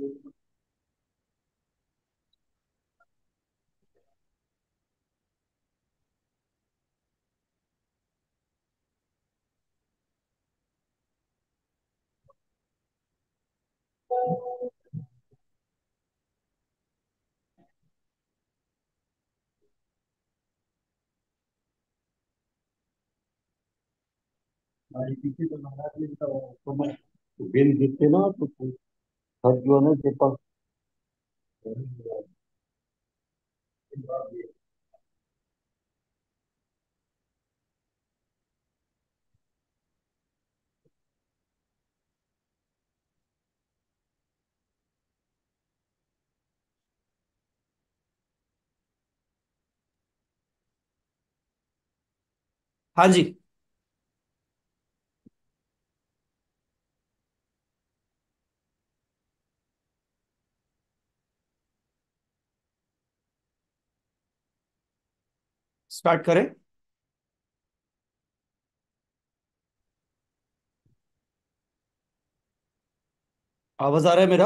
पीछे तो महाराज तो का तो बिल देते ना तो हाँ जी स्टार्ट करें आवाज आ रहा है मेरा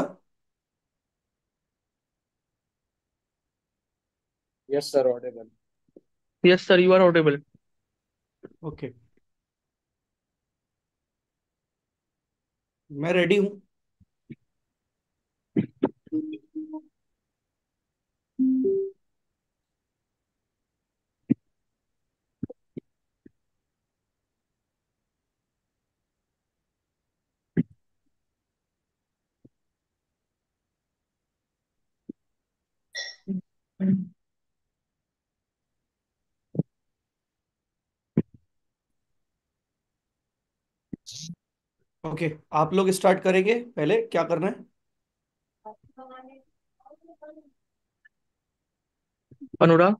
yes sir audible yes sir you are audible okay मैं रेडी हूं ओके okay, आप लोग स्टार्ट करेंगे पहले क्या करना है अनुराग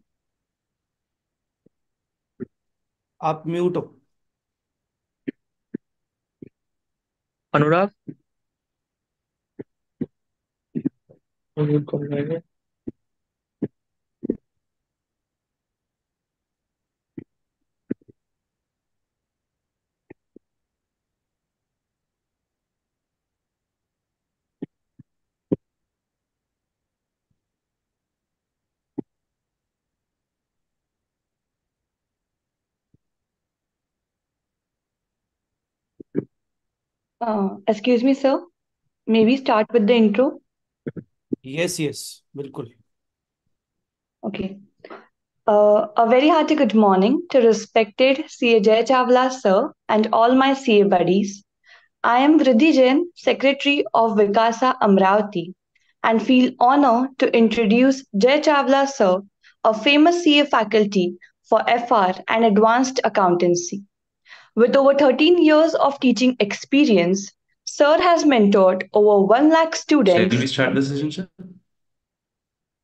आप म्यूट हो Anurag Uh, excuse me, sir. May we start with the intro? Yes, yes, bilkul. Okay. Uh, a very hearty good morning to respected CA Jay Chavla, sir, and all my CA buddies. I am Vridhi Jain, Secretary of Vikasa Amravati, and feel honor to introduce Jay Chavla, sir, a famous CA faculty for FR and Advanced Accountancy. With over 13 years of teaching experience, Sir has mentored over 1 lakh students. Did we start the session, sir?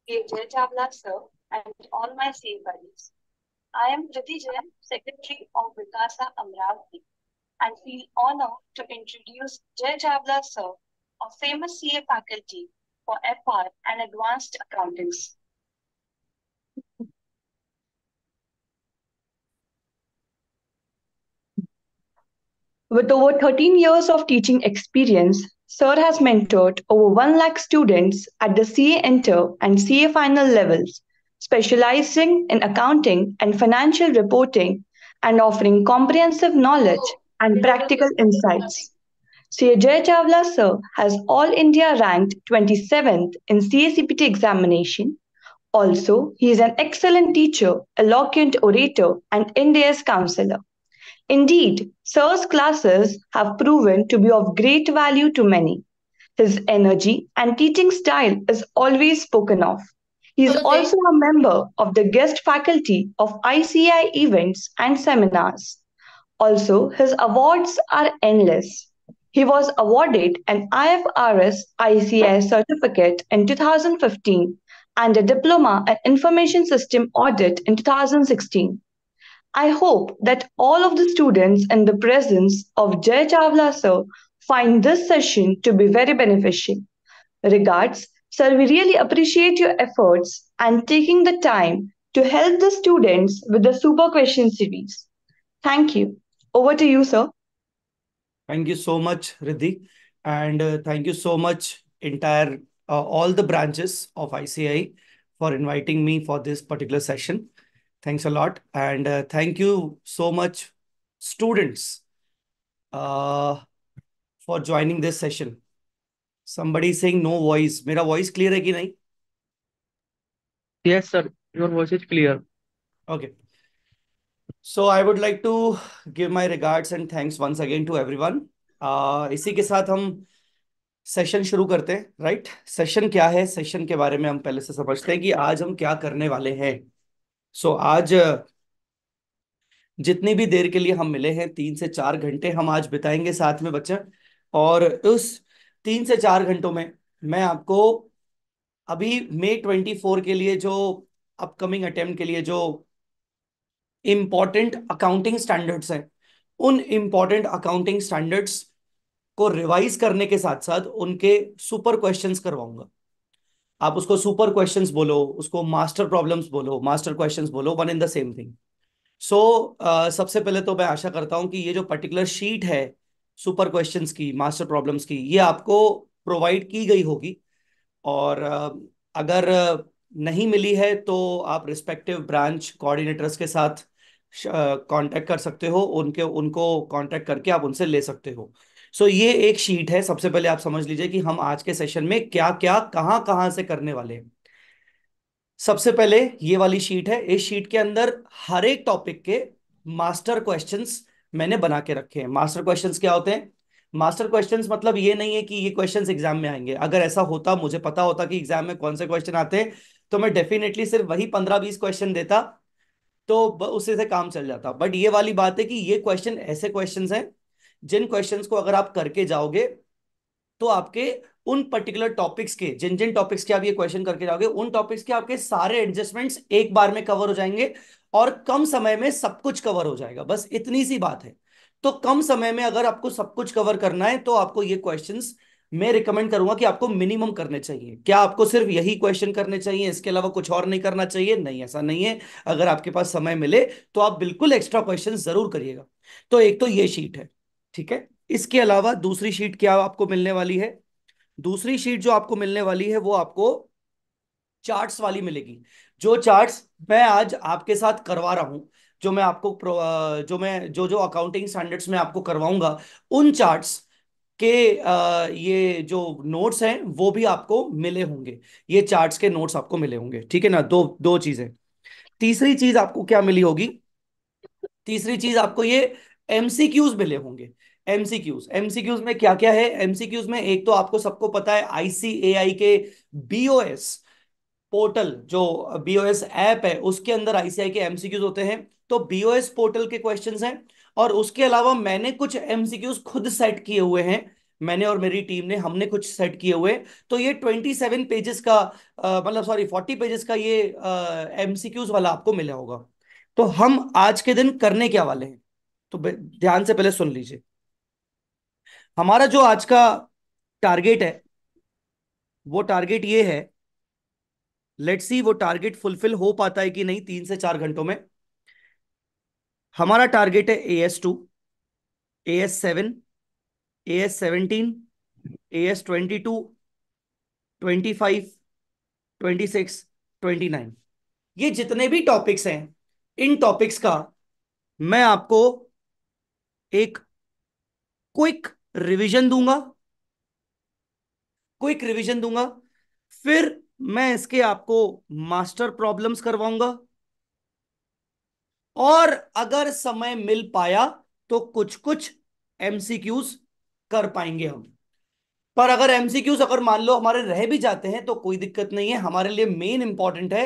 Jai Chavla, sir, and all my same buddies. I am Priti Jain, Secretary of Vikasa Amravati, and feel honored to introduce Jai Chavla, sir, a famous CA faculty for FR and Advanced Accountants. With over 13 years of teaching experience, Sir has mentored over 1 lakh students at the CA Inter and CA Final levels, specializing in accounting and financial reporting and offering comprehensive knowledge and practical insights. CA Jay Chawla Sir has All India ranked 27th in CACPT examination. Also, he is an excellent teacher, eloquent orator, and India's counselor. Indeed, Sir's classes have proven to be of great value to many. His energy and teaching style is always spoken of. He is also a member of the guest faculty of ICI events and seminars. Also, his awards are endless. He was awarded an IFRS ICI certificate in 2015 and a diploma in information system audit in 2016. I hope that all of the students in the presence of Jay Chawla sir find this session to be very beneficial. Regards, sir, we really appreciate your efforts and taking the time to help the students with the super question series. Thank you. Over to you, sir. Thank you so much, Riddhi. And uh, thank you so much, entire, uh, all the branches of ICI for inviting me for this particular session. Thanks a lot. And uh, thank you so much, students, uh, for joining this session. Somebody saying no voice. mera voice clear hai ki nahi Yes, sir. Your voice is clear. Okay. So I would like to give my regards and thanks once again to everyone. Uh, isi ke sath hum session शुरू करते हैं right session क्या है session के बारे में हम पहले से समझते हैं कि आज हम क्या करने वाले हैं सो so, आज जितनी भी देर के लिए हम मिले हैं तीन से चार घंटे हम आज बिताएंगे साथ में बच्चा और उस तीन से चार घंटों में मैं आपको अभी मे ट्वेंटी फोर के लिए जो अपकमिंग अटेम्प्ट के लिए जो इम्पॉर्टेंट अकाउंटिंग स्टैंडर्ड्स हैं उन इम्पॉर्टेंट अकाउंटिंग स्टैंडर्ड्स को रिवाइज करने के साथ साथ उनके सुपर क्वेश्चंस करवाऊंगा आप उसको सुपर क्वेश्चन बोलो उसको मास्टर प्रॉब्लम बोलो मास्टर क्वेश्चन बोलो one in the same thing so सबसे पहले तो मैं आशा करता हूं कि ये जो पर्टिकुलर शीट है सुपर क्वेश्चन की मास्टर प्रॉब्लम्स की ये आपको प्रोवाइड की गई होगी और uh, अगर uh, नहीं मिली है तो आप रिस्पेक्टिव ब्रांच कोऑर्डिनेटर्स के साथ कांटेक्ट uh, कर सकते हो उनके उनको कांटेक्ट करके आप उनसे ले सकते हो सो so, ये एक शीट है सबसे पहले आप समझ लीजिए कि हम आज के सेशन में क्या क्या कहां कहां से करने वाले हैं सबसे पहले ये वाली शीट है इस शीट के अंदर हर एक टॉपिक के मास्टर क्वेश्चंस मैंने बना के रखे हैं मास्टर क्वेश्चंस क्या होते हैं मास्टर क्वेश्चंस मतलब ये नहीं है कि ये क्वेश्चंस एग्जाम में आएंगे अगर ऐसा होता मुझे पता होता कि एग्जाम में कौन से क्वेश्चन आते हैं तो मैं डेफिनेटली सिर्फ वही पंद्रह बीस क्वेश्चन देता तो उससे काम चल जाता बट ये वाली बात है कि ये क्वेश्चन ऐसे क्वेश्चन हैं जिन क्वेश्चन को अगर आप करके जाओगे तो आपके उन पर्टिकुलर टॉपिक्स के जिन जिन टॉपिक्स के आप ये क्वेश्चन करके जाओगे उन टॉपिक्स के आपके सारे एडजस्टमेंट्स एक बार में कवर हो जाएंगे और कम समय में सब कुछ कवर हो जाएगा बस इतनी सी बात है तो कम समय में अगर आपको सब कुछ कवर करना है तो आपको ये क्वेश्चंस मैं रिकमेंड करूंगा कि आपको मिनिमम करने चाहिए क्या आपको सिर्फ यही क्वेश्चन करने चाहिए इसके अलावा कुछ और नहीं करना चाहिए नहीं ऐसा नहीं है अगर आपके पास समय मिले तो आप बिल्कुल एक्स्ट्रा क्वेश्चन जरूर करिएगा तो एक तो ये शीट है ठीक है इसके अलावा दूसरी शीट क्या आपको मिलने वाली है दूसरी शीट जो आपको मिलने वाली है वो आपको चार्ट्स वाली मिलेगी जो चार्ट्स मैं आज आपके साथ करवा रहा हूं जो मैं आपको जो मैं जो जो अकाउंटिंग स्टैंडर्ड्स में आपको करवाऊंगा उन चार्ट्स के ये जो नोट्स हैं वो भी आपको मिले होंगे ये चार्ट्स के नोट्स आपको मिले होंगे ठीक है ना दो दो चीजें तीसरी चीज आपको क्या मिली होगी तीसरी चीज आपको ये एमसीक्यूज मिले होंगे एमसीक्यूज एमसीक्यूज में क्या क्या है एमसीक्यूज में एक तो आपको सबको पता है आईसीएआई के बीओएस पोर्टल जो बीओएस ऐप है उसके अंदर आईसीआई के एमसीक्यूज होते हैं तो बीओएस पोर्टल के क्वेश्चंस हैं और उसके अलावा मैंने कुछ एमसीक्यूज खुद सेट किए हुए हैं मैंने और मेरी टीम ने हमने कुछ सेट किए हुए तो ये 27 पेजेस का मतलब सॉरी 40 पेजेस का ये एमसीक्यूज वाला आपको मिला होगा तो हम आज के दिन करने क्या वाले हैं तो ध्यान से पहले सुन लीजिए हमारा जो आज का टारगेट है वो टारगेट ये है लेट सी वो टारगेट फुलफिल हो पाता है कि नहीं तीन से चार घंटों में हमारा टारगेट है A S two A S seven A S seventeen A S twenty two twenty five twenty six twenty nine ये जितने भी टॉपिक्स हैं इन टॉपिक्स का मैं आपको एक क्विक रिवीजन दूंगा क्विक रिवीजन दूंगा फिर मैं इसके आपको मास्टर प्रॉब्लम्स करवाऊंगा और अगर समय मिल पाया तो कुछ कुछ एमसीक्यूज कर पाएंगे हम पर अगर एमसीक्यूज अगर मान लो हमारे रह भी जाते हैं तो कोई दिक्कत नहीं है हमारे लिए मेन इंपॉर्टेंट है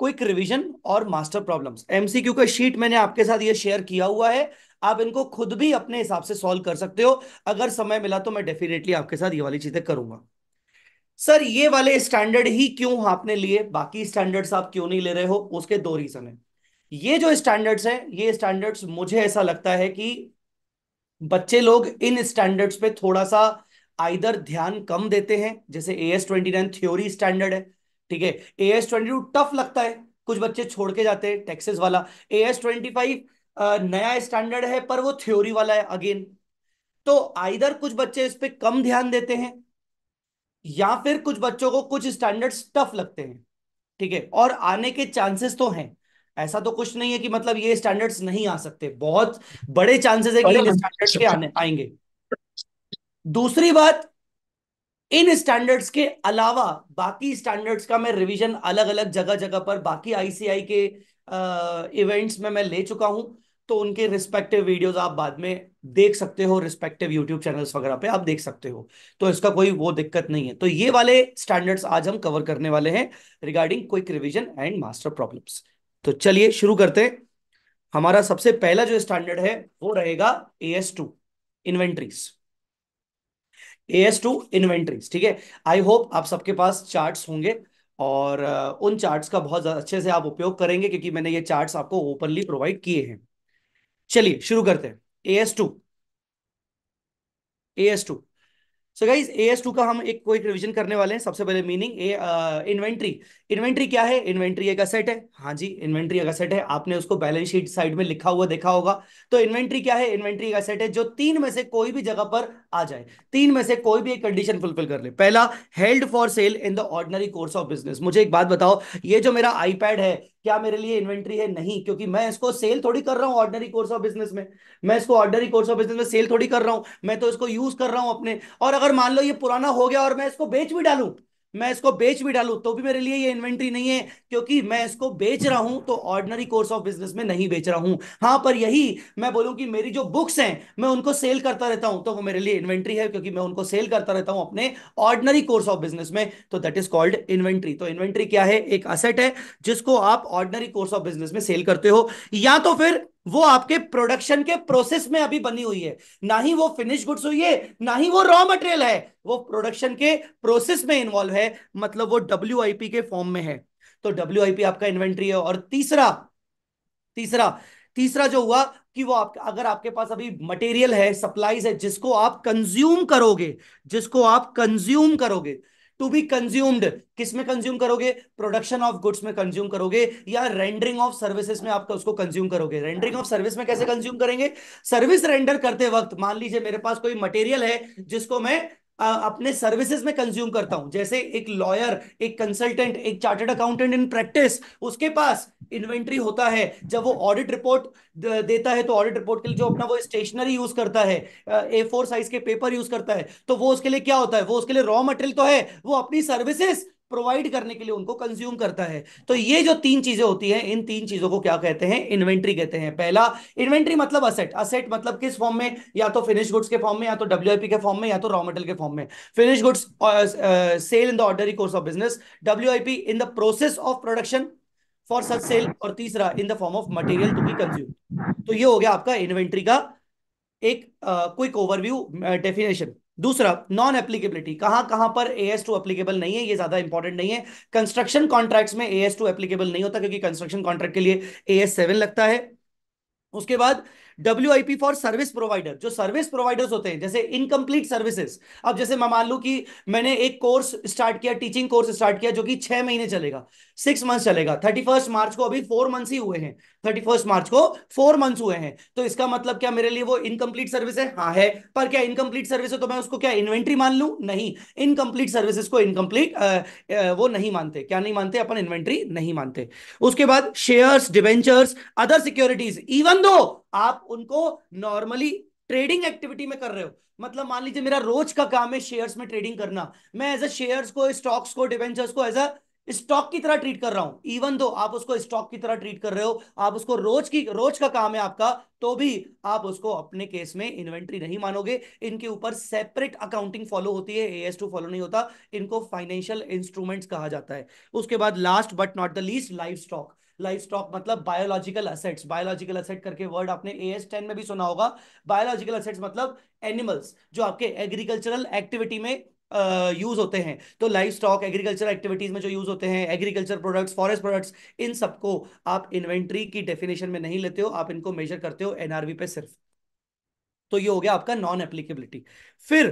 क्विक रिवीजन और मास्टर प्रॉब्लम्स एमसीक्यू का शीट मैंने आपके साथ ये शेयर किया हुआ है आप इनको खुद भी अपने हिसाब से सॉल्व कर सकते हो अगर समय मिला तो मैं डेफिनेटली आपके साथ ये वाली चीजें करूंगा सर ये वाले स्टैंडर्ड ही क्यों आपने लिए बाकी स्टैंडर्ड्स आप क्यों नहीं ले रहे हो उसके दो रीजन है ये जो स्टैंडर्ड्स हैं ये स्टैंडर्ड्स मुझे ऐसा लगता है कि बच्चे लोग इन स्टैंडर्ड्स पे थोड़ा सा आइदर ध्यान कम देते हैं जैसे A S twenty nine theory standard है ठीक है A S twenty two tough लगता है कुछ बच्चे छोड़ के जाते हैं टेक्सेस वाला ए एस ट्वेंटी फाइव नया स्टैंडर्ड है पर वो थ्योरी वाला है अगेन तो आइधर कुछ बच्चे इस पर कम ध्यान देते हैं या फिर कुछ बच्चों को कुछ स्टैंडर्ड्स टफ लगते हैं ठीक है और आने के चांसेस तो हैं ऐसा तो कुछ नहीं है कि मतलब ये स्टैंडर्ड्स नहीं आ सकते बहुत बड़े चांसेस है कि इन स्टैंडर्ड्स के आने आएंगे दूसरी बात इन स्टैंडर्ड्स के अलावा बाकी स्टैंडर्ड्स का मैं रिवीजन अलग अलग जगह जगह पर बाकी आईसीआई के इवेंट्स में मैं ले चुका हूं तो उनके रिस्पेक्टिव वीडियोस आप बाद में देख सकते हो रिस्पेक्टिव यूट्यूब चैनल्स वगैरह पे आप देख सकते हो तो इसका कोई वो दिक्कत नहीं है तो ये वाले स्टैंडर्ड्स आज हम कवर करने वाले हैं regarding quick revision and master problems तो चलिए शुरू करते हैं हमारा सबसे पहला जो स्टैंडर्ड है वो रहेगा A S two inventories A S two inventories ठीक है आई होप आप सबके पास चार्ट होंगे और उन चार्ट्स का बहुत अच्छे से आप उपयोग करेंगे क्योंकि मैंने ये चार्ट्स आपको ओपनली प्रोवाइड किए हैं चलिए शुरू करते हैं A S two A S two so guys A S two का हम एक कोई रिविजन करने वाले हैं सबसे पहले मीनिंग ए इन्वेंट्री इन्वेंट्री क्या है इन्वेंट्री एक असेट है हाँ जी इन्वेंट्री एक असेट है आपने उसको बैलेंस शीट साइड में लिखा हुआ देखा होगा तो इन्वेंट्री क्या है इन्वेंट्री एक असेट है जो तीन में से कोई भी जगह पर आ जाए तीन में से कोई भी एक कंडीशन फुलफिल कर ले पहला held for sale in the ordinary course of business मुझे एक बात बताओ ये जो मेरा आईपैड है क्या मेरे लिए इन्वेंट्री है नहीं क्योंकि मैं इसको सेल थोड़ी कर रहा हूँ ऑर्डनरी कोर्स ऑफ बिजनेस में मैं इसको ऑर्डनरी कोर्स ऑफ बिजनेस में सेल थोड़ी कर रहा हूँ मैं तो इसको यूज कर रहा हूँ अपने और अगर मान लो ये पुराना हो गया और मैं इसको बेच भी डालू मैं इसको बेच भी डालू तो भी मेरे लिए ये इन्वेंट्री नहीं है क्योंकि मैं इसको बेच रहा हूं तो ऑर्डनरी कोर्स ऑफ बिजनेस में नहीं बेच रहा हूं हाँ पर यही मैं बोलूं कि मेरी जो बुक्स हैं मैं उनको सेल करता रहता हूं तो वो मेरे लिए इन्वेंट्री है क्योंकि मैं उनको सेल करता रहता हूं अपने ऑर्डनरी कोर्स ऑफ बिजनेस में तो दैट इज कॉल्ड इन्वेंट्री तो इन्वेंट्री क्या है एक असेट है जिसको आप ऑर्डनरी कोर्स ऑफ बिजनेस में सेल करते हो या तो फिर वो आपके प्रोडक्शन के प्रोसेस में अभी बनी हुई है ना ही वो फिनिश गुड्स हुई है ना ही वो रॉ मटेरियल है वो प्रोडक्शन के प्रोसेस में इन्वॉल्व है मतलब वो डब्ल्यू के फॉर्म में है तो डब्ल्यू आपका इन्वेंट्री है और तीसरा तीसरा तीसरा जो हुआ कि वो आप अगर आपके पास अभी मटेरियल है सप्लाईज है जिसको आप कंज्यूम करोगे जिसको आप कंज्यूम करोगे टू बी कंज्यूम्ड किस में कंज्यूम करोगे प्रोडक्शन ऑफ गुड्स में कंज्यूम करोगे या रेंडरिंग ऑफ सर्विसेज में आप उसको कंज्यूम करोगे रेंडरिंग ऑफ सर्विस में कैसे कंज्यूम करेंगे सर्विस रेंडर करते वक्त मान लीजिए मेरे पास कोई मटेरियल है जिसको मैं अपने सर्विसेज में कंज्यूम करता हूं जैसे एक लॉयर एक कंसल्टेंट एक चार्टर्ड अकाउंटेंट इन प्रैक्टिस उसके पास इन्वेंट्री होता है जब वो ऑडिट रिपोर्ट देता है तो ऑडिट रिपोर्ट के लिए जो अपना वो स्टेशनरी यूज करता है ए फोर साइज के पेपर यूज करता है तो वो उसके लिए क्या होता है वो उसके लिए रॉ मटेरियल तो है वो अपनी सर्विसेज प्रोवाइड करने के लिए उनको कंज्यूम करता है तो ये जो तीन चीजें होती हैं इन तीन चीजों को क्या कहते हैं इन्वेंट्री कहते हैं पहला इन्वेंट्री मतलब असेट असेट मतलब किस फॉर्म में या तो फिनिश गुड्स के फॉर्म में या तो डब्ल्यू के फॉर्म में या तो रॉ मेटल के फॉर्म में finish goods sale in the ordinary course of business W in the process of production for such sale और तीसरा in the form of material to be consume तो ये हो गया आपका इन्वेंट्री का एक क्विक ओवरव्यू डेफिनेशन दूसरा नॉन एप्लीकेबिलिटी कहां कहां पर ए एस टू एप्लीकेबल नहीं है ये ज्यादा इंपॉर्टेंट नहीं है कंस्ट्रक्शन कॉन्ट्रैक्ट्स में ए एस टू एप्लीकेबल नहीं होता क्योंकि कंस्ट्रक्शन कॉन्ट्रैक्ट के लिए ए एस सेवन लगता है उसके बाद W I P for service provider जो सर्विस प्रोवाइडर्स होते हैं जैसे इनकम्प्लीट सर्विसेज अब जैसे मैं मान लू कि मैंने एक कोर्स स्टार्ट किया टीचिंग कोर्स स्टार्ट किया जो कि छह महीने चलेगा सिक्स मंथ चलेगा थर्टी फर्स्ट मार्च को अभी फोर मंथ ही हुए हैं थर्टी फर्स्ट मार्च को फोर मंथ हुए हैं तो इसका मतलब क्या मेरे लिए वो इनकम्प्लीट सर्विस है हाँ है पर क्या इनकम्प्लीट सर्विस है तो मैं उसको क्या इन्वेंट्री मान लू नहीं इनकम्प्लीट सर्विसेज को इनकम्प्लीट वो नहीं मानते क्या नहीं मानते अपन इन्वेंट्री नहीं मानते उसके बाद shares debentures other securities even though आप उनको नॉर्मली ट्रेडिंग एक्टिविटी में कर रहे हो मतलब मान लीजिए मेरा रोज का काम है शेयर्स में ट्रेडिंग करना मैं एज अ शेयर्स को स्टॉक्स को डिवेंचर्स को एज अ स्टॉक की तरह ट्रीट कर रहा हूं इवन दो आप उसको स्टॉक की तरह ट्रीट कर रहे हो आप उसको रोज की रोज का काम है आपका तो भी आप उसको अपने केस में इन्वेंट्री नहीं मानोगे इनके ऊपर सेपरेट अकाउंटिंग फॉलो होती है एएस टू फॉलो नहीं होता इनको फाइनेंशियल इंस्ट्रूमेंट्स कहा जाता है उसके बाद last but not the least livestock livestock मतलब बायोलॉजिकल असेट्स बायोलॉजिकल असेट करके वर्ड आपने ए एस टेन में भी सुना होगा बायोलॉजिकल असेट्स मतलब एनिमल्स जो आपके एग्रीकल्चरल एक्टिविटी में यूज होते हैं तो लाइफ स्टॉक एग्रीकल्चर एक्टिविटीज में जो यूज होते हैं एग्रीकल्चर प्रोडक्ट्स फॉरेस्ट प्रोडक्ट्स इन सबको आप इन्वेंट्री की डेफिनेशन में नहीं लेते हो आप इनको मेजर करते हो एनआरवी पे सिर्फ तो ये हो गया आपका नॉन एप्लीकेबिलिटी फिर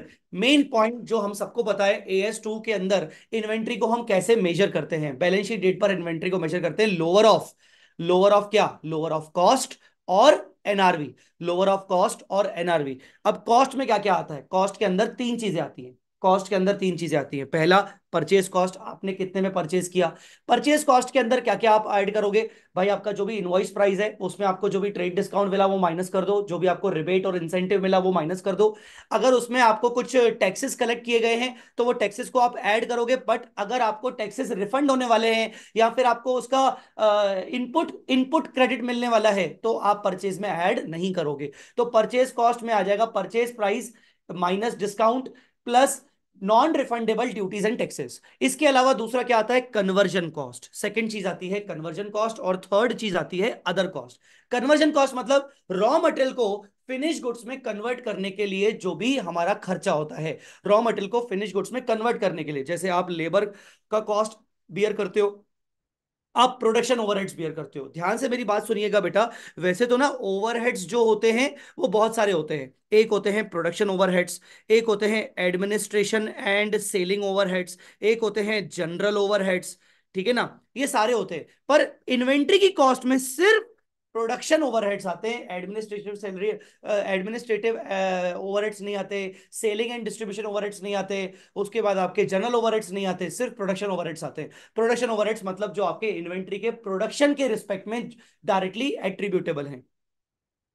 मेन पॉइंट जो हम सबको बताए ए एस टू के अंदर इन्वेंट्री को हम कैसे मेजर करते हैं बैलेंस शीट डेट पर इन्वेंट्री को मेजर करते हैं लोअर ऑफ लोअर ऑफ क्या लोअर ऑफ कॉस्ट और एनआरवी लोअर ऑफ कॉस्ट और एनआरवी अब कॉस्ट में क्या क्या आता है कॉस्ट के अंदर तीन चीजें आती हैं कॉस्ट के अंदर तीन चीजें आती हैं पहला परचेज कॉस्ट आपने कितने में परचेज किया परचेज कॉस्ट के अंदर क्या क्या आप ऐड करोगे भाई आपका जो भी इनवॉइस प्राइस है उसमें आपको जो भी ट्रेड डिस्काउंट मिला वो माइनस कर दो जो भी आपको रिबेट और इंसेंटिव मिला वो माइनस कर दो अगर उसमें आपको कुछ टैक्सेस कलेक्ट किए गए हैं तो वो टैक्सेस को आप ऐड करोगे बट अगर आपको टैक्सेस रिफंड होने वाले हैं या फिर आपको उसका इनपुट इनपुट क्रेडिट मिलने वाला है तो आप परचेज में ऐड नहीं करोगे तो परचेज कॉस्ट में आ जाएगा purchase price minus discount plus non refundable duties and taxes इसके अलावा दूसरा क्या आता है कन्वर्जन कॉस्ट सेकंड चीज आती है कन्वर्जन कॉस्ट और थर्ड चीज आती है अदर कॉस्ट कन्वर्जन कॉस्ट मतलब रॉ मटेरियल को फिनिश गुड्स में कन्वर्ट करने के लिए जो भी हमारा खर्चा होता है रॉ मटेरियल को फिनिश गुड्स में कन्वर्ट करने के लिए जैसे आप लेबर का कॉस्ट बियर करते हो आप प्रोडक्शन ओवरहेड्स बियर करते हो ध्यान से मेरी बात सुनिएगा बेटा वैसे तो ना ओवरहेड्स जो होते हैं वो बहुत सारे होते हैं एक होते हैं प्रोडक्शन ओवरहेड्स एक होते हैं एडमिनिस्ट्रेशन एंड सेलिंग ओवरहेड्स एक होते हैं जनरल ओवरहेड्स ठीक है ना ये सारे होते हैं पर इन्वेंट्री की कॉस्ट में सिर्फ प्रोडक्शन ओवरहेड्स आते हैं एडमिनिस्ट्रेटिव सैलरी एडमिनिस्ट्रेटिव ओवरहेड्स नहीं आते सेलिंग एंड डिस्ट्रीब्यूशन ओवरहेड्स नहीं आते उसके बाद आपके जनरल ओवरहेड्स नहीं आते सिर्फ प्रोडक्शन ओवरहेड्स आते हैं प्रोडक्शन ओवरहेड्स मतलब जो आपके इन्वेंट्री के प्रोडक्शन के रिस्पेक्ट में डायरेक्टली एट्रीब्यूटेबल हैं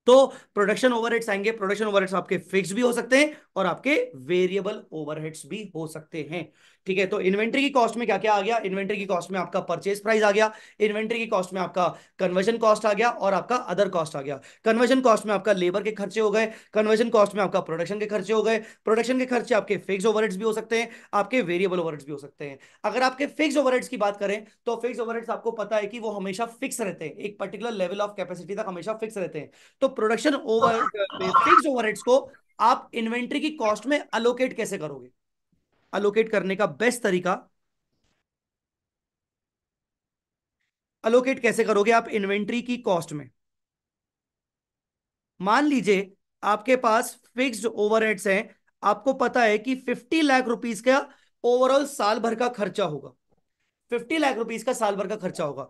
तो प्रोडक्शन ओवरहेड्स आएंगे प्रोडक्शन ओवरहेड्स आपके फिक्स भी हो सकते हैं और आपके वेरिएबल ओवरहेड्स भी हो सकते हैं ठीक है तो इन्वेंट्री की कॉस्ट में क्या क्या आ गया इन्वेंट्री की कॉस्ट में आपका परचेज प्राइस आ गया इन्वेंट्री की कॉस्ट में आपका कन्वर्जन कॉस्ट आ गया और आपका अदर कॉस्ट आ गया कन्वर्जन कॉस्ट में आपका लेबर के खर्चे हो गए कन्वर्जन कॉस्ट में आपका प्रोडक्शन के खर्चे हो गए प्रोडक्शन के खर्चे आपके फिक्स ओवर भी हो सकते हैं आपके वेरिएबल ओवर भी हो सकते हैं अगर आपके फिक्स ओवर की बात करें तो फिक्स ओवर आपको पता है कि वो हमेशा फिक्स रहते हैं एक पर्टिकुलर लेवल ऑफ कैपेसिटी तक हमेशा फिक्स रहते हैं तो प्रोडक्शन ओवर हाँ। फिक्स ओवर को आप इन्वेंट्री की कॉस्ट में अलोकेट कैसे करोगे अलोकेट करने का बेस्ट तरीका अलोकेट कैसे करोगे आप इन्वेंट्री की कॉस्ट में मान लीजिए आपके पास फिक्स्ड ओवरहेड्स हैं आपको पता है कि 50 लाख रुपीस का ओवरऑल साल भर का खर्चा होगा 50 लाख रुपीस का साल भर का खर्चा होगा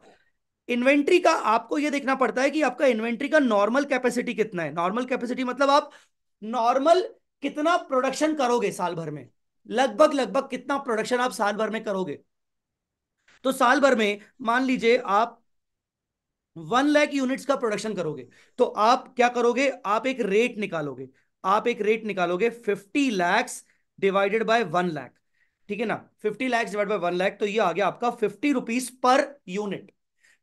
इन्वेंट्री का आपको यह देखना पड़ता है कि आपका इन्वेंट्री का नॉर्मल कैपेसिटी कितना है नॉर्मल कैपेसिटी मतलब आप नॉर्मल कितना प्रोडक्शन करोगे साल भर में लगभग लगभग कितना प्रोडक्शन आप साल भर में करोगे तो साल भर में मान लीजिए आप वन लैख यूनिट्स का प्रोडक्शन करोगे तो आप क्या करोगे आप एक रेट निकालोगे आप एक रेट निकालोगे fifty lakhs divided by one lakh ठीक है ना fifty lakhs divide by one lakh तो ये आ गया आपका fifty rupees per unit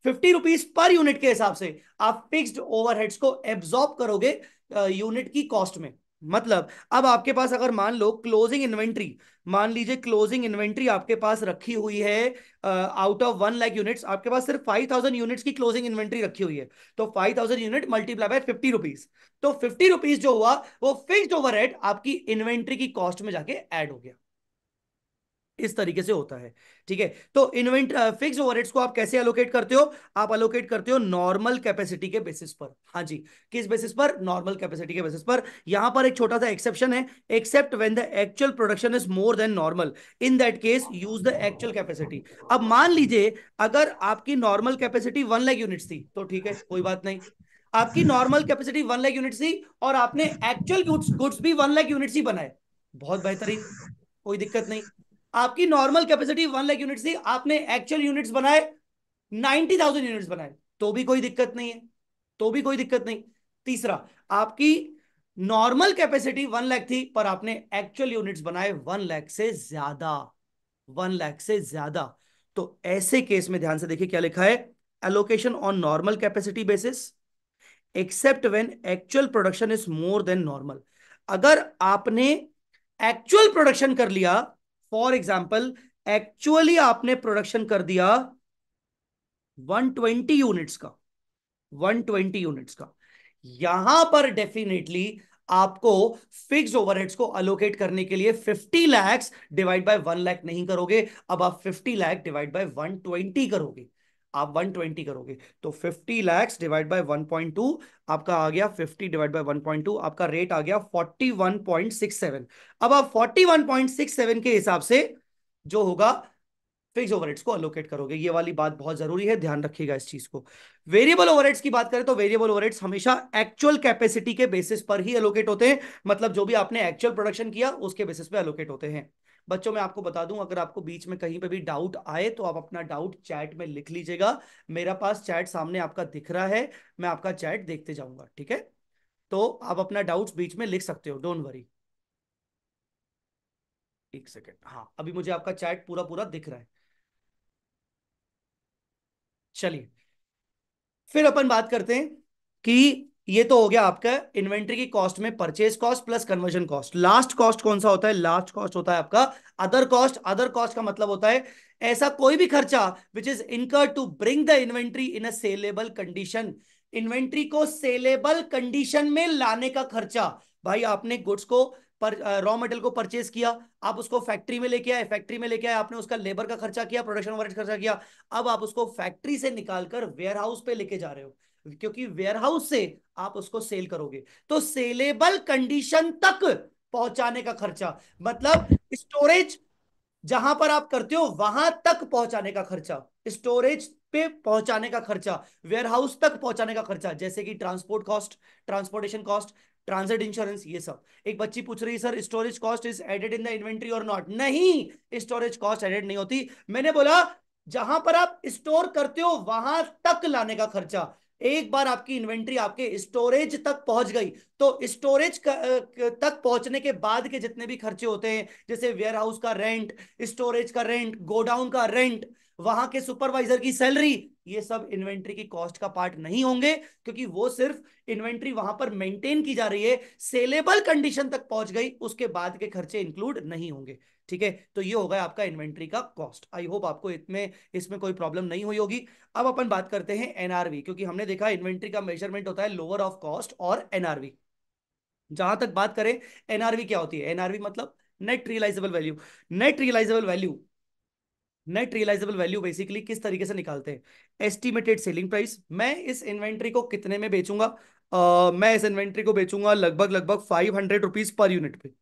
fifty rupees per unit के हिसाब से आप फिक्स्ड ओवरहेड्स को एब्जॉर्ब करोगे यूनिट uh, की कॉस्ट में मतलब अब आपके पास अगर मान लो क्लोजिंग इन्वेंट्री मान लीजिए क्लोजिंग इन्वेंट्री आपके पास रखी हुई है out of one lakh units आपके पास सिर्फ फाइव थाउजेंड यूनिट्स की क्लोजिंग इन्वेंट्री रखी हुई है तो five thousand unit multiply by fifty rupees तो फिफ्टी रुपीज जो हुआ वो फिक्स्ड ओवर आपकी इन्वेंट्री की कॉस्ट में जाके एड हो गया इस तरीके से होता है ठीक है तो इन्वेंट फिक्स ओवरहेड्स को आप कैसे एलोकेट करते हो आप एलोकेट करते हो नॉर्मल कैपेसिटी के बेसिस पर हाँ जी किस बेसिस पर नॉर्मल कैपेसिटी के बेसिस पर यहां पर एक छोटा सा एक्सेप्शन है except when the actual production is more than normal in that case use the actual capacity अब मान लीजिए अगर आपकी normal capacity one lakh unit थी तो ठीक है कोई बात नहीं आपकी normal capacity one lakh unit थी और आपने एक्चुअल गुड्स गुड्स भी वन लाख यूनिट ही बनाए बहुत बेहतरीन कोई दिक्कत नहीं आपकी normal capacity one lakh unit थी आपने एक्चुअल यूनिट्स बनाए नाइनटी थाउजेंड यूनिट बनाए तो भी कोई दिक्कत नहीं है तो भी कोई दिक्कत नहीं तीसरा आपकी नॉर्मल कैपेसिटी वन लाख थी पर आपने एक्चुअल यूनिट्स बनाए वन लाख से ज्यादा वन लाख से ज्यादा तो ऐसे केस में ध्यान से देखिए क्या लिखा है allocation on normal capacity basis except when actual production is more than normal अगर आपने एक्चुअल प्रोडक्शन कर लिया फॉर एग्जाम्पल एक्चुअली आपने प्रोडक्शन कर दिया 120 यूनिट्स का 120 यूनिट्स का यहां पर डेफिनेटली आपको फिक्स ओवरहेड्स को अलोकेट करने के लिए 50 लैक्स डिवाइड बाय 1 लाख नहीं करोगे अब आप 50 लाख डिवाइड बाय 120 करोगे आप 120 करोगे तो 50 लैक्स डिवाइड बाय 1.2 आपका आ गया 50 डिवाइड बाय 1.2 आपका रेट आ गया 41.67 अब आप 41.67 के हिसाब से जो होगा फिक्स ओवरहेड्स को अलोकेट करोगे ये वाली बात बहुत जरूरी है ध्यान रखिएगा इस चीज को वेरिएबल ओवरहेड्स की बात करें तो वेरिएबल ओवरहेड्स हमेशा एक्चुअल कैपेसिटी के बेसिस पर ही अलोकेट होते हैं मतलब जो भी आपने एक्चुअल प्रोडक्शन किया उसके बेसिस पे अलोकेट होते हैं बच्चों मैं आपको बता दूं अगर आपको बीच में कहीं पे भी डाउट आए तो आप अपना डाउट चैट में लिख लीजिएगा मेरा पास चैट सामने आपका दिख रहा है मैं आपका चैट देखते जाऊंगा ठीक है तो आप अपना डाउट बीच में लिख सकते हो डोंट वरी एक सेकेंड हाँ अभी मुझे आपका चैट पूरा पूरा दिख रहा है चलिए फिर अपन बात करते हैं कि ये तो हो गया आपका इन्वेंट्री की कॉस्ट में purchase cost plus conversion cost last cost कौन सा होता है लास्ट कॉस्ट होता है आपका अदर कॉस्ट अदर कॉस्ट का मतलब होता है ऐसा कोई भी खर्चा which is incur to bring the inventory in a saleable condition inventory को सेलेबल कंडीशन में लाने का खर्चा भाई आपने गुड्स को पर रॉ मटेरियल को परचेज किया आप उसको फैक्ट्री में लेके आए फैक्ट्री में लेके आए आपने उसका लेबर का खर्चा किया प्रोडक्शन वर्क खर्चा किया अब आप उसको फैक्ट्री से निकालकर वेयर हाउस पे लेके जा रहे हो क्योंकि वेयरहाउस से आप उसको सेल करोगे तो सेलेबल कंडीशन तक पहुंचाने का खर्चा मतलब स्टोरेज जहां पर आप करते हो वहां तक पहुंचाने का खर्चा स्टोरेज पे पहुंचाने का खर्चा वेयरहाउस तक पहुंचाने का खर्चा जैसे कि transport cost transportation cost transit insurance ये सब एक बच्ची पूछ रही sir storage cost is added in the inventory और नॉट नहीं स्टोरेज कॉस्ट एडेड नहीं होती मैंने बोला जहां पर आप स्टोर करते हो वहां तक लाने का खर्चा एक बार आपकी इन्वेंट्री आपके स्टोरेज तक पहुंच गई तो स्टोरेज तक पहुंचने के बाद के जितने भी खर्चे होते हैं जैसे वेयर हाउस का रेंट स्टोरेज का रेंट गोडाउन का रेंट वहां के सुपरवाइजर की सैलरी ये सब इन्वेंट्री की कॉस्ट का पार्ट नहीं होंगे क्योंकि वो सिर्फ इन्वेंट्री वहां पर मेंटेन की जा रही है सेलेबल कंडीशन तक पहुंच गई उसके बाद के खर्चे इंक्लूड नहीं होंगे ठीक है तो ये होगा आपका इन्वेंट्री का कॉस्ट आई होप आपको इसमें इसमें कोई प्रॉब्लम नहीं हुई होगी अब अपन बात करते हैं एनआरवी क्योंकि हमने देखा इन्वेंट्री का मेजरमेंट होता है लोअर ऑफ कॉस्ट और एनआरवी जहां तक बात करें एनआरवी क्या होती है एनआरवी मतलब net realisable value net realisable value net realisable value basically किस तरीके से निकालते हैं एस्टिमेटेड सेलिंग प्राइस मैं इस इन्वेंट्री को कितने में बेचूंगा uh, मैं इस इन्वेंट्री को बेचूंगा लगभग लगभग five hundred rupees per unit पे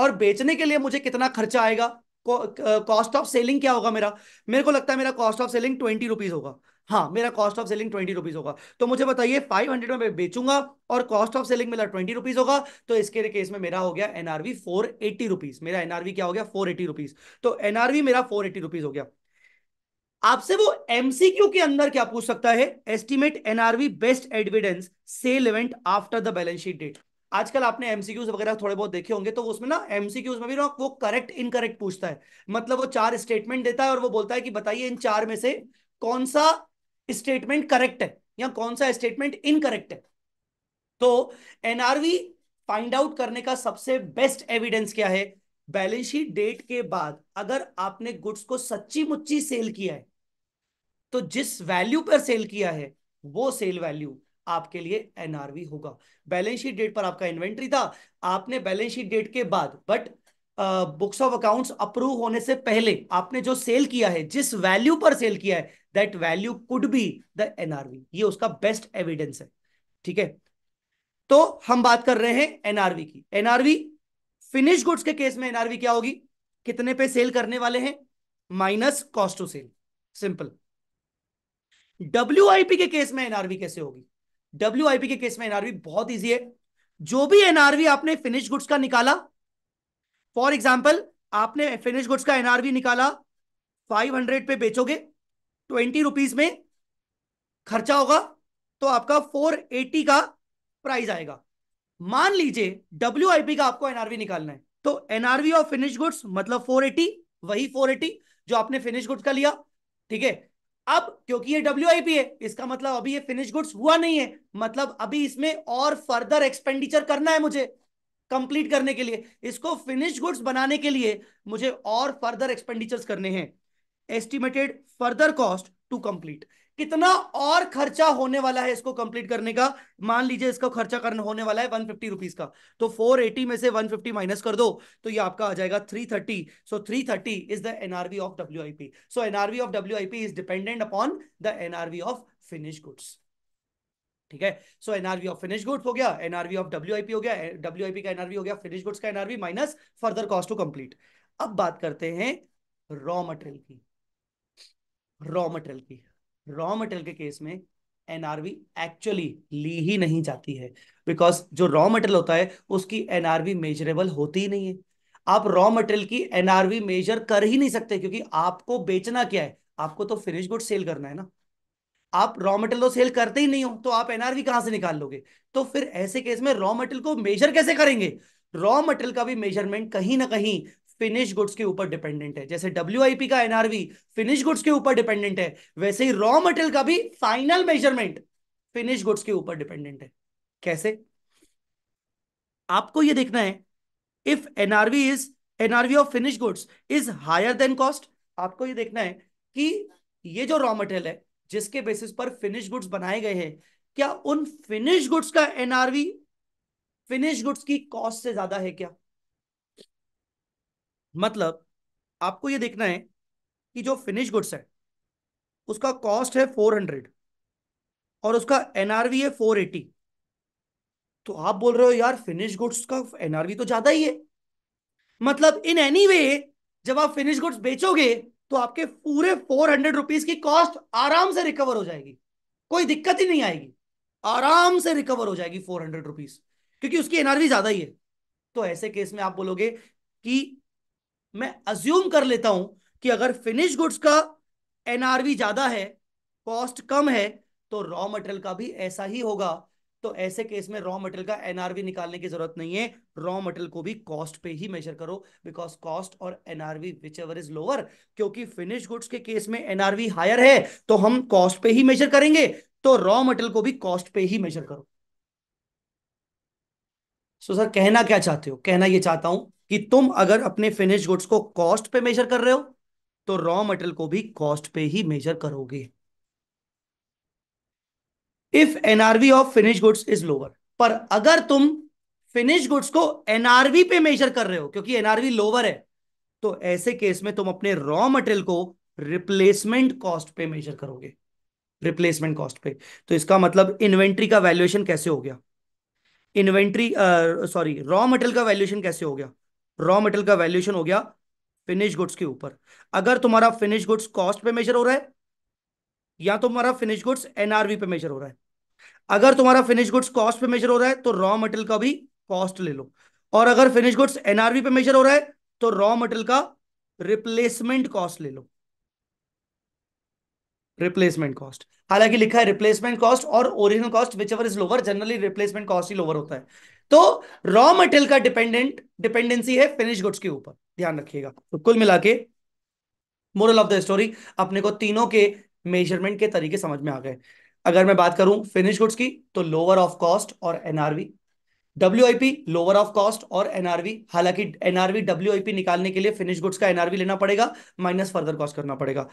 और बेचने के लिए मुझे कितना खर्चा आएगा कॉस्ट ऑफ सेलिंग क्या होगा मेरा मेरे को लगता है मेरा cost of selling twenty rupees होगा हाँ मेरा cost of selling twenty rupees होगा तो मुझे बताइए फाइव हंड्रेड में बेचूंगा और कॉस्ट ऑफ सेलिंग मेरा ट्वेंटी रुपीज होगा तो इसके केस में मेरा हो गया एनआरवी फोर एटी रुपीज मेरा एनआरवी क्या हो गया फोर एटी रुपीज तो एनआरवी मेरा फोर एटी रुपीज हो गया आपसे वो एमसीक्यू के अंदर क्या पूछ सकता है estimate NRV best evidence sale event after the balance sheet date आजकल आपने एमसीक्यूज वगैरह थोड़े बहुत देखे होंगे तो उसमें ना एमसीक्यूज में भी ना वो करेक्ट इनकरेक्ट पूछता है मतलब वो चार स्टेटमेंट देता है और वो बोलता है कि बताइए इन चार में से कौन सा स्टेटमेंट करेक्ट है या कौन सा स्टेटमेंट इनकरेक्ट है तो एनआरवी फाइंड आउट करने का सबसे बेस्ट एविडेंस क्या है बैलेंस शीट डेट के बाद अगर आपने गुड्स को सच्ची मुच्ची सेल किया है तो जिस वैल्यू पर सेल किया है वो सेल वैल्यू आपके लिए एनआरवी होगा बैलेंस शीट डेट पर आपका इन्वेंट्री था आपने बैलेंस शीट डेट के बाद but books of accounts approve होने से पहले आपने जो सेल किया है जिस वैल्यू पर सेल किया है that value could be the NRV ये उसका बेस्ट एविडेंस है ठीक है तो हम बात कर रहे हैं एनआरवी की एनआरवी फिनिश गुड्स के केस में एनआरवी क्या होगी कितने पे सेल करने वाले हैं minus cost to sell simple W के केस में एनआरवी कैसे होगी डब्ल्यू के केस में एनआरवी बहुत ईजी है जो भी एनआरवी आपने फिनिश गुड्स का निकाला फॉर एग्जाम्पल आपने फिनिश गुड्स का एनआरवी निकाला फाइव हंड्रेड पे बेचोगे ट्वेंटी रुपीज में खर्चा होगा तो आपका फोर एटी का प्राइस आएगा मान लीजिए डब्ल्यू का आपको एनआरवी निकालना है तो एनआरवी ऑफ फिनिश गुड्स मतलब फोर एटी वही फोर एटी जो आपने फिनिश गुड्स का लिया ठीक है अब क्योंकि ये डब्ल्यू है इसका मतलब अभी ये फिनिश गुड्स हुआ नहीं है मतलब अभी इसमें और फर्दर एक्सपेंडिचर करना है मुझे कंप्लीट करने के लिए इसको फिनिश गुड्स बनाने के लिए मुझे और फर्दर एक्सपेंडिचर्स करने हैं estimated further cost to complete कितना और खर्चा होने वाला है इसको कंप्लीट करने का मान लीजिए इसका खर्चा करने होने वाला है वन फिफ्टी रुपीज का तो फोर एटी में से वन फिफ्टी माइनस कर दो तो ये आपका आ जाएगा three thirty so three thirty is the NRV of W I P so NRV of W I P is dependent upon the NRV of finish goods ठीक है so NRV of finish goods हो गया NRV of WIP हो गया WIP का NRV हो गया finish goods का NRV minus further cost to complete अब बात करते हैं रॉ मटेरियल की रॉ मटेरियल की रॉ मटेरियल के केस में एनआरवी एक्चुअली ली ही नहीं जाती है बिकॉज जो रॉ मटेरियल होता है उसकी एनआरवी मेजरेबल होती ही नहीं है आप रॉ मटेरियल की एनआरवी मेजर कर ही नहीं सकते क्योंकि आपको बेचना क्या है आपको तो फिनिश गुड सेल करना है ना आप रॉ मटेरियल तो सेल करते ही नहीं हो तो आप एनआरवी कहां से निकाल लोगे तो फिर ऐसे केस में रॉ मटेरियल को मेजर कैसे करेंगे रॉ मटेरियल का भी मेजरमेंट कहीं ना कहीं फिनिश गुड्स के ऊपर डिपेंडेंट है जैसे डब्ल्यू का एनआरवी फिनिश गुड्स के ऊपर डिपेंडेंट है वैसे ही रॉ मटेरियल का भी फाइनल मेजरमेंट फिनिश गुड्स के ऊपर डिपेंडेंट है कैसे आपको यह देखना है if NRV is NRV of finish goods is higher than cost आपको यह देखना है कि ये जो रॉ मटेरियल है जिसके बेसिस पर फिनिश गुड्स बनाए गए हैं क्या उन फिनिश गुड्स का एनआरवी फिनिश गुड्स की कॉस्ट से ज्यादा है क्या मतलब आपको ये देखना है कि जो फिनिश गुड्स है उसका कॉस्ट है फोर हंड्रेड और उसका एनआरवी है फोर एटी तो आप बोल रहे हो यार फिनिश गुड्स का एनआरवी तो ज्यादा ही है मतलब इन एनी वे जब आप फिनिश गुड्स बेचोगे तो आपके पूरे फोर हंड्रेड रुपीज की कॉस्ट आराम से रिकवर हो जाएगी कोई दिक्कत ही नहीं आएगी आराम से रिकवर हो जाएगी फोर हंड्रेड रुपीज क्योंकि उसकी एनआरवी ज्यादा ही है तो ऐसे केस में आप बोलोगे कि मैं अज्यूम कर लेता हूं कि अगर फिनिश गुड्स का एनआरवी ज्यादा है कॉस्ट कम है तो रॉ मटेरियल का भी ऐसा ही होगा तो ऐसे केस में रॉ मटेरियल का एनआरवी निकालने की जरूरत नहीं है रॉ मटेरियल को भी कॉस्ट पे ही मेजर करो बिकॉज कॉस्ट और NRV whichever is lower क्योंकि फिनिश गुड्स के केस में एनआरवी हायर है तो हम कॉस्ट पे ही मेजर करेंगे तो रॉ मटेरियल को भी कॉस्ट पे ही मेजर करो सो so, सर कहना क्या चाहते हो कहना ये चाहता हूं कि तुम अगर अपने फिनिश गुड्स को कॉस्ट पे मेजर कर रहे हो तो रॉ मटेरियल को भी कॉस्ट पे ही मेजर करोगे if NRV of finish goods is lower पर अगर तुम फिनिश गुड्स को एनआरवी पे मेजर कर रहे हो क्योंकि एनआरवी लोअर है तो ऐसे केस में तुम अपने रॉ मटेरियल को रिप्लेसमेंट कॉस्ट पे मेजर करोगे रिप्लेसमेंट कॉस्ट पे तो इसका मतलब इन्वेंट्री का वैल्यूएशन कैसे हो गया इन्वेंट्री सॉरी रॉ मटेरियल का वैल्यूएशन कैसे हो गया रॉ मेटेरियल का वैल्यूएशन हो गया फिनिश गुड्स के ऊपर अगर तुम्हारा फिनिश गुड्स कॉस्ट पे मेजर हो रहा है या तो तुम्हारा फिनिश गुड्स एनआरवी पे मेजर हो रहा है अगर तुम्हारा फिनिश गुड्स कॉस्ट पे मेजर हो रहा है तो रॉ मटेरियल का भी कॉस्ट ले लो और अगर फिनिश गुड्स एनआरवी पे मेजर हो रहा है तो रॉ मटेरियल का रिप्लेसमेंट कॉस्ट ले लो रिप्लेसमेंट कॉस्ट हालांकि लिखा है रिप्लेसमेंट कॉस्ट और original cost whichever is lower generally replacement cost ही लोअर होता है तो रॉ मटेरियल का डिपेंडेंट डिपेंडेंसी है फिनिश गुड्स के ऊपर ध्यान रखिएगा तो कुल मिला के मोरल ऑफ द स्टोरी अपने को तीनों के मेजरमेंट के तरीके समझ में आ गए अगर मैं बात करूं फिनिश गुड्स की तो लोअर ऑफ कॉस्ट और NRV WIP lower of cost और एनआरवी हालांकि एनआरवी डब्ल्यूआईपी निकालने के लिए फिनिश गुड्स का एनआरवी लेना पड़ेगा माइनस फर्दर कॉस्ट करना पड़ेगा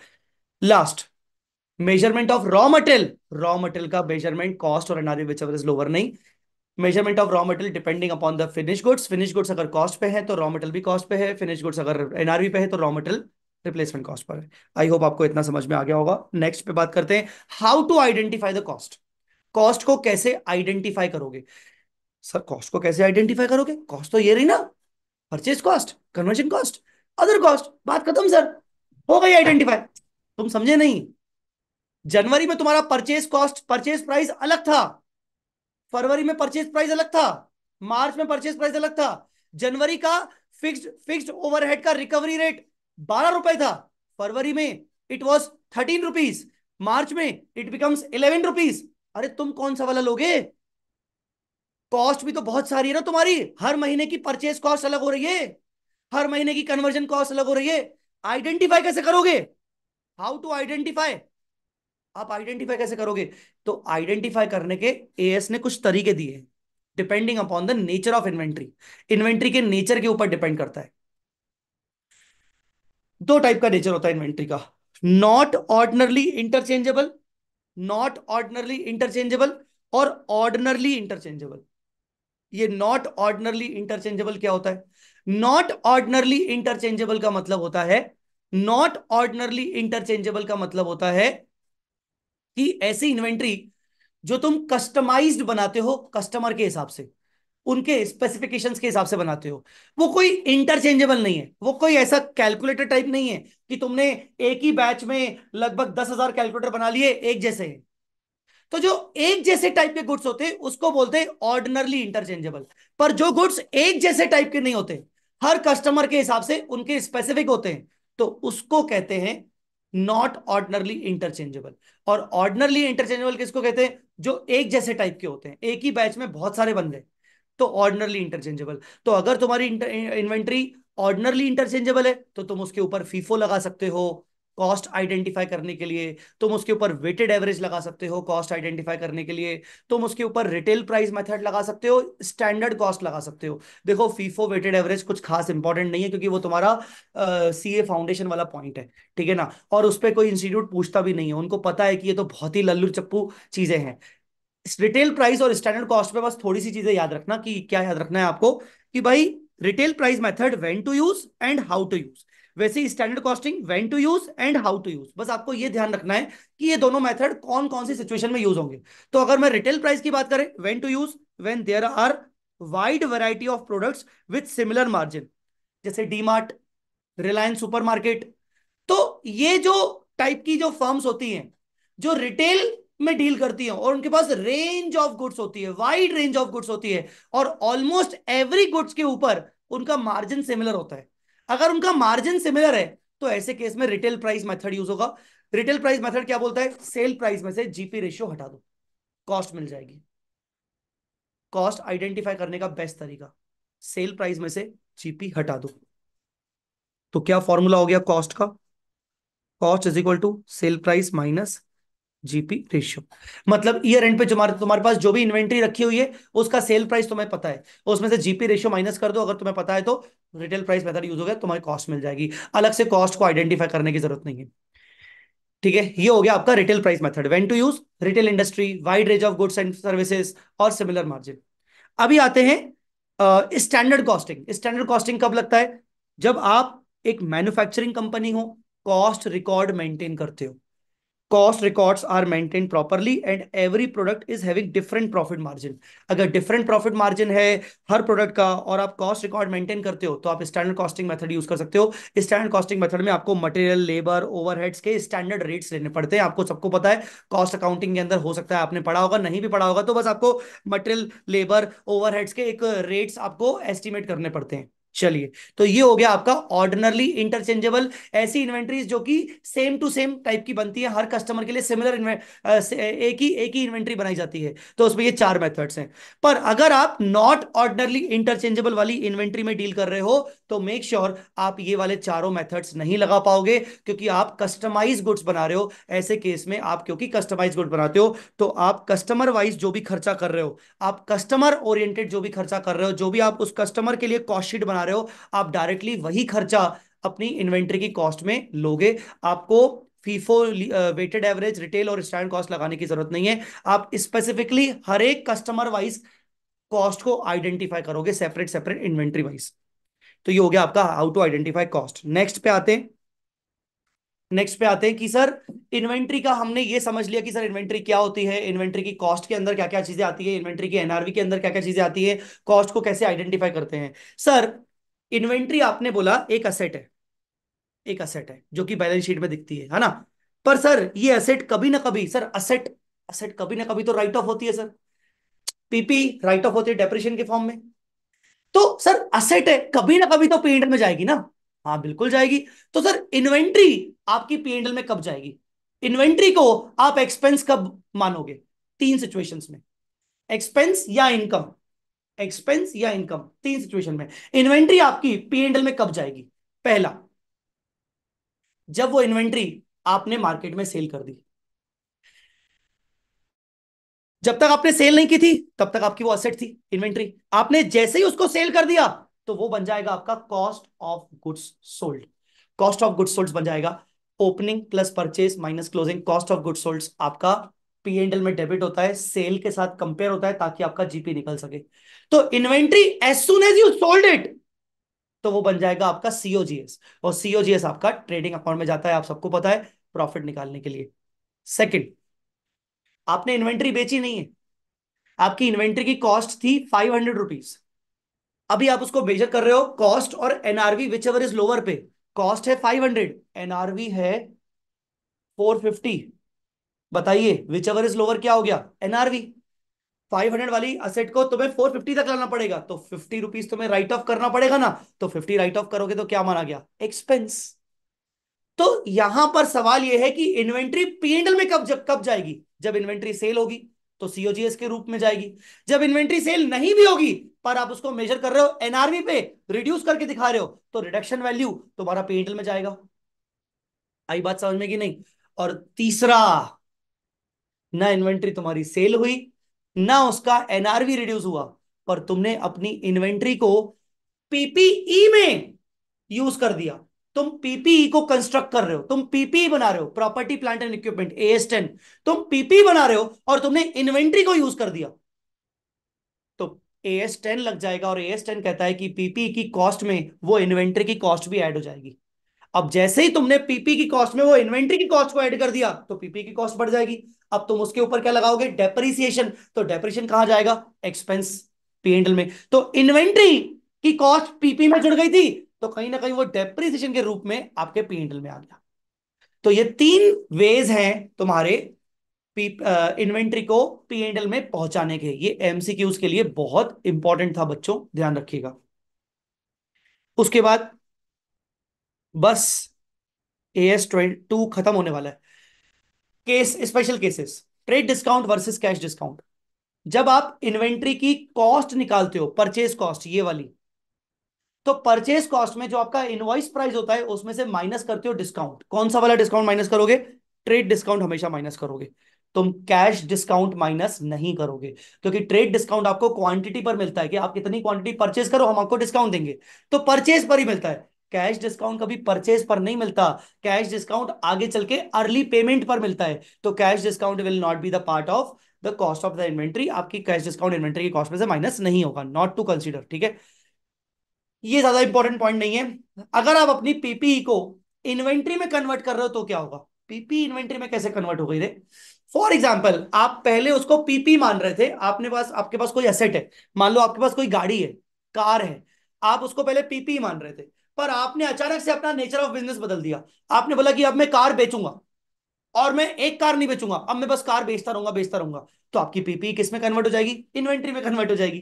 last measurement of raw material raw material का मेजरमेंट कॉस्ट और एनआरवी विच इज लोअर नहीं measurement of raw material depending upon the finish goods finish goods अगर कॉस्ट पे है तो रॉ मटेरियल भी कॉस्ट पे है फिनिश गुड्स अगर एनआरवी पे है तो raw material replacement cost per है आई होप आपको इतना समझ में आ गया होगा नेक्स्ट पे बात करते हैं how to identify the cost cost को कैसे आइडेंटिफाई करोगे सर कॉस्ट को कैसे आइडेंटिफाई करोगे कॉस्ट तो ये रही ना purchase cost conversion cost other cost बात खत्म सर हो गई आइडेंटिफाई तुम समझे नहीं जनवरी में तुम्हारा परचेज कॉस्ट परचेज प्राइस अलग था फरवरी में परचेज प्राइस अलग था मार्च में परचेज प्राइस अलग था जनवरी का फिक्स्ड फिक्स्ड ओवरहेड का रिकवरी रेट बारह रुपए था फरवरी में इट वॉज थर्टीन रुपीज मार्च में इट बिकम्स इलेवन रुपीज अरे तुम कौन सा वाला लोगे कॉस्ट भी तो बहुत सारी है ना तुम्हारी हर महीने की परचेज कॉस्ट अलग हो रही है हर महीने की कन्वर्जन कॉस्ट अलग हो रही है आइडेंटिफाई कैसे करोगे हाउ टू आइडेंटिफाई आप आइडेंटिफाई कैसे करोगे तो आइडेंटिफाई करने के एएस ने कुछ तरीके दिए depending upon the nature of inventory inventory के नेचर के ऊपर डिपेंड करता है दो टाइप का नेचर होता है इन्वेंट्री का not ordinarily interchangeable not ordinarily interchangeable और ऑर्डनरली इंटरचेंजेबल ये नॉट ऑर्डनरली इंटरचेंजेबल क्या होता है नॉट ऑर्डनरली इंटरचेंजेबल का मतलब होता है नॉट ऑर्डनरली इंटरचेंजेबल का मतलब होता है कि ऐसी इन्वेंट्री जो तुम कस्टमाइज्ड बनाते हो कस्टमर के हिसाब से उनके स्पेसिफिकेशंस के हिसाब से बनाते हो वो कोई इंटरचेंजेबल नहीं है वो कोई ऐसा कैलकुलेटर टाइप नहीं है कि तुमने एक ही बैच में लगभग दस हजार कैलकुलेटर बना लिए एक जैसे हैं तो जो एक जैसे टाइप के गुड्स होते हैं उसको बोलते हैं ऑर्डिनरली इंटरचेंजेबल पर जो गुड्स एक जैसे टाइप के नहीं होते हर कस्टमर के हिसाब से उनके स्पेसिफिक होते हैं तो उसको कहते हैं नॉट ऑर्डनरली इंटरचेंजेबल और ऑर्डनरली इंटरचेंजेबल किसको कहते हैं जो एक जैसे टाइप के होते हैं एक ही बैच में बहुत सारे बंदे तो ऑर्डनरली इंटरचेंजेबल तो अगर तुम्हारी इन्वेंट्री ऑर्डनरली इंटरचेंजेबल है तो तुम उसके ऊपर फीफो लगा सकते हो कॉस्ट आइडेंटिफाई करने के लिए तुम उसके ऊपर वेटेड एवरेज लगा सकते हो कॉस्ट आइडेंटिफाई करने के लिए तुम उसके ऊपर रिटेल प्राइस मेथड लगा सकते हो स्टैंडर्ड कॉस्ट लगा सकते हो देखो फीफो वेटेड एवरेज कुछ खास इंपॉर्टेंट नहीं है क्योंकि वो तुम्हारा सी ए फाउंडेशन वाला पॉइंट है ठीक है ना और उस पर कोई इंस्टीट्यूट पूछता भी नहीं है उनको पता है कि ये तो बहुत ही लल्लू चप्पू चीजें हैं रिटेल प्राइस और स्टैंडर्ड कॉस्ट पे बस थोड़ी सी चीजें याद रखना कि क्या याद रखना है आपको कि भाई retail price method when to use and how to use वैसे ही standard costing when to use and how to use बस आपको ये ध्यान रखना है कि ये दोनों मेथड कौन कौन सी सिचुएशन में यूज होंगे तो अगर मैं रिटेल प्राइस की बात करें when to use when there are wide variety of products with similar margin जैसे डी मार्ट रिलायंस सुपरमार्केट तो ये जो टाइप की जो फर्म्स होती हैं जो रिटेल में डील करती हैं और उनके पास रेंज ऑफ गुड्स होती है वाइड रेंज ऑफ गुड्स होती है और ऑलमोस्ट एवरी गुड्स के ऊपर उनका मार्जिन सिमिलर होता है अगर उनका मार्जिन सिमिलर है तो ऐसे केस में रिटेल प्राइस मेथड यूज होगा रिटेल प्राइस मेथड क्या बोलता है सेल प्राइस में से जीपी रेशियो हटा दो कॉस्ट मिल जाएगी कॉस्ट आइडेंटिफाई करने का बेस्ट तरीका सेल प्राइस में से जीपी हटा दो तो क्या फॉर्मूला हो गया कॉस्ट का cost is equal to sale price minus GP ratio मतलब ईयर एंड पे तुम्हारे तुम्हारे पास जो भी इन्वेंट्री रखी हुई है उसका सेल प्राइस तुम्हें पता है उसमें से जीपी रेशियो माइनस कर दो अगर तुम्हें पता है तो रिटेल प्राइस मेथड यूज हो गया तुम्हारी कॉस्ट मिल जाएगी अलग से कॉस्ट को आइडेंटिफाई करने की जरूरत नहीं है ठीक है ये हो गया आपका retail price method when to use retail industry wide range of goods and services और सिमिलर मार्जिन अभी आते हैं स्टैंडर्ड कॉस्टिंग स्टैंडर्ड कॉस्टिंग कब लगता है जब आप एक मैन्युफैक्चरिंग कंपनी हो कॉस्ट रिकॉर्ड मेंटेन करते हो cost records are maintain properly and every product is having different profit margin अगर डिफरेंट प्रॉफिट मार्जिन है हर प्रोडक्ट का और आप कॉस्ट रिकॉर्ड मेंटेन करते हो तो आप स्टैंडर्ड कॉस्टिंग मेथड यूज कर सकते हो स्टैंडर्ड कॉस्टिंग मेथड में आपको मटेरियल लेबर ओवरहेड्स के स्टैंडर्ड रेट्स लेने पड़ते हैं आपको सबको पता है कॉस्ट अकाउंटिंग के अंदर हो सकता है आपने पढ़ा होगा नहीं भी पढ़ा होगा तो बस आपको मटेरियल लेबर ओवरहेड्स के एक रेट्स आपको एस्टिमेट करने पड़ते हैं चलिए तो ये हो गया आपका ऑर्डनरली इंटरचेंजेबल ऐसी इन्वेंट्रीज जो कि सेम टू सेम टाइप की बनती है हर कस्टमर के लिए सिमिलर एक ही एक ही इन्वेंट्री बनाई जाती है तो उसमें ये चार मेथड्स हैं पर अगर आप नॉट ऑर्डनरली इंटरचेंजेबल वाली इन्वेंट्री में डील कर रहे हो तो मेक श्योर sure आप ये वाले चारों मेथड्स नहीं लगा पाओगे क्योंकि आप कस्टमाइज गुड्स बना रहे हो ऐसे केस में आप क्योंकि कस्टमाइज गुड्स बनाते हो तो आप कस्टमर वाइज जो भी खर्चा कर रहे हो आप कस्टमर ओरिएंटेड जो भी खर्चा कर रहे हो जो भी आप उस कस्टमर के लिए कॉस्टशीट बना रहे हो आप डायरेक्टली वही खर्चा अपनी इन्वेंट्री की कॉस्ट में लोगे आपको फीफो वेटेड एवरेज रिटेल और स्टैंड कॉस्ट लगाने की जरूरत नहीं है आप स्पेसिफिकली हर एक कस्टमर वाइज कॉस्ट को आइडेंटिफाई करोगे सेपरेट सेपरेट इन्वेंट्री वाइज तो ये हो गया आपका how to identify cost next पे आते हैं नेक्स्ट पे आते हैं कि सर इन्वेंट्री का हमने ये समझ लिया कि सर इन्वेंट्री क्या होती है इन्वेंट्री की कॉस्ट के अंदर क्या क्या चीजें आती है इन्वेंट्री की एनआरवी के अंदर क्या क्या चीजें आती है कॉस्ट को कैसे आइडेंटिफाई करते हैं सर इन्वेंट्री आपने बोला एक असेट है एक असेट है जो कि बैलेंस शीट में दिखती है है ना पर सर ये असेट कभी ना कभी सर असेट असेट कभी ना कभी तो राइट ऑफ होती है सर पीपी राइट ऑफ होती है डेप्रेशन के फॉर्म में तो सर असेट है कभी ना कभी तो पेंडल में जाएगी ना हाँ बिल्कुल जाएगी तो सर इन्वेंट्री आपकी पेंडल में कब जाएगी इन्वेंट्री को आप एक्सपेंस कब मानोगे तीन सिचुएशंस में एक्सपेंस या इनकम एक्सपेंस या इनकम तीन सिचुएशन में इन्वेंट्री आपकी पीएनडल में कब जाएगी पहला जब वो इन्वेंट्री आपने मार्केट में सेल कर दी जब तक आपने सेल नहीं की थी तब तक आपकी वो असेट थी इन्वेंट्री आपने जैसे ही उसको सेल कर दिया तो वो बन जाएगा आपका cost of goods sold cost of goods sold बन जाएगा opening plus purchase minus closing cost of good sold आपका पी एंडल में डेबिट होता है सेल के साथ कंपेयर होता है ताकि आपका जीपी निकल सके तो inventory as soon as you sold it तो वो बन जाएगा आपका सीओजीएस और सीओजीएस आपका ट्रेडिंग अकाउंट में जाता है आप सबको पता है प्रॉफिट निकालने के लिए सेकंड आपने इन्वेंट्री बेची नहीं है आपकी इन्वेंट्री की कॉस्ट थी फाइव हंड्रेड रुपीज अभी आप उसको मेजर कर रहे हो कॉस्ट और NRV whichever is lower पे कॉस्ट है फाइव हंड्रेड एनआरवी है फोर फिफ्टी बताइए विच एवर इज लोअर क्या हो गया एनआरवी 500 वाली असेट को तुम्हें 450 तक लाना पड़ेगा तो फिफ्टी रुपीज तुम्हें राइट ऑफ करना पड़ेगा ना तो 50 राइट ऑफ करोगे तो क्या माना गया एक्सपेंस तो यहां पर सवाल यह है कि इन्वेंट्री पीएनएल में कब जब कब जाएगी जब इन्वेंट्री सेल होगी तो सीओजीएस के रूप में जाएगी जब इन्वेंट्री सेल नहीं भी होगी पर आप उसको मेजर कर रहे हो एनआरवी पे रिड्यूस करके दिखा रहे हो तो रिडक्शन वैल्यू तुम्हारा पीएनएल में जाएगा आई बात समझ में कि नहीं और तीसरा ना इन्वेंट्री तुम्हारी सेल हुई ना उसका एनआरवी रिड्यूस हुआ पर तुमने अपनी इन्वेंट्री को पीपीई में यूज कर दिया तुम पीपीई को कंस्ट्रक्ट कर रहे हो तुम पीपीई बना रहे हो property plant and equipment AS ten तुम पीपी बना रहे हो और तुमने इन्वेंट्री को यूज कर दिया तो एस टेन लग जाएगा और एस टेन कहता है कि पीपी की कॉस्ट में वो इन्वेंट्री की कॉस्ट भी एड हो जाएगी अब जैसे ही तुमने पीपी की कॉस्ट में वो इन्वेंट्री की कॉस्ट को एड कर दिया तो पीपी की कॉस्ट बढ़ जाएगी अब तुम उसके ऊपर क्या लगाओगे डेप्रिसिएशन तो डेप्रिसिएशन कहा जाएगा एक्सपेंस पीएनएल में तो इन्वेंट्री की कॉस्ट पीपी में जुड़ गई थी तो कहीं ना कहीं वो डेप्रिसिएशन के रूप में आपके पीएनएल में आ गया तो ये तीन वेज हैं तुम्हारे इन्वेंट्री को पीएनएल में पहुंचाने के ये एमसीक्यूज के लिए बहुत इंपॉर्टेंट था बच्चों ध्यान रखिएगा उसके बाद बस ए एस ट्वेंटी टू खत्म होने वाला है case special cases trade discount versus cash discount जब आप इन्वेंट्री की कॉस्ट निकालते हो परचेज कॉस्ट ये वाली तो परचेज कॉस्ट में जो आपका इनवॉइस प्राइस होता है उसमें से माइनस करते हो डिस्काउंट कौन सा वाला डिस्काउंट माइनस करोगे ट्रेड डिस्काउंट हमेशा माइनस करोगे तुम कैश डिस्काउंट माइनस नहीं करोगे क्योंकि ट्रेड डिस्काउंट आपको क्वांटिटी पर मिलता है कि आप कितनी क्वांटिटी परचेज करो हम आपको डिस्काउंट देंगे तो परचेज पर ही मिलता है कैश डिस्काउंट कभी परचेज पर नहीं मिलता कैश डिस्काउंट आगे चल के अर्ली पेमेंट पर मिलता है तो cash discount will not be the part of the cost of the inventory आपकी कैश डिस्काउंट इन्वेंट्री की कॉस्ट में से माइनस नहीं होगा नॉट टू कंसिडर ठीक है ये ज्यादा इंपॉर्टेंट पॉइंट नहीं है अगर आप अपनी पीपीई e को इन्वेंट्री में कन्वर्ट कर रहे हो तो क्या होगा पीपी e इन्वेंट्री में कैसे कन्वर्ट हो गई रे फॉर एग्जाम्पल आप पहले उसको पीपी मान रहे थे आपने पास आपके पास कोई एसेट है मान लो आपके पास कोई गाड़ी है कार है आप उसको पहले पीपी मान रहे थे पर आपने अचानक से अपना नेचर ऑफ बिजनेस बदल दिया आपने बोला कि अब मैं कार बेचूंगा और मैं एक कार नहीं बेचूंगा अब मैं बस कार बेचता रहूंगा बेचता रहूंगा तो आपकी पीपी किसमें कन्वर्ट हो जाएगी इन्वेंट्री में कन्वर्ट हो जाएगी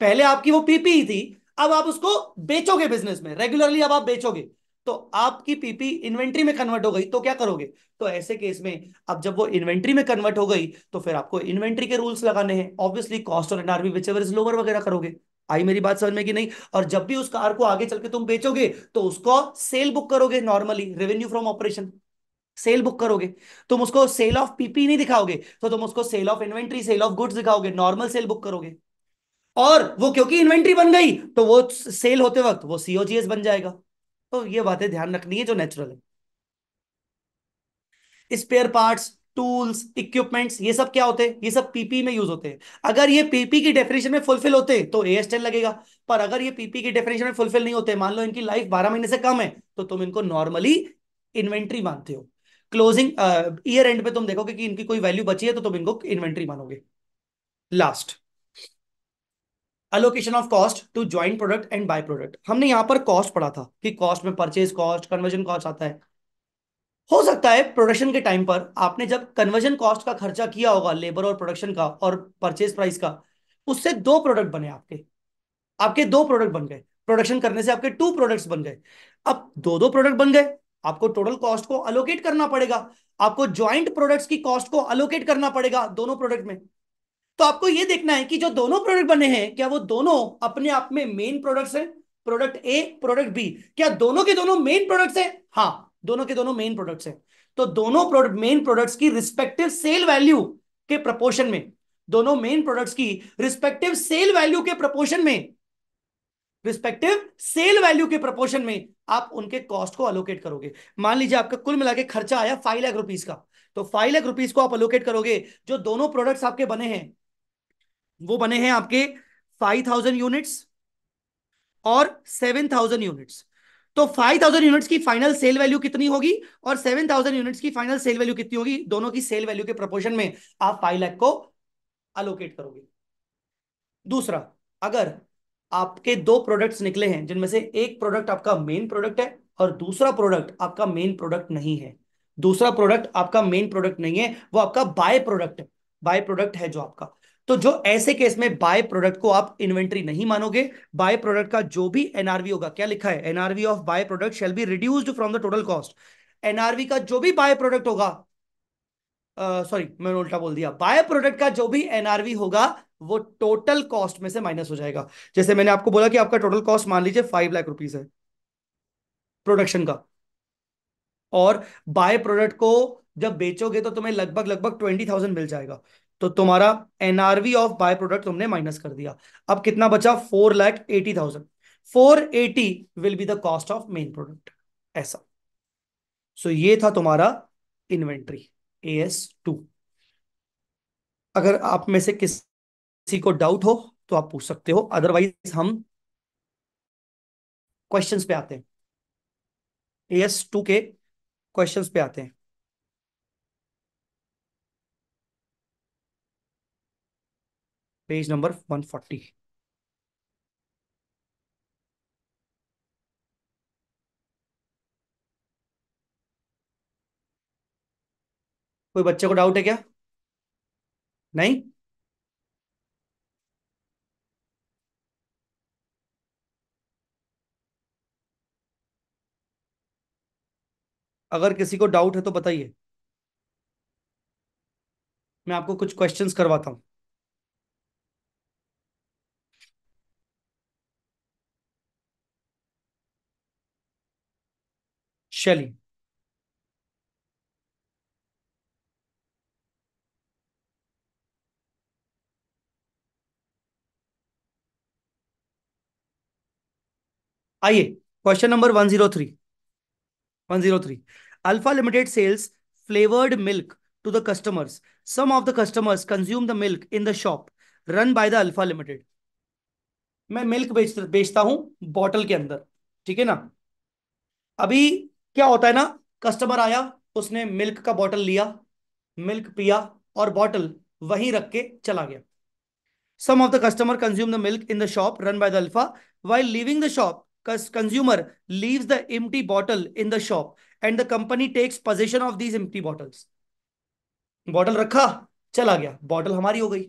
पहले आपकी वो पीपी थी अब आप उसको बेचोगे बिजनेस में रेगुलरली अब आप बेचोगे तो आपकी पीपी इन्वेंट्री में कन्वर्ट हो गई तो क्या करोगे तो ऐसे केस में अब जब वो इन्वेंट्री में कन्वर्ट हो गई तो फिर आपको इन्वेंट्री के रूल्स लगाने हैं ऑब्वियसली कॉस्ट और NRV whichever is lower वगैरह करोगे आई मेरी बात समझ में कि नहीं और जब भी उस कार को आगे चल के तुम बेचोगे तो उसको सेल बुक करोगे normally revenue from operation sale book करोगे तुम उसको सेल ऑफ पीपी नहीं दिखाओगे तो तुम उसको sale of inventory sale of goods दिखाओगे नॉर्मल सेल बुक करोगे और वो क्योंकि इन्वेंट्री बन गई तो वो सेल होते वक्त वो सीओजीएस बन जाएगा तो ये बातें ध्यान रखनी है जो नेचुरल है स्पेयर पार्ट्स टूल्स इक्विपमेंट्स ये सब क्या होते हैं ये सब पीपी में यूज होते हैं अगर ये पीपी की डेफिनेशन में फुलफिल होते तो ए एस टेन लगेगा पर अगर ये पीपी की डेफिनेशन में फुलफिल नहीं होते मान लो इनकी लाइफ बारह महीने से कम है तो तुम इनको नॉर्मली इन्वेंट्री मानते हो क्लोजिंग ईयर एंड पे तुम देखोगे कि इनकी कोई वैल्यू बची है तो तुम इनको इन्वेंट्री मानोगे last allocation of cost to joint product and by product हमने यहां पर कॉस्ट पढ़ा था कि कॉस्ट में परचेज कॉस्ट कन्वर्जन कॉस्ट आता है हो सकता है प्रोडक्शन के टाइम पर आपने जब कन्वर्जन कॉस्ट का खर्चा किया होगा लेबर और प्रोडक्शन का और परचेज प्राइस का उससे दो प्रोडक्ट बने आपके आपके दो प्रोडक्ट बन गए प्रोडक्शन करने से आपके टू प्रोडक्ट्स बन गए अब दो दो प्रोडक्ट बन गए आपको टोटल कॉस्ट को अलोकेट करना पड़ेगा आपको ज्वाइंट प्रोडक्ट्स की कॉस्ट को अलोकेट करना पड़ेगा दोनों प्रोडक्ट में तो आपको यह देखना है कि जो दोनों प्रोडक्ट बने हैं क्या वो दोनों अपने आप में मेन प्रोडक्ट्स हैं प्रोडक्ट ए प्रोडक्ट बी क्या दोनों के दोनों मेन प्रोडक्ट्स हैं हाँ दोनों के दोनों मेन प्रोडक्ट्स हैं तो दोनों प्रोडक्ट मेन प्रोडक्ट्स की रिस्पेक्टिव सेल वैल्यू के प्रपोर्शन में दोनों मेन प्रोडक्ट्स की रिस्पेक्टिव सेल वैल्यू के प्रपोर्शन में रिस्पेक्टिव सेल वैल्यू के प्रपोर्शन में आप उनके कॉस्ट को अलोकेट करोगे मान लीजिए आपका कुल मिला के खर्चा आया फाइव लाख रुपीज का तो फाइव लाख रुपीज को आप अलोकेट करोगे जो दोनों प्रोडक्ट्स आपके बने हैं वो बने हैं आपके फाइव थाउजेंड यूनिट्स और सेवन थाउजेंड यूनिट्स तो 5000 यूनिट्स की फाइनल सेल वैल्यू कितनी होगी और 7000 यूनिट्स की फाइनल सेल वैल्यू कितनी होगी दोनों की सेल वैल्यू के प्रोपोर्शन में आप फाइव लैख को अलोकेट करोगे दूसरा अगर आपके दो प्रोडक्ट्स निकले हैं जिनमें से एक प्रोडक्ट आपका मेन प्रोडक्ट है और दूसरा प्रोडक्ट आपका मेन प्रोडक्ट नहीं है दूसरा प्रोडक्ट आपका मेन प्रोडक्ट नहीं है वो आपका बाय प्रोडक्ट है बाय प्रोडक्ट है जो आपका तो जो ऐसे केस में बाय प्रोडक्ट को आप इन्वेंट्री नहीं मानोगे बाय प्रोडक्ट का जो भी एनआरवी होगा क्या लिखा है NRV of by product shall be reduced from the total cost NRV का जो भी बाय प्रोडक्ट होगा सॉरी uh, मैंने उल्टा बोल दिया बाय प्रोडक्ट का जो भी एनआरवी होगा वो टोटल कॉस्ट में से माइनस हो जाएगा जैसे मैंने आपको बोला कि आपका टोटल कॉस्ट मान लीजिए फाइव लाख रुपीज है प्रोडक्शन का और बाय प्रोडक्ट को जब बेचोगे तो तुम्हें लगभग लगभग ट्वेंटी थाउजेंड मिल जाएगा तो तुम्हारा एनआरवी ऑफ बाय प्रोडक्ट तुमने माइनस कर दिया अब कितना बचा four lakh eighty thousand four eighty will be the cost of main product ऐसा सो so, ये था तुम्हारा इन्वेंट्री ए एस टू अगर आप में से किसी को डाउट हो तो आप पूछ सकते हो अदरवाइज हम क्वेश्चंस पे आते हैं ए एस टू के क्वेश्चंस पे आते हैं पेज नंबर वन फोर्टी कोई बच्चे को डाउट है क्या नहीं अगर किसी को डाउट है तो बताइए मैं आपको कुछ क्वेश्चंस करवाता हूं चलिए आइए question number one zero three one zero three Alpha Limited sells flavoured milk to the customers some of the customers consume the milk in the shop run by the Alpha Limited मैं milk बेचता हूं bottle के अंदर ठीक है ना अभी क्या होता है ना कस्टमर आया उसने मिल्क का बॉटल लिया मिल्क पिया और बॉटल वहीं रख के चला गया some of the customer consume the milk in the shop run by the Alpha while leaving the shop consumer leave the empty bottle in the shop and the company takes possession of these empty bottles bottle रखा चला गया bottle हमारी हो गई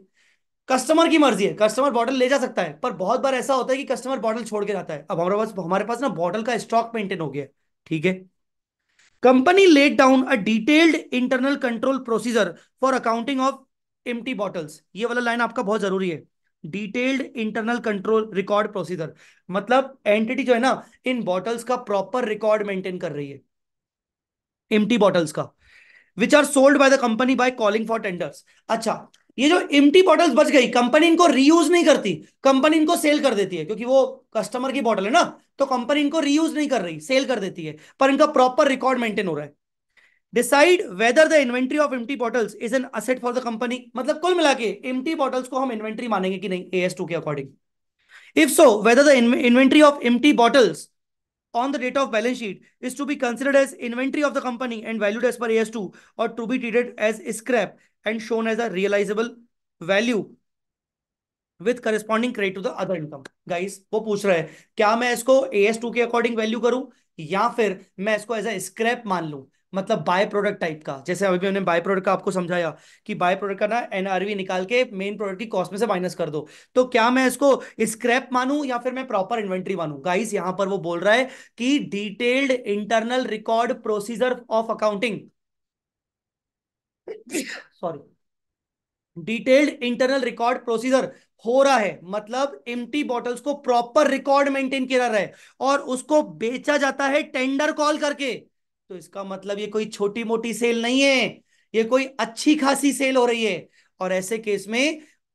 customer की मर्जी है customer bottle ले जा सकता है पर बहुत बार ऐसा होता है कि कस्टमर बॉटल छोड़ के जाता है अब हमारे पास हमारे पास ना बॉटल का स्टॉक मेंटेन हो गया ठीक है company let down a detailed internal control procedure for accounting of empty bottles ये वाला लाइन आपका बहुत जरूरी है detailed internal control record procedure मतलब एंटिटी जो है ना इन बॉटल्स का प्रॉपर रिकॉर्ड मेंटेन कर रही है एम्प्टी बॉटल्स का which are sold by the company by calling for tenders अच्छा ये जो इमटी बॉटल्स बच गई कंपनी इनको रीयूज नहीं करती कंपनी इनको सेल कर देती है क्योंकि वो कस्टमर की बॉटल है ना तो कंपनी इनको रीयूज नहीं कर रही सेल कर देती है पर इनका प्रॉपर रिकॉर्ड मेंटेन हो रहा है decide whether the inventory of empty bottles is an asset for the company मतलब कुल मिला के इमटी बॉटल्स को हम इन्वेंट्री मानेंगे कि नहीं ए एस टू के according if so whether the inventory of empty bottles on date of balance sheet is to be to as inventory of the company and valued as valued A S two और to be treated as scrap and shown as a realisable value with corresponding credit to the other income guys वो पूछ रहा है क्या मैं इसको A S two के according value करूं या फिर मैं इसको एज अ स्क्रैप मान लू मतलब बाय प्रोडक्ट टाइप का जैसे अभी मैंने बाय प्रोडक्ट का आपको समझाया कि बाय प्रोडक्ट का ना एनआरवी निकाल के मेन प्रोडक्ट की कॉस्ट में से माइनस कर दो तो क्या मैं इसको स्क्रैप मानूं या फिर मैं प्रॉपर इन्वेंट्री मानूं गाइस यहां पर वो बोल रहा है कि detailed internal record procedure of accounting sorry detailed internal record procedure हो रहा है मतलब टी बॉटल्स को प्रॉपर रिकॉर्ड मेंटेन किया जा रहा है और उसको बेचा जाता है टेंडर कॉल करके तो इसका मतलब ये कोई छोटी मोटी सेल नहीं है ये कोई अच्छी खासी सेल हो रही है और ऐसे केस में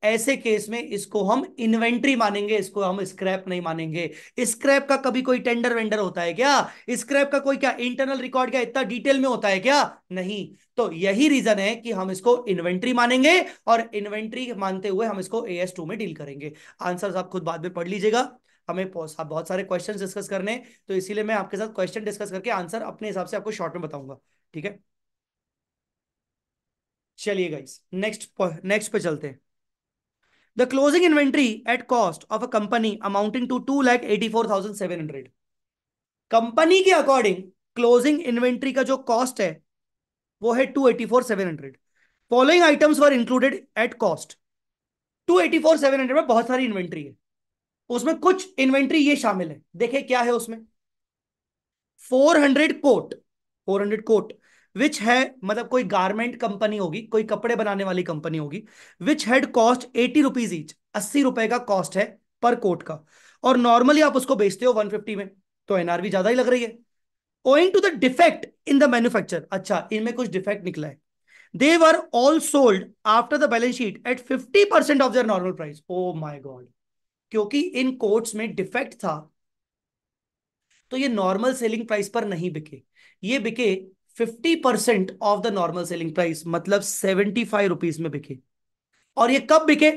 ऐसे केस में इसको हम इन्वेंट्री मानेंगे इसको हम स्क्रैप नहीं मानेंगे स्क्रैप का कभी कोई टेंडर वेंडर होता है क्या स्क्रैप का कोई क्या इंटरनल रिकॉर्ड क्या इतना डिटेल में होता है क्या नहीं तो यही रीजन है कि हम इसको इन्वेंट्री मानेंगे और इन्वेंट्री मानते हुए हम इसको ए एस टू में डील करेंगे आंसर आप खुद बाद में पढ़ लीजिएगा हमें बहुत सारे क्वेश्चन डिस्कस करने तो इसीलिए मैं आपके साथ क्वेश्चन डिस्कस करके आंसर अपने हिसाब से आपको शॉर्ट में बताऊंगा ठीक है चलिए गाइस नेक्स्ट नेक्स्ट पे चलते हैं the closing inventory at cost of a company amounting to hundred company के अकॉर्डिंग क्लोजिंग इन्वेंट्री का जो कॉस्ट है वो है 284,700 following items were included at cost 284,700 में बहुत सारी इन्वेंट्री है उसमें कुछ इन्वेंट्री ये शामिल है देखे क्या है उसमें 400 कोट 400 कोट विच है मतलब कोई गारमेंट कंपनी होगी कोई कपड़े बनाने वाली कंपनी होगी which had cost eighty rupees each अस्सी रुपए का कॉस्ट है पर कोट का और नॉर्मली आप उसको बेचते हो वन फिफ्टी में तो एनआरवी ज्यादा ही लग रही है owing to the defect in the manufacture अच्छा इनमें कुछ डिफेक्ट निकला है they were all sold after the balance sheet at fifty percent of their normal price oh my god क्योंकि इन कोट्स में डिफेक्ट था तो ये नॉर्मल सेलिंग प्राइस पर नहीं बिके ये बिके fifty percent of the normal selling price मतलब सेवेंटी फाइव रुपीज में बिके और ये कब बिके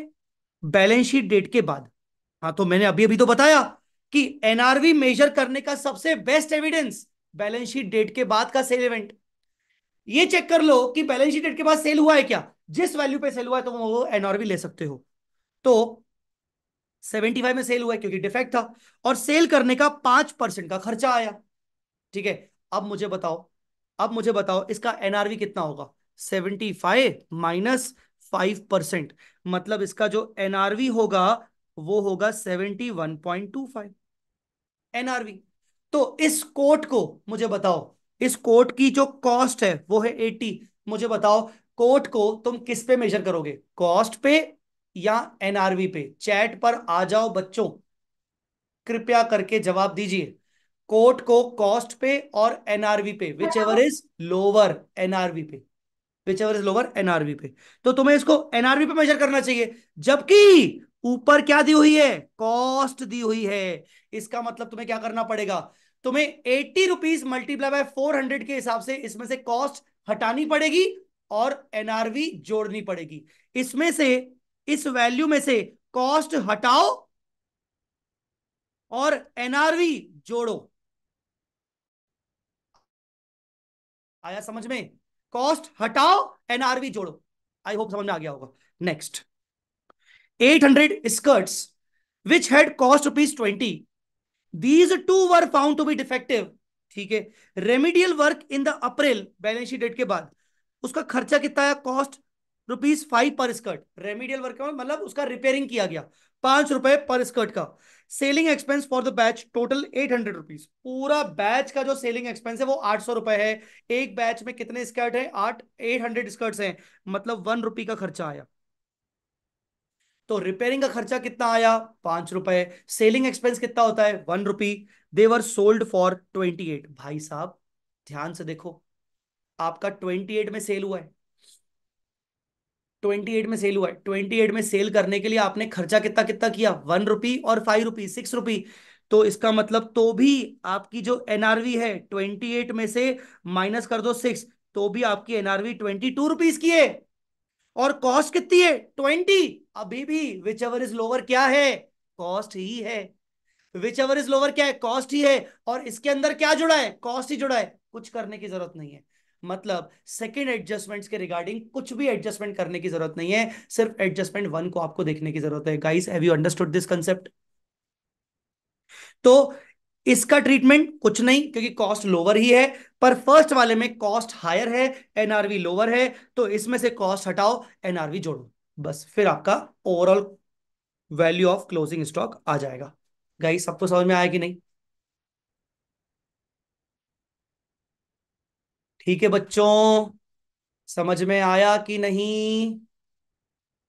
बैलेंस शीट डेट के बाद हाँ तो मैंने अभी अभी तो बताया कि एनआरवी मेजर करने का सबसे best evidence balance sheet date के बाद का सेल इवेंट ये चेक कर लो कि बैलेंस शीट डेट के बाद सेल हुआ है क्या जिस वैल्यू पे सेल हुआ है तो वो एनआरवी ले सकते हो तो 75 में सेल हुआ है क्योंकि डिफेक्ट था और सेल करने का पांच परसेंट का खर्चा आया ठीक है अब मुझे बताओ अब मुझे बताओ इसका एनआरवी कितना होगा seventy five minus five percent मतलब इसका जो एनआरवी होगा वो होगा seventy one point two five NRV तो इस कोट को मुझे बताओ इस कोट की जो कॉस्ट है वो है एटी मुझे बताओ कोट को तुम किस पे मेजर करोगे कॉस्ट पे या एनआरवी पे चैट पर आ जाओ बच्चों कृपया करके जवाब दीजिए कोट को कॉस्ट पे और एनआरवी पे whichever is lower NRV पे whichever is lower NRV पे तो तुम्हें इसको एनआरवी पे मेजर करना चाहिए जबकि ऊपर क्या दी हुई है कॉस्ट दी हुई है इसका मतलब तुम्हें क्या करना पड़ेगा तुम्हें eighty rupees multiply by four hundred के हिसाब से इसमें से कॉस्ट हटानी पड़ेगी और एनआरवी जोड़नी पड़ेगी इसमें से इस वैल्यू में से कॉस्ट हटाओ और एनआरवी जोड़ो आया समझ में कॉस्ट हटाओ एनआरवी जोड़ो आई होप समझ में आ गया होगा next 800 skirt which had cost rupees twenty these two were found to be defective ठीक है remedial work in the April balance sheet date के बाद उसका खर्चा कितना आया cost rupees five per skirt remedial work मतलब उसका रिपेयरिंग किया गया पांच रुपए पर स्कर्ट का selling expense for the batch total eight hundred rupees पूरा बैच का जो सेलिंग एक्सपेंस है वो आठ सौ रुपए है एक बैच में कितने स्कर्ट है आठ एट हंड्रेड स्कर्ट है मतलब वन रुपी का खर्चा आया तो रिपेयरिंग का खर्चा कितना आया पांच रुपए सेलिंग एक्सपेंस कितना होता है one rupee they were sold for twenty eight भाई साहब ध्यान से देखो आपका ट्वेंटी एट में सेल हुआ है ट्वेंटी एट में सेल हुआ है ट्वेंटी एट में सेल करने के लिए आपने खर्चा कितना कितना किया वन रुपी और फाइव रुपी सिक्स रुपी तो इसका मतलब तो भी आपकी जो एनआरवी है ट्वेंटी एट में से माइनस कर दो सिक्स तो भी आपकी एनआरवी ट्वेंटी टू रुपीज की है और कॉस्ट कितनी है ट्वेंटी अभी भी विच एवर इज लोअर क्या है कॉस्ट ही है विच एवर इज लोअर क्या है कॉस्ट ही है और इसके अंदर क्या जुड़ा है कॉस्ट ही जुड़ा है कुछ करने की जरूरत नहीं है मतलब सेकेंड एडजस्टमेंट्स के रिगार्डिंग कुछ भी एडजस्टमेंट करने की जरूरत नहीं है सिर्फ एडजस्टमेंट वन को आपको देखने की जरूरत है guys have you understood this concept तो इसका ट्रीटमेंट कुछ नहीं क्योंकि कॉस्ट लोअर ही है पर फर्स्ट वाले में कॉस्ट हायर है एनआरवी लोअर है तो इसमें से कॉस्ट हटाओ एनआरवी जोड़ो बस फिर आपका overall value of closing stock आ जाएगा गाइस सबको समझ में आया कि नहीं ठीक है बच्चों समझ में आया कि नहीं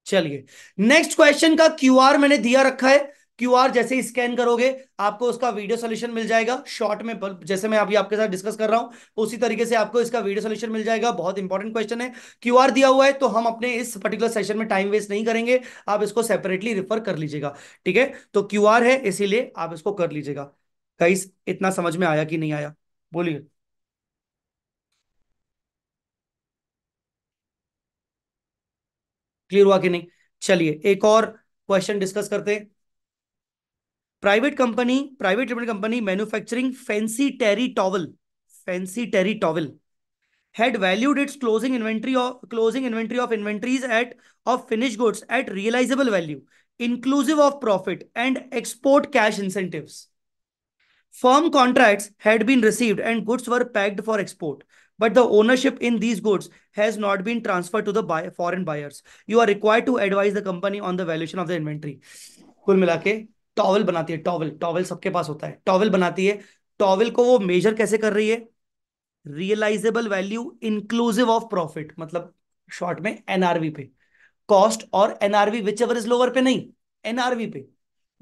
चलिए नेक्स्ट क्वेश्चन का क्यूआर मैंने दिया रखा है क्यूआर जैसे स्कैन करोगे आपको उसका वीडियो सोल्यूशन मिल जाएगा शॉर्ट में जैसे मैं अभी आपके साथ डिस्कस कर रहा हूं उसी तरीके से आपको इसका वीडियो सोल्यूशन मिल जाएगा बहुत इंपॉर्टेंट क्वेश्चन है क्यूआर दिया हुआ है तो हम अपने इस पर्टिकुलर सेशन में टाइम वेस्ट नहीं करेंगे आप इसको सेपरेटली रिफर कर लीजिएगा ठीक है तो आर है इसीलिए आप इसको कर लीजिएगा कई इतना समझ में आया कि नहीं आया बोलिए क्लियर हुआ कि नहीं चलिए एक और क्वेश्चन डिस्कस करते private company private limited company manufacturing fancy terry towel fancy terry towel had valued its closing inventory of closing inventory of inventories at of finish goods at realisable value inclusive of profit and export cash incentive firm contract had been received and goods were packed for export but the ownership in these goods has not been transferred to the buy, foreign buyers. You are required to advise the company on the valuation of the inventory. कुल मिला के towel बनाती है towel towel सबके पास होता है towel बनाती है टॉवल को वो मेजर कैसे कर रही है realisable value inclusive of profit मतलब शॉर्ट में एनआरवी पे कॉस्ट और NRV whichever is lower पे नहीं एनआरवी पे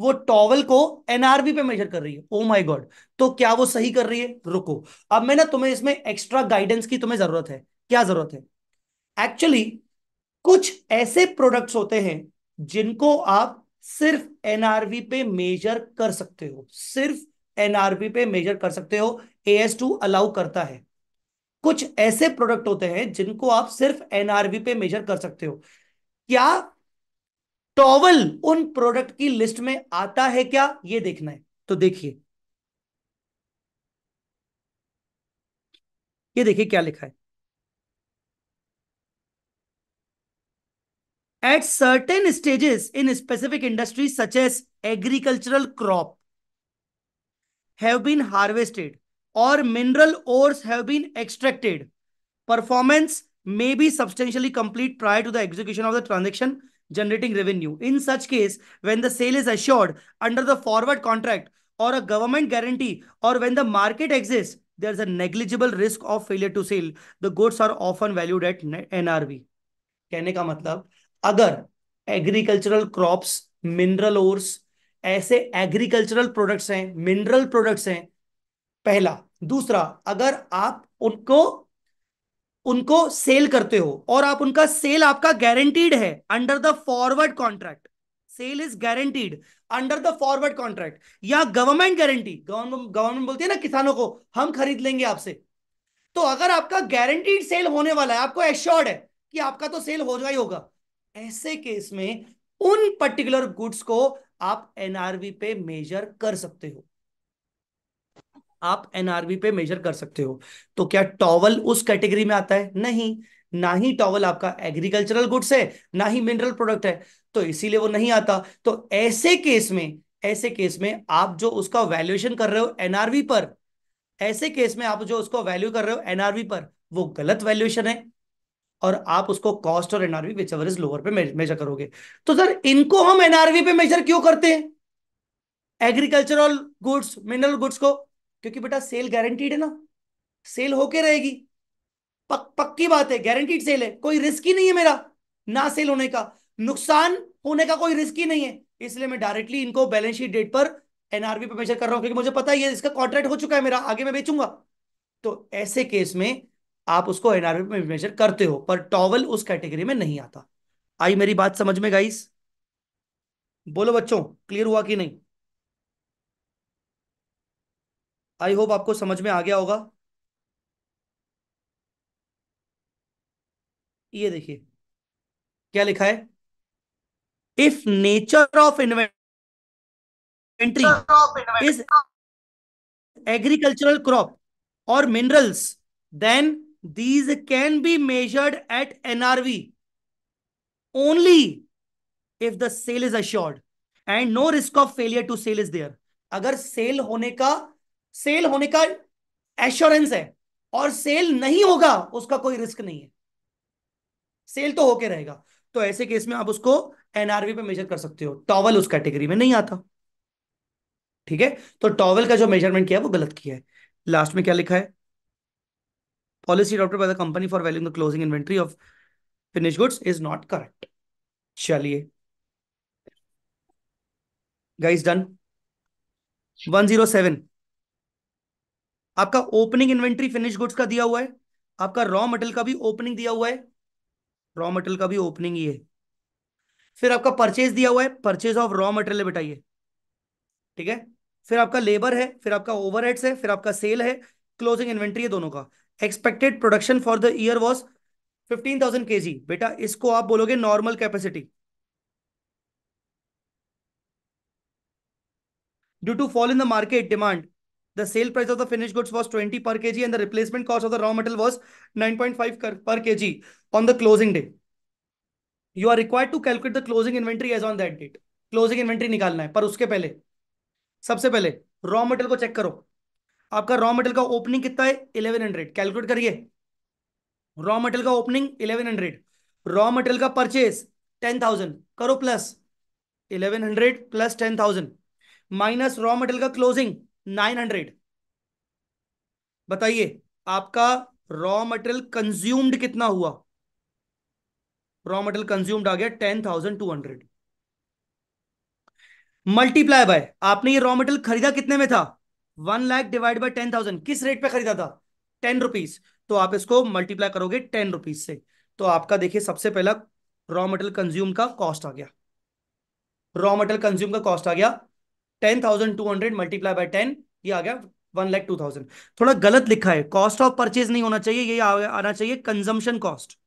वो टॉवल को एनआरबी पे मेजर कर रही है ओ माय गॉड तो क्या वो सही कर रही है रुको अब मैं ना तुम्हें इसमें एक्स्ट्रा गाइडेंस की तुम्हें जरूरत है क्या जरूरत है एक्चुअली कुछ ऐसे प्रोडक्ट्स होते हैं जिनको आप सिर्फ एनआरबी पे मेजर कर सकते हो सिर्फ एनआरबी पे मेजर कर सकते हो ए एस टू अलाउ करता है कुछ ऐसे प्रोडक्ट होते हैं जिनको आप सिर्फ एनआरबी पे मेजर कर सकते हो क्या टॉवल उन प्रोडक्ट की लिस्ट में आता है क्या ये देखना है तो देखिए ये देखिए क्या लिखा है at certain stages in specific industry such as agricultural crop have been harvested और mineral ores have been extracted performance may be substantially complete prior to the execution of the transaction generating revenue. In such case, when the sale is assured under the forward contract or a government guarantee or when the market exists, there is a negligible risk of failure to sell. The goods are often valued at NRV. kehne ka matlab agar agricultural crops mineral ores aise agricultural products hain mineral products hain pehla dusra agar aap unko उनको sale करते हो और आप उनका sale आपका guaranteed है under the forward contract sale is guaranteed under the forward contract या government guarantee government बोलती है ना किसानों को हम खरीद लेंगे आपसे तो अगर आपका गारंटीड सेल होने वाला है आपको एश्योर्ड है कि आपका तो सेल हो ही होगा ऐसे केस में उन पर्टिकुलर गुड्स को आप एनआरवी पे मेजर कर सकते हो आप एनआरबी पे मेजर कर सकते हो तो क्या टॉवल उस कैटेगरी में आता है नहीं ना ही टॉवल आपका एग्रीकल्चरल गुड्स है ना ही मिनरल प्रोडक्ट है तो इसीलिए वो नहीं आता तो ऐसे केस में ऐसे केस में आप जो उसका वैल्यूएशन कर रहे हो एनआरवी पर ऐसे केस में आप जो उसको वैल्यू कर रहे हो एनआरवी पर वो गलत वैल्यूएशन है और आप उसको कॉस्ट और NRV whichever is lower पे मेजर करोगे तो सर इनको हम एनआरवी पे मेजर क्यों करते हैं एग्रीकल्चरल गुड्स मिनरल गुड्स को क्योंकि बेटा सेल गारंटीड है ना सेल होके रहेगी पक पक्की बात है गारंटीड सेल है कोई रिस्क ही नहीं है मेरा ना सेल होने का नुकसान होने का कोई रिस्क ही नहीं है इसलिए मैं डायरेक्टली इनको बैलेंस शीट डेट पर एनआरबी पर मेजर कर रहा हूं क्योंकि मुझे पता है इसका कॉन्ट्रैक्ट हो चुका है मेरा आगे मैं बेचूंगा तो ऐसे केस में आप उसको एनआरबी पर मेजर करते हो पर टॉवल उस कैटेगरी में नहीं आता आई मेरी बात समझ में गाइस बोलो बच्चों क्लियर हुआ कि नहीं आई होप आपको समझ में आ गया होगा ये देखिए क्या लिखा है if nature of inventory is agricultural crop और minerals then these can be measured at NRV only if the sale is assured and no risk of failure to sale is there अगर सेल होने का cell होने का assurance है और cell नहीं होगा उसका कोई रिस्क नहीं है सेल तो होके रहेगा तो ऐसे केस में आप उसको एनआरवी पे मेजर कर सकते हो टॉवल उस कैटेगरी में नहीं आता ठीक है तो टॉवल का जो मेजरमेंट किया वो गलत किया है लास्ट में क्या लिखा है policy adopted by the company for valuing closing inventory of finish goods is not correct चलिए guys done one zero seven आपका ओपनिंग इन्वेंट्री फिनिश गुड्स का दिया हुआ है आपका रॉ मटेरियल का भी ओपनिंग दिया हुआ है रॉ मटेरियल का भी ओपनिंग ही है फिर आपका परचेज दिया हुआ है परचेज ऑफ रॉ मटेरियल बताइए ठीक है फिर आपका लेबर है फिर आपका ओवरहेड्स है फिर आपका सेल है क्लोजिंग इन्वेंट्री है दोनों का expected production for the year was fifteen thousand K G बेटा इसको आप बोलोगे normal capacity due to fall in the market demand The sale price of the finished goods was 20 per kg and the replacement cost of the raw metal was 9.5 per kg on the closing day. You are required to calculate the closing inventory as on that date. Closing inventory nikalna hai par uske pehle sabse pehle raw metal ko check karo aapka raw metal ka opening kitna hai 1100 calculate kariye raw metal ka opening 1100 raw material ka purchase 10000 karo plus 1100 eleven hundred plus ten thousand minus raw material का closing nine hundred बताइए आपका raw material consumed कितना हुआ raw material consumed आ गया ten thousand two hundred multiply by आपने ये raw material खरीदा कितने में था one lakh divide by ten thousand किस रेट पे खरीदा था टेन रुपीज तो आप इसको मल्टीप्लाई करोगे टेन रुपीज से तो आपका देखिए सबसे पहला रॉ मटेरियल कंज्यूम का कॉस्ट आ गया रॉ मटेरियल कंज्यूम का कॉस्ट आ गया ten thousand two hundred multiply by ten ये आ गया वन लैख टू थाउजेंड थोड़ा गलत लिखा है कॉस्ट ऑफ परचेज नहीं होना चाहिए ये आना चाहिए consumption cost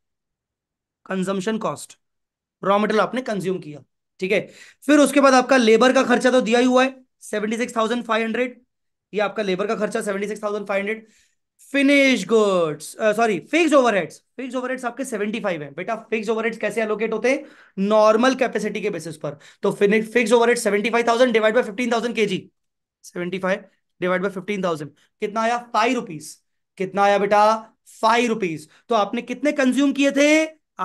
consumption cost raw material आपने कंज्यूम किया ठीक है फिर उसके बाद आपका लेबर का खर्चा तो दिया ही हुआ है seventy six thousand five hundred ये आपका लेबर का खर्चा seventy six thousand five hundred finish goods sorry fix overheads fix overheads आपके 75 है बेटा फिक्स ओवरहेड्स कैसे एलोकेट होते हैं नॉर्मल कैपेसिटी के बेसिस पर तो fix overhead 75000 divide by 15000 KG 75 divide by 15000 कितना आया फाइव रुपीज कितना आया बेटा फाइव रुपीज तो आपने कितने कंज्यूम किए थे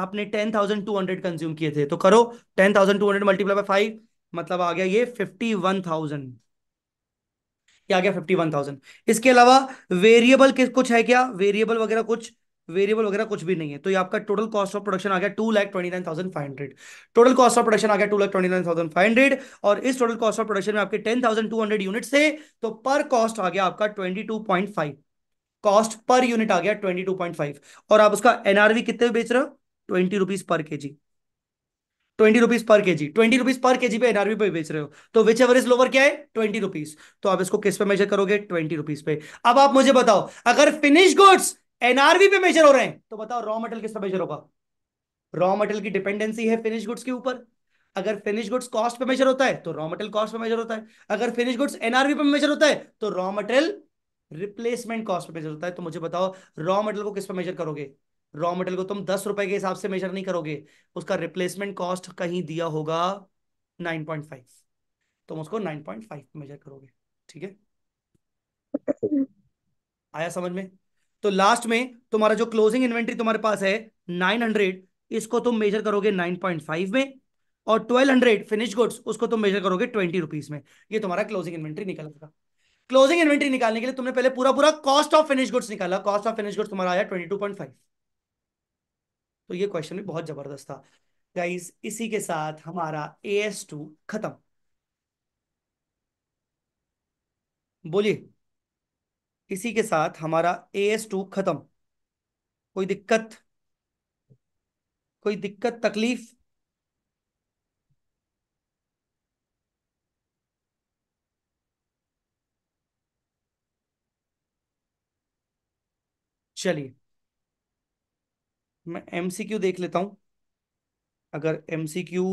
आपने ten thousand two hundred consume किए थे तो करो ten thousand two hundred multiply by five मतलब आ गया ये फिफ्टी वन थाउजेंड ये आ गया फिफ्टी वन थाउजेंड इसके अलावा वेरिएबल कुछ है क्या वेरिएबल वगैरह कुछ वेरिएबल वगैरह कुछ भी नहीं है तो ये आपका टोटल कॉस्ट ऑफ प्रोडक्शन आ गया two lakh twenty nine thousand five hundred total cost of production आ गया two lakh twenty nine thousand five hundred और इस टोटल कॉस्ट ऑफ प्रोडक्शन में आपके ten thousand two hundred unit से तो पर कॉस्ट आ गया आपका twenty two point five cost per unit आ गया ट्वेंटी टू पॉइंट फाइव और आप उसका एनआरवी कितने बेच रहे हो ट्वेंटी रुपीज पर के जी ट्वेंटी रुपीज पर के जी ट्वेंटी रुपीज पर के जी पे एनआरबी पे बेच रहे हो तो विच एवर इज लोअर क्या है ट्वेंटी रुपीज तो आप इसको किस पे मेजर करोगे ट्वेंटी रुपीज पे अब आप मुझे बताओ अगर फिनिश गुड्स एनआरबी पे मेजर हो रहे हैं तो बताओ रॉ मटेरियल किस पे मेजर होगा रॉ मटेरियल की डिपेंडेंसी है फिनिश गुड्स के ऊपर अगर फिनिश गुड्स कॉस्ट पे मेजर होता है तो रॉ मटेरियल कॉस्ट पे मेजर होता है अगर फिनिश गुड्स एनआरबी पे मेजर होता है तो रॉ मटेरियल रिप्लेसमेंट कॉस्ट पे मेजर होता है तो मुझे बताओ रॉ मटेरियल को किस पे मेजर करोगे रॉ मटेरियल को तुम दस रुपए के हिसाब से मेजर नहीं करोगे उसका रिप्लेसमेंट कॉस्ट कहीं दिया होगा नाइन पॉइंट फाइव तुम उसको नाइन पॉइंट फाइव मेजर करोगे ठीक है आया समझ में तो लास्ट में तुम्हारा जो क्लोजिंग इन्वेंट्री तुम्हारे पास है नाइन हंड्रेड इसको तुम मेजर करोगे नाइन पॉइंट फाइव में और ट्वेल्व हंड्रेड फिनिश गुड्स उसको तुम मेजर करोगे ट्वेंटी रुपीज में ये तुम्हारा क्लोजिंग इन्वेंट्री निकल क्लोजिंग इन्वेंट्री निकालने के लिए तुमने पहले पूरा पूरा कॉस्ट ऑफ फिनिश गुड्स निकाला कॉस्ट ऑफ फिनिश गुड्स तुम्हारा आया ट्वेंटी टू पॉइंट फाइव तो ये क्वेश्चन भी बहुत जबरदस्त था गाइस इसी के साथ हमारा ए एस टू खत्म बोलिए इसी के साथ हमारा ए एस टू खत्म कोई दिक्कत कोई दिक्कत तकलीफ चलिए मैं एमसीक्यू देख लेता हूं अगर एमसीक्यू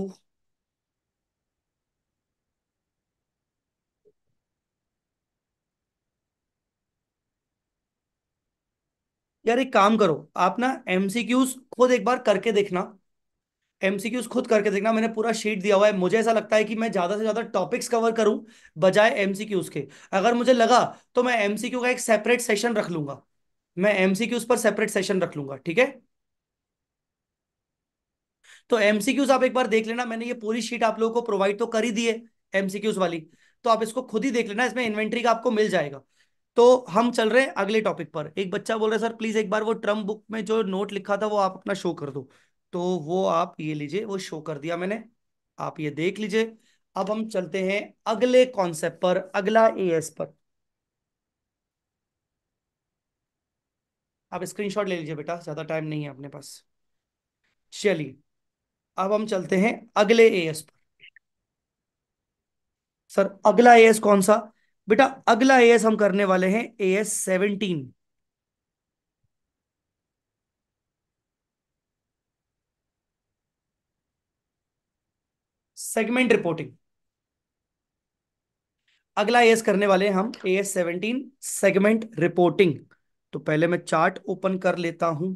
यार एक काम करो आप ना एमसीक्यूज खुद एक बार करके देखना एमसीक्यूज खुद करके देखना मैंने पूरा शीट दिया हुआ है मुझे ऐसा लगता है कि मैं ज्यादा से ज्यादा टॉपिक्स कवर करूं बजाय एमसीक्यूज के अगर मुझे लगा तो मैं एमसीक्यू का एक सेपरेट सेशन रख लूंगा मैं एमसीक्यूज पर सेपरेट सेशन रख लूंगा ठीक है तो एमसीक्यूज आप एक बार देख लेना मैंने ये पूरी शीट आप लोगों को प्रोवाइड तो कर ही दी है एमसीक्यूज वाली तो आप इसको खुद ही देख लेना इसमें इन्वेंट्री का आपको मिल जाएगा तो हम चल रहे हैं अगले टॉपिक पर एक बच्चा बोल रहा है सर प्लीज एक बार वो ट्रम्प बुक में जो नोट लिखा था वो आप अपना शो कर दो तो वो आप ये लीजिए वो शो कर दिया मैंने आप ये देख लीजिए अब हम चलते हैं अगले कॉन्सेप्ट पर अगला एस पर आप स्क्रीनशॉट ले लीजिए बेटा ज्यादा टाइम नहीं है अपने पास चलिए अब हम चलते हैं अगले एएस पर सर अगला एएस कौन सा बेटा अगला एएस हम करने वाले हैं एएस सेवनटीन सेगमेंट रिपोर्टिंग अगला एस करने वाले हैं हम एएस सेवनटीन सेगमेंट रिपोर्टिंग तो पहले मैं चार्ट ओपन कर लेता हूं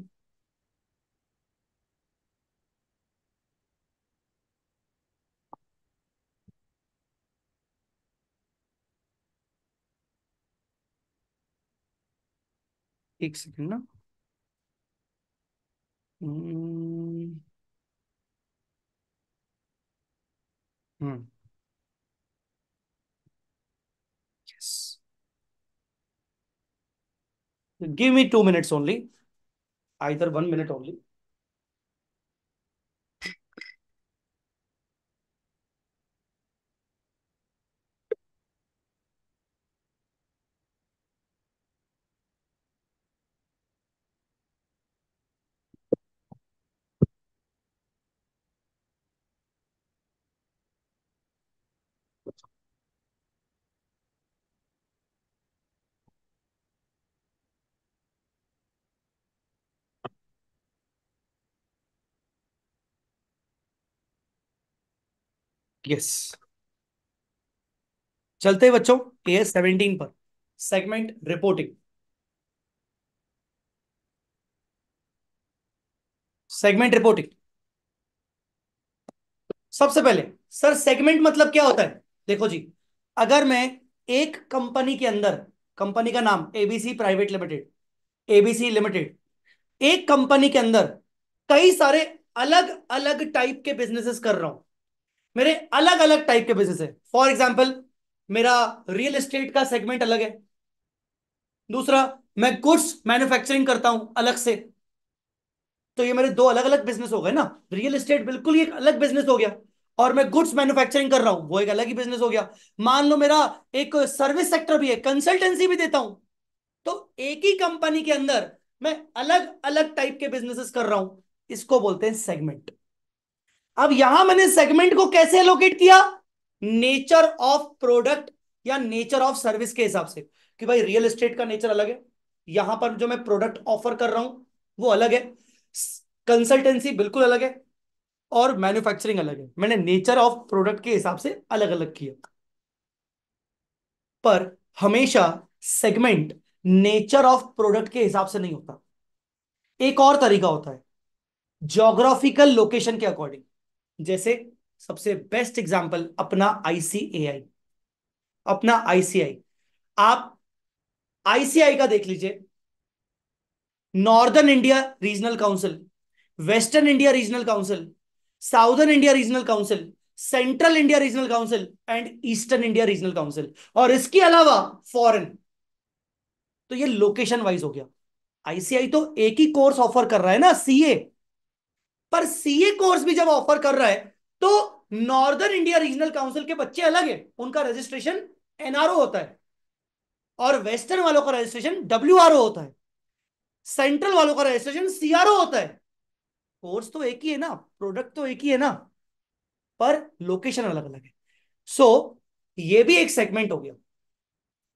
एक सेकेंड ना hmm yes give me two minutes only either one minute only yes चलते बच्चों के एस सेवेंटीन पर सेगमेंट रिपोर्टिंग सेगमेंट रिपोर्टिंग सबसे पहले सर सेगमेंट मतलब क्या होता है देखो जी अगर मैं एक कंपनी के अंदर कंपनी का नाम ABC private limited ABC limited एक कंपनी के अंदर कई सारे अलग अलग टाइप के बिजनेसेस कर रहा हूं मेरे अलग अलग टाइप के बिजनेस है फॉर एग्जाम्पल मेरा रियल एस्टेट का सेगमेंट अलग है दूसरा मैं गुड्स मैन्युफैक्चरिंग करता हूं अलग से तो ये मेरे दो अलग अलग बिजनेस हो गए ना रियल एस्टेट बिल्कुल ही एक अलग बिजनेस हो गया और मैं गुड्स मैन्युफैक्चरिंग कर रहा हूं वो एक अलग ही बिजनेस हो गया मान लो मेरा एक सर्विस सेक्टर भी है कंसल्टेंसी भी देता हूं तो एक ही कंपनी के अंदर मैं अलग अलग टाइप के बिजनेसेस कर रहा हूं इसको बोलते हैं सेगमेंट अब यहां मैंने सेगमेंट को कैसे एलोकेट किया नेचर ऑफ प्रोडक्ट या नेचर ऑफ सर्विस के हिसाब से कि भाई रियल एस्टेट का नेचर अलग है यहां पर जो मैं प्रोडक्ट ऑफर कर रहा हूं वो अलग है कंसल्टेंसी बिल्कुल अलग है और मैन्युफैक्चरिंग अलग है मैंने नेचर ऑफ प्रोडक्ट के हिसाब से अलग अलग किया पर हमेशा सेगमेंट नेचर ऑफ प्रोडक्ट के हिसाब से नहीं होता एक और तरीका होता है जोग्राफिकल लोकेशन के अकॉर्डिंग जैसे सबसे बेस्ट एग्जाम्पल अपना आईसीएआई अपना आईसीआई आप आईसीआई का देख लीजिए northern India regional council western India regional council southern India regional council central India regional council and eastern India regional council और इसके अलावा फॉरेन तो ये लोकेशन वाइज हो गया आईसीआई तो एक ही कोर्स ऑफर कर रहा है ना सीए पर सीए कोर्स भी जब ऑफर कर रहा है तो नॉर्दर्न इंडिया रीजनल काउंसिल के बच्चे अलग है उनका रजिस्ट्रेशन एनआरओ होता है और वेस्टर्न वालों का रजिस्ट्रेशन डब्ल्यू होता है सेंट्रल वालों का रजिस्ट्रेशन सीआरओ होता है कोर्स तो एक ही है ना प्रोडक्ट तो एक ही है ना पर लोकेशन अलग अलग है सो so, ये भी एक सेगमेंट हो गया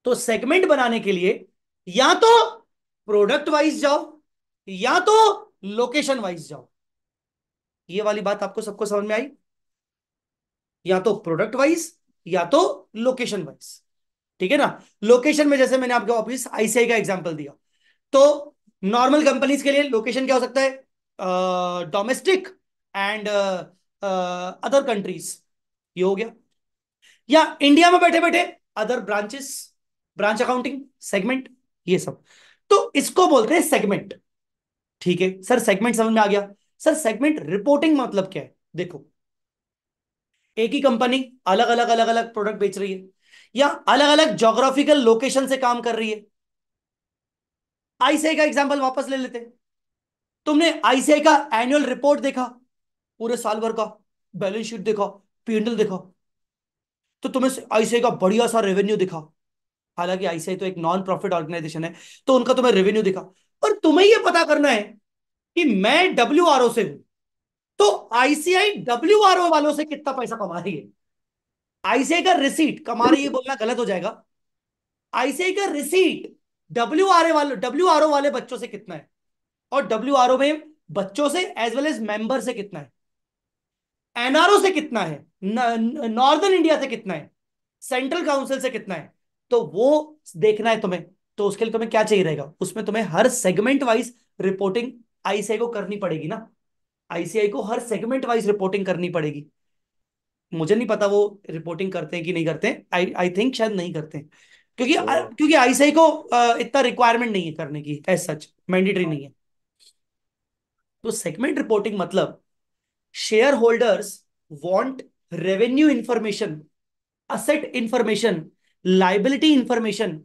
तो सेगमेंट बनाने के लिए या तो प्रोडक्ट वाइज जाओ या तो लोकेशन वाइज जाओ ये वाली बात आपको सबको समझ में आई या तो प्रोडक्ट वाइज या तो लोकेशन वाइज ठीक है ना लोकेशन में जैसे मैंने आपके ऑफिस आईसीआई का एग्जाम्पल दिया तो नॉर्मल कंपनीज के लिए लोकेशन क्या हो सकता है डोमेस्टिक एंड अदर कंट्रीज ये हो गया या इंडिया में बैठे बैठे other branches branch accounting segment ये सब तो इसको बोलते हैं सेगमेंट ठीक है सर सेगमेंट समझ में आ गया सर सेगमेंट रिपोर्टिंग मतलब क्या है देखो एक ही कंपनी अलग अलग अलग अलग प्रोडक्ट बेच रही है या अलग अलग जोग्राफिकल लोकेशन से काम कर रही है आईसीआई का एग्जाम्पल वापस ले लेते तुमने आईसीआई का एनुअल रिपोर्ट देखा पूरे साल भर का बैलेंस शीट देखा पीएनएल देखा तो तुम्हें आईसीआई का बढ़िया सा रेवेन्यू दिखा हालांकि आईसीआई तो एक नॉन प्रॉफिट ऑर्गेनाइजेशन है तो उनका तुम्हें रेवेन्यू दिखा और तुम्हें यह पता करना है कि मैं डब्ल्यू आर ओ से हूं तो आईसीआई डब्ल्यू आर ओ वालों से कितना पैसा कमा रही है आईसीआई का रिसीट कमा रही है बोलना गलत हो जाएगा आईसीआई का रिसीट डब्ल्यू आर ए वाले डब्ल्यू आर ओ वाले बच्चों से कितना है और डब्ल्यू आर ओ में बच्चों से एज वेल एज मेंबर से कितना है एनआरओ से कितना है नॉर्दर्न इंडिया से कितना है सेंट्रल काउंसिल से कितना है तो वो देखना है तुम्हें तो उसके लिए तुम्हें क्या चाहिए रहेगा उसमें तुम्हें हर सेगमेंट वाइज रिपोर्टिंग आईसीआई को करनी पड़ेगी ना आईसीआई को हर सेगमेंट वाइज रिपोर्टिंग करनी पड़ेगी मुझे नहीं पता वो रिपोर्टिंग करते हैं कि नहीं करते आई थिंक शायद नहीं करते क्योंकि आ, तो क्योंकि आईसीआई को आ, इतना रिक्वायरमेंट नहीं है करने की एज सच मैंडेटरी नहीं है तो सेगमेंट रिपोर्टिंग मतलब share holders want revenue information asset information liability information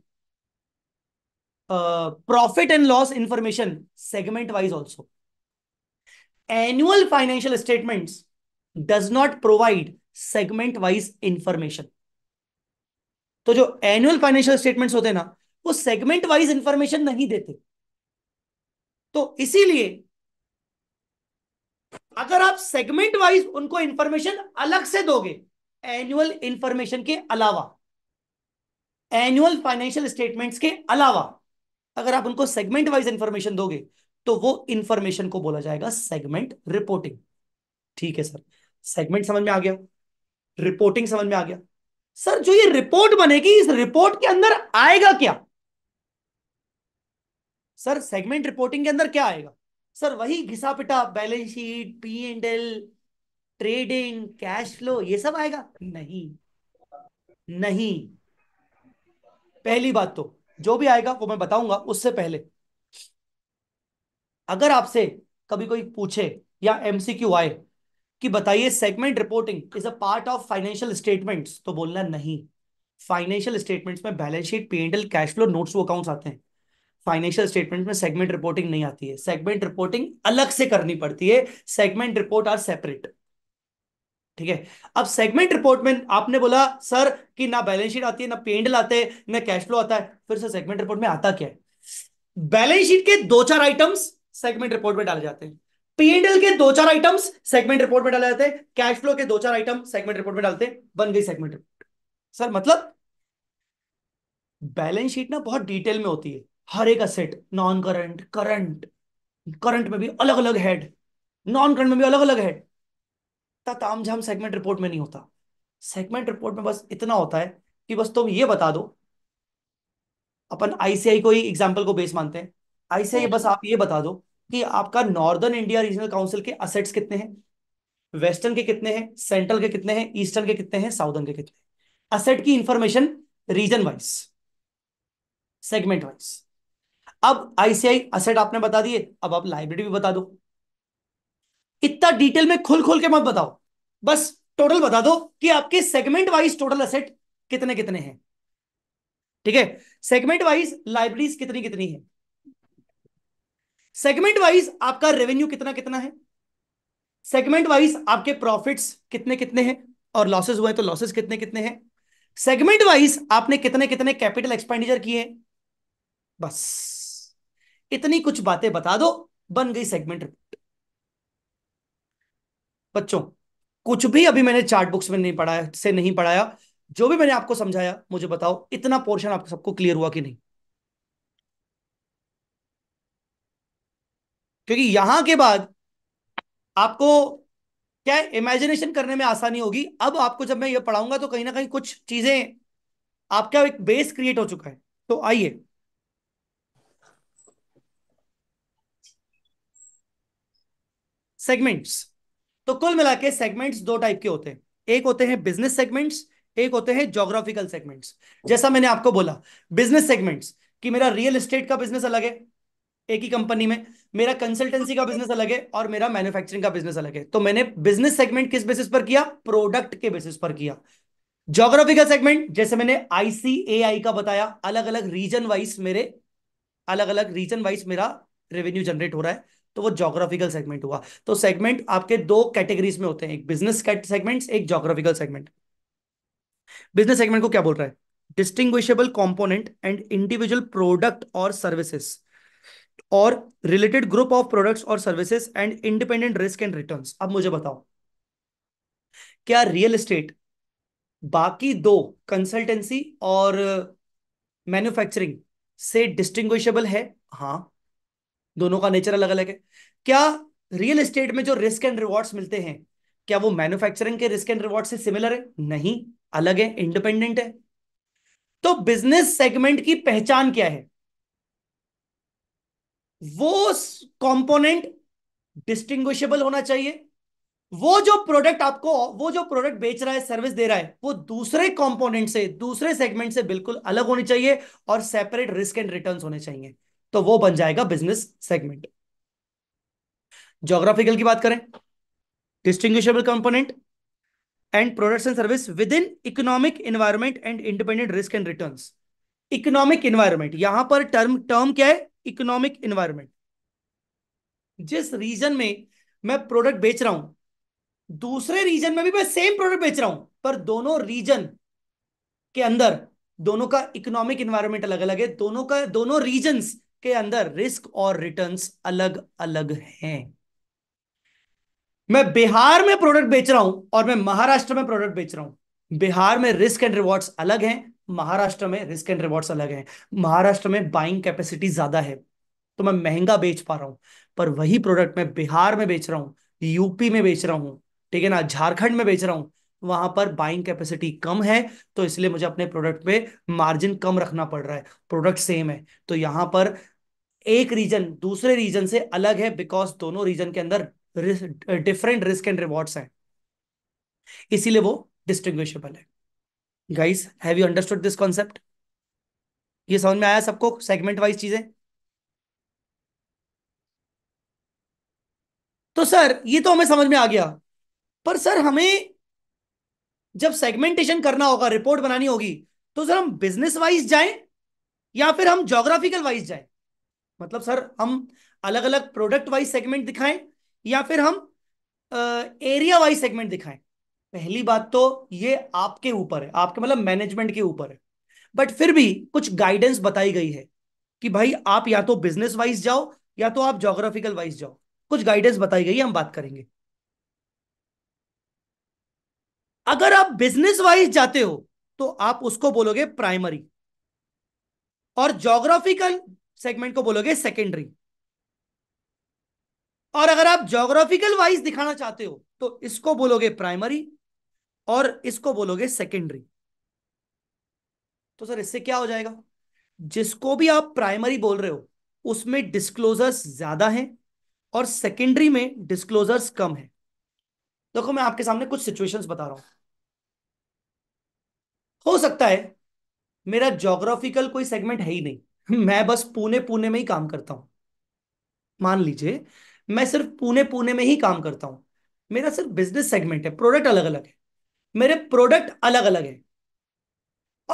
profit and loss information segment wise also annual financial statement does not provide segment wise information तो जो एनुअल फाइनेंशियल स्टेटमेंट होते हैं ना वो सेगमेंट वाइज इंफॉर्मेशन नहीं देते तो इसीलिए अगर आप सेगमेंट वाइज उनको इंफॉर्मेशन अलग से दोगे एनुअल इंफॉर्मेशन के अलावा एनुअल फाइनेंशियल स्टेटमेंट्स के अलावा अगर आप उनको सेगमेंट वाइज इंफॉर्मेशन दोगे तो वो इंफॉर्मेशन को बोला जाएगा सेगमेंट रिपोर्टिंग ठीक है सर सेगमेंट समझ में आ गया रिपोर्टिंग समझ में आ गया सर जो ये रिपोर्ट बनेगी इस रिपोर्ट के अंदर आएगा क्या सर सेगमेंट रिपोर्टिंग के अंदर क्या आएगा सर वही घिसा पिटा balance sheet P and L trading cash flow ये सब आएगा नहीं नहीं पहली बात तो जो भी आएगा वो मैं बताऊंगा उससे पहले अगर आपसे कभी कोई पूछे या एमसीक्यू आए कि बताइए segment reporting is a part of financial statements तो बोलना नहीं फाइनेंशियल स्टेटमेंट्स में balance sheet P and cash flow notes वो अकाउंट्स आते हैं फाइनेंशियल स्टेटमेंट में सेगमेंट रिपोर्टिंग नहीं आती है सेगमेंट रिपोर्टिंग अलग से करनी पड़ती है सेगमेंट रिपोर्ट आर सेपरेट ठीक है अब सेगमेंट रिपोर्ट में आपने बोला सर कि ना बैलेंस शीट आती है ना पेंड आते हैं ना कैश फ्लो आता है फिर सर सेगमेंट रिपोर्ट में आता क्या है बैलेंस शीट के दो चार आइटम्स सेगमेंट रिपोर्ट में डाले जाते हैं पीएनएल के दो चार आइटम्स सेगमेंट रिपोर्ट में डाले जाते हैं कैश फ्लो के दो चार आइटम सेगमेंट रिपोर्ट में डालते हैं बन गई सेगमेंट रिपोर्ट सर मतलब बैलेंस शीट ना बहुत डिटेल में होती है हर एक asset non current current current में भी अलग अलग हेड नॉन करंट में भी अलग अलग हेड इतना ताम झाम सेगमेंट रिपोर्ट में नहीं होता सेगमेंट रिपोर्ट में बस इतना होता है कि बस तुम ये बता दो अपन आईसीआई को ही एग्जाम्पल को बेस मानते हैं आईसीआई हम्म। बस आप ये बता दो कि आपका नॉर्दर्न इंडिया रीजनल काउंसिल के असेट्स कितने हैं वेस्टर्न के कितने हैं सेंट्रल के कितने हैं ईस्टर्न के कितने हैं साउदर्न के कितने हैं असेट की information region wise segment wise अब आईसीआई असेट आपने बता दिए अब आप लाइब्रेरी भी बता दो इतना डिटेल में खुल खुल के मत बताओ बस टोटल बता दो कि आपके सेगमेंट वाइज टोटल असेट कितने कितने हैं ठीक है सेगमेंट वाइज लाइब्रेरीज कितनी कितनी है सेगमेंट वाइज आपका रेवेन्यू कितना कितना है सेगमेंट वाइज आपके प्रॉफिट्स कितने कितने हैं और लॉसेस हुए तो लॉसेस कितने कितने हैं सेगमेंट वाइज आपने कितने कितने कैपिटल एक्सपेंडिचर किए बस इतनी कुछ बातें बता दो बन गई सेगमेंट रिपोर्ट बच्चों कुछ भी अभी मैंने चार्ट बुक्स में नहीं पढ़ाया से नहीं पढ़ाया जो भी मैंने आपको समझाया मुझे बताओ इतना पोर्शन आपको सबको क्लियर हुआ कि नहीं क्योंकि यहां के बाद आपको क्या इमेजिनेशन करने में आसानी होगी अब आपको जब मैं ये पढ़ाऊंगा तो कहीं ना कहीं कुछ चीजें आपका एक बेस क्रिएट हो चुका है तो आइए सेगमेंट्स तो कुल मिला के सेगमेंट्स दो टाइप के होते हैं एक होते हैं बिजनेस सेगमेंट्स एक होते हैं जोग्राफिकल सेगमेंट्स जैसा मैंने आपको बोला बिजनेस सेगमेंट्स कि मेरा रियल एस्टेट का बिजनेस अलग है एक ही कंपनी में मेरा कंसल्टेंसी का बिजनेस अलग है और मेरा मैन्युफैक्चरिंग का बिजनेस अलग है तो मैंने बिजनेस सेगमेंट किस बेसिस पर किया प्रोडक्ट के बेसिस पर किया जोग्राफिकल सेगमेंट जैसे मैंने आईसीएआई का बताया अलग अलग रीजन वाइज मेरे अलग अलग रीजन वाइज मेरा रेवेन्यू जनरेट हो रहा है तो वो जोग्राफिकल सेगमेंट हुआ तो सेगमेंट आपके दो कैटेगरीज में होते हैं एक बिजनेस सेगमेंट एक जोग्राफिकल सेगमेंट बिजनेस सेगमेंट को क्या बोल रहा है distinguishable component and individual product और सर्विसेस और रिलेटेड ग्रुप ऑफ प्रोडक्ट्स और services and independent risk and return अब मुझे बताओ क्या रियल एस्टेट बाकी दो कंसल्टेंसी और मैन्युफैक्चरिंग से डिस्टिंग्विशेबल है हाँ दोनों का नेचर अलग अलग है क्या रियल एस्टेट में जो रिस्क एंड रिवॉर्ड्स मिलते हैं क्या वो मैन्युफैक्चरिंग के रिस्क एंड रिवॉर्ड से सिमिलर है नहीं अलग है इंडिपेंडेंट है तो बिजनेस सेगमेंट की पहचान क्या है वो कंपोनेंट डिस्टिंग्विशेबल होना चाहिए वो जो प्रोडक्ट आपको वो जो प्रोडक्ट बेच रहा है सर्विस दे रहा है वो दूसरे कंपोनेंट से दूसरे सेगमेंट से बिल्कुल अलग होनी चाहिए और सेपरेट रिस्क एंड रिटर्न्स होने चाहिए तो वो बन जाएगा बिजनेस सेगमेंट जोग्राफिकल की बात करें distinguishable component and products and service within economic environment and independent risk and return economic environment यहां पर टर्म टर्म क्या है इकोनॉमिक इन्वायरमेंट जिस रीजन में मैं प्रोडक्ट बेच रहा हूं दूसरे रीजन में भी मैं सेम प्रोडक्ट बेच रहा हूं पर दोनों रीजन के अंदर दोनों का इकोनॉमिक इन्वायरमेंट अलग अलग है दोनों का दोनों रीजन के अंदर रिस्क और रिटर्न्स अलग अलग हैं मैं बिहार में प्रोडक्ट बेच रहा हूं और मैं महाराष्ट्र में प्रोडक्ट बेच रहा हूं बिहार में रिस्क एंड रिवॉर्ड्स अलग हैं महाराष्ट्र में रिस्क एंड रिवॉर्ड्स अलग हैं महाराष्ट्र में बाइंग कैपेसिटी ज्यादा है तो मैं महंगा बेच पा रहा हूं पर वही प्रोडक्ट मैं बिहार में बेच रहा हूं यूपी में बेच रहा हूं ठीक है ना झारखंड में बेच रहा हूं वहां पर बाइंग कैपेसिटी कम है तो इसलिए मुझे अपने प्रोडक्ट पे मार्जिन कम रखना पड़ रहा है प्रोडक्ट सेम है तो यहां पर एक रीजन दूसरे रीजन से अलग है बिकॉज दोनों रीजन के अंदर डिफरेंट रिस्क एंड रिवॉर्ड हैं इसीलिए वो डिस्टिंग्विशेबल है guys have you understood this concept ये समझ में आया सबको सेगमेंट वाइज चीजें तो सर ये तो हमें समझ में आ गया पर सर हमें जब सेगमेंटेशन करना होगा रिपोर्ट बनानी होगी तो सर हम बिजनेस वाइज जाए या फिर हम जोग्राफिकल वाइज जाए मतलब सर हम अलग अलग प्रोडक्ट वाइज सेगमेंट दिखाएं या फिर हम एरिया वाइज सेगमेंट दिखाएं पहली बात तो ये आपके ऊपर है आपके मतलब मैनेजमेंट के ऊपर है बट फिर भी कुछ गाइडेंस बताई गई है कि भाई आप या तो बिजनेस वाइज जाओ या तो आप जोग्राफिकल वाइज जाओ कुछ गाइडेंस बताई गई है हम बात करेंगे अगर आप बिजनेस वाइज जाते हो तो आप उसको बोलोगे प्राइमरी और जोग्राफिकल सेगमेंट को बोलोगे सेकेंडरी और अगर आप जोग्राफिकल वाइज दिखाना चाहते हो तो इसको बोलोगे प्राइमरी और इसको बोलोगे सेकेंडरी तो सर इससे क्या हो जाएगा जिसको भी आप प्राइमरी बोल रहे हो उसमें डिस्क्लोजर्स ज्यादा हैं और सेकेंडरी में डिस्क्लोजर्स कम है देखो मैं आपके सामने कुछ सिचुएशंस बता रहा हूं हो सकता है मेरा जोग्राफिकल कोई सेगमेंट है ही नहीं मैं बस पुणे पुणे में ही काम करता हूं मान लीजिए मैं सिर्फ पुणे पुणे में ही काम करता हूं मेरा सिर्फ बिजनेस सेगमेंट है प्रोडक्ट अलग अलग है मेरे प्रोडक्ट अलग अलग है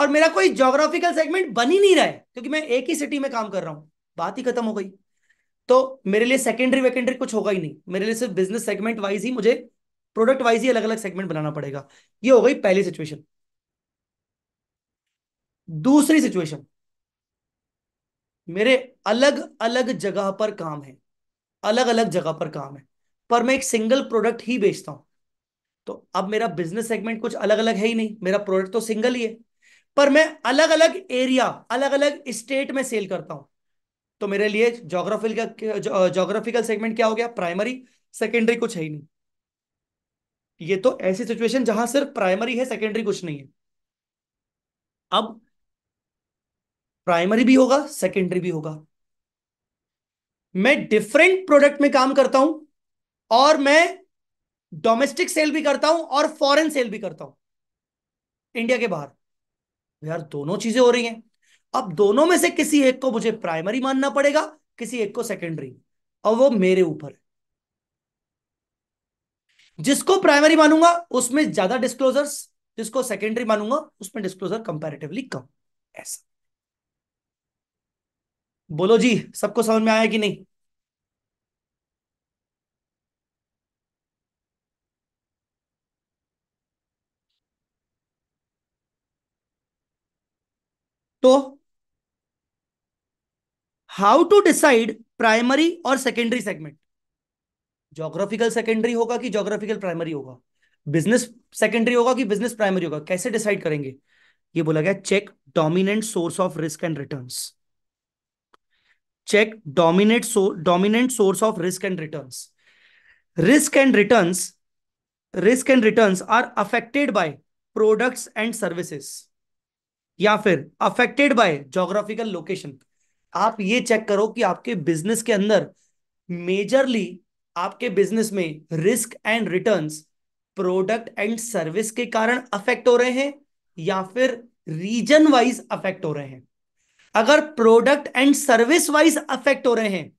और मेरा कोई जोग्राफिकल सेगमेंट बन ही नहीं रहा है क्योंकि मैं एक ही सिटी में काम कर रहा हूं बात ही खत्म हो गई तो मेरे लिए सेकेंडरी वेकेंडरी कुछ होगा ही नहीं मेरे लिए सिर्फ बिजनेस सेगमेंट वाइज ही मुझे प्रोडक्ट वाइज ही अलग अलग सेगमेंट बनाना पड़ेगा ये हो गई पहली सिचुएशन दूसरी सिचुएशन मेरे अलग अलग जगह पर काम है अलग अलग जगह पर काम है पर मैं एक सिंगल प्रोडक्ट ही बेचता हूं तो अब मेरा बिजनेस सेगमेंट कुछ अलग अलग है ही नहीं मेरा प्रोडक्ट तो सिंगल ही है पर मैं अलग अलग एरिया अलग अलग स्टेट में सेल करता हूं तो मेरे लिए जोग्राफिकल का जोग्राफिकल सेगमेंट क्या हो गया प्राइमरी सेकेंडरी कुछ है ही नहीं ये तो ऐसी सिचुएशन जहां सिर्फ प्राइमरी है सेकेंडरी कुछ नहीं है अब प्राइमरी भी होगा सेकेंडरी भी होगा मैं डिफरेंट प्रोडक्ट में काम करता हूं और मैं डोमेस्टिक सेल भी करता हूं और फॉरेन सेल भी करता हूं इंडिया के बाहर तो यार दोनों चीजें हो रही हैं अब दोनों में से किसी एक को मुझे प्राइमरी मानना पड़ेगा किसी एक को सेकेंडरी और वो मेरे ऊपर है जिसको प्राइमरी मानूंगा उसमें ज्यादा डिस्क्लोजर्स जिसको सेकेंडरी मानूंगा उसमें डिस्क्लोजर कंपैरेटिवली कम ऐसा बोलो जी सबको समझ में आया कि नहीं तो हाउ टू डिसाइड प्राइमरी और सेकेंडरी सेगमेंट जोग्राफिकल सेकेंडरी होगा कि जोग्राफिकल प्राइमरी होगा बिजनेस सेकेंडरी होगा कि बिजनेस प्राइमरी होगा कैसे डिसाइड करेंगे ये बोला गया check dominant source of risk and returns check dominant so dominant source of risk and returns risk and returns risk and returns are affected by products and services या फिर affected by geographical location आप ये check करो कि आपके business के अंदर majorly आपके बिजनेस में risk and returns product and service के कारण अफेक्ट हो रहे हैं या फिर रीजन वाइज अफेक्ट हो रहे हैं अगर product and service wise affect हो रहे हैं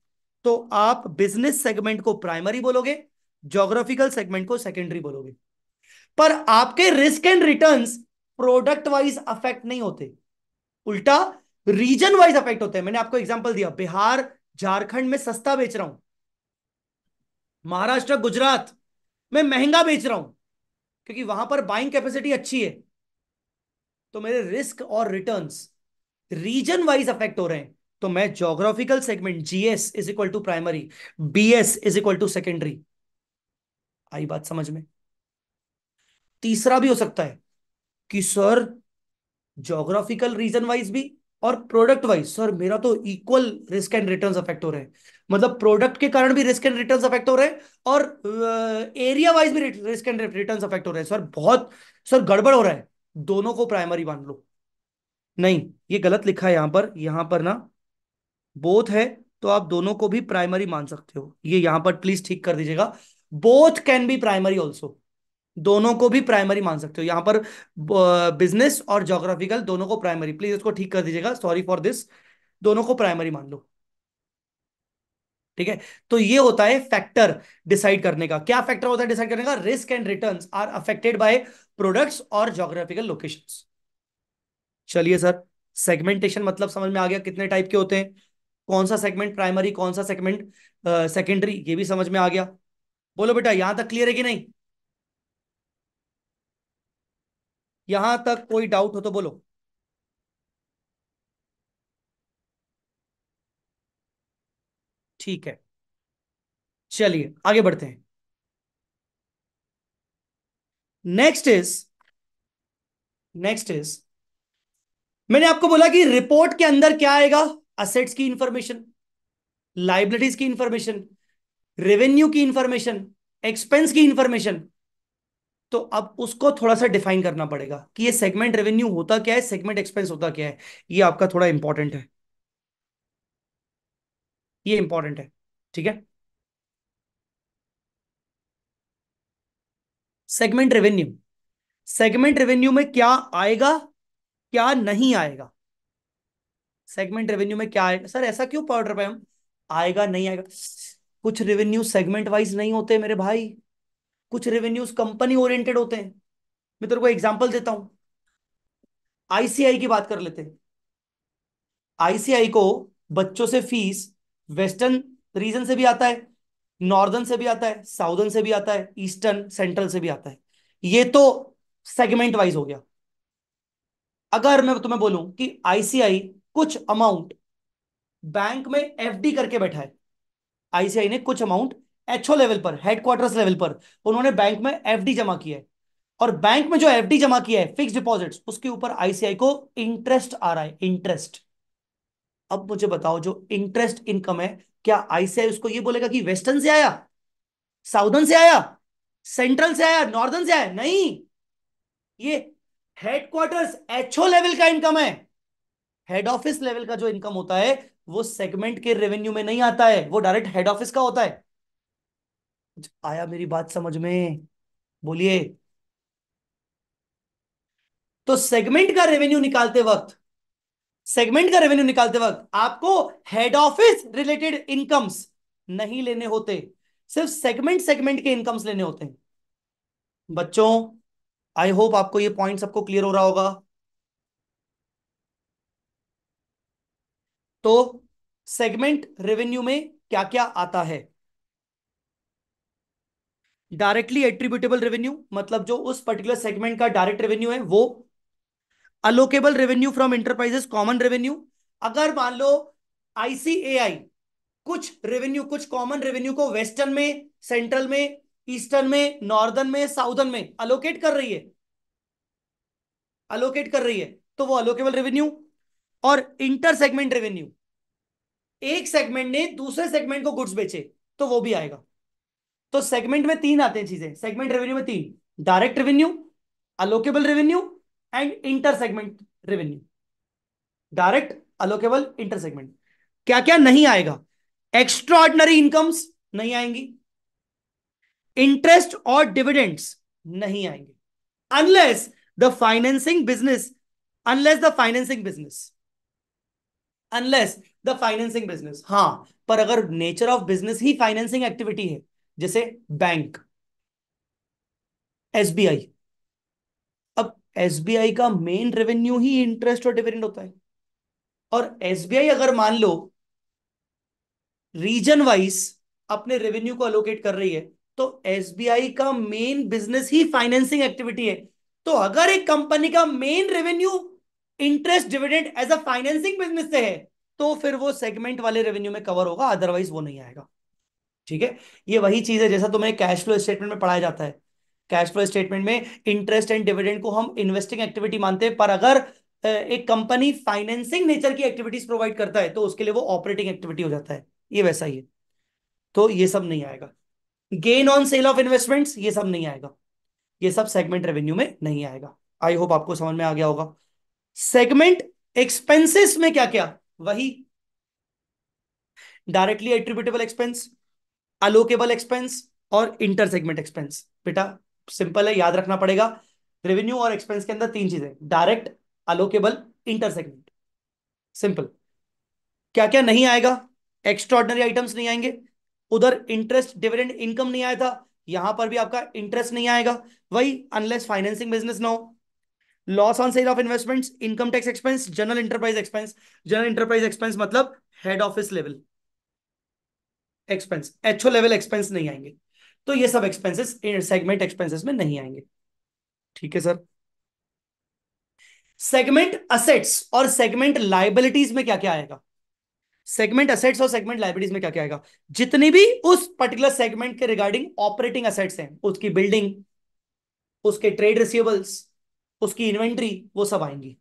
तो आप बिजनेस सेगमेंट को प्राइमरी बोलोगे जोग्राफिकल सेगमेंट को सेकेंडरी बोलोगे पर आपके risk and return product wise affect नहीं होते उल्टा रीजन वाइज अफेक्ट होते हैं मैंने आपको एग्जाम्पल दिया बिहार झारखंड में सस्ता बेच रहा हूं महाराष्ट्र गुजरात में महंगा बेच रहा हूं क्योंकि वहां पर बाइंग कैपेसिटी अच्छी है तो मेरे रिस्क और रिटर्न्स रीजन वाइज अफेक्ट हो रहे हैं तो मैं geographical segment GS is equal to primary BS is equal to secondary आई बात समझ में तीसरा भी हो सकता है कि सर जोग्राफिकल रीजन वाइज भी और प्रोडक्ट वाइज सर मेरा तो equal risk and returns affect हो रहे हैं मतलब प्रोडक्ट के कारण भी रिस्क एंड रिटर्न्स अफेक्ट हो रहे हैं और एरिया वाइज भी रिस्क एंड रिटर्न्स अफेक्ट हो रहे हैं सर बहुत सर गड़बड़ हो रहा है दोनों को प्राइमरी मान लो नहीं ये गलत लिखा है यहाँ पर यहां पर ना बोथ है तो आप दोनों को भी प्राइमरी मान सकते हो ये यहां पर प्लीज ठीक कर दीजिएगा both can be primary also दोनों को भी प्राइमरी मान सकते हो यहां पर बिजनेस और जोग्राफिकल दोनों को प्राइमरी प्लीज इसको ठीक कर दीजिएगा सॉरी फॉर दिस दोनों को प्राइमरी मान लो ठीक है तो ये होता है फैक्टर डिसाइड करने का क्या फैक्टर होता है डिसाइड करने का risk and returns are affected by products और जोग्राफिकल लोकेशंस चलिए सर सेगमेंटेशन मतलब समझ में आ गया कितने टाइप के होते हैं कौन सा सेगमेंट प्राइमरी कौन सा सेगमेंट सेकेंडरी ये भी समझ में आ गया बोलो बेटा यहां तक क्लियर है कि नहीं यहां तक कोई डाउट हो तो बोलो ठीक है चलिए आगे बढ़ते हैं नेक्स्ट इज नेक्स्ट इज मैंने आपको बोला कि रिपोर्ट के अंदर क्या आएगा असेट्स की इंफॉर्मेशन लाइबिलिटीज की इंफॉर्मेशन रेवेन्यू की इंफॉर्मेशन एक्सपेंस की इंफॉर्मेशन तो अब उसको थोड़ा सा डिफाइन करना पड़ेगा कि ये सेगमेंट रेवेन्यू होता क्या है सेगमेंट एक्सपेंस होता क्या है ये आपका थोड़ा इंपॉर्टेंट है ये इंपॉर्टेंट है ठीक है सेगमेंट रेवेन्यू सेगमेंट रेवेन्यू में क्या आएगा क्या नहीं आएगा सेगमेंट रेवेन्यू में क्या आएगा सर ऐसा क्यों पाउडर पे हम आएगा नहीं आएगा कुछ रेवेन्यू सेगमेंट वाइज नहीं होते मेरे भाई कुछ रेवेन्यूज कंपनी ओरिएंटेड होते हैं मैं तेरे को एग्जांपल देता हूं आईसीआई की बात कर लेते हैं आईसीआई को बच्चों से फीस वेस्टर्न रीजन से भी आता है नॉर्दर्न से भी आता है साउदर्न से भी आता है ईस्टर्न सेंट्रल से भी आता है ये तो सेगमेंट वाइज हो गया अगर मैं तुम्हें बोलूं कि आईसीआई कुछ अमाउंट बैंक में एफडी करके बैठा है आईसीआई ने कुछ अमाउंट एचओ लेवल पर हेडक्वार्टर्स लेवल पर उन्होंने बैंक में एफडी जमा किया है और बैंक में जो एफडी जमा किया है फिक्स डिपॉजिट्स उसके ऊपर आईसीआई को इंटरेस्ट आ रहा है इंटरेस्ट अब मुझे बताओ जो इंटरेस्ट इनकम है क्या आईसीआई उसको ये बोलेगा कि वेस्टर्न से आया साउदर्न से आया सेंट्रल से आया नॉर्दर्न से आया नहीं ये हेडक्वार्टर्स एचओ लेवल का इनकम है हेड ऑफिस लेवल का जो इनकम होता है वो सेगमेंट के रेवेन्यू में नहीं आता है वो डायरेक्ट हेड ऑफिस का होता है आया मेरी बात समझ में बोलिए तो सेगमेंट का रेवेन्यू निकालते वक्त सेगमेंट का रेवेन्यू निकालते वक्त आपको हेड ऑफिस रिलेटेड इनकम्स नहीं लेने होते सिर्फ सेगमेंट सेगमेंट के इनकम्स लेने होते हैं बच्चों आई होप आपको ये पॉइंट सबको क्लियर हो रहा होगा तो सेगमेंट रेवेन्यू में क्या क्या आता है डायरेक्टली एट्रीब्यूटेबल रेवेन्यू मतलब जो उस पर्टिकुलर सेगमेंट का डायरेक्ट रेवेन्यू है वो allocable revenue from enterprises common revenue अगर मान लो आईसीएआई कुछ रेवेन्यू कुछ कॉमन रेवेन्यू को वेस्टर्न में सेंट्रल में ईस्टर्न में नॉर्दर्न में साउदर्न में अलोकेट कर रही है अलोकेट कर रही है तो वो अलोकेबल रेवेन्यू और इंटर सेगमेंट रेवेन्यू एक सेगमेंट ने दूसरे सेगमेंट को गुड्स बेचे तो वो भी आएगा तो सेगमेंट में तीन आते हैं चीजें सेगमेंट रेवेन्यू में तीन direct revenue allocable revenue and inter segment revenue direct allocable inter segment क्या क्या नहीं आएगा एक्स्ट्रा इनकम्स नहीं आएंगी इंटरेस्ट और डिविडेंड्स नहीं आएंगे unless the financing business unless the financing business unless the financing business हाँ पर अगर नेचर ऑफ बिजनेस ही फाइनेंसिंग एक्टिविटी है जैसे बैंक एसबीआई अब एसबीआई का मेन रेवेन्यू ही इंटरेस्ट और डिविडेंड होता है और एसबीआई अगर मान लो रीजन वाइज अपने रेवेन्यू को अलोकेट कर रही है तो एसबीआई का मेन बिजनेस ही फाइनेंसिंग एक्टिविटी है तो अगर एक कंपनी का main revenue interest dividend as a financing business से है तो फिर वो सेगमेंट वाले रेवेन्यू में कवर होगा अदरवाइज वो नहीं आएगा ठीक है ये वही चीज है जैसा तुम्हें कैश फ्लो स्टेटमेंट में पढ़ाया जाता है कैश फ्लो स्टेटमेंट में इंटरेस्ट एंड डिविडेंड को हम इन्वेस्टिंग एक्टिविटी मानते हैं पर अगर एक कंपनी फाइनेंसिंग नेचर की एक्टिविटीज प्रोवाइड करता है तो उसके लिए वो ऑपरेटिंग एक्टिविटी हो जाता है ये वैसा ही है तो ये सब नहीं आएगा gain on sale of investment ये सब नहीं आएगा ये सब सेगमेंट रेवेन्यू में नहीं आएगा आई होप आपको समझ में आ गया होगा सेगमेंट एक्सपेंसेस में क्या क्या वही directly attributable expense allocable expense और इंटर सेगमेंट एक्सपेंस बेटा सिंपल है याद रखना पड़ेगा रेवेन्यू और एक्सपेंस के अंदर तीन चीजें direct allocable inter segment simple क्या क्या नहीं आएगा एक्स्ट्रॉर्डनरी आइटम्स नहीं आएंगे उधर इंटरेस्ट डिविडेंड इनकम नहीं आया था यहां पर भी आपका इंटरेस्ट नहीं आएगा वही अनलेस फाइनेंसिंग बिजनेस ना हो loss on sale of investments income tax expense general enterprise expense general enterprise expense मतलब head office level expense HO level expense नहीं आएंगे तो ये सब एक्सपेंसेस सेगमेंट एक्सपेंसेस में नहीं आएंगे ठीक है सर सेगमेंट असेट्स और सेगमेंट लाइबिलिटीज में क्या क्या आएगा सेगमेंट असेट्स और सेगमेंट लाइब्रेरीज में क्या क्या आएगा जितनी भी उस पर्टिकुलर सेगमेंट के रिगार्डिंग ऑपरेटिंग असेट्स हैं उसकी बिल्डिंग उसके ट्रेड रिसीवेबल्स उसकी इन्वेंट्री वो सब आएंगी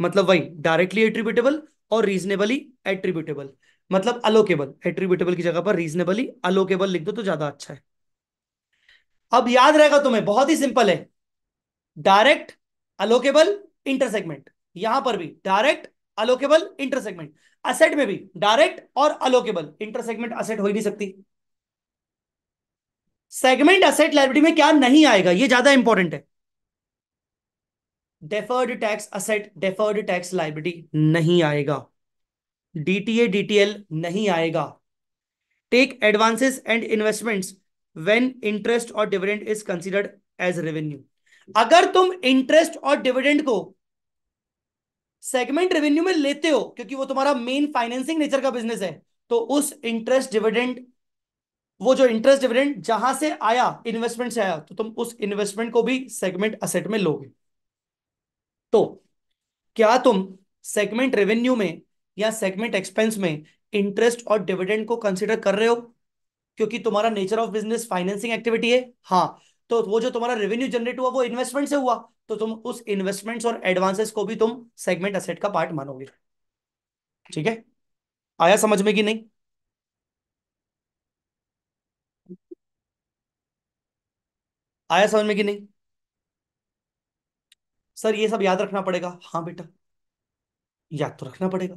मतलब वही डायरेक्टली एट्रीब्यूटेबल और रीजनेबली एट्रीब्यूटेबल मतलब अलोकेबल एट्रीब्यूटेबल की जगह पर रीजनेबली अलोकेबल लिख दो तो ज्यादा अच्छा है अब याद रहेगा तुम्हें बहुत ही सिंपल है डायरेक्ट अलोकेबल इंटरसेगमेंट यहां पर भी डायरेक्ट अलोकेबल इंटरसेगमेंट असेट में भी डायरेक्ट और अलोकेबल इंटरसेगमेंट असेट हो ही नहीं सकती सेगमेंट असेट लाइब्रेटी में क्या नहीं आएगा ये ज्यादा इंपॉर्टेंट है deferred tax asset deferred tax liability नहीं आएगा डीटीए डीटीएल नहीं आएगा take advances and investments when interest और dividend is considered as revenue अगर तुम इंटरेस्ट और डिविडेंड को सेगमेंट रेवेन्यू में लेते हो क्योंकि वो तुम्हारा मेन फाइनेंसिंग नेचर का बिजनेस है तो उस इंटरेस्ट डिविडेंड वो जो इंटरेस्ट डिविडेंड जहां से आया इन्वेस्टमेंट से आया तो तुम उस इन्वेस्टमेंट को भी सेगमेंट असेट में लोगे तो क्या तुम सेगमेंट रेवेन्यू में या सेगमेंट एक्सपेंस में इंटरेस्ट और डिविडेंड को कंसिडर कर रहे हो क्योंकि तुम्हारा nature of business financing activity है हाँ तो वो जो तुम्हारा रेवेन्यू जनरेट हुआ वो इन्वेस्टमेंट से हुआ तो तुम उस इन्वेस्टमेंट्स और एडवांसेस को भी तुम सेगमेंट असेट का पार्ट मानोगे ठीक है आया समझ में कि नहीं आया समझ में कि नहीं सर ये सब याद रखना पड़ेगा हाँ बेटा याद तो रखना पड़ेगा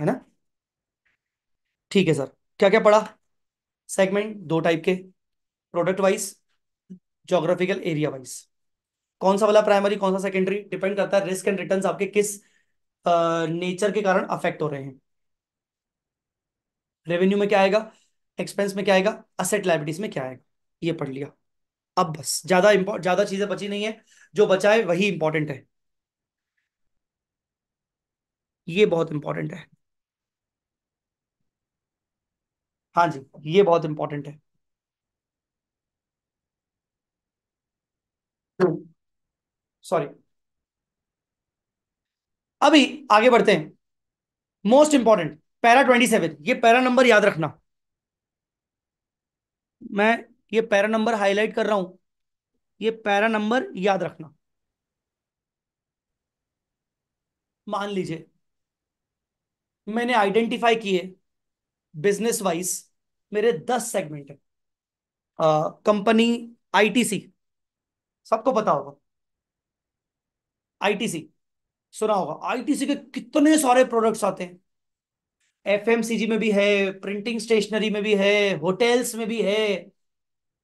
है ना ठीक है सर क्या क्या पढ़ा सेगमेंट दो टाइप के product wise geographical area wise कौन सा वाला प्राइमरी कौन सा सेकेंडरी डिपेंड करता है रिस्क एंड रिटर्न आपके किस नेचर के कारण अफेक्ट हो रहे हैं रेवेन्यू में क्या आएगा एक्सपेंस में क्या आएगा असेट लाइबिलिटीज में क्या आएगा ये पढ़ लिया अब बस ज्यादा ज्यादा चीजें बची नहीं है जो बचा है वही इंपॉर्टेंट है ये बहुत इंपॉर्टेंट है हाँ जी ये बहुत इंपॉर्टेंट है सॉरी अभी आगे बढ़ते हैं most important para twenty seven ये पैरा नंबर याद रखना मैं ये पैरा नंबर हाईलाइट कर रहा हूं ये पैरा नंबर याद रखना मान लीजिए मैंने आइडेंटिफाई किए बिजनेस वाइज मेरे दस सेगमेंट है कंपनी आईटीसी सबको पता होगा आईटीसी सुना होगा आईटीसी के कितने सारे प्रोडक्ट्स आते हैं एफएमसीजी में भी है प्रिंटिंग स्टेशनरी में भी है होटेल्स में भी है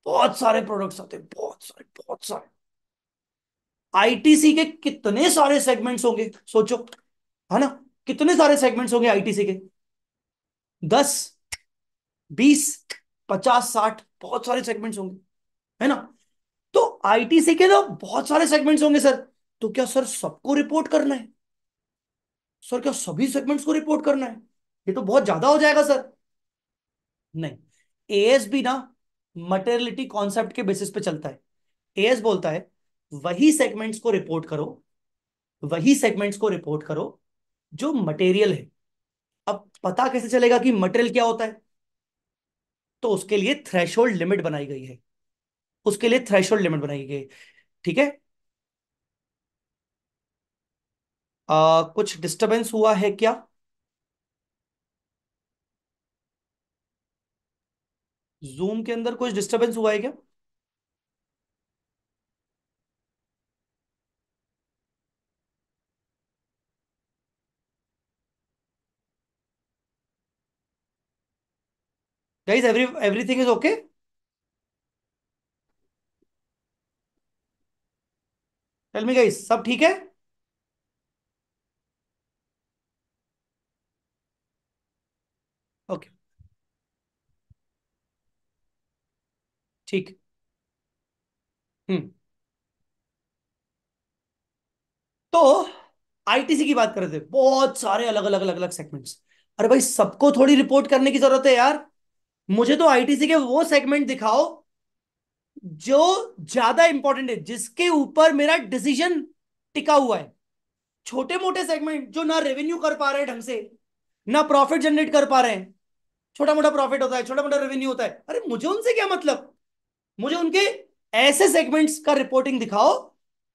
बहुत सारे प्रोडक्ट्स आते हैं बहुत सारे बहुत सारे आईटीसी के कितने सारे सेगमेंट्स होंगे सोचो है ना कितने सारे सेगमेंट्स होंगे आईटीसी के दस बीस पचास साठ बहुत सारे सेगमेंट्स होंगे है ना तो आईटीसी के तो बहुत सारे सेगमेंट्स होंगे सर तो क्या सर सबको रिपोर्ट करना है सर क्या सभी सेगमेंट्स को रिपोर्ट करना है ये तो बहुत ज्यादा हो जाएगा सर नहीं एस भी ना मटेरियलिटी कॉन्सेप्ट के बेसिस पे चलता है एस बोलता है वही सेगमेंट्स को रिपोर्ट करो वही सेगमेंट्स को रिपोर्ट करो जो मटेरियल है अब पता कैसे चलेगा कि मटेरियल क्या होता है तो उसके लिए थ्रेशोल्ड लिमिट बनाई गई है उसके लिए थ्रेशोल्ड लिमिट बनाई गई ठीक है आ, कुछ डिस्टरबेंस हुआ है क्या जूम के अंदर कुछ डिस्टरबेंस हुआ है क्या guys every everything is okay tell me guys सब ठीक है ओके ठीक हम्म तो आईटीसी की बात कर रहे थे बहुत सारे अलग अलग अलग अलग सेगमेंट्स अरे भाई सबको थोड़ी रिपोर्ट करने की जरूरत है यार मुझे तो आईटीसी के वो सेगमेंट दिखाओ जो ज्यादा इंपॉर्टेंट है जिसके ऊपर मेरा डिसीजन टिका हुआ है छोटे मोटे सेगमेंट जो ना रेवेन्यू कर पा रहे हैं ढंग से ना प्रॉफिट जनरेट कर पा रहे हैं छोटा मोटा प्रॉफिट होता है छोटा मोटा रेवेन्यू होता है अरे मुझे उनसे क्या मतलब मुझे उनके ऐसे सेगमेंट्स का रिपोर्टिंग दिखाओ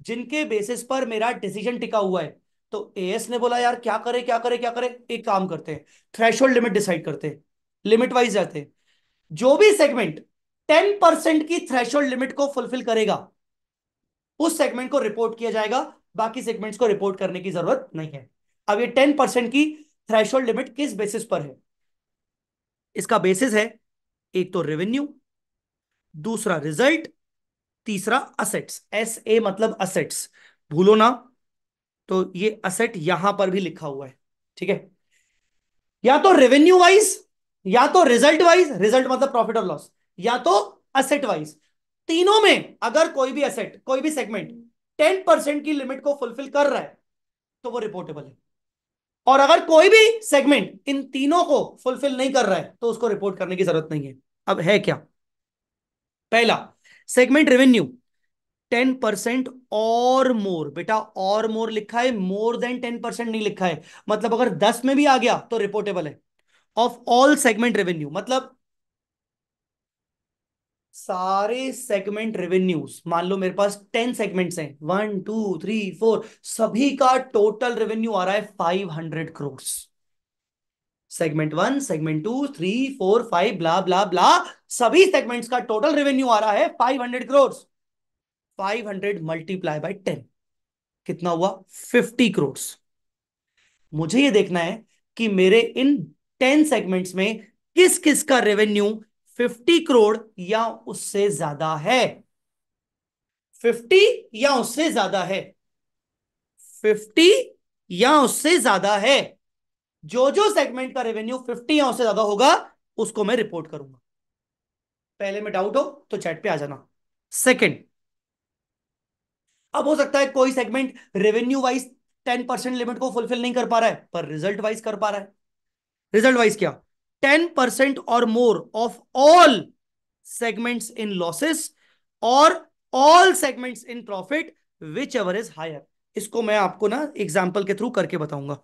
जिनके बेसिस पर मेरा डिसीजन टिका हुआ है तो एएस ने बोला यार क्या करे क्या करे क्या करे एक काम करते हैं थ्रेशोल्ड लिमिट डिसाइड करते हैं लिमिट वाइज जाते हैं जो भी सेगमेंट टेन परसेंट की थ्रेश लिमिट को फुलफिल करेगा उस सेगमेंट को रिपोर्ट किया जाएगा बाकी सेगमेंट्स को रिपोर्ट करने की जरूरत नहीं है अब ये टेन परसेंट की थ्रेश लिमिट किस बेसिस पर है इसका बेसिस है एक तो रेवेन्यू दूसरा रिजल्ट तीसरा असेट्स एस ए मतलब असेट्स भूलो ना तो ये असेट यहां पर भी लिखा हुआ है ठीक है या तो रेवेन्यू वाइज या तो रिजल्ट वाइज रिजल्ट मतलब प्रॉफिट और लॉस या तो असेट वाइज तीनों में अगर कोई भी असेट कोई भी सेगमेंट टेन परसेंट की लिमिट को फुलफिल कर रहा है तो वो रिपोर्टेबल है और अगर कोई भी सेगमेंट इन तीनों को फुलफिल नहीं कर रहा है तो उसको रिपोर्ट करने की जरूरत नहीं है अब है क्या पहला सेगमेंट रेवेन्यू टेन परसेंट और मोर बेटा और मोर लिखा है मोर देन टेन परसेंट नहीं लिखा है मतलब अगर दस में भी आ गया तो रिपोर्टेबल है ऑफ ऑल सेगमेंट रेवेन्यू मतलब सारे सेगमेंट रेवेन्यूज मान लो मेरे पास टेन सेगमेंट्स हैं वन टू थ्री फोर सभी का टोटल रेवेन्यू आ रहा है five hundred crore segment one segment two three four five blah blah blah सभी सेगमेंट्स का टोटल रेवेन्यू आ रहा है five hundred crore five hundred multiply by ten कितना हुआ फिफ्टी करोड़ मुझे ये देखना है कि मेरे इन टेन सेगमेंट्स में किस किस का रेवेन्यू फिफ्टी करोड़ या उससे ज्यादा है फिफ्टी या उससे ज्यादा है फिफ्टी या उससे ज्यादा है जो जो सेगमेंट का रेवेन्यू फिफ्टी या उससे ज्यादा होगा उसको मैं रिपोर्ट करूंगा पहले में डाउट हो तो चैट पे आ जाना सेकंड अब हो सकता है कोई segment revenue wise ten percent limit को फुलफिल नहीं कर पा रहा है पर रिजल्ट वाइज कर पा रहा है रिजल्ट वाइज क्या टेन परसेंट और more of all segment in losses और all segment in profit whichever is higher इसको मैं आपको ना एग्जाम्पल के थ्रू करके बताऊंगा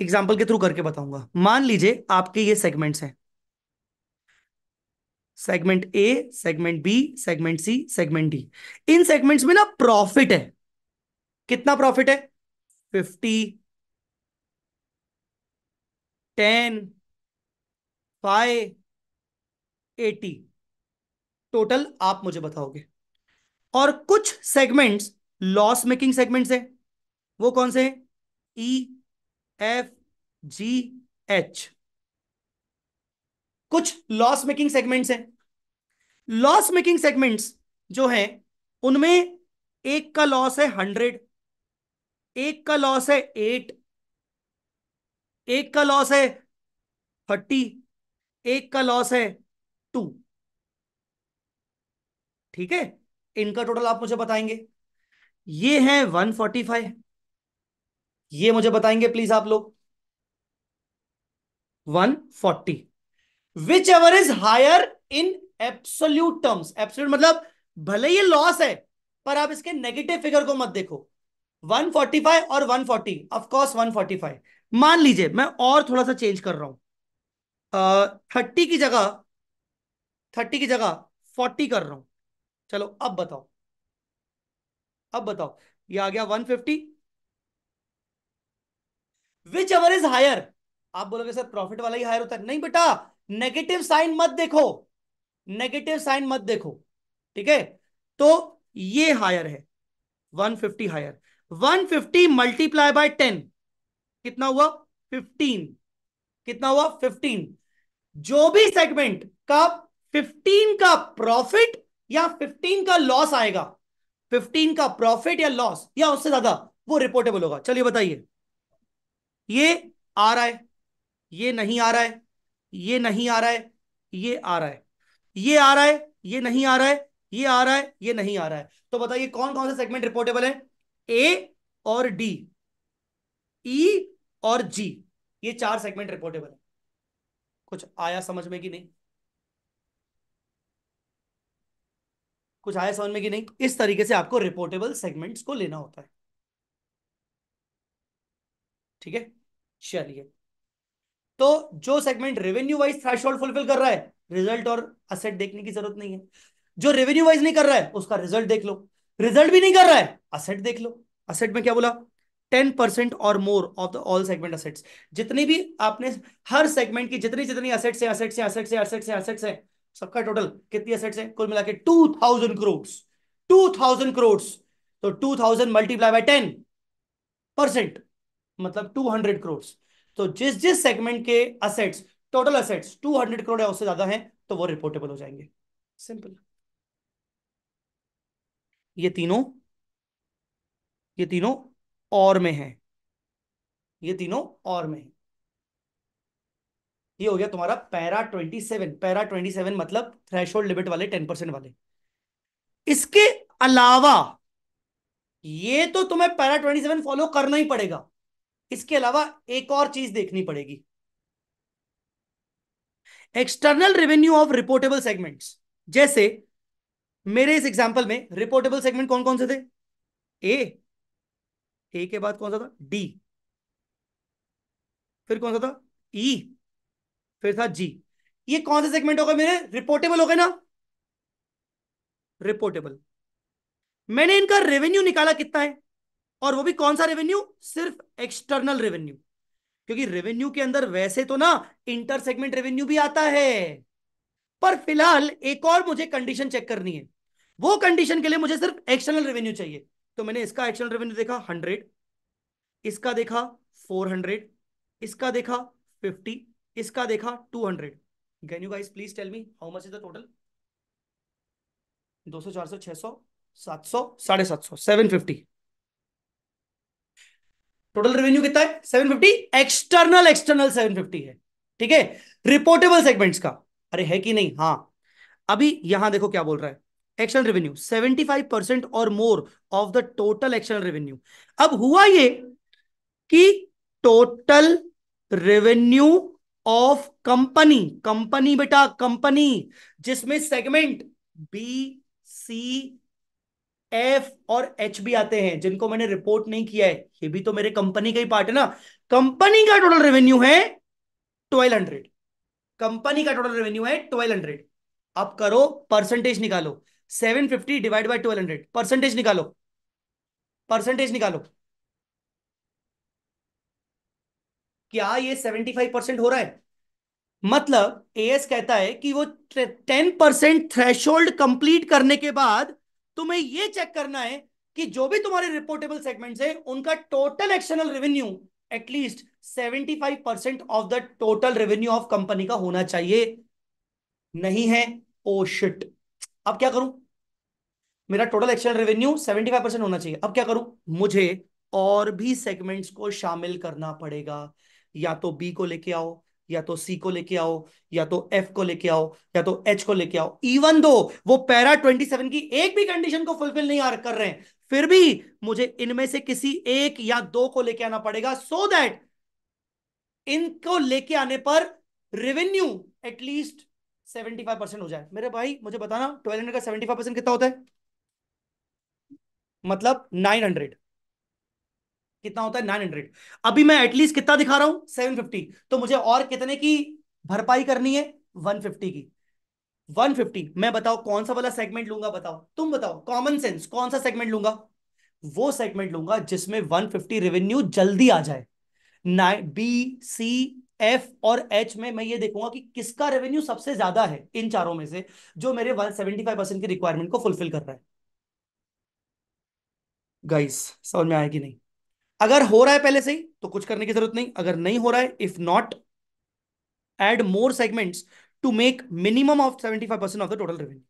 एग्जाम्पल के थ्रू करके बताऊंगा मान लीजिए आपके ये सेगमेंट है segment A segment B segment C segment D इन सेगमेंट्स में ना प्रॉफिट है कितना प्रॉफिट है fifty ten five eighty total आप मुझे बताओगे और कुछ सेगमेंट्स लॉस मेकिंग सेगमेंट्स है वो कौन से हैं ई एफ जी एच कुछ लॉस मेकिंग सेगमेंट्स हैं लॉस मेकिंग सेगमेंट्स जो हैं उनमें एक का लॉस है हंड्रेड एक का लॉस है एट एक का लॉस है थर्टी एक का लॉस है टू ठीक है इनका टोटल आप मुझे बताएंगे ये है वन फोर्टी फाइव ये मुझे बताएंगे प्लीज आप लोग one forty whichever is higher in absolute terms absolute मतलब भले ये लॉस है पर आप इसके नेगेटिव फिगर को मत देखो 145 और 140 ऑफ कोर्स 145 मान लीजिए मैं और थोड़ा सा चेंज कर रहा हूं थर्टी की जगह थर्टी की जगह फोर्टी कर रहा हूं चलो अब बताओ अब बताओ ये आ गया one fifty whichever is higher आप बोलोगे सर प्रॉफिट वाला ही हायर होता है नहीं बेटा नेगेटिव साइन मत देखो नेगेटिव साइन मत देखो ठीक है तो ये हायर है 150 higher 150 fifty multiply by ten कितना हुआ 15 कितना हुआ फिफ्टीन जो भी सेगमेंट का 15 का प्रॉफिट या 15 का लॉस आएगा 15 का प्रॉफिट या लॉस या उससे ज्यादा वो रिपोर्टेबल होगा चलिए बताइए ये आ रहा है ये नहीं आ रहा है ये नहीं आ रहा है ये आ रहा है ये आ रहा है ये नहीं आ रहा है ये आ रहा है ये नहीं आ रहा है तो बताइए कौन कौन सा सेगमेंट रिपोर्टेबल है ए और डी ई e और जी ये चार सेगमेंट रिपोर्टेबल है कुछ आया समझ में कि नहीं कुछ आया समझ में कि नहीं इस तरीके से आपको रिपोर्टेबल सेगमेंट्स को लेना होता है ठीक है चलिए तो जो segment revenue wise thresh fulfil कर रहा है रिजल्ट और असेट देखने की जरूरत नहीं है जो रेवेन्यू वाइज नहीं कर रहा है उसका रिजल्ट देख लो रिजल्ट भी नहीं कर रहा है असेट देख लो असेट में क्या बोला टेन परसेंट और more of the all segment assets जितने भी आपने हर सेगमेंट की जितनी जितनी असेट्स है असेट्स है असेट्स है असेट्स है असेट्स है सबका टोटल कितनी असेट्स है कुल मिला के two thousand crore two thousand crore तो two thousand multiply by ten percent मतलब टू हंड्रेड करोड़ तो जिस जिस सेगमेंट के assets total assets two hundred crore या उससे ज्यादा है तो वो रिपोर्टेबल हो जाएंगे सिंपल ये तीनों ये तीनों और में है ये तीनों और में है ये हो गया तुम्हारा para twenty seven para twenty seven मतलब थ्रेश लिमिट वाले टेन परसेंट वाले इसके अलावा ये तो तुम्हें पैरा ट्वेंटी सेवन फॉलो करना ही पड़ेगा इसके अलावा एक और चीज देखनी पड़ेगी external revenue of reportable segments जैसे मेरे इस एग्जांपल में रिपोर्टेबल सेगमेंट कौन कौन से थे ए ए के बाद कौन सा था डी फिर कौन सा था ई e. फिर था जी ये कौन से सेगमेंट हो गए मेरे रिपोर्टेबल हो गए ना रिपोर्टेबल मैंने इनका रेवेन्यू निकाला कितना है और वो भी कौन सा रेवेन्यू सिर्फ एक्सटर्नल रेवेन्यू क्योंकि रेवेन्यू के अंदर वैसे तो ना इंटर सेगमेंट रेवेन्यू भी आता है पर फिलहाल एक और मुझे कंडीशन चेक करनी है वो कंडीशन के लिए मुझे सिर्फ एक्सटर्नल रेवेन्यू चाहिए तो मैंने इसका एक्चुअल रेवेन्यू देखा हंड्रेड इसका देखा फोर हंड्रेड इसका देखा फिफ्टी इसका देखा two hundred can you guys please tell me how much is the total दो सौ चार सौ छह सौ सात सौ साढ़े सात सौ सेवन फिफ्टी टोटल रेवेन्यू कितना है seven fifty external external seven fifty है ठीक है रिपोर्टेबल सेगमेंट्स का अरे है कि नहीं हाँ अभी यहां देखो क्या बोल रहा है external revenue seventy five percent और more of the total external revenue अब हुआ ये कि total revenue of company company बेटा कंपनी जिसमें सेगमेंट बी सी एफ और एच भी आते हैं जिनको मैंने रिपोर्ट नहीं किया है ये भी तो मेरे कंपनी का ही पार्ट है ना कंपनी का टोटल रेवेन्यू है ट्वेल्व हंड्रेड कंपनी का टोटल रेवेन्यू है ट्वेल्व हंड्रेड अब करो परसेंटेज निकालो seven fifty divide by twelve hundred percentage निकालो परसेंटेज निकालो क्या ये सेवेंटी फाइव परसेंट हो रहा है मतलब एएस कहता है कि वो टेन परसेंट थ्रेश कंप्लीट करने के बाद तुम्हें यह चेक करना है कि जो भी तुम्हारे रिपोर्टेबल सेगमेंट्स है उनका total external revenue at least seventy five percent of the total revenue of company का होना चाहिए नहीं है ओ oh शिट अब क्या करूं मेरा total external revenue seventy five percent होना चाहिए अब क्या करूं मुझे और भी सेगमेंट्स को शामिल करना पड़ेगा या तो बी को लेके आओ या तो सी को लेके आओ या तो एफ को लेके आओ या तो एच को लेके आओ इवन दो वो पैरा ट्वेंटी सेवन की एक भी कंडीशन को फुलफिल नहीं कर रहे हैं फिर भी मुझे इनमें से किसी एक या दो को लेके आना पड़ेगा सो so दैट इनको लेके आने पर revenue at least seventy five percent हो जाए मेरे भाई मुझे बताना ट्वेल्व हंड्रेड का सेवेंटी फाइव परसेंट कितना होता है मतलब नाइन हंड्रेड कितना होता है नाइन हंड्रेड अभी मैं एटलीस्ट कितना दिखा रहा हूं सेवन फिफ्टी तो मुझे और कितने की भरपाई करनी है वन फिफ्टी की 150 मैं बताओ कौन सा वाला सेगमेंट लूंगा बताओ तुम बताओ कॉमन सेंस कौन सा सेगमेंट लूंगा वो सेगमेंट लूंगा जिसमें 150 रेवेन्यू जल्दी आ जाए बी सी एफ और एच में मैं ये देखूंगा कि किसका रेवेन्यू सबसे ज्यादा है इन चारों में से जो मेरे वन सेवेंटी फाइव परसेंट की रिक्वायरमेंट को फुलफिल कर रहा है गाइस समझ में आया कि नहीं अगर हो रहा है पहले से ही तो कुछ करने की जरूरत नहीं अगर नहीं हो रहा है if not add more segments to make minimum of seventy five percent of the total revenue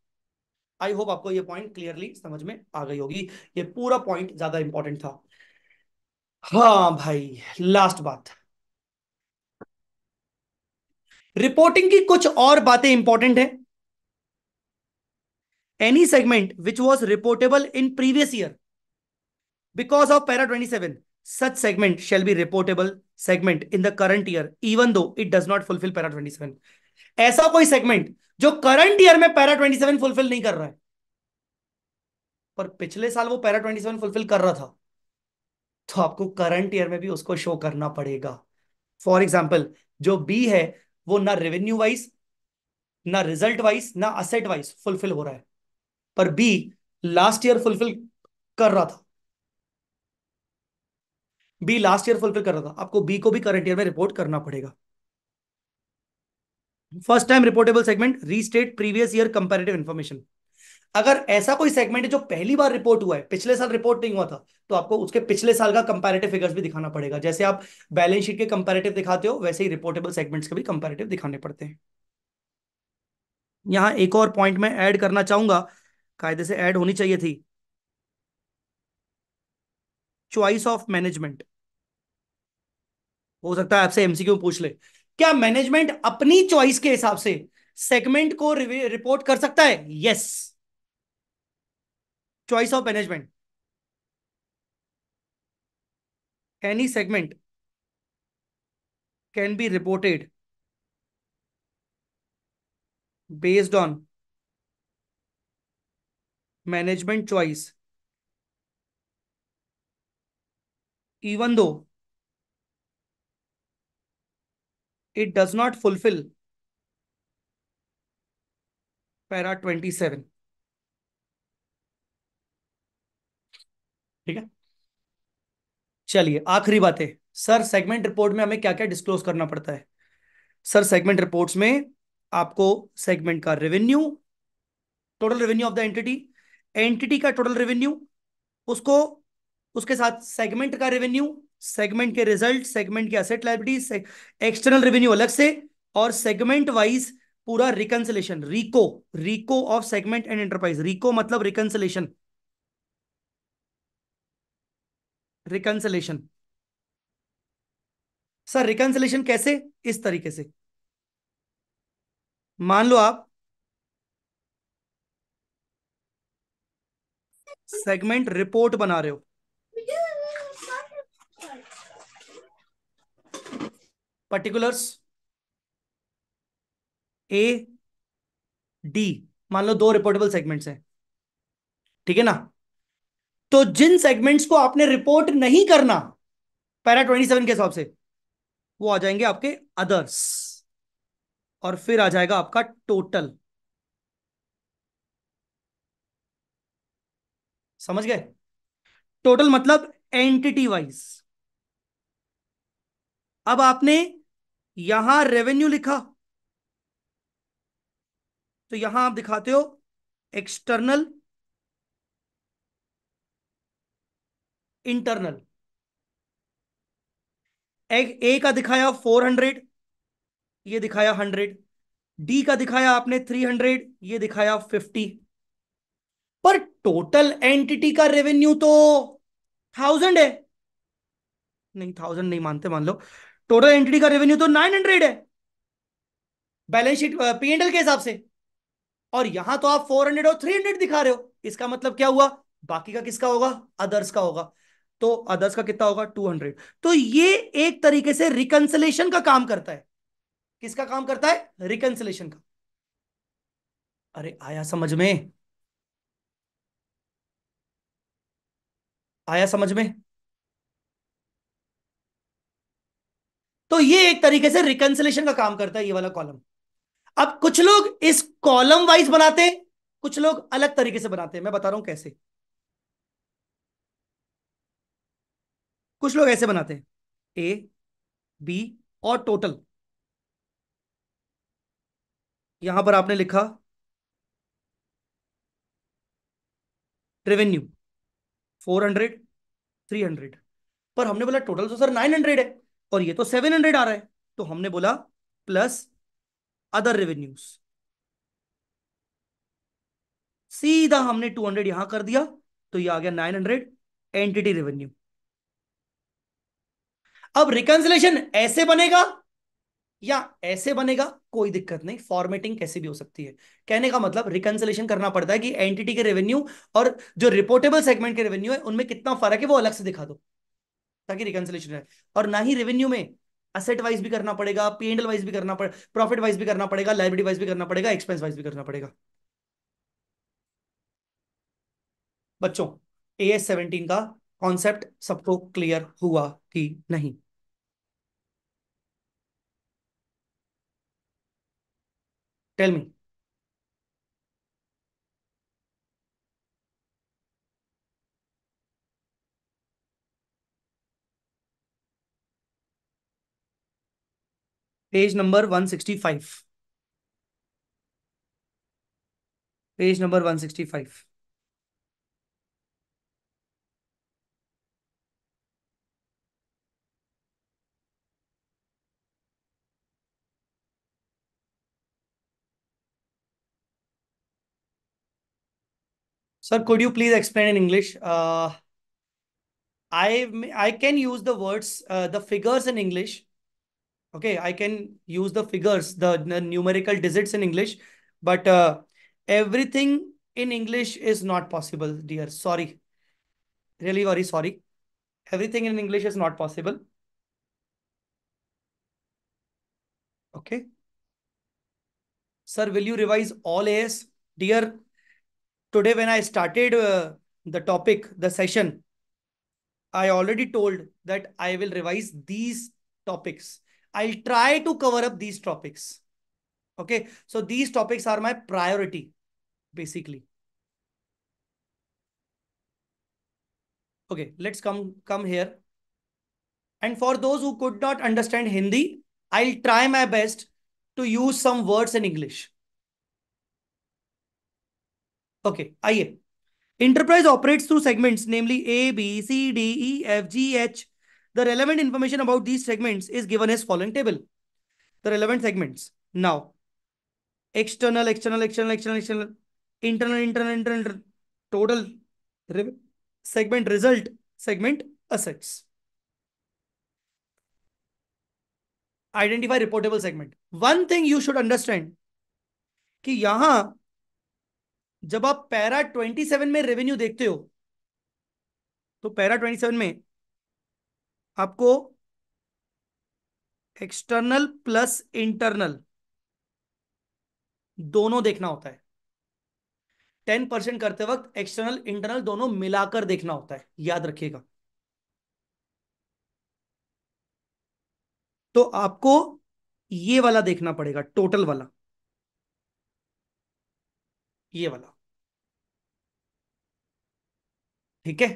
I hope आपको ये पॉइंट क्लियरली समझ में आ गई होगी ये पूरा पॉइंट ज्यादा इंपॉर्टेंट था हाँ भाई लास्ट बात रिपोर्टिंग की कुछ और बातें इंपॉर्टेंट है any segment which was reportable in previous year para twenty seven such segment shall be reportable segment in the current year even though it does not fulfil para twenty seven ऐसा कोई segment जो current year में para twenty seven fulfil नहीं कर रहा है पर पिछले साल वो पैरा ट्वेंटी सेवन फुलफिल कर रहा था तो आपको करंट ईयर में भी उसको शो करना पड़ेगा फॉर एग्जाम्पल जो बी है वो ना रेवेन्यू वाइज ना रिजल्ट वाइज ना असेट वाइज फुलफिल हो रहा है पर बी लास्ट ईयर फुलफिल कर रहा था बी लास्ट ईयर फुलफिल कर रहा था आपको बी को भी करंट ईयर में रिपोर्ट करना पड़ेगा first time reportable segment restate previous year comparative information अगर ऐसा कोई सेगमेंट है जो पहली बार रिपोर्ट हुआ है पिछले साल रिपोर्ट नहीं हुआ था तो आपको उसके पिछले साल का कंपैरेटिव फिगर्स भी दिखाना पड़ेगा जैसे आप बैलेंस शीट के कंपैरेटिव दिखाते हो वैसे ही रिपोर्टेबल सेगमेंट्स के भी कंपैरेटिव दिखाने पड़ते हैं यहां एक और पॉइंट मैं ऐड करना चाहूंगा कायदे से ऐड होनी चाहिए थी चॉइस ऑफ मैनेजमेंट हो सकता है आपसे एमसीक्यू पूछ ले क्या मैनेजमेंट अपनी चॉइस के हिसाब से सेगमेंट को रिपोर्ट कर सकता है yes yes. choice of management any segment can be reported based on management choice even though it does not fulfill para 27 ठीक है चलिए आखिरी बातें सर सेगमेंट रिपोर्ट में हमें क्या क्या डिस्क्लोज करना पड़ता है सर सेगमेंट रिपोर्ट्स में आपको सेगमेंट का revenue total revenue of the entity entity का टोटल रेवेन्यू उसको उसके साथ सेगमेंट का रेवेन्यू सेगमेंट के रिजल्ट सेगमेंट के असेट लाइब्रेटी एक्सटर्नल रेवेन्यू अलग से और सेगमेंट वाइज पूरा reconciliation reco reco of segment and enterprise reco मतलब रिकंसलेशन रिकंसलेशन सर रिकंसलेशन कैसे इस तरीके से मान लो आप सेगमेंट रिपोर्ट बना रहे हो पर्टिकुलर्स ए डी मान लो दो रिपोर्टेबल सेगमेंट्स हैं ठीक है ना तो जिन सेगमेंट्स को आपने रिपोर्ट नहीं करना पैरा ट्वेंटी सेवन के हिसाब से वो आ जाएंगे आपके अदर्स और फिर आ जाएगा आपका टोटल समझ गए टोटल मतलब एंटिटी वाइज अब आपने यहां रेवेन्यू लिखा तो यहां आप दिखाते हो एक्सटर्नल इंटरनल ए, ए का दिखाया फोर हंड्रेड ये दिखाया हंड्रेड डी का दिखाया आपने थ्री हंड्रेड ये दिखाया फिफ्टी पर टोटल एंटिटी का रेवेन्यू तो थाउजेंड है नहीं थाउजेंड नहीं मानते मान लो टोटल एंटिटी का रेवेन्यू तो नाइन हंड्रेड है बैलेंस शीट पी एंडल के हिसाब से और यहां तो आप फोर हंड्रेड और थ्री हंड्रेड दिखा रहे हो इसका मतलब क्या हुआ बाकी का किसका होगा अदर्स का होगा तो अदर्स का कितना होगा टू हंड्रेड तो ये एक तरीके से रिकंसलेशन का काम करता है किसका काम करता है रिकंसलेशन का अरे आया समझ में आया समझ में तो ये एक तरीके से रिकंसलेशन का काम करता है ये वाला कॉलम अब कुछ लोग इस कॉलम वाइज बनाते हैं कुछ लोग अलग तरीके से बनाते हैं मैं बता रहा हूं कैसे कुछ लोग ऐसे बनाते हैं ए बी और टोटल यहां पर आपने लिखा revenue four hundred three hundred पर हमने बोला टोटल तो सर नाइन हंड्रेड है और ये तो सेवन हंड्रेड आ रहा है तो हमने बोला प्लस अदर रेवेन्यूज सीधा हमने टू हंड्रेड यहां कर दिया तो ये आ गया नाइन हंड्रेड एंटिटी रेवेन्यू अब रिकन्सिलेशन ऐसे बनेगा या ऐसे बनेगा कोई दिक्कत नहीं फॉर्मेटिंग कैसे भी हो सकती है कहने का मतलब रिकंसलेशन करना पड़ता है कि एंटिटी के रेवेन्यू और जो रिपोर्टेबल सेगमेंट के रेवेन्यू है उनमें कितना फर्क है वो अलग से दिखा दो ताकि रिकन्सिलेशन है और ना ही रेवेन्यू में असेट वाइज भी करना पड़ेगा पी एंडल वाइज भी करना पड़ेगा प्रॉफिट वाइज भी करना पड़ेगा लाइब्रेरी वाइज भी करना पड़ेगा एक्सपेंस वाइज भी करना पड़ेगा बच्चों ए एस सेवनटीन का कॉन्सेप्ट सबको क्लियर हुआ कि नहीं Tell me. Page number 165. Page number 165. Sir, could you please explain in English? Uh, I I can use the words, uh, the figures in English. Okay, I can use the figures, the, the numerical digits in English, but uh, everything in English is not possible, dear. Sorry. Really very sorry. Everything in English is not possible. Okay. Sir, will you revise all AS? Dear, today when i started uh, the topic the session i already told that i will revise these topics i'll try to cover up these topics okay so these topics are my priority basically okay let's come come here and for those who could not understand hindi i'll try my best to use some words in english okay आइए enterprise operate through segments namely A B C D E F G H the relevant information about these segments is given as following table the relevant segments now external external external external external internal internal internal total segment result segment assets identify reportable segment one thing you should understand कि यहां जब आप para twenty seven में revenue देखते हो तो para twenty seven में आपको एक्सटर्नल प्लस इंटरनल दोनों देखना होता है टेन परसेंट करते वक्त एक्सटर्नल इंटरनल दोनों मिलाकर देखना होता है याद रखिएगा तो आपको ये वाला देखना पड़ेगा टोटल वाला ये वाला ठीक है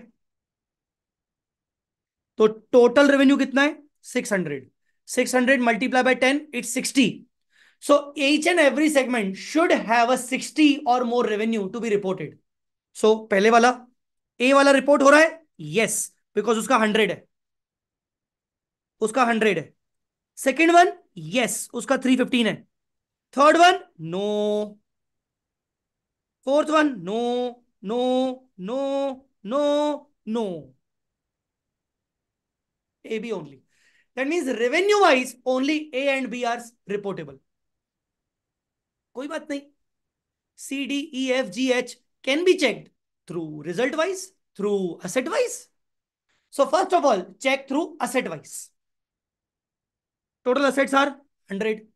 तो टोटल रेवेन्यू कितना है six hundred six hundred multiply by ten it's sixty so H and every segment should have a 60 और more revenue to be reported so पहले वाला ए वाला रिपोर्ट हो रहा है यस yes, बिकॉज उसका हंड्रेड है उसका हंड्रेड है सेकेंड वन यस उसका थ्री फिफ्टीन है third one no fourth one no no no no, no. AB only. That means revenue wise only A and B are reportable. कोई बात नहीं C D E F G H can be checked through result wise, through asset wise. So first of all, check through asset wise. Total assets are 100.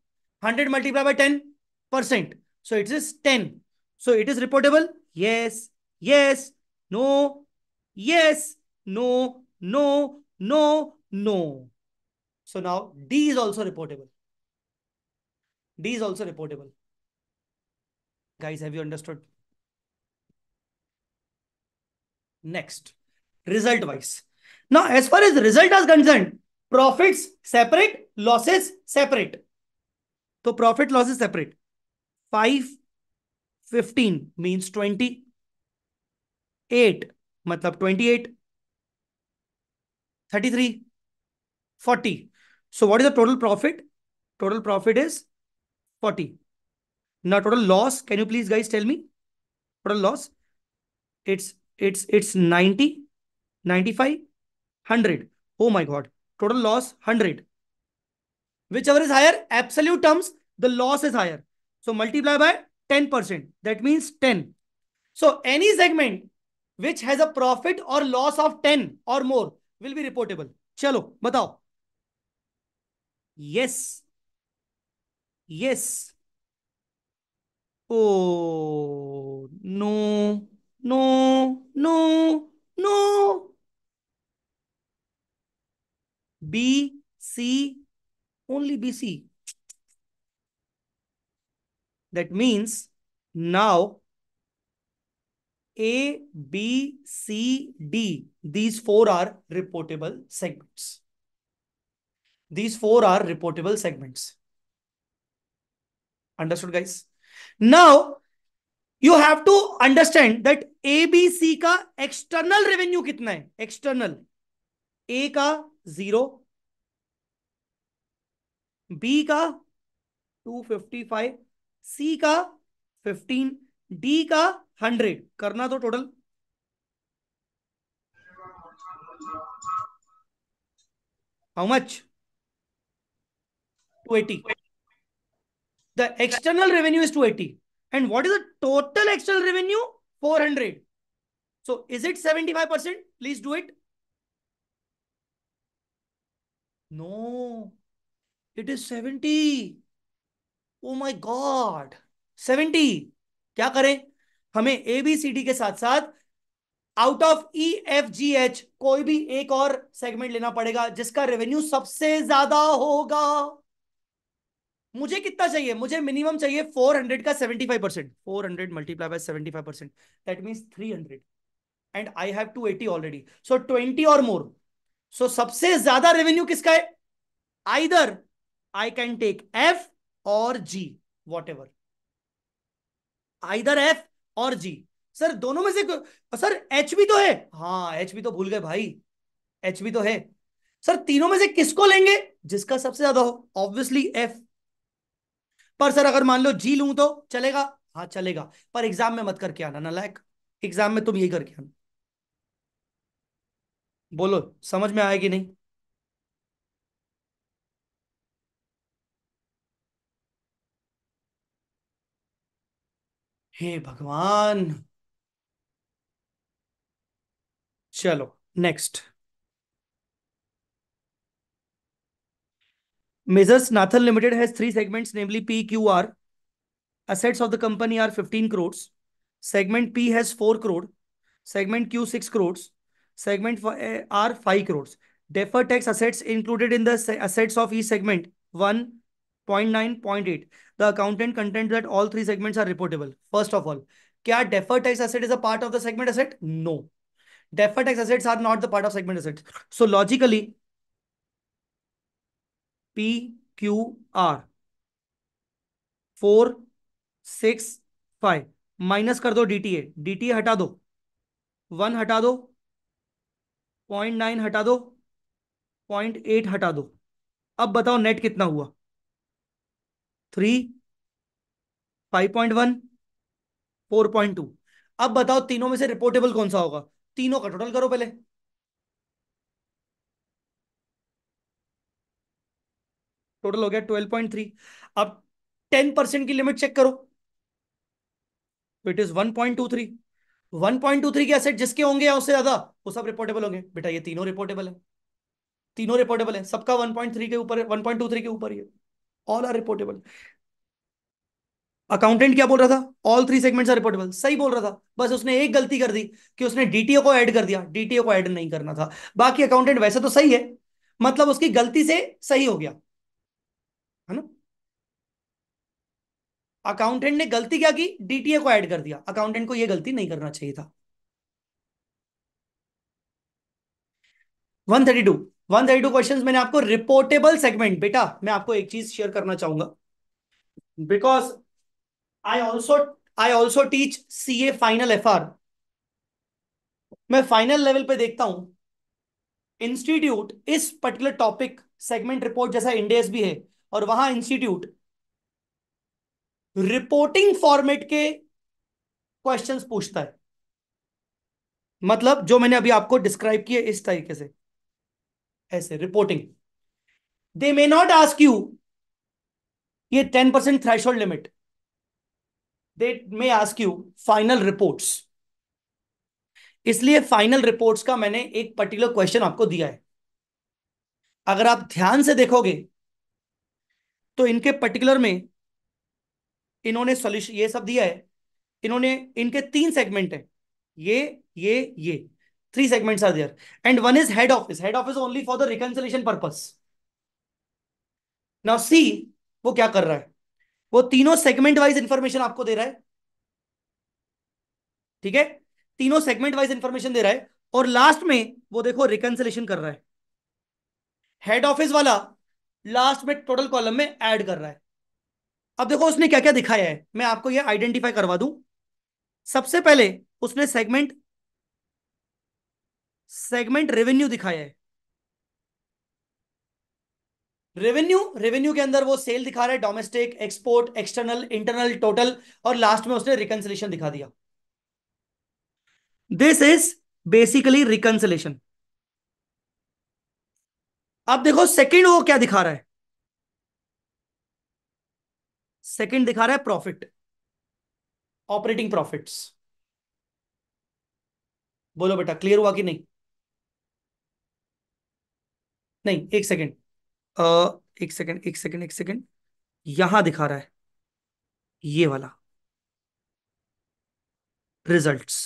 100 multiplied by 10 percent. So it is 10. So it is reportable. Yes, yes, no, yes, no, no, no, no. So now D is also reportable. D is also reportable. Guys, have you understood? Next, result wise. Now, as far as result is concerned, profits separate, losses separate. So profit losses separate. 5, 15 means 20. Eight, मतलब twenty eight thirty three so what is the total profit total profit is 40 now total loss can you please guys tell me total loss it's it's it's 90 95 100 oh my god total loss 100 whichever is higher absolute terms the loss is higher so multiply by 10 percent that means 10 so any segment which has a profit or loss of 10 or more will be reportable. Chalo, batao. Yes. Yes. Oh, no, no, no, no. B, C, only B, C. That means now A, B, C, D. These four are reportable segments. These four are reportable segments. Understood, guys? Now, you have to understand that A, B, C ka external revenue kitna hai? External. A ka zero. B का 255. C ka 15. D ka hundred करना तो total how much two eighty the external revenue is two eighty and what is the total external revenue four hundred so is it seventy five percent please do it no it is seventy oh my god seventy क्या करें हमें ए B C D के साथ साथ out of E F G H कोई भी एक और सेगमेंट लेना पड़ेगा जिसका रेवेन्यू सबसे ज्यादा होगा मुझे कितना चाहिए मुझे मिनिमम चाहिए 400 का 75 percent four hundred multiply by seventy five percent that means three hundred and I have two eighty already so twenty और मोर सो सबसे ज्यादा रेवेन्यू किसका है either I can take F और G whatever either F और G sir दोनों में से सर एच भी तो है हाँ एच भी तो भूल गए भाई एच भी तो है सर तीनों में से किसको लेंगे जिसका सबसे ज्यादा हो ऑब्वियसली एफ पर सर अगर मान लो जी लू तो चलेगा हाँ चलेगा पर एग्जाम में मत करके आना लायक एग्जाम में तुम यही करके आना बोलो समझ में आएगी नहीं हे भगवान चलो next messrs Nathan Limited has three segments namely P Q R assets of the company are fifteen crores segment P has four crore segment Q six crores segment R five crores defer tax assets included in the assets of the segment one point nine point eight the accountant content that all three segments are reportable first of all क्या defer tax asset is a part of the segment asset no defer tax assets are not the part of segment asset so logically P Q R four six five minus कर दो DTA DTA हटा दो one हटा दो point nine हटा दो point eight हटा दो अब बताओ नेट कितना हुआ three five point one four point two अब बताओ तीनों में से रिपोर्टेबल कौन सा होगा तीनों का टोटल करो पहले टोटल हो गया ट्वेल्व पॉइंट थ्री अब टेन परसेंट की लिमिट चेक करो it is one point two three one point two three के एसेट जिसके होंगे या उससे ज्यादा वो सब रिपोर्टेबल होंगे बेटा ये तीनों रिपोर्टेबल है तीनों रिपोर्टेबल है सबका वन पॉइंट थ्री के ऊपर वन पॉइंट टू थ्री के ऊपर ही है ऑल आर रिपोर्टेबल अकाउंटेंट क्या बोल रहा था all three segments are reportable सही बोल रहा था बस उसने एक गलती कर दी कि उसने डीटीओ को ऐड कर दिया डीटीओ को ऐड नहीं करना था बाकी अकाउंटेंट वैसे तो सही है मतलब उसकी गलती से सही हो गया है ना अकाउंटेंट ने गलती क्या की डीटीए को ऐड कर दिया अकाउंटेंट को यह गलती नहीं करना चाहिए था 132 वन थर्टी टू क्वेश्चन मैंने आपको रिपोर्टेबल सेगमेंट बेटा मैं आपको एक चीज शेयर करना चाहूंगा because I also I also teach C A final F R मैं फाइनल लेवल पे देखता हूं इंस्टीट्यूट इस पर्टिकुलर टॉपिक सेगमेंट रिपोर्ट जैसा इंडेस भी है और वहां इंस्टीट्यूट रिपोर्टिंग फॉर्मेट के क्वेश्चंस पूछता है मतलब जो मैंने अभी आपको डिस्क्राइब किए इस तरीके से ऐसे reporting they may not ask you ये ten percent thresh limit they may ask you final reports इसलिए फाइनल रिपोर्ट्स का मैंने एक पर्टिकुलर क्वेश्चन आपको दिया है अगर आप ध्यान से देखोगे तो इनके पर्टिकुलर में इन्होंने सोल्यूशन ये सब दिया है इन्होंने इनके तीन सेगमेंट है ये ये ये three segments are there and one is head office head office only for the reconciliation purpose now see वो क्या कर रहा है वो तीनों सेगमेंट वाइज इंफॉर्मेशन आपको दे रहा है ठीक है तीनों सेगमेंट वाइज इंफॉर्मेशन दे रहा है और लास्ट में वो देखो रिकनसिलेशन कर रहा है हेड ऑफिस वाला लास्ट में टोटल कॉलम में ऐड कर रहा है अब देखो उसने क्या क्या दिखाया है मैं आपको ये आइडेंटिफाई करवा दूं सबसे पहले उसने सेगमेंट सेगमेंट रेवेन्यू दिखाया है रेवेन्यू रेवेन्यू के अंदर वो सेल दिखा रहा है domestic export external internal total और लास्ट में उसने रिकंसिलेशन दिखा दिया दिस इज बेसिकली रिकंसलेशन अब देखो सेकंड वो क्या दिखा रहा है सेकंड दिखा रहा है प्रॉफिट ऑपरेटिंग प्रॉफिट्स बोलो बेटा क्लियर हुआ कि नहीं नहीं एक सेकेंड एक सेकेंड एक सेकेंड एक सेकेंड यहां दिखा रहा है ये वाला रिजल्ट्स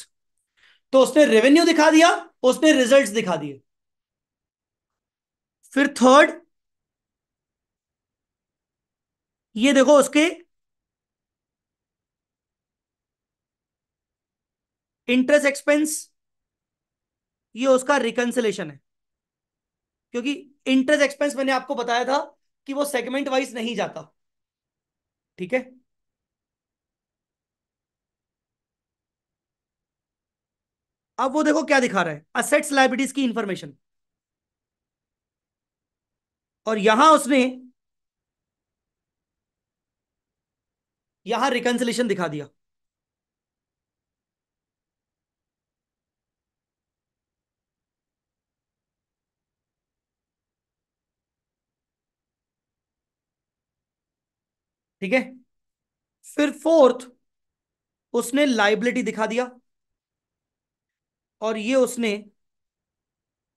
तो उसने रेवेन्यू दिखा दिया उसने रिजल्ट्स दिखा दिए फिर थर्ड ये देखो उसके इंटरेस्ट एक्सपेंस ये उसका रिकंसिलेशन है क्योंकि इंटरेस्ट एक्सपेंस मैंने आपको बताया था कि वो सेगमेंट वाइज नहीं जाता ठीक है अब वो देखो क्या दिखा रहा है असेट्स लाइबिलिटीज की इंफॉर्मेशन और यहां उसने यहां रिकंसिलेशन दिखा दिया ठीक है फिर फोर्थ उसने लाइबिलिटी दिखा दिया और ये उसने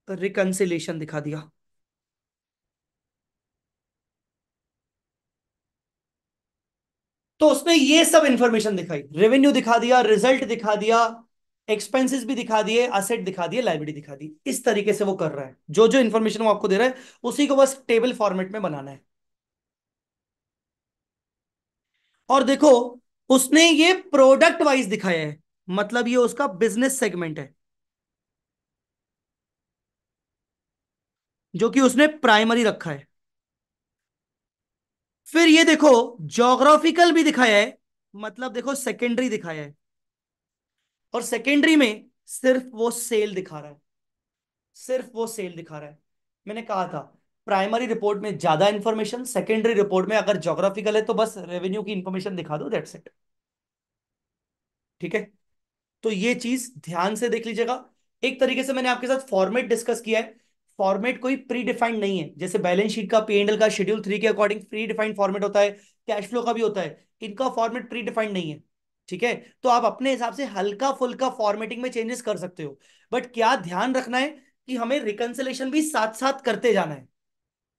रिकंसिलेशन दिखा दिया तो उसने ये सब इंफॉर्मेशन दिखाई रेवेन्यू दिखा दिया रिजल्ट दिखा दिया एक्सपेंसेस भी दिखा दिए असेट दिखा दिए लाइब्रेरी दिखा दी इस तरीके से वो कर रहा है जो जो इन्फॉर्मेशन वो आपको दे रहा है उसी को बस टेबल फॉर्मेट में बनाना है और देखो उसने ये प्रोडक्ट वाइज दिखाया है मतलब ये उसका बिजनेस सेगमेंट है जो कि उसने प्राइमरी रखा है फिर ये देखो जोग्राफिकल भी दिखाया है मतलब देखो सेकेंडरी दिखाया है और सेकेंडरी में सिर्फ वो सेल दिखा रहा है सिर्फ वो सेल दिखा रहा है मैंने कहा था प्राइमरी रिपोर्ट में ज्यादा इन्फॉर्मेशन सेकेंडरी रिपोर्ट में अगर जोग्राफिकल है तो बस रेवेन्यू की इन्फॉर्मेशन दिखा दो दैट्स इट ठीक है तो ये चीज ध्यान से देख लीजिएगा एक तरीके से मैंने आपके साथ फॉर्मेट डिस्कस किया है फॉर्मेट कोई प्री डिफाइंड नहीं है जैसे बैलेंस शीट का पी एंडल का शेड्यूल थ्री के अकॉर्डिंग प्री डिफाइंड फॉर्मेट होता है कैश फ्लो का भी होता है इनका फॉर्मेट प्री डिफाइंड नहीं है ठीक है तो आप अपने हिसाब से हल्का फुल्का फॉर्मेटिंग में चेंजेस कर सकते हो बट क्या ध्यान रखना है कि हमें रिकनसिलेशन भी साथ साथ करते जाना है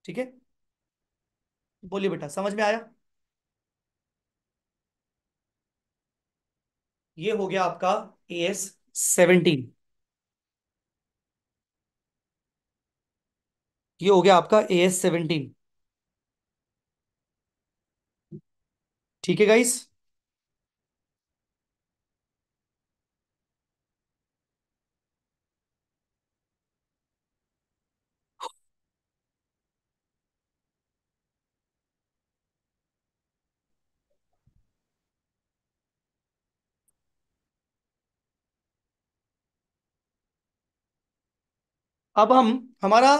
ठीक है बोलिए बेटा समझ में आया ये हो गया आपका ए एस सेवनटीन ये हो गया आपका ए एस सेवनटीन ठीक है गाइस अब हम हमारा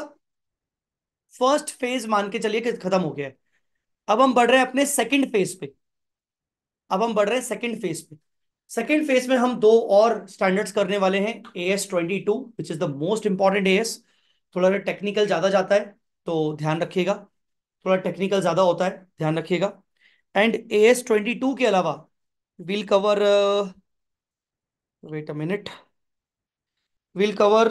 फर्स्ट फेज मान के चलिए कि खत्म हो गया है अब हम बढ़ रहे हैं अपने सेकंड फेज पे अब हम बढ़ रहे हैं सेकंड फेज पे सेकंड फेज में हम दो और स्टैंडर्ड्स करने वाले हैं A S twenty two which is the most important A S थोड़ा सा टेक्निकल ज्यादा जाता है तो ध्यान रखिएगा थोड़ा टेक्निकल ज्यादा होता है ध्यान रखिएगा and A S twenty two के अलावा will cover wait a minute will cover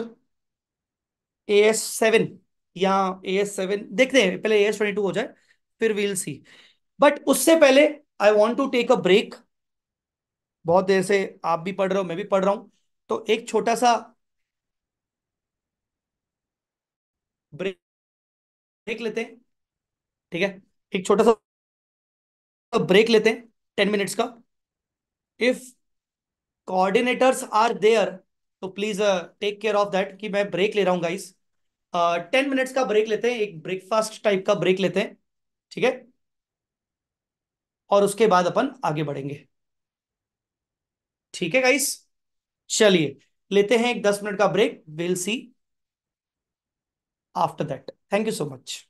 A S seven या ए एस सेवन देखते हैं पहले ए एस ट्वेंटी टू हो जाए फिर वील सी बट उससे पहले I want to take a break बहुत देर से आप भी पढ़ रहे हो मैं भी पढ़ रहा हूं तो एक छोटा सा ब्रेक ब्रेक लेते हैं ठीक है एक छोटा सा ब्रेक लेते हैं टेन मिनट्स का इफ कोऑर्डिनेटर्स आर देयर तो please take care of that कि मैं ब्रेक ले रहा हूँ गाइस टेन मिनट्स का ब्रेक लेते हैं एक ब्रेकफास्ट टाइप का ब्रेक लेते हैं ठीक है और उसके बाद अपन आगे बढ़ेंगे ठीक है गाइस चलिए लेते हैं एक दस मिनट का break will see after that thank you so much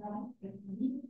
nacional, es muy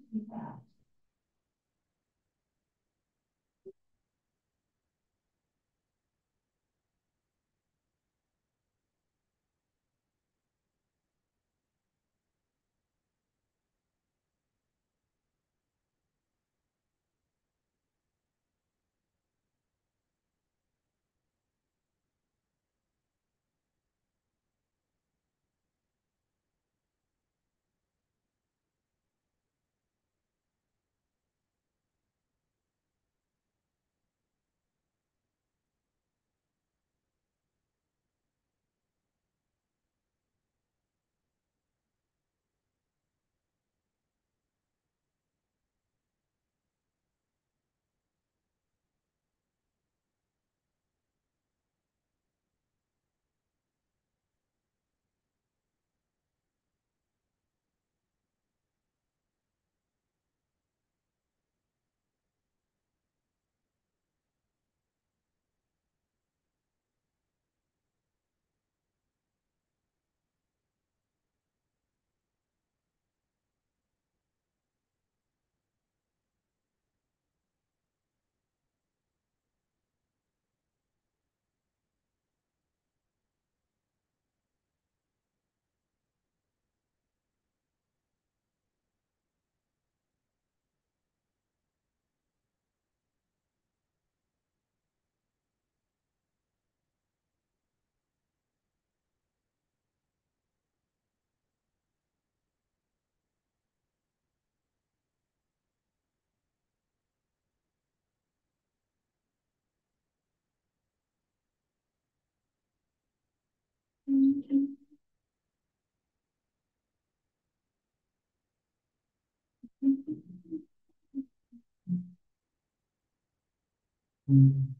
Mm-hmm.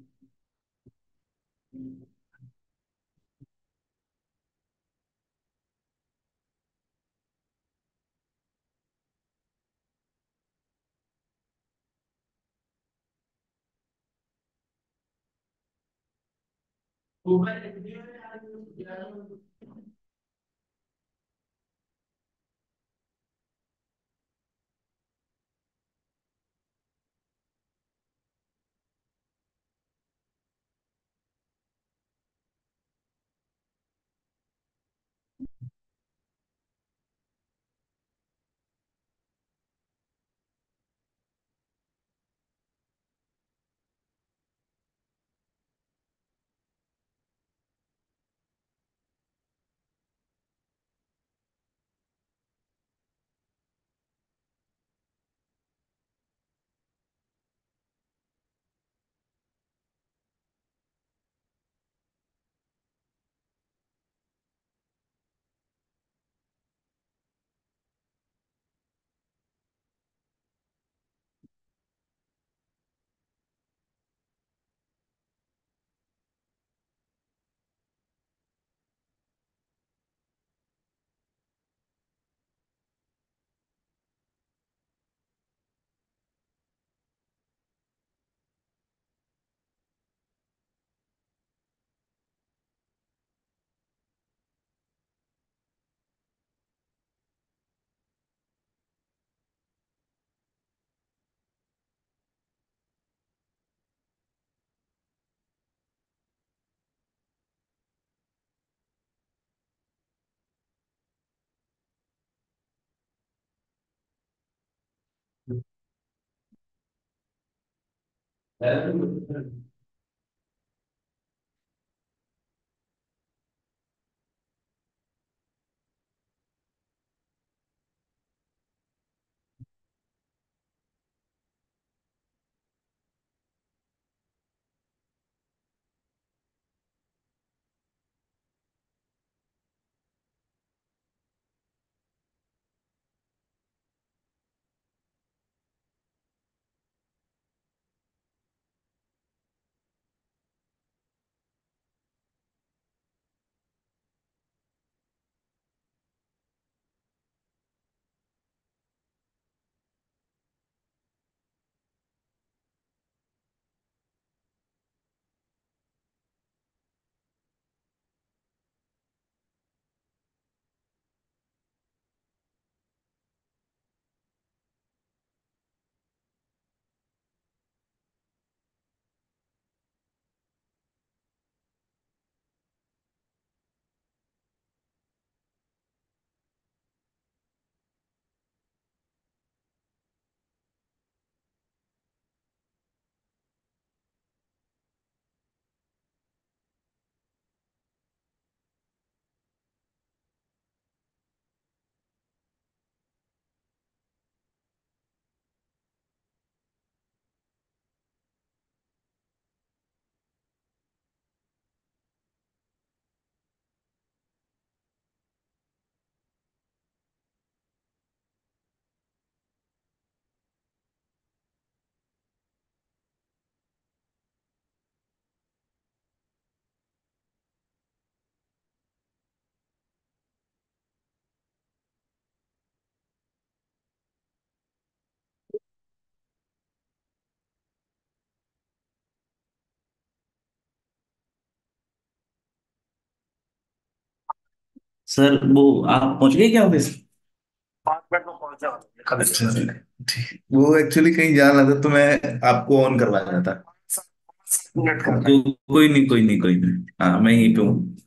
Google engineer and É. Sir वो आप पहुंच गए क्या ऑफिस अच्छा ठीक वो एक्चुअली कहीं जा रहा था तो मैं आपको ऑन करवा रहा था तो कोई नहीं कोई नहीं कोई नहीं हाँ मैं यहीं पे हूँ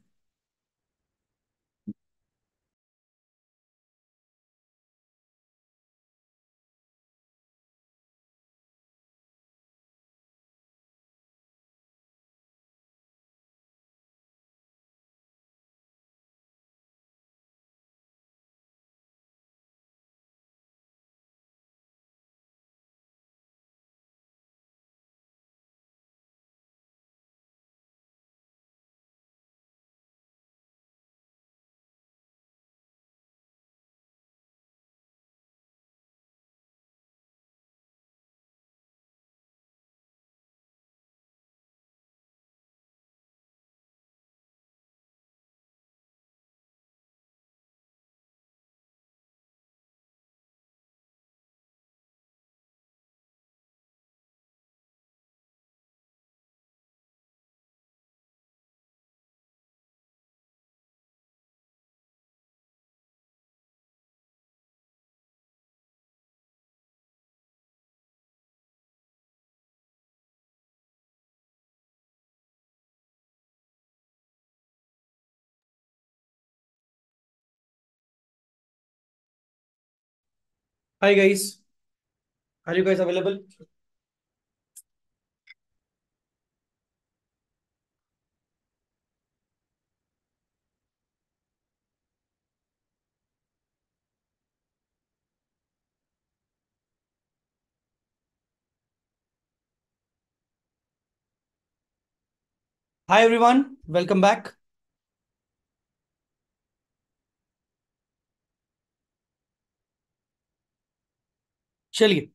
Hi guys, are you guys available? Hi everyone, welcome back. चलिए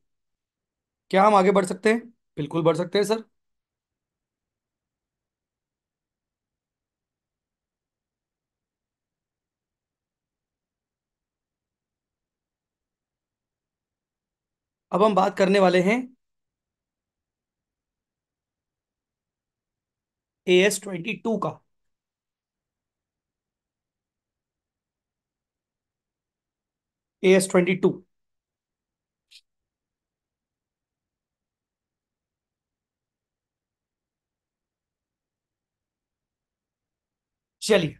क्या हम आगे बढ़ सकते हैं बिल्कुल बढ़ सकते हैं सर अब हम बात करने वाले हैं ए एस ट्वेंटी टू का ए एस ट्वेंटी टू चलिए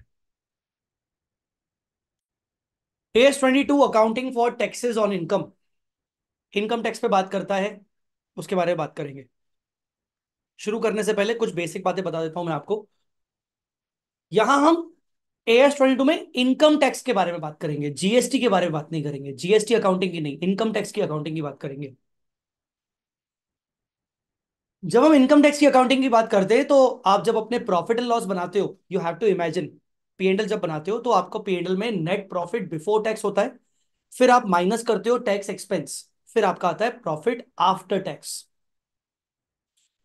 S twenty two accounting for taxes on income income tax पे बात करता है उसके बारे में बात करेंगे शुरू करने से पहले कुछ बेसिक बातें बता देता हूं मैं आपको यहां हम एस ट्वेंटी टू में इनकम टैक्स के बारे में बात करेंगे जीएसटी के बारे में बात नहीं करेंगे जीएसटी अकाउंटिंग की नहीं इनकम टैक्स की अकाउंटिंग की बात करेंगे जब हम इनकम टैक्स की अकाउंटिंग की बात करते हैं तो आप जब अपने प्रॉफिट एंड लॉस बनाते हो you have to imagine PNL जब बनाते हो तो आपको पीएनएल में नेट प्रॉफिट बिफोर टैक्स होता है फिर आप माइनस करते हो टैक्स एक्सपेंस फिर आपका आता है प्रॉफिट आफ्टर टैक्स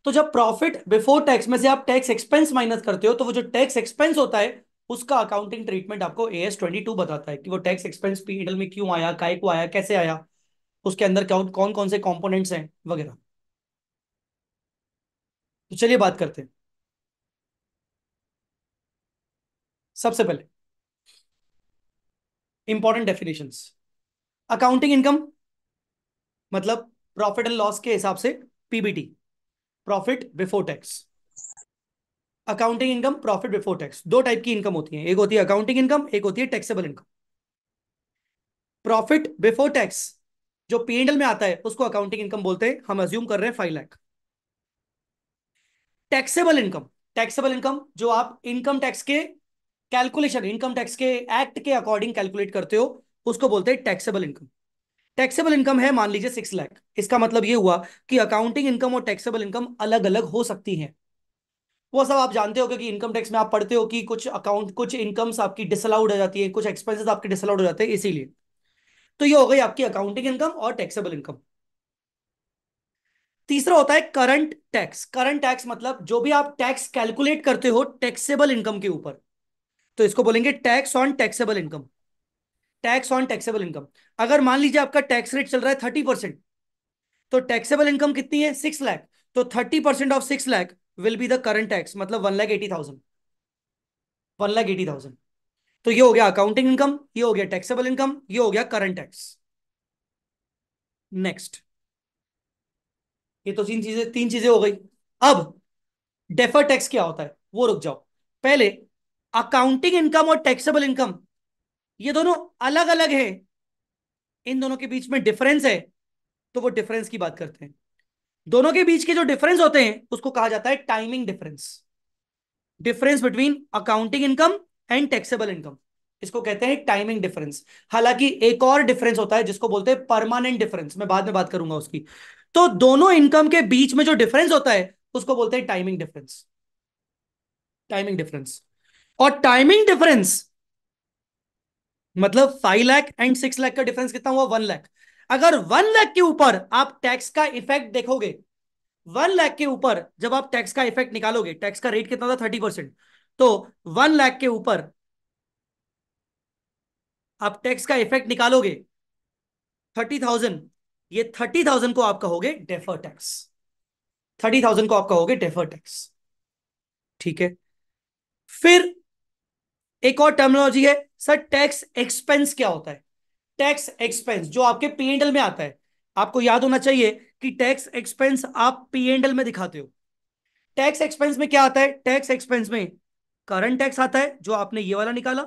तो जब प्रॉफिट बिफोर टैक्स में से आप टैक्स एक्सपेंस माइनस करते हो तो वो जो टैक्स एक्सपेंस होता है उसका अकाउंटिंग ट्रीटमेंट आपको ए एस ट्वेंटी टू बताता है कि वो टैक्स एक्सपेंस पीएनएल में क्यों आया काय को आया कैसे आया उसके अंदर कौन कौन से कॉम्पोनेंट्स हैं वगैरह तो चलिए बात करते हैं सबसे पहले इंपॉर्टेंट डेफिनेशन अकाउंटिंग इनकम मतलब प्रॉफिट एंड लॉस के हिसाब से PBT profit before tax accounting income profit before tax दो टाइप की इनकम होती है एक होती है अकाउंटिंग इनकम एक होती है taxable income profit before tax जो पीएनएल में आता है उसको अकाउंटिंग इनकम बोलते हैं हम अज्यूम कर रहे हैं five lakh taxable income taxable income जो आप इनकम टैक्स के कैलकुलेशन इनकम टैक्स के एक्ट के अकॉर्डिंग कैलकुलेट करते हो उसको बोलते हैं टैक्सेबल इनकम टैक्सेबल इनकम है मान लीजिए सिक्स लाख इसका मतलब ये हुआ कि अकाउंटिंग इनकम और टैक्सेबल इनकम अलग अलग हो सकती है वो सब आप जानते हो क्योंकि इनकम टैक्स में आप पढ़ते हो कि कुछ अकाउंट कुछ इनकम्स आपकी डिसअलाउड हो जाती है कुछ एक्सपेंसेस आपके डिसअलाउड हो जाते हैं इसीलिए तो ये हो गई आपकी अकाउंटिंग इनकम और टैक्सेबल इनकम तीसरा होता है करंट टैक्स करंट टैक्स मतलब जो भी आप टैक्स कैलकुलेट करते हो टैक्सेबल इनकम के ऊपर तो इसको बोलेंगे tax on taxable income tax on taxable income अगर मान लीजिए आपका टैक्स रेट चल रहा है थर्टी परसेंट तो टैक्सेबल इनकम कितनी है सिक्स लाख तो thirty percent of six lakh will be the current tax मतलब one lakh eighty thousand one lakh eighty thousand तो ये हो गया अकाउंटिंग इनकम ये हो गया टैक्सेबल इनकम ये हो गया करंट टैक्स नेक्स्ट ये तो तीन चीजें तीन चीजें हो गई अब डेफर टैक्स क्या होता है वो रुक जाओ पहले अकाउंटिंग इनकम और टैक्सेबल इनकम ये दोनों अलग अलग है इन दोनों के बीच में डिफरेंस है तो वो डिफरेंस की बात करते हैं दोनों के बीच के जो डिफरेंस होते हैं उसको कहा जाता है timing difference difference between accounting income and taxable income इसको कहते हैं टाइमिंग डिफरेंस हालांकि एक और डिफरेंस होता है जिसको बोलते हैं परमानेंट डिफरेंस मैं बाद में बात करूंगा उसकी तो दोनों इनकम के बीच में जो डिफरेंस होता है उसको बोलते हैं टाइमिंग डिफरेंस टाइमिंग डिफरेंस और टाइमिंग डिफरेंस मतलब five lakh and six lakh का डिफरेंस कितना हुआ वन लाख अगर वन लाख के ऊपर आप टैक्स का इफेक्ट देखोगे वन लाख के ऊपर जब आप टैक्स का इफेक्ट निकालोगे टैक्स का रेट कितना था थर्टी परसेंट तो वन लाख के ऊपर आप टैक्स का इफेक्ट निकालोगे थर्टी थाउजेंड ये थर्टी थाउजेंड को आप कहोगे डेफर टैक्स थर्टी थाउजेंड को आप कहोगे डेफर टैक्स ठीक है फिर एक और टर्मिनोलॉजी है सर टैक्स एक्सपेंस क्या होता है टैक्स एक्सपेंस जो आपके पी एंडल में आता है आपको याद होना चाहिए कि टैक्स एक्सपेंस आप पी एंडल में दिखाते हो टैक्स एक्सपेंस में क्या आता है टैक्स एक्सपेंस में करंट टैक्स आता है जो आपने ये वाला निकाला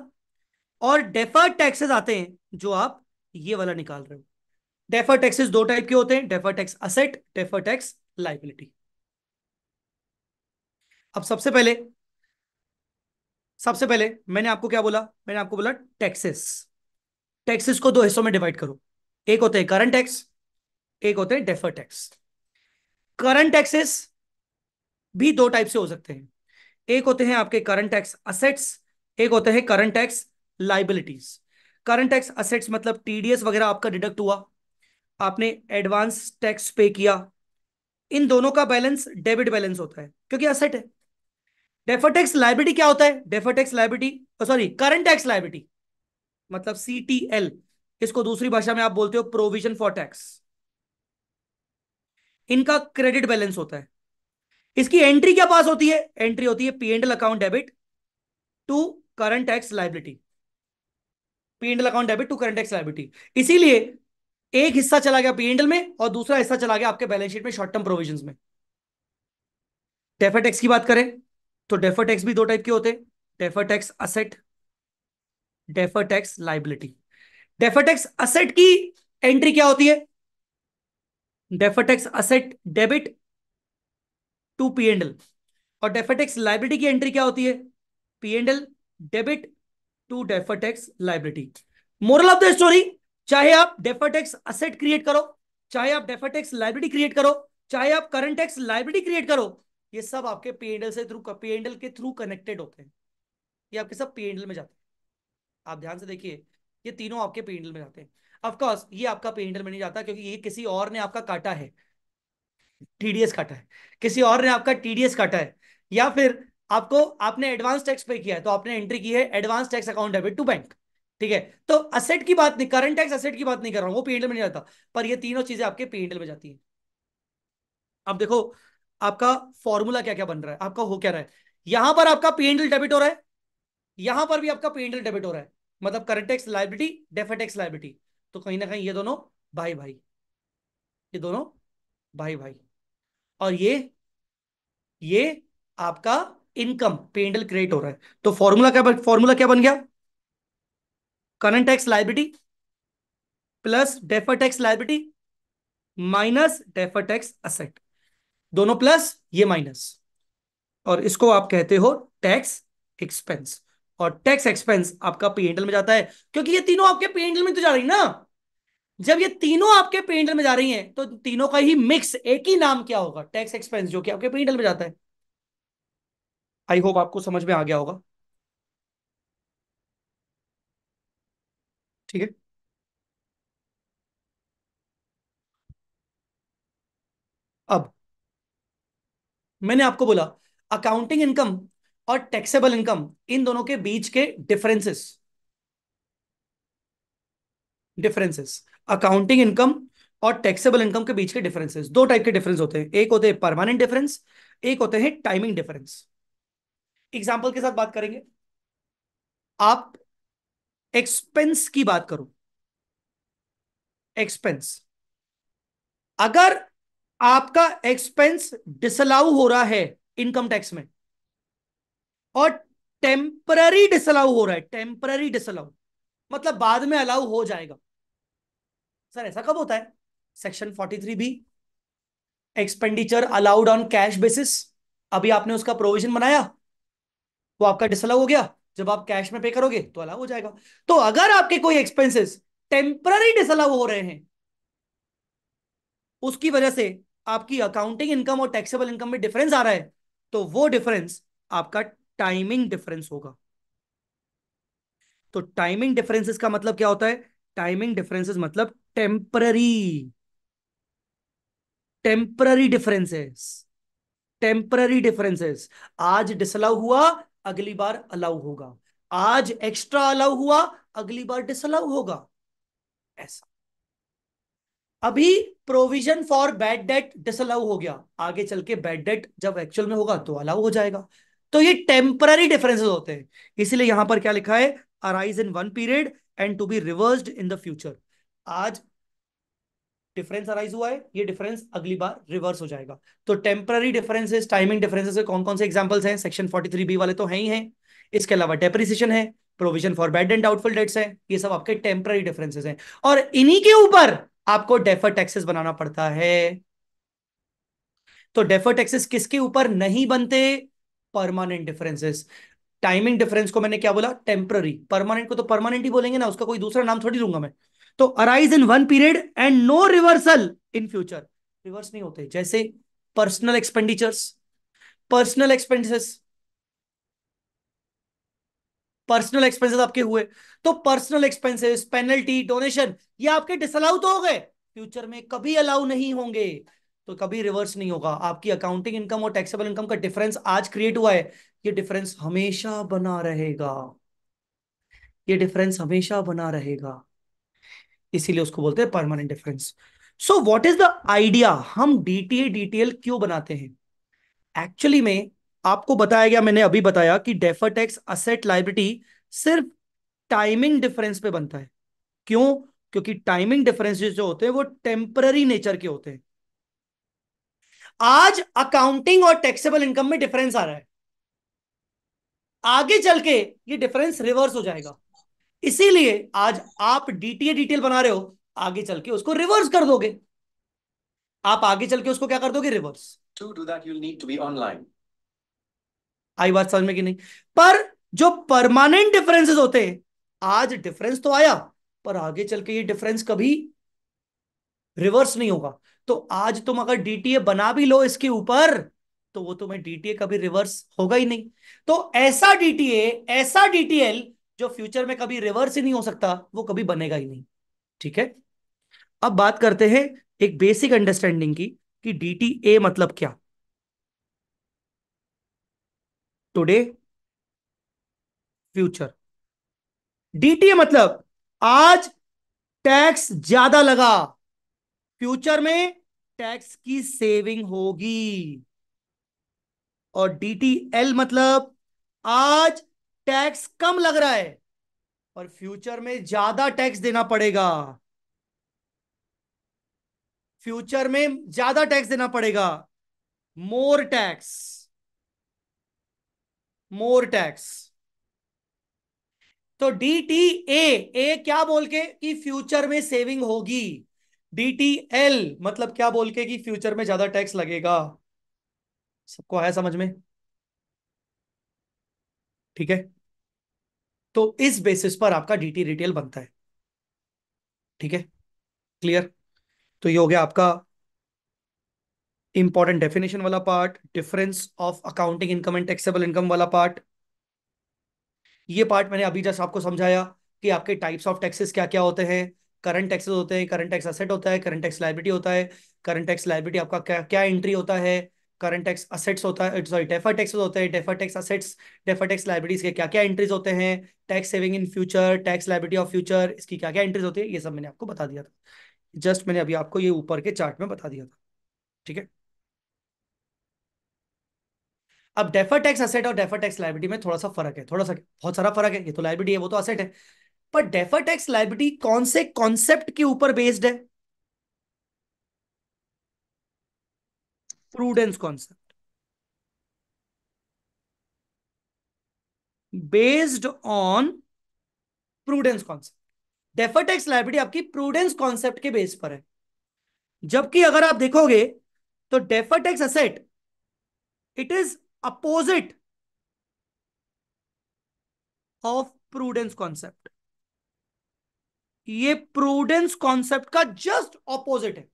और डेफर्ड टैक्सेस आते हैं जो आप ये वाला निकाल रहे हो डेफर टैक्सेस दो टाइप के होते हैं defer tax asset defer tax liability अब सबसे पहले सबसे पहले मैंने आपको क्या बोला मैंने आपको बोला टैक्सेस टैक्सेस को दो हिस्सों में डिवाइड करो एक होते हैं करंट टैक्स एक होते हैं डेफर टैक्स करंट टैक्सेस भी दो टाइप से हो सकते हैं एक होते हैं आपके करंट टैक्स असेट्स एक होते हैं current tax liabilities current tax assets मतलब टीडीएस वगैरह आपका डिडक्ट हुआ आपने एडवांस टैक्स पे किया इन दोनों का बैलेंस डेबिट बैलेंस होता है क्योंकि असेट है डेफर टैक्स लाइबिलिटी क्या होता है defer tax liability sorry current tax liability मतलब सी इसको दूसरी भाषा में आप बोलते हो प्रोविजन फॉर टैक्स इनका क्रेडिट बैलेंस होता है इसकी एंट्री क्या पास होती है एंट्री होती है P and L account debit to current tax liability P and L account debit to current tax liability इसीलिए एक हिस्सा चला गया पीएनएल में और दूसरा हिस्सा चला गया आपके बैलेंस शीट में शॉर्ट टर्म प्रोविजन में डेफर टैक्स की बात करें तो डेफर टैक्स भी दो टाइप के होते defer tax asset defer tax liability defer tax asset की एंट्री क्या होती है defer tax asset debit to PNL और डेफर टैक्स लाइबिलिटी की एंट्री क्या होती है PNL debit to defer tax liability moral of the story चाहे आप डेफर टैक्स असेट क्रिएट करो चाहे आप डेफर टैक्स लाइब्रेरी क्रिएट करो चाहे आप करंट टैक्स लाइब्रेरी क्रिएट करो ये सब आपके पीएनडल से थ्रू पीएनडल के थ्रू कनेक्टेड होते हैं ये आपके सब पीएनडल में जाते हैं आप ध्यान से देखिए ये तीनों आपके पीएनडल में जाते हैं अफकोर्स ये आपका पीएनडल में नहीं जाता क्योंकि ये किसी और ने आपका काटा है टीडीएस काटा है किसी और ने आपका टीडीएस काटा है या फिर आपको आपने एडवांस टैक्स पे किया है तो आपने एंट्री की है advance tax account debit to bank ठीक है तो असेट की बात नहीं करंट टैक्स असेट की बात नहीं कर रहा हूं वो पीएनएल में नहीं जाता पर ये तीनों चीजें आपके पीएनएल में जाती है अब देखो आपका फॉर्मूला क्या क्या बन रहा है आपका हो क्या रहा है यहां पर आपका पीएनएल डेबिट हो रहा है यहां पर भी आपका पीएनएल डेबिट हो रहा है मतलब current tax liability defer tax liability तो कहीं ना कहीं ये दोनों भाई भाई ये दोनों भाई भाई और ये ये आपका इनकम पेंडल क्रिएट हो रहा है तो फॉर्मूला क्या फॉर्मूला क्या बन गया current tax liability plus defer tax liability minus defer tax asset दोनों प्लस ये माइनस और इसको आप कहते हो टैक्स एक्सपेंस और टैक्स एक्सपेंस आपका पेंडल में जाता है क्योंकि ये तीनों आपके पेंडल में तो जा रही ना जब ये तीनों आपके पेंडल में जा रही हैं तो तीनों का ही मिक्स एक ही नाम क्या होगा टैक्स एक्सपेंस जो कि आपके पेंडल में जाता है आई होप आपको समझ में आ गया होगा ठीक है अब मैंने आपको बोला अकाउंटिंग इनकम और टैक्सेबल इनकम इन दोनों के बीच के डिफरेंसेस डिफरेंसेस अकाउंटिंग इनकम और टैक्सेबल इनकम के बीच के डिफरेंसेस दो टाइप के डिफरेंस होते हैं एक होते हैं परमानेंट डिफरेंस एक होते हैं टाइमिंग डिफरेंस एग्जाम्पल के साथ बात करेंगे आप एक्सपेंस की बात करूं एक्सपेंस अगर आपका एक्सपेंस डिसअलाउ हो रहा है इनकम टैक्स में और टेम्पररी डिसअलाउ हो रहा है टेम्पररी डिसअलाउ मतलब बाद में अलाउ हो जाएगा सर ऐसा कब होता है section 43 B expenditure allowed on cash basis अभी आपने उसका प्रोविजन बनाया वो आपका डिसअलाउ हो गया जब आप कैश में पे करोगे तो अलाउ हो जाएगा तो अगर आपके कोई एक्सपेंसेस टेम्पररी डिसअलाउ हो रहे हैं उसकी वजह से आपकी अकाउंटिंग इनकम और टैक्सेबल इनकम में डिफरेंस आ रहा है तो वो डिफरेंस आपका टाइमिंग डिफरेंस होगा तो टाइमिंग डिफरेंसेस का मतलब क्या होता है टाइमिंग डिफरेंसेस मतलब temporary temporary differences temporary differences आज डिसअलाउ हुआ अगली बार अलाउ होगा आज एक्स्ट्रा अलाउ हुआ अगली बार डिसअलाउ होगा ऐसा अभी provision for bad debt disallow हो गया आगे चल के बैड डेट जब एक्चुअल में होगा तो अलाउ हो जाएगा तो ये टेम्पररी डिफरेंसेस होते हैं इसलिए यहां पर क्या लिखा है arise in one period and to be reversed in the future आज डिफरेंस अराइज हुआ है ये डिफरेंस अगली बार रिवर्स हो जाएगा तो टेम्पररी डिफरेंसेस टाइमिंग डिफरेंसेस के कौन कौन से एग्जांपल्स हैं सेक्शन 43 बी वाले तो है ही हैं इसके अलावा डेप्रिसिएशन है provision for bad and doubtful debts है ये सब आपके टेम्पररी डिफरेंसेस हैं और इन्हीं के ऊपर आपको डेफर टैक्सेस बनाना पड़ता है तो डेफर टैक्सेस किसके ऊपर नहीं बनते परमानेंट डिफरेंसेस टाइमिंग डिफरेंस को मैंने क्या बोला टेम्पररी परमानेंट को तो परमानेंट ही बोलेंगे ना उसका कोई दूसरा नाम थोड़ी दूंगा मैं तो arise in one period and no reversal in future reverse नहीं होते जैसे personal expenditures personal expenditures personal expenses आपके हुए तो पर्सनल एक्सपेंसेस पेनल्टी डोनेशन ये आपके डिसअलाउ तो हो गए फ्यूचर में कभी अलाउ नहीं होंगे तो कभी रिवर्स नहीं होगा आपकी अकाउंटिंग इनकम और टैक्सेबल इनकम का डिफरेंस आज क्रिएट हुआ है ये डिफरेंस हमेशा बना रहेगा ये डिफरेंस हमेशा बना रहेगा इसीलिए उसको बोलते हैं permanent difference so what is the idea हम डीटीए डीटीएल क्यों बनाते हैं एक्चुअली में आपको बताया गया मैंने अभी बताया कि डेफर टैक्स असेट लाइबिलिटी सिर्फ टाइमिंग डिफरेंस पे बनता है क्यों क्योंकि टाइमिंग डिफरेंस जो होते हैं वो टेम्पररी नेचर के होते हैं आज अकाउंटिंग और टैक्सेबल इनकम में डिफरेंस आ रहा है आगे चल के ये डिफरेंस रिवर्स हो जाएगा इसीलिए आज आप डीटीए डिटेल बना रहे हो आगे चल के उसको रिवर्स कर दोगे आप आगे चल के उसको क्या कर दोगे reverse to do that you need to be online आई बात समझ में कि नहीं पर जो परमानेंट डिफरेंसेस होते हैं आज डिफरेंस तो आया पर आगे चल के ये डिफरेंस कभी रिवर्स नहीं होगा तो आज तुम अगर डीटीए बना भी लो इसके ऊपर तो वो तुम्हें डीटीए कभी रिवर्स होगा ही नहीं तो ऐसा डीटीए ऐसा डीटीएल जो फ्यूचर में कभी रिवर्स ही नहीं हो सकता वो कभी बनेगा ही नहीं ठीक है अब बात करते हैं एक बेसिक अंडरस्टैंडिंग की कि डीटीए मतलब क्या टुडे फ्यूचर डीटीए मतलब आज टैक्स ज्यादा लगा फ्यूचर में टैक्स की सेविंग होगी और डी मतलब आज टैक्स कम लग रहा है और फ्यूचर में ज्यादा टैक्स देना पड़ेगा फ्यूचर में ज्यादा टैक्स देना पड़ेगा मोर टैक्स मोर टैक्स तो डी टी ए ए क्या बोल के कि फ्यूचर में सेविंग होगी डी टी एल मतलब क्या बोल के कि फ्यूचर में ज्यादा टैक्स लगेगा सबको आया समझ में ठीक है तो इस बेसिस पर आपका डीटी रिटेल बनता है ठीक है क्लियर तो ये हो गया आपका इंपॉर्टेंट डेफिनेशन वाला part difference of accounting income and taxable income वाला पार्ट ये पार्ट मैंने अभी जस्ट आपको समझाया कि आपके टाइप्स ऑफ टैक्सेस क्या क्या होते हैं करंट टैक्सेस होते हैं करंट टैक्स असेट होता है करंट टैक्स लाइबिलिटी होता है करंट टैक्स लाइबिलिटी आपका क्या क्या एंट्री होता है करंट टैक्स असेट्स होता है सॉरी डेफर टैक्स होते हैं defer tax assets defer tax liabilities के क्या क्या एंट्रीज होते हैं tax saving in future tax liability of future इसकी क्या क्या एंट्रीज होती है ये सब मैंने आपको बता दिया था जस्ट मैंने अभी आपको ये ऊपर के चार्ट में बता दिया था ठीक है अब डेफर टैक्स असेट और डेफर टैक्स लाइब्रेटी में थोड़ा सा फर्क है थोड़ा सा बहुत सारा फर्क है ये तो लाइब्रेटी है वो तो असेट है पर डेफर टैक्स लाइब्रेटी कौन से कॉन्सेप्ट के ऊपर बेस्ड है prudence concept based on prudence concept defer tax liability आपकी प्रूडेंस कॉन्सेप्ट के बेस पर है जबकि अगर आप देखोगे तो defer tax asset it is opposite of prudence concept ये प्रूडेंस कॉन्सेप्ट का जस्ट ऑपोजिट है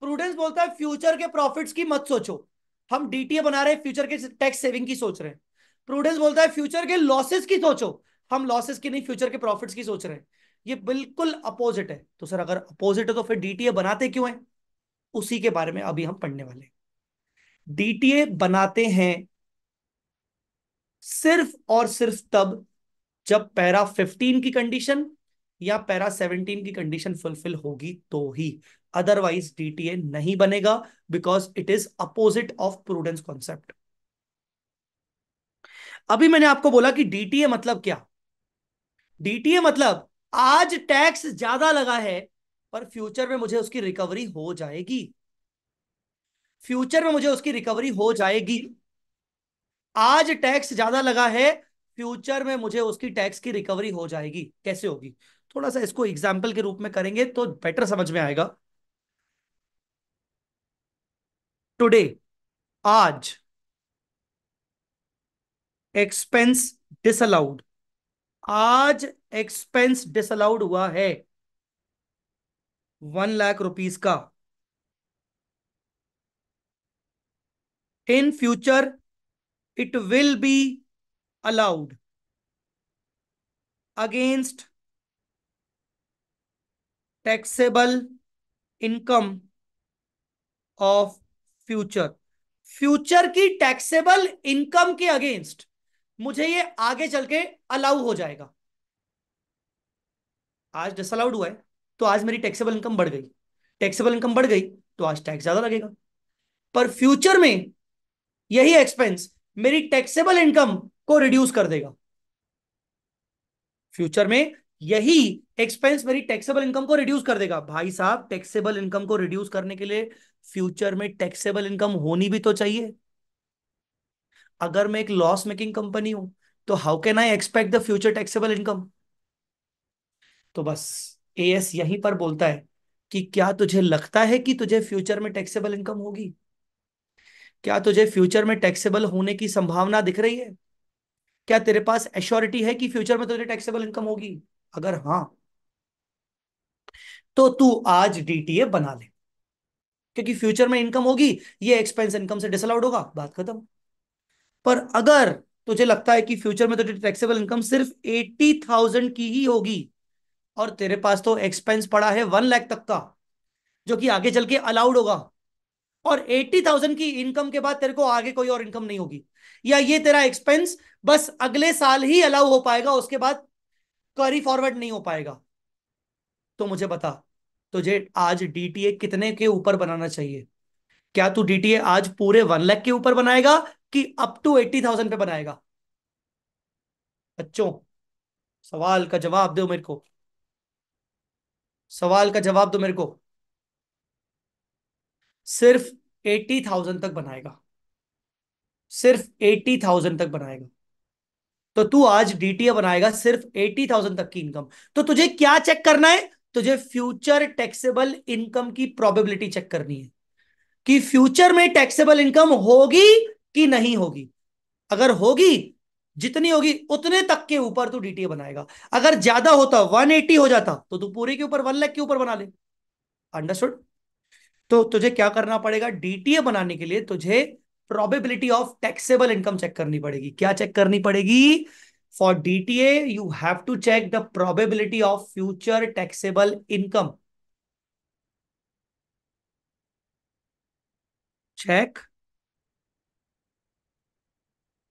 प्रूडेंस बोलता है फ्यूचर के प्रॉफिट्स की मत सोचो हम डीटीए बना रहे हैं फ्यूचर के टैक्स सेविंग की सोच रहे हैं प्रूडेंस बोलता है फ्यूचर के लॉसेस की सोचो हम लॉसेस की नहीं फ्यूचर के प्रॉफिट्स की सोच रहे हैं ये बिल्कुल अपोजिट है तो सर अगर अपोजिट है तो फिर डीटीए बनाते क्यों हैं उसी के बारे में अभी हम पढ़ने वाले डीटीए बनाते हैं सिर्फ और सिर्फ तब जब पैरा 15 की कंडीशन या पैरा 17 की कंडीशन फुलफिल होगी तो ही अदरवाइज डीटीए नहीं बनेगा because it is opposite of prudence concept अभी मैंने आपको बोला कि डीटीए मतलब क्या डीटीए मतलब आज टैक्स ज्यादा लगा है पर फ्यूचर में मुझे उसकी रिकवरी हो जाएगी फ्यूचर में मुझे उसकी रिकवरी हो जाएगी आज टैक्स ज्यादा लगा है फ्यूचर में मुझे उसकी टैक्स की रिकवरी हो जाएगी कैसे होगी थोड़ा सा इसको एग्जाम्पल के रूप में करेंगे तो बेटर समझ में आएगा टुडे आज एक्सपेंस डिसअलाउड आज एक्सपेंस डिसअलाउड हुआ है वन लाख रुपीस का in future it will be allowed against taxable income of future future की टैक्सेबल इनकम के अगेंस्ट मुझे ये आगे चल के अलाउ हो जाएगा आज डिसअलाउड हुआ है तो आज मेरी टैक्सेबल इनकम बढ़ गई टैक्सेबल इनकम बढ़ गई तो आज टैक्स ज्यादा लगेगा पर फ्यूचर में यही एक्सपेंस मेरी टैक्सेबल इनकम को रिड्यूस कर देगा फ्यूचर में यही एक्सपेंस मेरी टैक्सेबल इनकम को रिड्यूस कर देगा भाई साहब टैक्सेबल इनकम को रिड्यूस करने के लिए फ्यूचर में टैक्सेबल इनकम होनी भी तो चाहिए अगर मैं एक लॉस मेकिंग कंपनी हूं तो how can I expect the future taxable income तो बस एएस यहीं पर बोलता है कि क्या तुझे लगता है कि तुझे फ्यूचर में टैक्सेबल इनकम होगी क्या तुझे फ्यूचर में टैक्सेबल होने की संभावना दिख रही है क्या तेरे पास एश्योरिटी है कि फ्यूचर में तुझे टैक्सेबल इनकम होगी अगर हाँ तो तू आज डीटीए बना ले क्योंकि फ्यूचर में इनकम होगी ये एक्सपेंस इनकम से डिसअलाउड होगा बात खत्म पर अगर तुझे लगता है कि फ्यूचर में तुझे टैक्सेबल इनकम सिर्फ एटी थाउजेंड की ही होगी और तेरे पास तो एक्सपेंस पड़ा है वन लाख तक का जो कि आगे चल के अलाउड होगा और एट्टी थाउजेंड की इनकम के बाद तेरे को आगे कोई और इनकम नहीं होगी या ये तेरा एक्सपेंस बस अगले साल ही अलाउ हो पाएगा उसके बाद करी फॉरवर्ड नहीं हो पाएगा तो मुझे बता तुझे तो आज डीटीए कितने के ऊपर बनाना चाहिए क्या तू डीटीए आज पूरे वन लाख के ऊपर बनाएगा कि अप टू एट्टी थाउजेंड पे बनाएगा बच्चों सवाल का जवाब दो मेरे को सवाल का जवाब दो मेरे को सिर्फ एट्टी थाउजेंड तक बनाएगा सिर्फ एट्टी थाउजेंड तक बनाएगा तो तू आज डीटीए बनाएगा सिर्फ एट्टी थाउजेंड तक की इनकम तो तुझे क्या चेक करना है तुझे फ्यूचर टैक्सेबल इनकम की प्रोबेबिलिटी चेक करनी है कि फ्यूचर में टैक्सेबल इनकम होगी कि नहीं होगी अगर होगी जितनी होगी उतने तक के ऊपर तू डीटीए बनाएगा अगर ज्यादा होता 180 हो जाता तो तू पूरे के ऊपर वन लाख के ऊपर बना ले अंडरस्टूड तो तुझे क्या करना पड़ेगा डीटीए बनाने के लिए तुझे probability of taxable income check करनी पड़ेगी क्या चेक करनी पड़ेगी For DTA, you have to check the probability of future taxable income. Check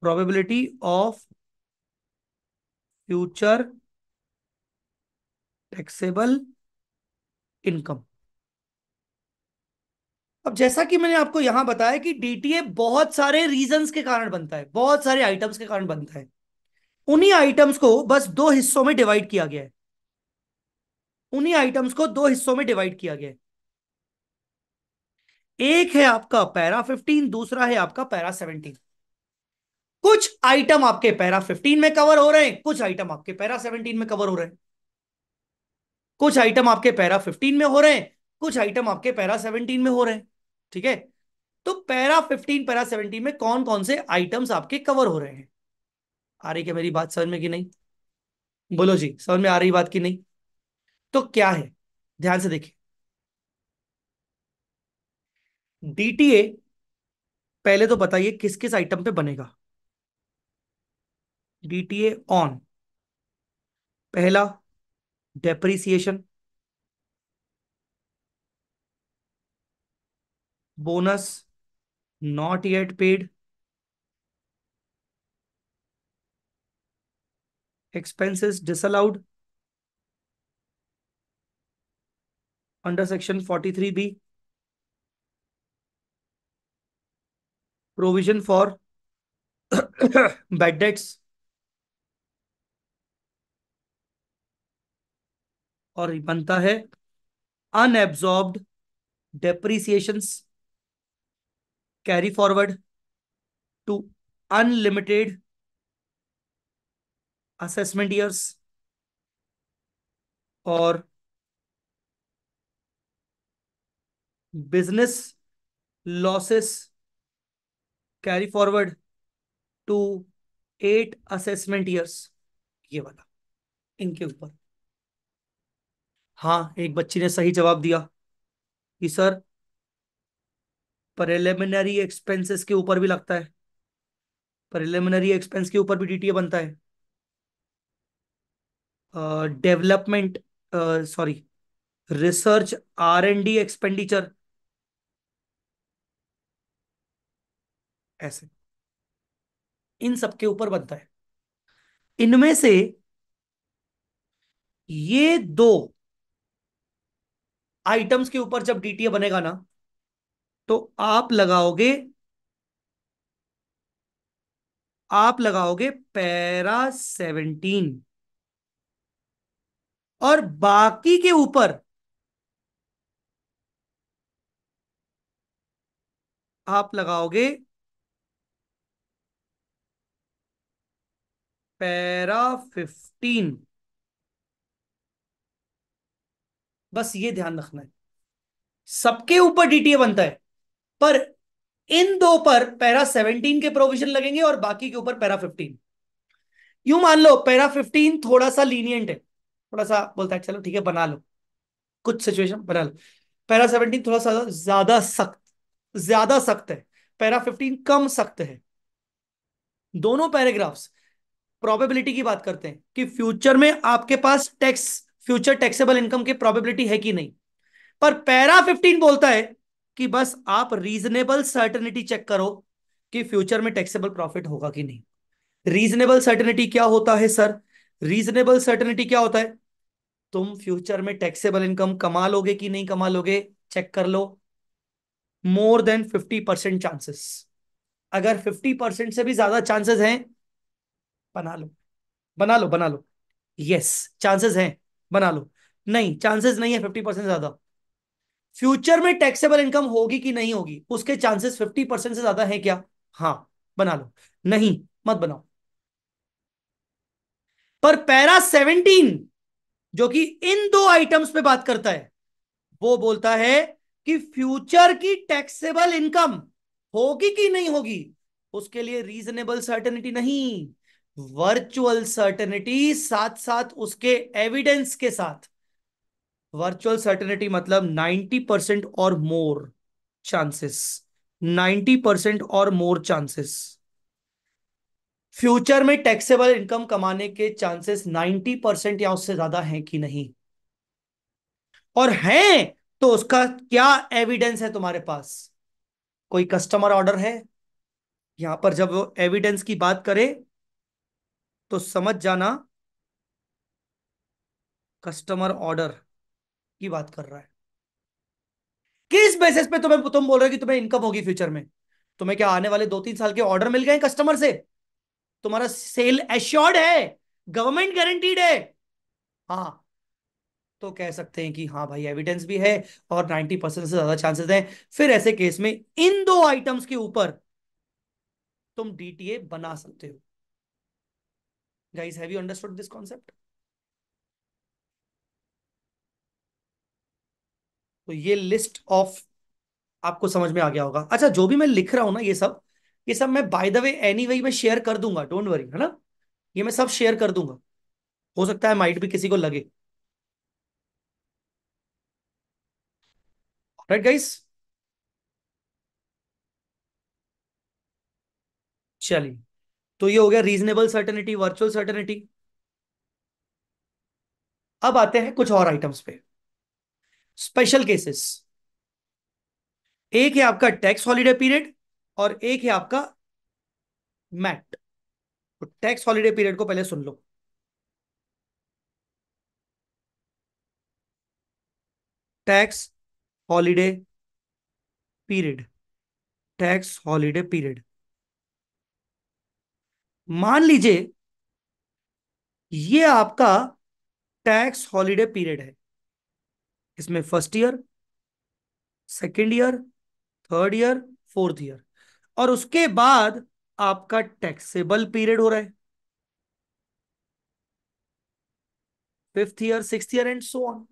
probability of future taxable income. अब जैसा कि मैंने आपको यहां बताया कि डीटीए बहुत सारे रीजंस के कारण बनता है बहुत सारे आइटम्स के कारण बनता है उन्हीं आइटम्स को बस दो हिस्सों में डिवाइड किया गया है उन्हीं आइटम्स को दो हिस्सों में डिवाइड किया गया है एक है आपका पैरा फिफ्टीन दूसरा है आपका पैरा सेवनटीन कुछ आइटम आपके पैरा फिफ्टीन में कवर हो रहे हैं कुछ आइटम आपके पैरा सेवनटीन में कवर हो रहे हैं कुछ आइटम आपके पैरा फिफ्टीन में हो रहे हैं कुछ आइटम आपके पैरा सेवनटीन में हो रहे हैं ठीक है तो पैरा फिफ्टीन पैरा सेवनटीन में कौन कौन से आइटम्स आपके कवर हो रहे हैं आ रही क्या मेरी बात समझ में कि नहीं बोलो जी समझ में आ रही बात की नहीं तो क्या है ध्यान से देखिए डीटीए पहले तो बताइए किस किस आइटम पे बनेगा डीटीए ऑन पहला depreciation bonus not yet paid expenses disallowed under section 43b provision for bad debts और बनता है unabsorbed depreciations carry forward to unlimited assessment years और business losses carry forward to eight assessment years ये वाला इनके ऊपर हाँ एक बच्ची ने सही जवाब दिया कि सर प्रिलिमिनरी एक्सपेंसेस के ऊपर भी लगता है प्रिलिमिनरी एक्सपेंस के ऊपर भी डीटीए बनता है development sorry research R and D expenditure ऐसे इन सबके ऊपर बनता है इनमें से ये दो आइटम्स के ऊपर जब डीटीए बनेगा ना तो आप लगाओगे आप लगाओगे पैरा सेवनटीन और बाकी के ऊपर आप लगाओगे पैरा फिफ्टीन बस ये ध्यान रखना है सबके ऊपर डीटीए बनता है पर इन दो पर पैरा सेवनटीन के प्रोविजन लगेंगे और बाकी के ऊपर पैरा फिफ्टीन यू मान लो पैरा फिफ्टीन थोड़ा सा लीनियंट है थोड़ा सा बोलता है चलो ठीक है बना लो कुछ सिचुएशन बना लो पैरा सेवनटीन थोड़ा सा ज्यादा सख्त ज्यादा सख्त है पैरा फिफ्टीन कम सख्त है दोनों पैराग्राफ्स प्रोबेबिलिटी की बात करते हैं कि फ्यूचर में आपके पास टैक्स फ्यूचर टैक्सेबल इनकम की प्रोबेबिलिटी है कि नहीं पर पैरा फिफ्टीन बोलता है कि बस आप रीजनेबल सर्टनिटी चेक करो कि फ्यूचर में टैक्सेबल प्रॉफिट होगा कि नहीं रीजनेबल सर्टनिटी क्या होता है सर रीजनेबल सर्टनिटी क्या होता है तुम फ्यूचर में टैक्सेबल इनकम कमा लोगे कि नहीं कमा लोगे चेक कर लो more than fifty percent chances अगर फिफ्टी परसेंट से भी ज्यादा चांसेस हैं बना लो बना लो बना लो यस चांसेस हैं बना लो नहीं चांसेस नहीं है फिफ्टी परसेंट ज्यादा फ्यूचर में टैक्सेबल इनकम होगी कि नहीं होगी उसके चांसेस फिफ्टी परसेंट से ज्यादा है क्या हाँ बना लो नहीं मत बनाओ पर पैरा सेवनटीन जो कि इन दो आइटम्स पे बात करता है वो बोलता है कि फ्यूचर की टैक्सेबल इनकम होगी कि नहीं होगी उसके लिए रीजनेबल सर्टेनिटी नहीं वर्चुअल सर्टेनिटी साथ साथ उसके एविडेंस के साथ वर्चुअल सर्टेनिटी मतलब 90 परसेंट और मोर चांसेस 90 परसेंट और मोर चांसेस फ्यूचर में टैक्सेबल इनकम कमाने के चांसेस 90 परसेंट या उससे ज्यादा हैं कि नहीं और हैं तो उसका क्या एविडेंस है तुम्हारे पास कोई कस्टमर ऑर्डर है यहां पर जब वो एविडेंस की बात करे तो समझ जाना कस्टमर ऑर्डर की बात कर रहा है किस बेसिस पे तुम्हें तुम बोल रहे हो कि तुम्हें इनकम होगी फ्यूचर में तुम्हें क्या आने वाले दो तीन साल के ऑर्डर मिल गए कस्टमर से तुम्हारा सेल एश्योर्ड है गवर्नमेंट गारंटीड है हाँ तो कह सकते हैं कि हाँ भाई एविडेंस भी है और 90 परसेंट से ज्यादा चांसेस हैं फिर ऐसे केस में इन दो आइटम्स के ऊपर तुम डीटीए बना सकते हो guys have you understood this concept तो ये लिस्ट ऑफ आपको समझ में आ गया होगा अच्छा जो भी मैं लिख रहा हूं ना ये सब ये सब मैं by the way any way मैं शेयर कर दूंगा डोंट वरी है ना ये मैं सब शेयर कर दूंगा हो सकता है माइट भी किसी को लगे राइट गाइस चलिए तो ये हो गया रीजनेबल सर्टेनिटी वर्चुअल सर्टेनिटी अब आते हैं कुछ और आइटम्स पे स्पेशल केसेस एक है आपका टैक्स हॉलीडे पीरियड और एक है आपका मैट तो टैक्स हॉलीडे पीरियड को पहले सुन लो tax holiday period tax holiday period मान लीजिए ये आपका टैक्स हॉलीडे पीरियड है इसमें first year second year third year fourth year और उसके बाद आपका टैक्सेबल पीरियड हो रहा है fifth year six year and so on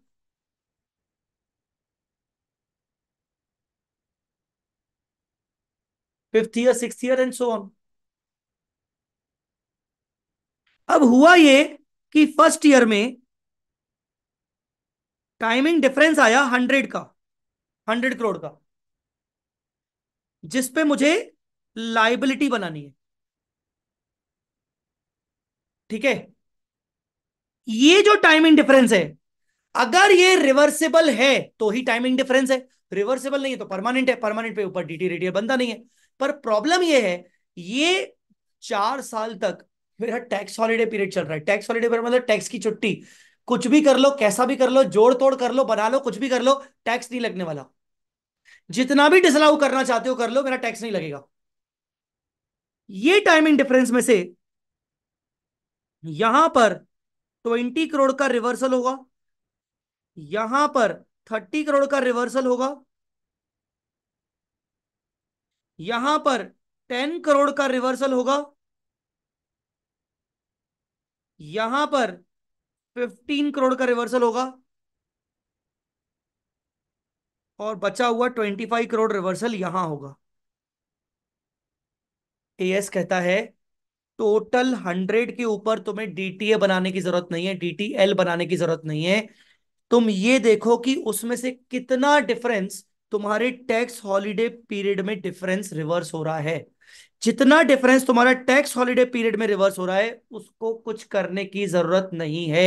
fifth year six year and so on अब हुआ ये कि फर्स्ट ईयर में टाइमिंग डिफरेंस आया हंड्रेड का हंड्रेड करोड़ का जिसपे मुझे लाइबिलिटी बनानी है ठीक है ये जो टाइमिंग डिफरेंस है अगर ये रिवर्सिबल है तो ही टाइमिंग डिफरेंस है रिवर्सिबल नहीं है तो परमानेंट है परमानेंट पे ऊपर डीटी रेडियल बनता नहीं है पर प्रॉब्लम ये है ये चार साल तक मेरा टैक्स हॉलीडे पीरियड चल रहा है टैक्स हॉलीडे पीरियड मतलब टैक्स की छुट्टी कुछ भी कर लो कैसा भी कर लो जोड़ तोड़ कर लो बना लो कुछ भी कर लो टैक्स नहीं लगने वाला जितना भी डिसलाउ करना चाहते हो कर लो मेरा टैक्स नहीं लगेगा ये टाइम डिफरेंस में से यहां पर ट्वेंटी करोड़ का रिवर्सल होगा यहां पर थर्टी करोड़ का रिवर्सल होगा यहां पर टेन करोड़ का रिवर्सल होगा यहां पर फिफ्टीन करोड़ का रिवर्सल होगा और बचा हुआ ट्वेंटी फाइव करोड़ रिवर्सल यहां होगा एएस कहता है टोटल हंड्रेड के ऊपर तुम्हें डीटीए बनाने की जरूरत नहीं है डीटीएल बनाने की जरूरत नहीं है तुम ये देखो कि उसमें से कितना डिफरेंस तुम्हारे टैक्स हॉलीडे पीरियड में डिफरेंस रिवर्स हो रहा है जितना डिफरेंस तुम्हारा टैक्स हॉलीडे पीरियड में रिवर्स हो रहा है उसको कुछ करने की जरूरत नहीं है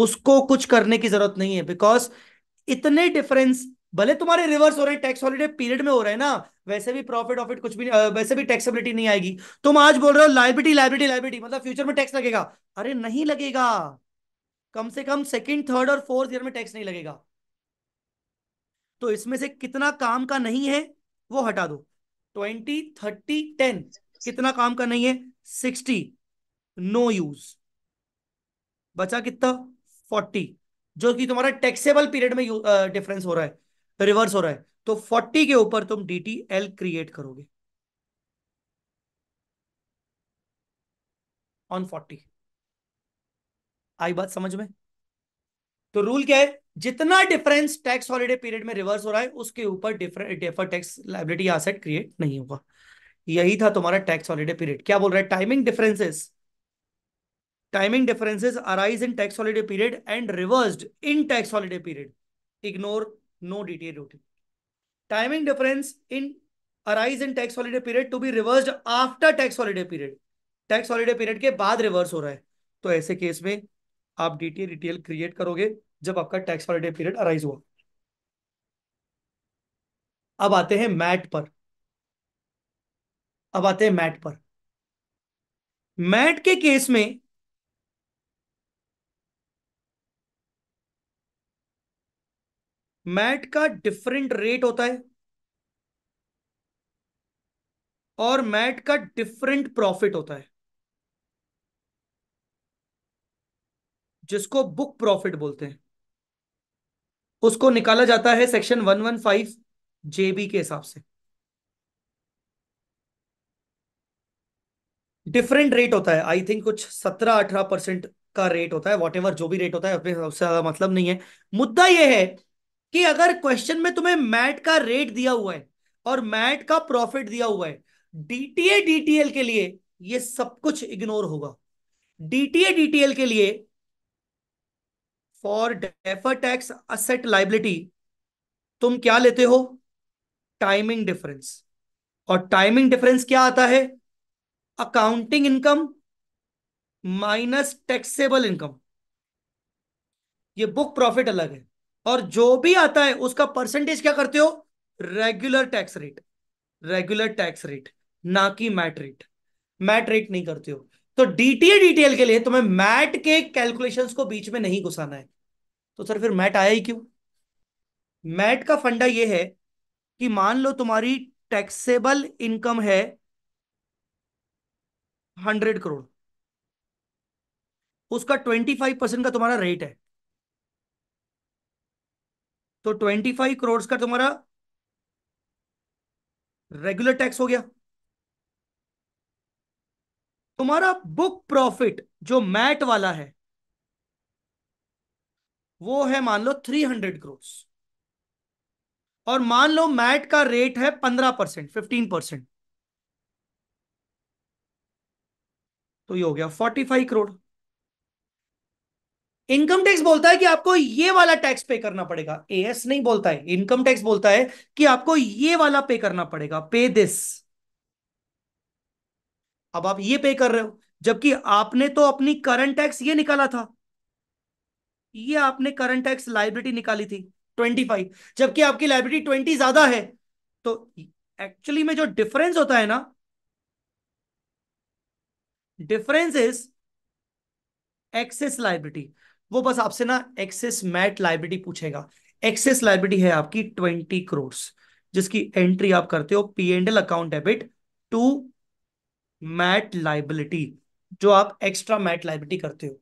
उसको कुछ करने की जरूरत नहीं है बिकॉज इतने डिफरेंस भले तुम्हारे रिवर्स हो रहे हैं टैक्स हॉलीडे पीरियड में हो रहे हैं ना वैसे भी प्रॉफिट ऑफिट कुछ भी नहीं वैसे भी टैक्सेबिलिटी नहीं आएगी तुम आज बोल रहे हो लाइबिलिटी लाइबिलिटी लाइबिलिटी मतलब फ्यूचर में टैक्स लगेगा अरे नहीं लगेगा कम से कम सेकेंड थर्ड और फोर्थ ईयर में टैक्स नहीं लगेगा तो इसमें से कितना काम का नहीं है वो हटा दो ट्वेंटी थर्टी टेन कितना काम का नहीं है सिक्सटी नो यूज बचा कितना फोर्टी जो कि तुम्हारा टैक्सेबल पीरियड में डिफरेंस हो रहा है रिवर्स तो हो रहा है तो फोर्टी के ऊपर तुम डी टी एल क्रिएट करोगे ऑन फोर्टी आई बात समझ में तो रूल क्या है जितना डिफरेंस टैक्स हॉलिडे पीरियड में रिवर्स हो रहा है उसके ऊपर defer tax liability asset create नहीं होगा यही था तुम्हारा टैक्स हॉलिडे पीरियड क्या बोल रहा है timing differences timing differences arise in tax holiday period and reversed in tax holiday period ignore no DTA duty. Timing difference in arise in tax holiday period to be reversed after tax holiday period. Tax holiday period के बाद reverse हो रहा है तो ऐसे case में आप DTA retail create करोगे जब आपका tax holiday period arise हुआ अब आते हैं मैट पर अब आते हैं मैट पर मैट के केस में मैट का डिफरेंट रेट होता है और मैट का डिफरेंट प्रॉफिट होता है जिसको बुक प्रॉफिट बोलते हैं उसको निकाला जाता है सेक्शन 115 जेबी के हिसाब से डिफरेंट रेट होता है आई थिंक कुछ सत्रह अठारह परसेंट का रेट होता है वॉट जो भी रेट होता है उससे ज्यादा मतलब नहीं है मुद्दा यह है कि अगर क्वेश्चन में तुम्हें मैट का रेट दिया हुआ है और मैट का प्रॉफिट दिया हुआ है डीटीए डीटीएल के लिए ये सब कुछ इग्नोर होगा डीटीए डीटीएल के लिए for defer tax asset liability तुम क्या लेते हो टाइमिंग डिफरेंस और टाइमिंग डिफरेंस क्या आता है accounting income minus taxable income ये बुक प्रॉफिट अलग है और जो भी आता है उसका परसेंटेज क्या करते हो regular tax rate regular tax rate ना कि मैट रेट मैट रेट नहीं करते हो तो डीटीए डिटेल के लिए तुम्हें मैट के कैलकुलेशंस को बीच में नहीं घुसाना है तो सर फिर मैट आया ही क्यों मैट का फंडा यह है कि मान लो तुम्हारी टैक्सेबल इनकम है हंड्रेड करोड़ उसका ट्वेंटी फाइव परसेंट का तुम्हारा रेट है तो ट्वेंटी फाइव करोड़ का तुम्हारा रेगुलर टैक्स हो गया तुम्हारा बुक प्रॉफिट जो मैट वाला है वो है मान लो थ्री हंड्रेड करोड़ और मान लो मैट का रेट है पंद्रह परसेंट फिफ्टीन परसेंट तो ये हो गया forty five crore income tax बोलता है कि आपको ये वाला टैक्स पे करना पड़ेगा एएस नहीं बोलता है इनकम टैक्स बोलता है कि आपको ये वाला पे करना पड़ेगा पे दिस अब आप ये पे कर रहे हो जबकि आपने तो अपनी करंट टैक्स ये निकाला था ये आपने करंट टैक्स लाइब्रेटी निकाली थी ट्वेंटी फाइव जबकि आपकी लाइबिलिटी ट्वेंटी ज्यादा है तो एक्चुअली में जो डिफरेंस होता है ना डिफरेंस इज एक्सेस लाइब्रेटी वो बस आपसे ना एक्सेस मैट लाइब्रेटी पूछेगा एक्सेस लाइब्रेटी है आपकी ट्वेंटी करोड़ जिसकी एंट्री आप करते हो P and L account debit to MAT liability जो आप एक्स्ट्रा मैट लाइबिलिटी करते हो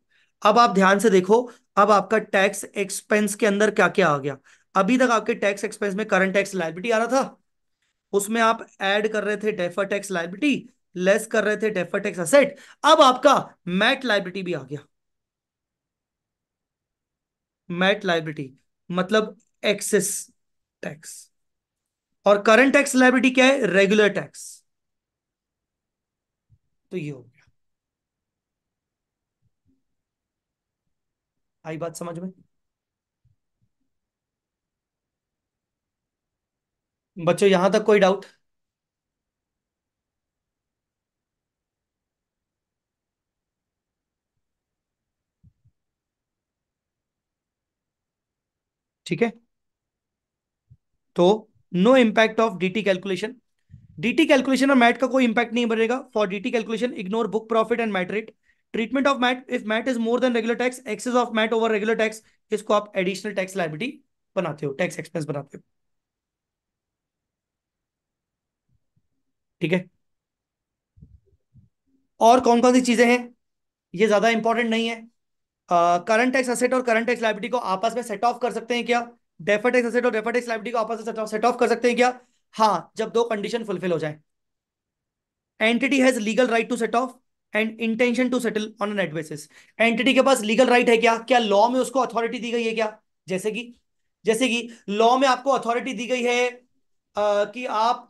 अब आप ध्यान से देखो अब आपका टैक्स एक्सपेंस के अंदर क्या क्या आ गया अभी तक आपके टैक्स एक्सपेंस में करंट टैक्स लाइबिलिटी आ रहा था उसमें आप ऐड कर रहे थे डेफर टैक्स लाइबिलिटी लेस कर रहे थे डेफर टैक्स असेट अब आपका मैट लाइबिलिटी भी आ गया मैट लाइबिलिटी मतलब एक्सेस टैक्स और करंट टैक्स लाइबिलिटी क्या है रेगुलर टैक्स तो ये हो गया आई बात समझ में बच्चों यहां तक कोई डाउट ठीक है तो no impact of DT calculation DT calculation और मैट का कोई इंपैक्ट नहीं बनेगा for DT calculation ignore book profit and MAT rate treatment of MAT if MAT is more than regular tax excess of MAT over regular tax इसको आप additional tax liability बनाते हो tax expense बनाते हो ठीक है और कौन कौन सी चीजें हैं ये ज्यादा इंपॉर्टेंट नहीं है करंट टैक्स असेट और करंट टैक्स लाइबिलिटी को आपस में सेट ऑफ कर सकते हैं क्या डेफर टैक्स असेट और डेफर टैक्स लाइबिलिटी को आपस में सेट ऑफ कर सकते हैं क्या हाँ जब दो कंडीशन फुलफिल हो जाए entity has legal right to set off and intention to settle on net basis entity के पास लीगल राइट right है क्या क्या लॉ में उसको अथॉरिटी दी गई है क्या जैसे कि जैसे कि लॉ में आपको अथॉरिटी दी गई है आ, कि आप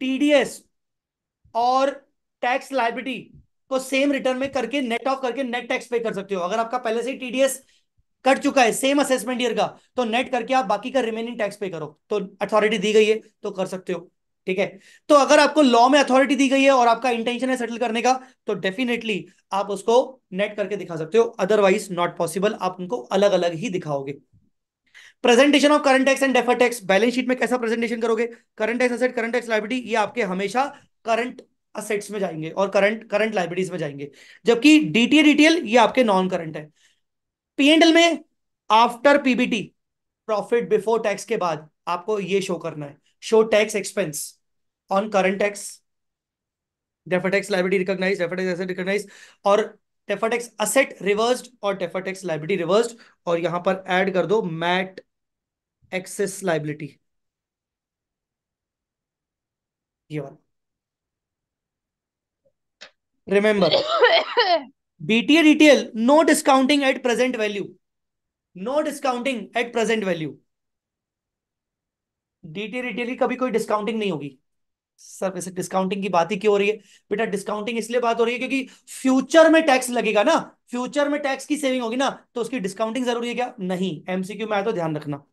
टीडीएस और टैक्स लाइबिलिटी को सेम रिटर्न में करके नेट ऑफ करके नेट टैक्स पे कर सकते हो अगर आपका पहले से ही टीडीएस कट चुका है सेम असेसमेंट ईयर का तो नेट करके आप बाकी का रिमेनिंग टैक्स पे करो तो अथॉरिटी दी गई है तो कर सकते हो ठीक है तो अगर आपको लॉ में अथॉरिटी दी गई है और आपका इंटेंशन है सेटल करने का तो डेफिनेटली आप उसको नेट करके दिखा सकते हो अदरवाइज नॉट पॉसिबल आप उनको अलग अलग ही दिखाओगे presentation of current tax and defer tax balance sheet में कैसा प्रेजेंटेशन करोगे current tax asset current tax liability ये आपके हमेशा करंट असेट्स में जाएंगे और करंट करंट लाइब्रेरीज में जाएंगे जबकि डीटीए डीटीएल ये आपके नॉन करंट है पीएनएल में after PBT profit before tax के बाद आपको ये शो करना है show tax expense on current tax defer tax library recognise defer tax asset recognise और डेफर टैक्स असेट रिवर्स्ड और डेफर टैक्स लाइब्रेरी रिवर्स्ड और यहां पर एड कर दो मैट एक्सेस लाइबिलिटी ये वाला remember BTA retail no discounting at present value no discounting at present value DT retail की कभी कोई डिस्काउंटिंग नहीं होगी सर वैसे डिस्काउंटिंग की बात ही क्यों हो रही है बेटा डिस्काउंटिंग इसलिए बात हो रही है क्योंकि फ्यूचर में टैक्स लगेगा ना फ्यूचर में टैक्स की सेविंग होगी ना तो उसकी डिस्काउंटिंग जरूरी है क्या नहीं एमसीक्यू में आया तो ध्यान रखना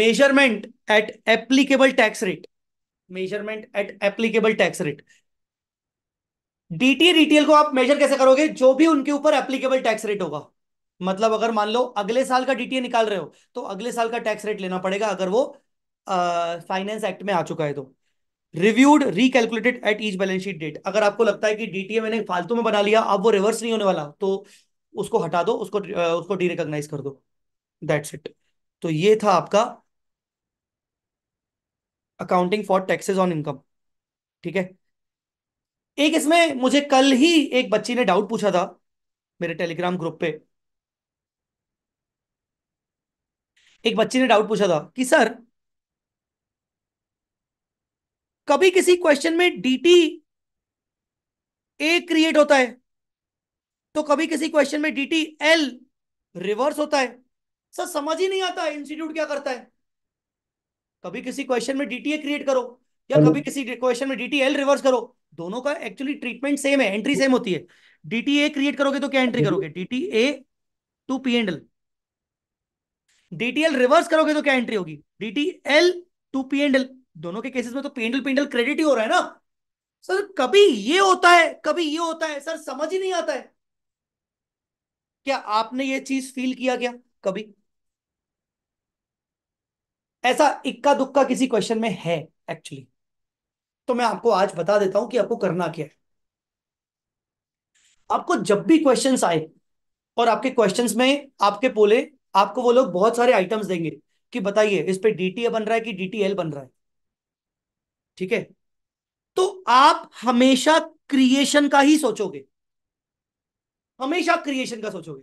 measurement at applicable tax rate measurement at applicable tax rate DT retail को आप मेजर कैसे करोगे जो भी उनके ऊपर एप्लीकेबल टैक्स रेट होगा मतलब अगर मान लो अगले साल का डीटीए निकाल रहे हो तो अगले साल का टैक्स रेट लेना पड़ेगा अगर वो फाइनेंस एक्ट में आ चुका है तो reviewed recalculated at each balance sheet date अगर आपको लगता है कि डीटीए मैंने फालतू में बना लिया अब वो रिवर्स नहीं होने वाला तो उसको हटा दो उसको उसको डीरिकोगनाइज कर दो दैट्स इट तो ये था आपका accounting for taxes on income ठीक है एक इसमें मुझे कल ही एक बच्ची ने डाउट पूछा था मेरे टेलीग्राम ग्रुप पे एक बच्ची ने डाउट पूछा था कि सर कभी किसी क्वेश्चन में डीटी ए क्रिएट होता है तो कभी किसी क्वेश्चन में डीटी एल रिवर्स होता है सर समझ ही नहीं आता इंस्टीट्यूट क्या करता है कभी किसी क्वेश्चन में डीटीए क्रिएट करो या कभी किसी क्वेश्चन में डीटीएल रिवर्स करो दोनों का एक्चुअली ट्रीटमेंट सेम है एंट्री सेम होती है डीटीए क्रिएट करोगे तो क्या एंट्री करोगे DTA to P and L DTL reverse करोगे तो क्या एंट्री होगी डीटीएल टू पी एंडल दोनों के केसेस में तो P and P and credit ही हो रहा है ना सर कभी ये होता है कभी ये होता है सर समझ ही नहीं आता है क्या आपने ये चीज फील किया क्या कभी ऐसा इक्का दुक्का किसी क्वेश्चन में है एक्चुअली तो मैं आपको आज बता देता हूं कि आपको करना क्या है आपको जब भी क्वेश्चन आए और आपके क्वेश्चन में आपके बोले आपको वो लोग बहुत सारे आइटम्स देंगे कि बताइए इस पे डीटीए बन रहा है कि डीटीएल बन रहा है ठीक है तो आप हमेशा क्रिएशन का ही सोचोगे हमेशा क्रिएशन का सोचोगे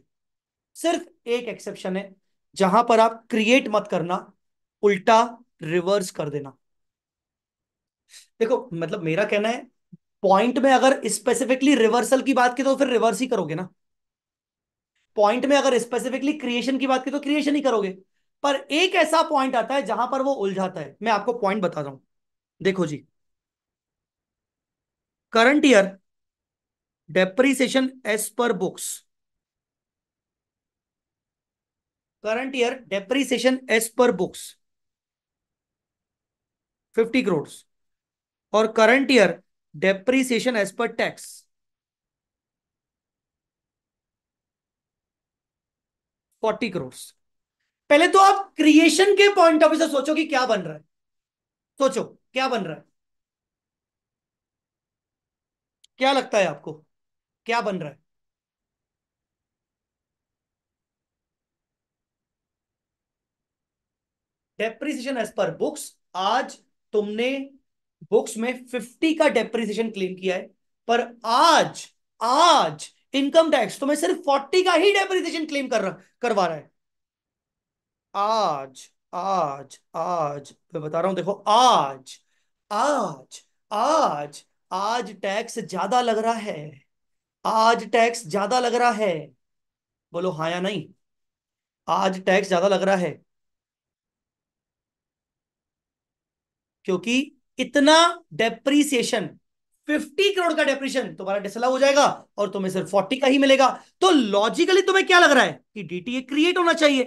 सिर्फ एक एक्सेप्शन है जहां पर आप क्रिएट मत करना उल्टा रिवर्स कर देना देखो मतलब मेरा कहना है पॉइंट में अगर स्पेसिफिकली रिवर्सल की बात की तो फिर रिवर्स ही करोगे ना पॉइंट में अगर स्पेसिफिकली क्रिएशन की बात की तो क्रिएशन ही करोगे पर एक ऐसा पॉइंट आता है जहां पर वो उलझाता है मैं आपको पॉइंट बता रहा हूं देखो जी current year depreciation as per books current year depreciation as per books fifty crore और current year depreciation as per tax forty crore पहले तो आप क्रिएशन के पॉइंट ऑफ व्यू से सोचो कि क्या बन रहा है सोचो क्या बन रहा है क्या लगता है आपको क्या बन रहा है डेप्रिसिएशन एज पर बुक्स आज तुमने बुक्स में फिफ्टी का डेप्रिसिएशन क्लेम किया है पर आज आज इनकम टैक्स तुम्हें सिर्फ फोर्टी का ही डेप्रिसिएशन क्लेम कर करवा रहा है आज आज आज मैं बता रहा हूं देखो आज आज आज आज टैक्स ज्यादा लग रहा है आज टैक्स ज्यादा लग रहा है बोलो हाँ या नहीं आज टैक्स ज्यादा लग रहा है क्योंकि इतना डेप्रीसिएशन 50 करोड़ का डेप्रीशन तुम्हारा टेस्ला हो जाएगा और तुम्हें सिर्फ 40 का ही मिलेगा तो लॉजिकली तुम्हें क्या लग रहा है कि डीटीए क्रिएट होना चाहिए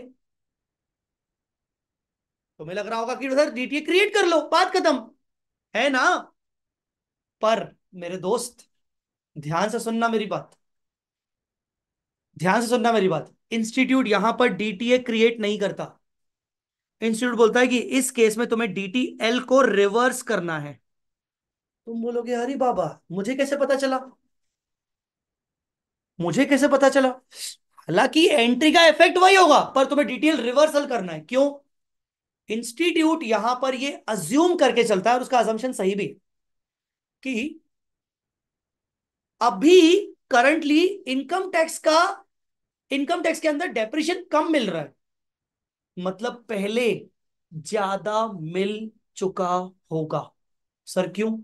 तुम्हें लग रहा होगा कि सर डीटीए क्रिएट कर लो बात खत्म है ना पर मेरे दोस्त ध्यान से सुनना मेरी बात ध्यान से सुनना मेरी बात इंस्टीट्यूट यहां पर डीटीए क्रिएट नहीं करता इंस्टीट्यूट बोलता है कि इस केस में तुम्हें डीटीएल को रिवर्स करना है तुम बोलोगे अरे बाबा मुझे कैसे पता चला मुझे कैसे पता चला हालांकि एंट्री का इफेक्ट वही होगा पर तुम्हें डीटीएल रिवर्सल करना है क्यों इंस्टीट्यूट यहां पर ये अज्यूम करके चलता है और उसका अजम्पन सही भी कि अभी करंटली इनकम टैक्स का इनकम टैक्स के अंदर डेप्रिशन कम मिल रहा है मतलब पहले ज्यादा मिल चुका होगा सर क्यों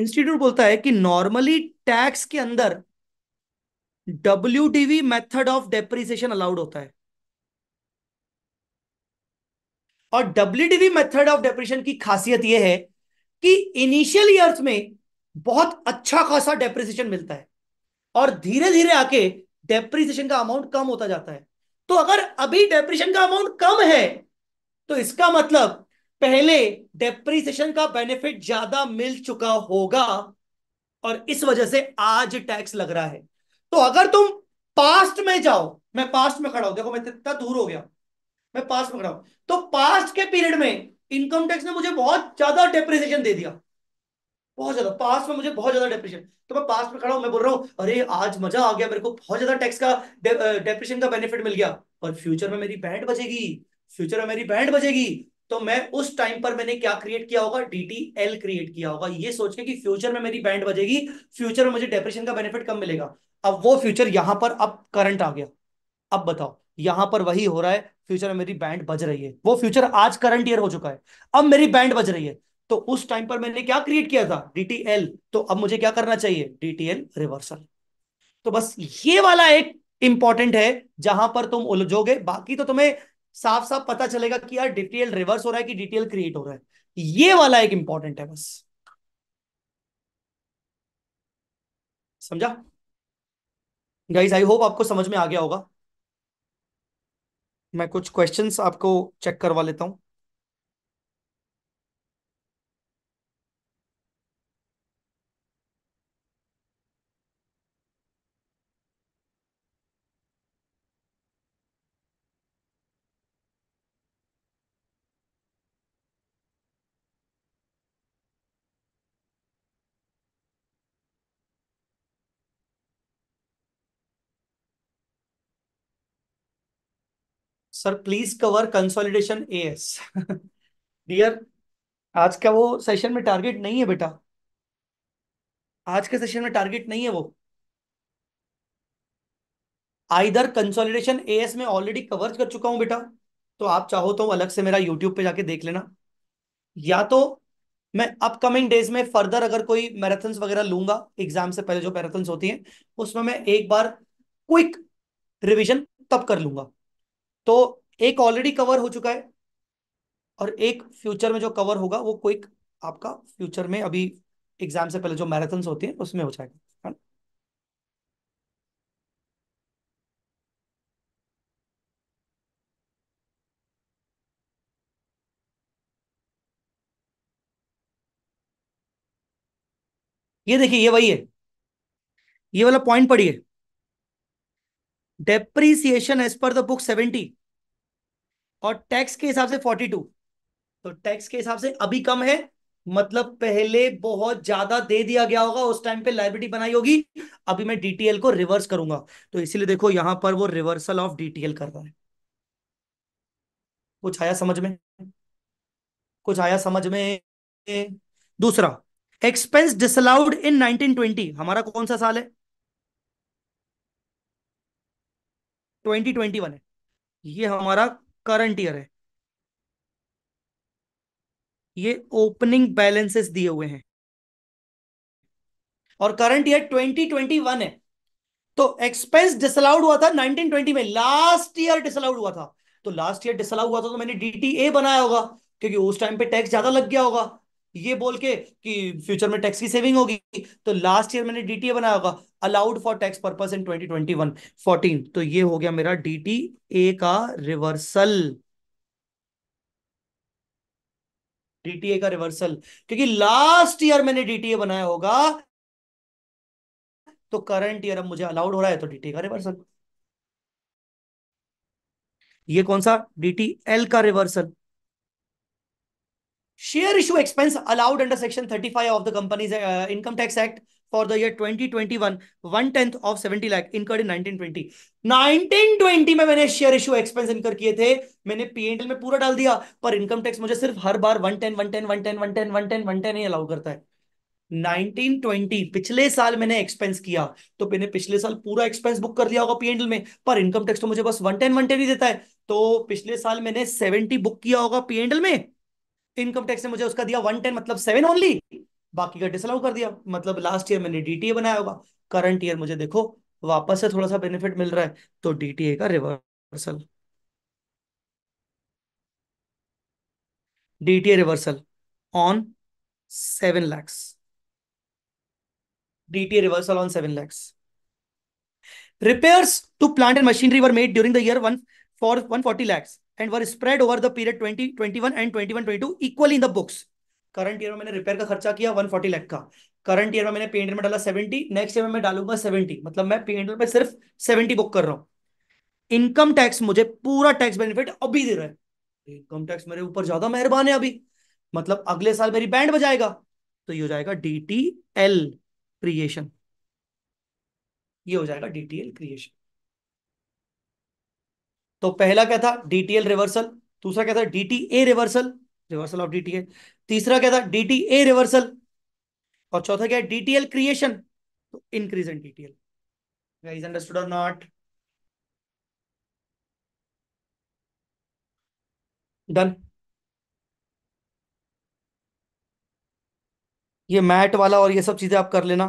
इंस्टीट्यूट बोलता है कि नॉर्मली टैक्स के अंदर W DV method of depreciation allowed होता है और W DV method of depreciation की खासियत यह है कि इनिशियल ईयर्स में बहुत अच्छा खासा डेप्रिसिएशन मिलता है और धीरे धीरे आके डेप्रिसिएशन का अमाउंट कम होता जाता है तो अगर अभी डेप्रिशन का अमाउंट कम है तो इसका मतलब पहले डेप्रिसिएशन का बेनिफिट ज्यादा मिल चुका होगा और इस वजह से आज टैक्स लग रहा है तो अगर तुम पास्ट में जाओ मैं पास्ट में खड़ा हूं देखो मैं इतना दूर हो गया मैं पास्ट में खड़ा हूं तो पास्ट के पीरियड में इनकम टैक्स ने मुझे बहुत ज्यादा डेप्रिसिएशन दे दिया बहुत ज्यादा पास में मुझे बहुत ज्यादा डिप्रेशन तो मैं पास में खड़ा हूं मैं बोल रहा हूँ अरे आज मजा आ गया मेरे को बहुत ज्यादा टैक्स का डिप्रेशन का बेनिफिट मिल गया और फ्यूचर में मेरी बैंड बजेगी फ्यूचर में मेरी बैंड बजेगी तो मैं उस टाइम पर मैंने क्या क्रिएट किया होगा डीटीएल क्रिएट किया होगा ये सोच के कि फ्यूचर में मेरी बैंड बजेगी फ्यूचर में मुझे डिप्रेशन का बेनिफिट कम मिलेगा अब वो फ्यूचर यहां पर अब करंट आ गया अब बताओ यहां पर वही हो रहा है फ्यूचर में मेरी बैंड बज रही है वो फ्यूचर आज करंट ईयर हो चुका है अब मेरी बैंड बज रही है तो उस टाइम पर मैंने क्या क्रिएट किया था डीटीएल तो अब मुझे क्या करना चाहिए डीटीएल रिवर्सल तो बस ये वाला एक इंपॉर्टेंट है जहां पर तुम उलझोगे बाकी तो तुम्हें साफ साफ पता चलेगा कि यार डीटीएल रिवर्स हो रहा है कि डीटीएल क्रिएट हो रहा है ये वाला एक इंपॉर्टेंट है बस समझा गाइस आई होप आपको समझ में आ गया होगा मैं कुछ क्वेश्चंस आपको चेक करवा लेता हूं sir please cover consolidation AS dear आज का वो सेशन में टारगेट नहीं है बेटा आज के सेशन में टारगेट नहीं है वो आइधर कंसोलिडेशन एस में ऑलरेडी कवर कर चुका हूं बेटा तो आप चाहो तो अलग से मेरा यूट्यूब पे जाके देख लेना या तो मैं अपकमिंग डेज में फर्दर अगर कोई मैराथन वगैरह लूंगा एग्जाम से पहले जो मैराथन होती हैं उसमें मैं एक बार क्विक रिविजन तब कर लूंगा तो एक ऑलरेडी कवर हो चुका है और एक फ्यूचर में जो कवर होगा वो क्विक आपका फ्यूचर में अभी एग्जाम से पहले जो मैराथन होती है उसमें हो जाएगा ये देखिए ये वही है ये वाला पॉइंट पढ़िए depreciation as per the book seventy और टैक्स के हिसाब से फोर्टी टू तो टैक्स के हिसाब से अभी कम है मतलब पहले बहुत ज्यादा दे दिया गया होगा उस टाइम पे लाइब्रेटी बनाई होगी अभी मैं डीटीएल को रिवर्स करूंगा तो इसीलिए देखो यहां पर वो रिवर्सल ऑफ डीटीएल कर रहा है कुछ आया समझ में कुछ आया समझ में दूसरा एक्सपेंस डिसअलाउड इन 1920 हमारा कौन सा साल है ट्वेंटी ट्वेंटी वन है ये हमारा करंट ईयर है ये ओपनिंग बैलेंसेस दिए हुए हैं और करंट ईयर 2021 है तो एक्सपेंस डिसअलाउड हुआ था 1920 में लास्ट ईयर डिसअलाउड हुआ था तो लास्ट ईयर डिसअलाउड हुआ था तो मैंने डीटीए बनाया होगा क्योंकि उस टाइम पे टैक्स ज्यादा लग गया होगा ये बोल के कि फ्यूचर में टैक्स की सेविंग होगी तो लास्ट ईयर मैंने डीटीए बनाया होगा allowed for tax purpose in 2021 14 तो ये हो गया मेरा डीटीए का रिवर्सल डीटीए का रिवर्सल क्योंकि लास्ट ईयर मैंने डीटीए बनाया होगा तो करंट ईयर अब मुझे अलाउड हो रहा है तो डीटीए का रिवर्सल ये कौन सा डीटीएल का reversal share issue expense allowed under section 35 of the company's uh, income tax act for the year 2021 one tenth of 70 lakh incurred in 1920 1920 में मैंने शेयर इशू एक्सपेंस इनकर किए थे मैंने पीएनएल में पूरा डाल दिया पर इनकम टैक्स मुझे सिर्फ हर बार one ten one ten one ten one ten one ten one ten ही अलाउ करता है 1920 पिछले साल मैंने एक्सपेंस किया तो मैंने पिछले साल पूरा एक्सपेंस बुक कर लिया होगा पीएनएल में पर इनकम टैक्स तो मुझे बस वन टेन वन ही देता है तो पिछले साल मैंने 70 बुक किया होगा पीएनएल में इनकम टैक्स ने मुझे उसका दिया वन टेन मतलब सेवन ओनली बाकी का डिसअलाउ कर दिया मतलब लास्ट ईयर मैंने डीटीए बनाया होगा करंट ईयर मुझे देखो वापस से थोड़ा सा बेनिफिट मिल रहा है तो डीटीए का reversal DTA reversal on seven lakhs DTA reversal on seven lakhs Repairs to plant and machinery were made during the one for one forty lakhs and were spread over and were twenty over the period 2021 and 2122 equal in the books current year में मैंने repair का खर्चा किया one forty lakh का current year में मैंने पेंडल में डाला सेवेंटी नेक्स्ट ईयर में मैं डालूंगा सेवेंटी मतलब मैं पेंडल पे सिर्फ सेवेंटी बुक कर रहा हूँ इनकम टैक्स मुझे पूरा टैक्स बेनिफिट अभी दे रहा है इनकम टैक्स मेरे ऊपर ज्यादा मेहरबान है अभी मतलब अगले साल मेरी बैंड बजाएगा तो ये हो जाएगा डी टी एल क्रिएशन ये हो जाएगा डी टी एल क्रिएशन तो पहला क्या था डीटीएल रिवर्सल दूसरा क्या था DTA reversal reversal of DTA तीसरा क्या था डीटीए रिवर्सल और चौथा क्या है डीटीएल क्रिएशन तो इंक्रीज इन डीटीएल अंडरस्टूड और नॉट डन ये मैट वाला और ये सब चीजें आप कर लेना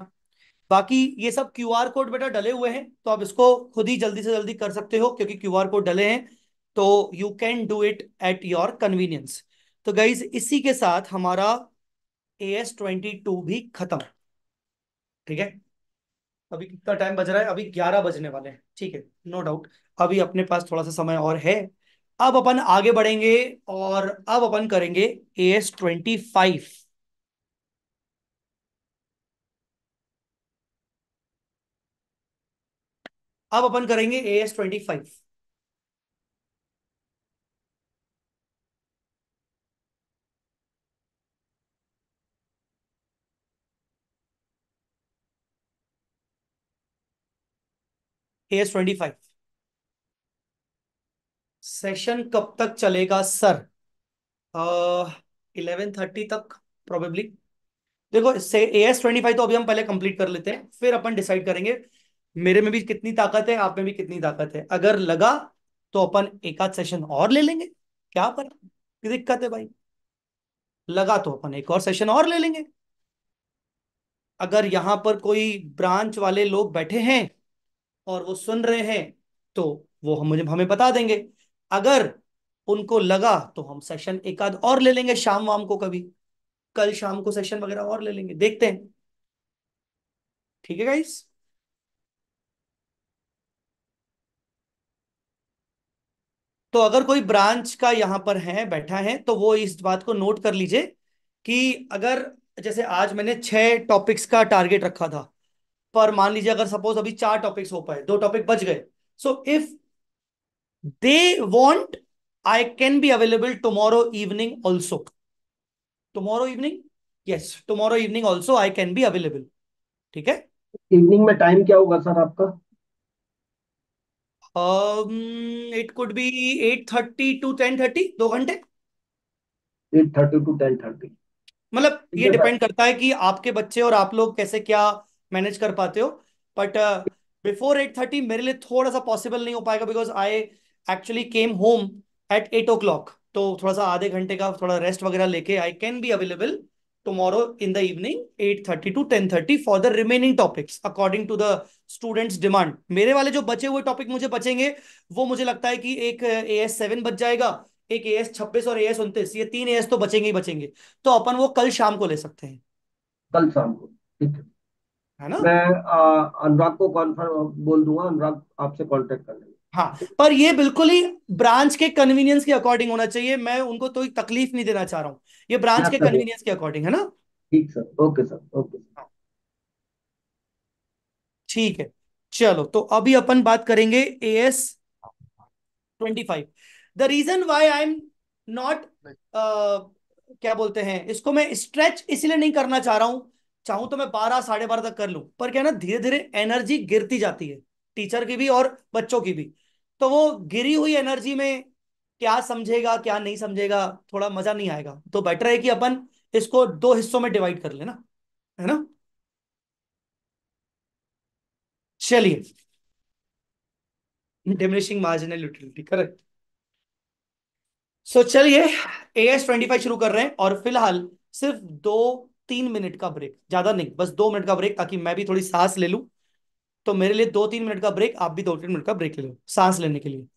बाकी ये सब क्यू आर कोड बेटा डले हुए हैं तो आप इसको खुद ही जल्दी से जल्दी कर सकते हो क्योंकि क्यू आर कोड डले हैं तो you can do it at your convenience तो गाइज इसी के साथ हमारा ए एस ट्वेंटी टू भी खत्म ठीक है अभी कितना टाइम बज रहा है अभी ग्यारह बजने वाले हैं ठीक है नो डाउट अभी अपने पास थोड़ा सा समय और है अब अपन आगे बढ़ेंगे और अब अपन करेंगे ए एस ट्वेंटी फाइव अब अपन करेंगे A S twenty five A S twenty five session कब तक चलेगा सर इलेवन थर्टी तक प्रोबेबली देखो ए एस ट्वेंटी फाइव तो अभी हम पहले कंप्लीट कर लेते हैं फिर अपन डिसाइड करेंगे मेरे में भी कितनी ताकत है आप में भी कितनी ताकत है अगर लगा तो अपन एक आध सेशन और ले लेंगे क्या पर दिक्कत है भाई लगा तो अपन एक और सेशन और ले लेंगे अगर यहां पर कोई ब्रांच वाले लोग बैठे हैं और वो सुन रहे हैं तो वो हम मुझे हमें बता देंगे अगर उनको लगा तो हम सेशन एक आध और ले लेंगे शाम वाम को कभी कल शाम को सेशन वगैरह और ले लेंगे देखते हैं ठीक है गाइस तो अगर कोई ब्रांच का यहां पर है बैठा है तो वो इस बात को नोट कर लीजिए कि अगर जैसे आज मैंने छह टॉपिक्स का टारगेट रखा था पर मान लीजिए अगर सपोज अभी चार टॉपिक्स हो पाए दो टॉपिक बच गए so if they want I can be available tomorrow evening also tomorrow evening yes tomorrow evening also I can be available ठीक है इवनिंग में टाइम क्या होगा सर आपका it could be eight thirty to ten thirty दो घंटे eight thirty to ten thirty मतलब ये डिपेंड करता है कि आपके बच्चे और आप लोग कैसे क्या मैनेज कर पाते हो बट बिफोर एट थर्टी मेरे लिए थोड़ा सा पॉसिबल नहीं हो पाएगा because I actually came home at eight o'clock तो थोड़ा सा आधे घंटे का थोड़ा रेस्ट वगैरह लेके I can be available tomorrow in the evening 8:30 to 10:30 for the remaining topics according to the students demand मेरे वाले जो बचे हुए टॉपिक मुझे बचेंगे वो मुझे लगता है कि एक ए एस सेवन बच जाएगा एक ए एस छब्बीस और ए एस उन्तीस ये तीन ए एस तो बचेंगे ही बचेंगे तो अपन वो कल शाम को ले सकते हैं कल शाम को ठीक है है ना मैं अनुराग को कॉन्फर्म बोल दूंगा अनुराग आपसे कॉन्टेक्ट कर लेंगे हाँ पर ये बिल्कुल ही ब्रांच के कन्वीनियंस के अकॉर्डिंग होना चाहिए मैं उनको तो तकलीफ नहीं देना चाह रहा हूँ ये ब्रांच हाँ, के कन्वीनियंस के अकॉर्डिंग है ना ठीक सर ओके सर ओके हाँ। ठीक है चलो तो अभी अपन बात करेंगे A S twenty five the reason why I am not क्या बोलते हैं इसको मैं स्ट्रेच इसलिए नहीं करना चाह रहा हूं चाहूं तो मैं बारह साढ़े बारह तक कर लूं पर क्या ना धीरे धीरे एनर्जी गिरती जाती है टीचर की भी और बच्चों की भी तो वो गिरी हुई एनर्जी में क्या समझेगा क्या नहीं समझेगा थोड़ा मजा नहीं आएगा तो बेटर है कि अपन इसको दो हिस्सों में डिवाइड कर लेना है ना चलिए diminishing marginal utility correct so चलिए ए एस ट्वेंटी फाइव शुरू कर रहे हैं और फिलहाल सिर्फ दो तीन मिनट का ब्रेक ज्यादा नहीं बस दो मिनट का ब्रेक ताकि मैं भी थोड़ी सांस ले लूं तो मेरे लिए दो तीन मिनट का ब्रेक आप भी दो तीन मिनट का ब्रेक ले लो सांस लेने के लिए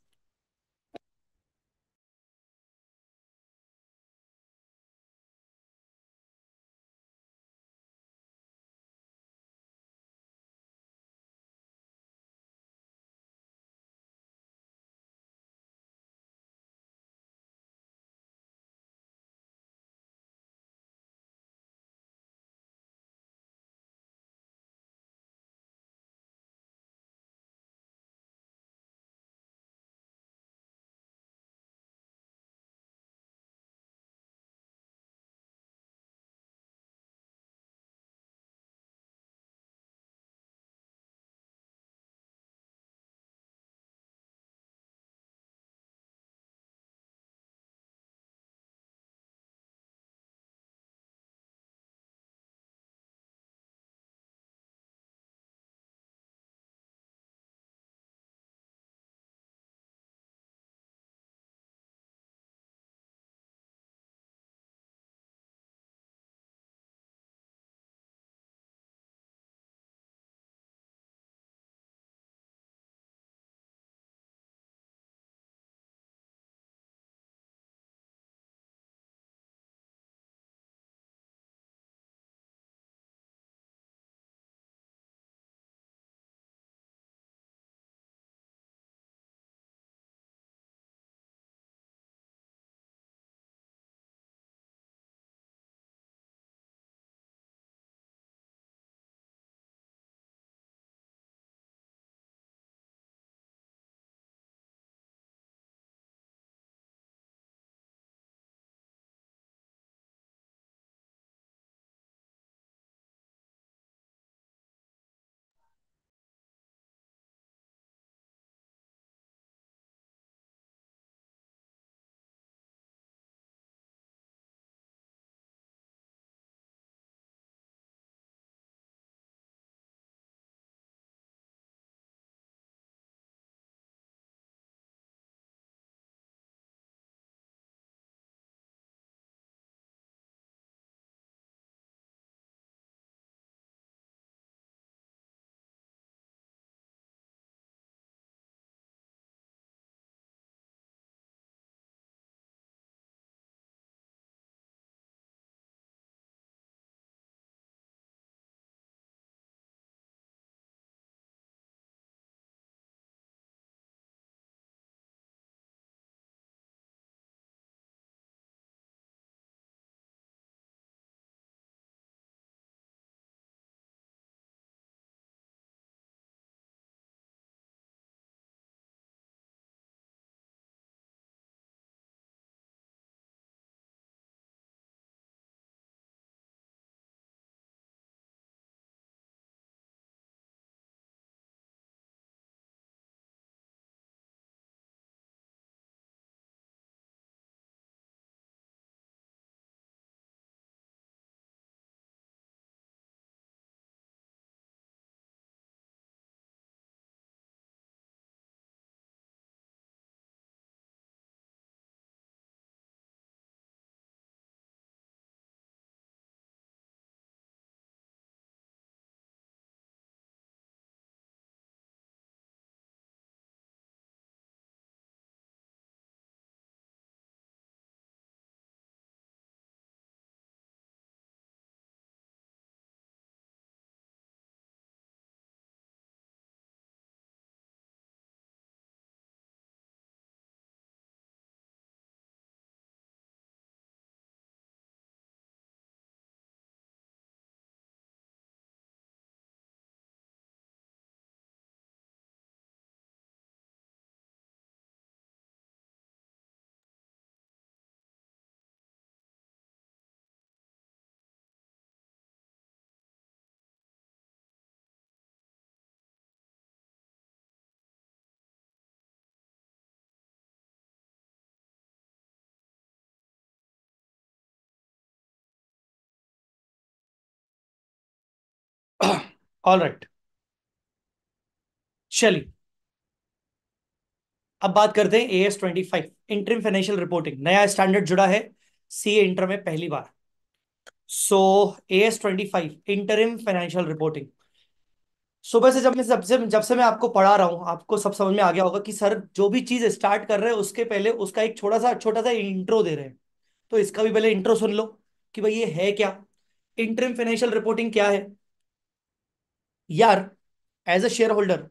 ऑल राइट चलिए अब बात करते हैं A S twenty five interim financial reporting नया स्टैंडर्ड जुड़ा है सी इंटर में पहली बार so A S twenty five interim financial reporting सुबह से जब मैं जब से जब से मैं आपको पढ़ा रहा हूँ आपको सब समझ में आ गया होगा कि सर जो भी चीज स्टार्ट कर रहे हैं उसके पहले उसका एक छोटा सा छोटा सा इंट्रो दे रहे हैं तो इसका भी पहले इंट्रो सुन लो कि भाई ये है क्या इंटरम फाइनेंशियल रिपोर्टिंग क्या है यार एज अ शेयर होल्डर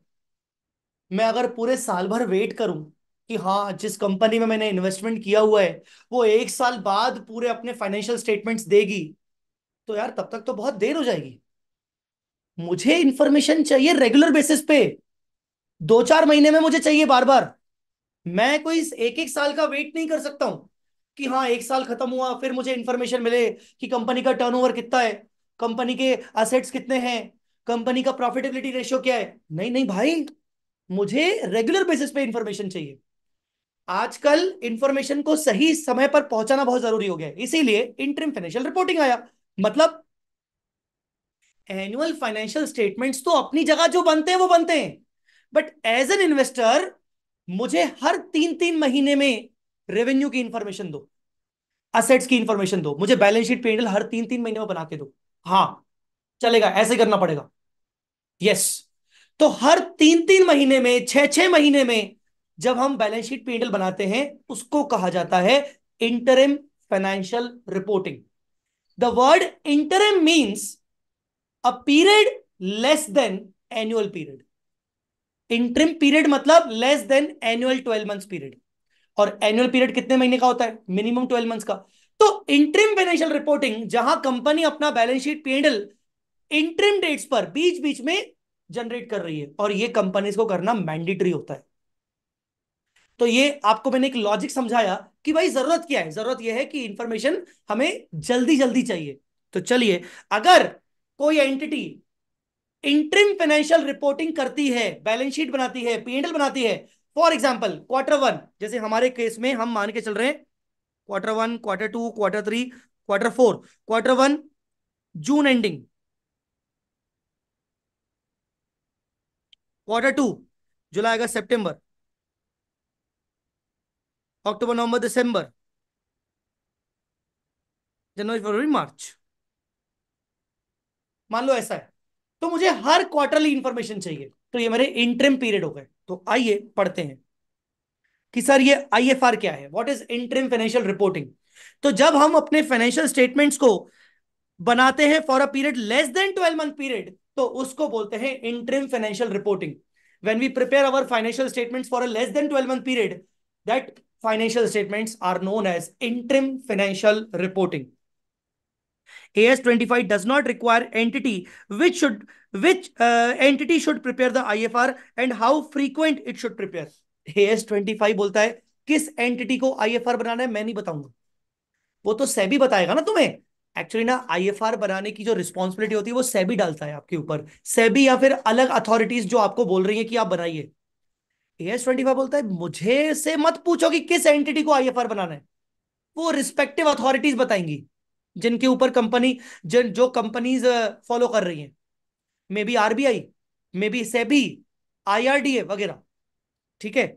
मैं अगर पूरे साल भर वेट करूं कि हाँ जिस कंपनी में मैंने इन्वेस्टमेंट किया हुआ है वो एक साल बाद पूरे अपने फाइनेंशियल स्टेटमेंट्स देगी तो यार तब तक तो बहुत देर हो जाएगी मुझे इंफॉर्मेशन चाहिए रेगुलर बेसिस पे दो चार महीने में मुझे चाहिए बार बार मैं कोई एक एक साल का वेट नहीं कर सकता हूं कि हाँ एक साल खत्म हुआ फिर मुझे इंफॉर्मेशन मिले कि कंपनी का टर्नओवर कितना है कंपनी के असेट्स कितने हैं कंपनी का प्रॉफिटेबिलिटी रेशियो क्या है नहीं नहीं भाई मुझे रेगुलर बेसिस पे इंफॉर्मेशन चाहिए आजकल इंफॉर्मेशन को सही समय पर पहुंचाना बहुत जरूरी हो गया है इसीलिए इंटरम फाइनेंशियल रिपोर्टिंग आया मतलब एनुअल फाइनेंशियल स्टेटमेंट्स तो अपनी जगह जो बनते हैं वो बनते हैं बट एज एन इन्वेस्टर मुझे हर तीन तीन महीने में रेवेन्यू की इंफॉर्मेशन दो असेट्स की इंफॉर्मेशन दो मुझे बैलेंस शीट पेंडल हर तीन तीन महीने में बना के दो हाँ चलेगा ऐसे करना पड़ेगा यस तो हर तीन तीन महीने में छह छह महीने में जब हम बैलेंस शीट पीएनएल बनाते हैं उसको कहा जाता है interim financial reporting the word interim means a period less than annual period interim period मतलब less than annual twelve months period और एनुअल पीरियड कितने महीने का होता है मिनिमम ट्वेल्व मंथ्स का तो इंटरिम फाइनेंशियल रिपोर्टिंग जहां कंपनी अपना balance sheet PNL interim dates पर बीच बीच में जनरेट कर रही है और ये कंपनीज को करना मैंडेटरी होता है तो ये आपको मैंने एक लॉजिक समझाया कि भाई जरूरत क्या है जरूरत यह है कि इंफॉर्मेशन हमें जल्दी जल्दी चाहिए तो चलिए अगर कोई एंटिटी इंटरिम फाइनेंशियल रिपोर्टिंग करती है बैलेंस शीट बनाती है पीएनएल बनाती है फॉर एग्जाम्पल क्वार्टर वन जैसे हमारे केस में हम मान के चल रहे हैं quarter one quarter two quarter three quarter four quarter one June ending quarter two जुलाई अगस्त सितंबर अक्टूबर नवंबर दिसंबर जनवरी फरवरी मार्च मान लो ऐसा है तो मुझे हर क्वार्टरली इंफॉर्मेशन चाहिए तो ये मेरे इंटरम पीरियड हो गए तो आइए पढ़ते हैं कि सर ये आईएफआर क्या है what is interim financial reporting तो जब हम अपने फाइनेंशियल स्टेटमेंट्स को बनाते हैं for a period less than twelve month period तो उसको बोलते हैं interim financial reporting when we prepare our financial statements for a less than twelve month period that financial statements are known as interim financial reporting AS 25 does not require entity which should which uh, entity should prepare the IFR and how frequent it should prepare. AS 25 बोलता है किस entity को आई F are बनाना है मैं नहीं बताऊंगा वो तो सेबी बताएगा ना तुम्हें एक्चुअली ना आईएफआर बनाने की जो रिस्पॉन्सिबिलिटी होती है वो सेबी डालता है आपके ऊपर सेबी या फिर अलग अथॉरिटीज जो आपको बोल रही है कि आप बनाइए एस ट्वेंटी फाइव बोलता है मुझे से मत पूछो कि किस एंटिटी को आईएफआर बनाना है वो रिस्पेक्टिव अथॉरिटीज बताएंगी जिनके ऊपर कंपनी जिन जो कंपनीज फॉलो कर रही है maybe RBI maybe SEBI IRDA वगैरह ठीक है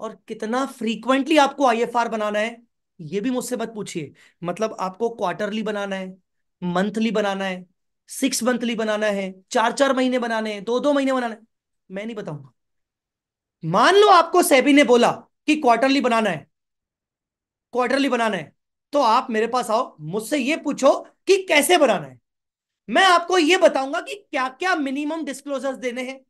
और कितना फ्रीक्वेंटली आपको आईएफआर बनाना है ये भी मुझसे मत पूछिए मतलब आपको क्वार्टरली बनाना है मंथली बनाना है सिक्स मंथली बनाना है चार चार महीने बनाने हैं दो दो महीने बनाना है मैं नहीं बताऊंगा मान लो आपको सेबी ने बोला कि क्वार्टरली बनाना है क्वार्टरली बनाना है तो आप मेरे पास आओ मुझसे ये पूछो कि कैसे बनाना है मैं आपको ये बताऊंगा कि क्या क्या मिनिमम डिस्क्लोजर्स देने हैं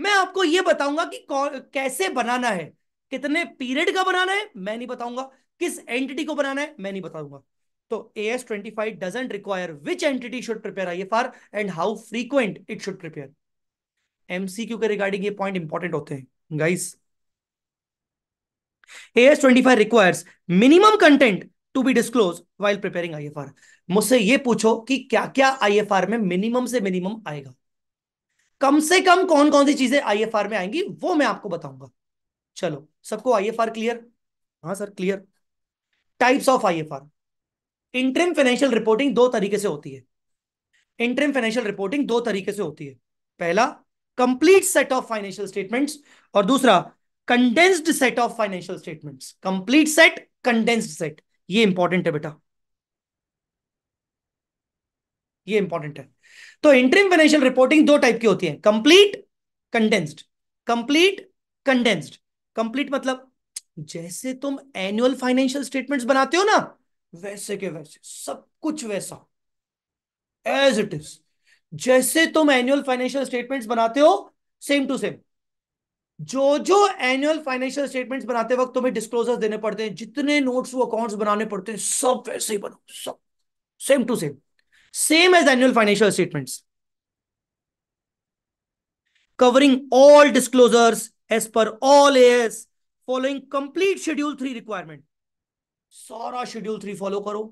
मैं आपको ये बताऊंगा कि कैसे बनाना है कितने पीरियड का बनाना है मैं नहीं बताऊंगा किस एंटिटी को बनाना है मैं नहीं बताऊंगा तो A S twenty five doesn't require which entity should prepare I F R and how frequent it should prepare MCQ के रिगार्डिंग ये पॉइंट इंपॉर्टेंट होते हैं guys AS twenty five requires minimum content to be disclose while preparing I F R मुझसे ये पूछो कि क्या क्या आई एफ आर में मिनिमम से मिनिमम आएगा कम से कम कौन कौन सी चीजें आई एफ आर में आएंगी वो मैं आपको बताऊंगा चलो सबको आई एफ आर क्लियर हाँ sir clear types of IFR interim financial reporting दो तरीके से होती है इंटरिम फाइनेंशियल रिपोर्टिंग दो तरीके से होती है पहला complete set of financial statements और दूसरा condensed set of financial statements complete set condensed set ये इंपॉर्टेंट है बेटा ये इंपॉर्टेंट है तो इंटरिम फाइनेंशियल रिपोर्टिंग दो टाइप की होती है complete condensed complete condensed complete मतलब जैसे तुम एनुअल फाइनेंशियल स्टेटमेंट्स बनाते हो ना वैसे के वैसे सब कुछ वैसा एज इट इज जैसे तुम एनुअल फाइनेंशियल स्टेटमेंट्स बनाते हो सेम टू सेम जो जो एनुअल फाइनेंशियल स्टेटमेंट्स बनाते वक्त तुम्हें डिस्कलोजर देने पड़ते हैं जितने नोट्स वो अकाउंट्स बनाने पड़ते हैं सब वैसे ही बनाओ सब same to same same as annual financial statements covering all disclosures as per all airs following complete schedule three requirement सारा शेड्यूल थ्री फॉलो करो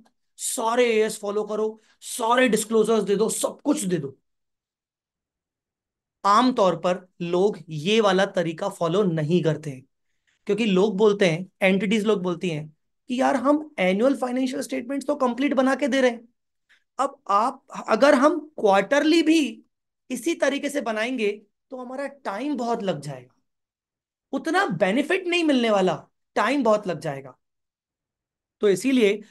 सारे एएस फॉलो करो सारे डिस्क्लोजर्स दे दो सब कुछ दे दो आमतौर पर लोग ये वाला तरीका फॉलो नहीं करते हैं क्योंकि लोग बोलते हैं एंटिटीज लोग बोलती हैं कि यार हम एनुअल फाइनेंशियल स्टेटमेंट्स तो कंप्लीट बना के दे रहे हैं अब आप अगर हम क्वार्टरली भी इसी तरीके से बनाएंगे तो हमारा टाइम बहुत लग जाएगा उतना बेनिफिट नहीं मिलने वाला टाइम बहुत लग जाएगा तो इसीलिए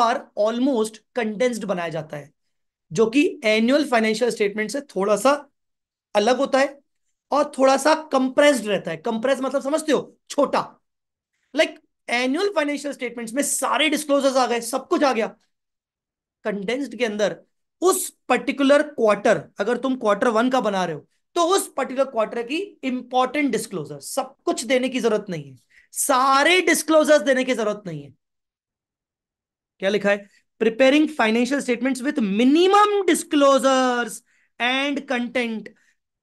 आर ऑलमोस्ट कंडेंस्ड बनाया जाता है जो कि एनुअल फाइनेंशियल स्टेटमेंट से थोड़ा सा अलग होता है और थोड़ा सा कंप्रेस्ड रहता है कंप्रेस मतलब समझते हो छोटा लाइक एनुअल फाइनेंशियल स्टेटमेंट्स में सारे डिस्क्लोजर्स आ गए सब कुछ आ गया कंडेंस्ड के अंदर उस पर्टिकुलर क्वार्टर अगर तुम क्वार्टर वन का बना रहे हो तो उस पर्टिकुलर क्वार्टर की इंपॉर्टेंट डिस्क्लोजर सब कुछ देने की जरूरत नहीं है सारे डिस्क्लोजर्स देने की जरूरत नहीं है क्या लिखा है preparing financial statements with minimum disclosures and content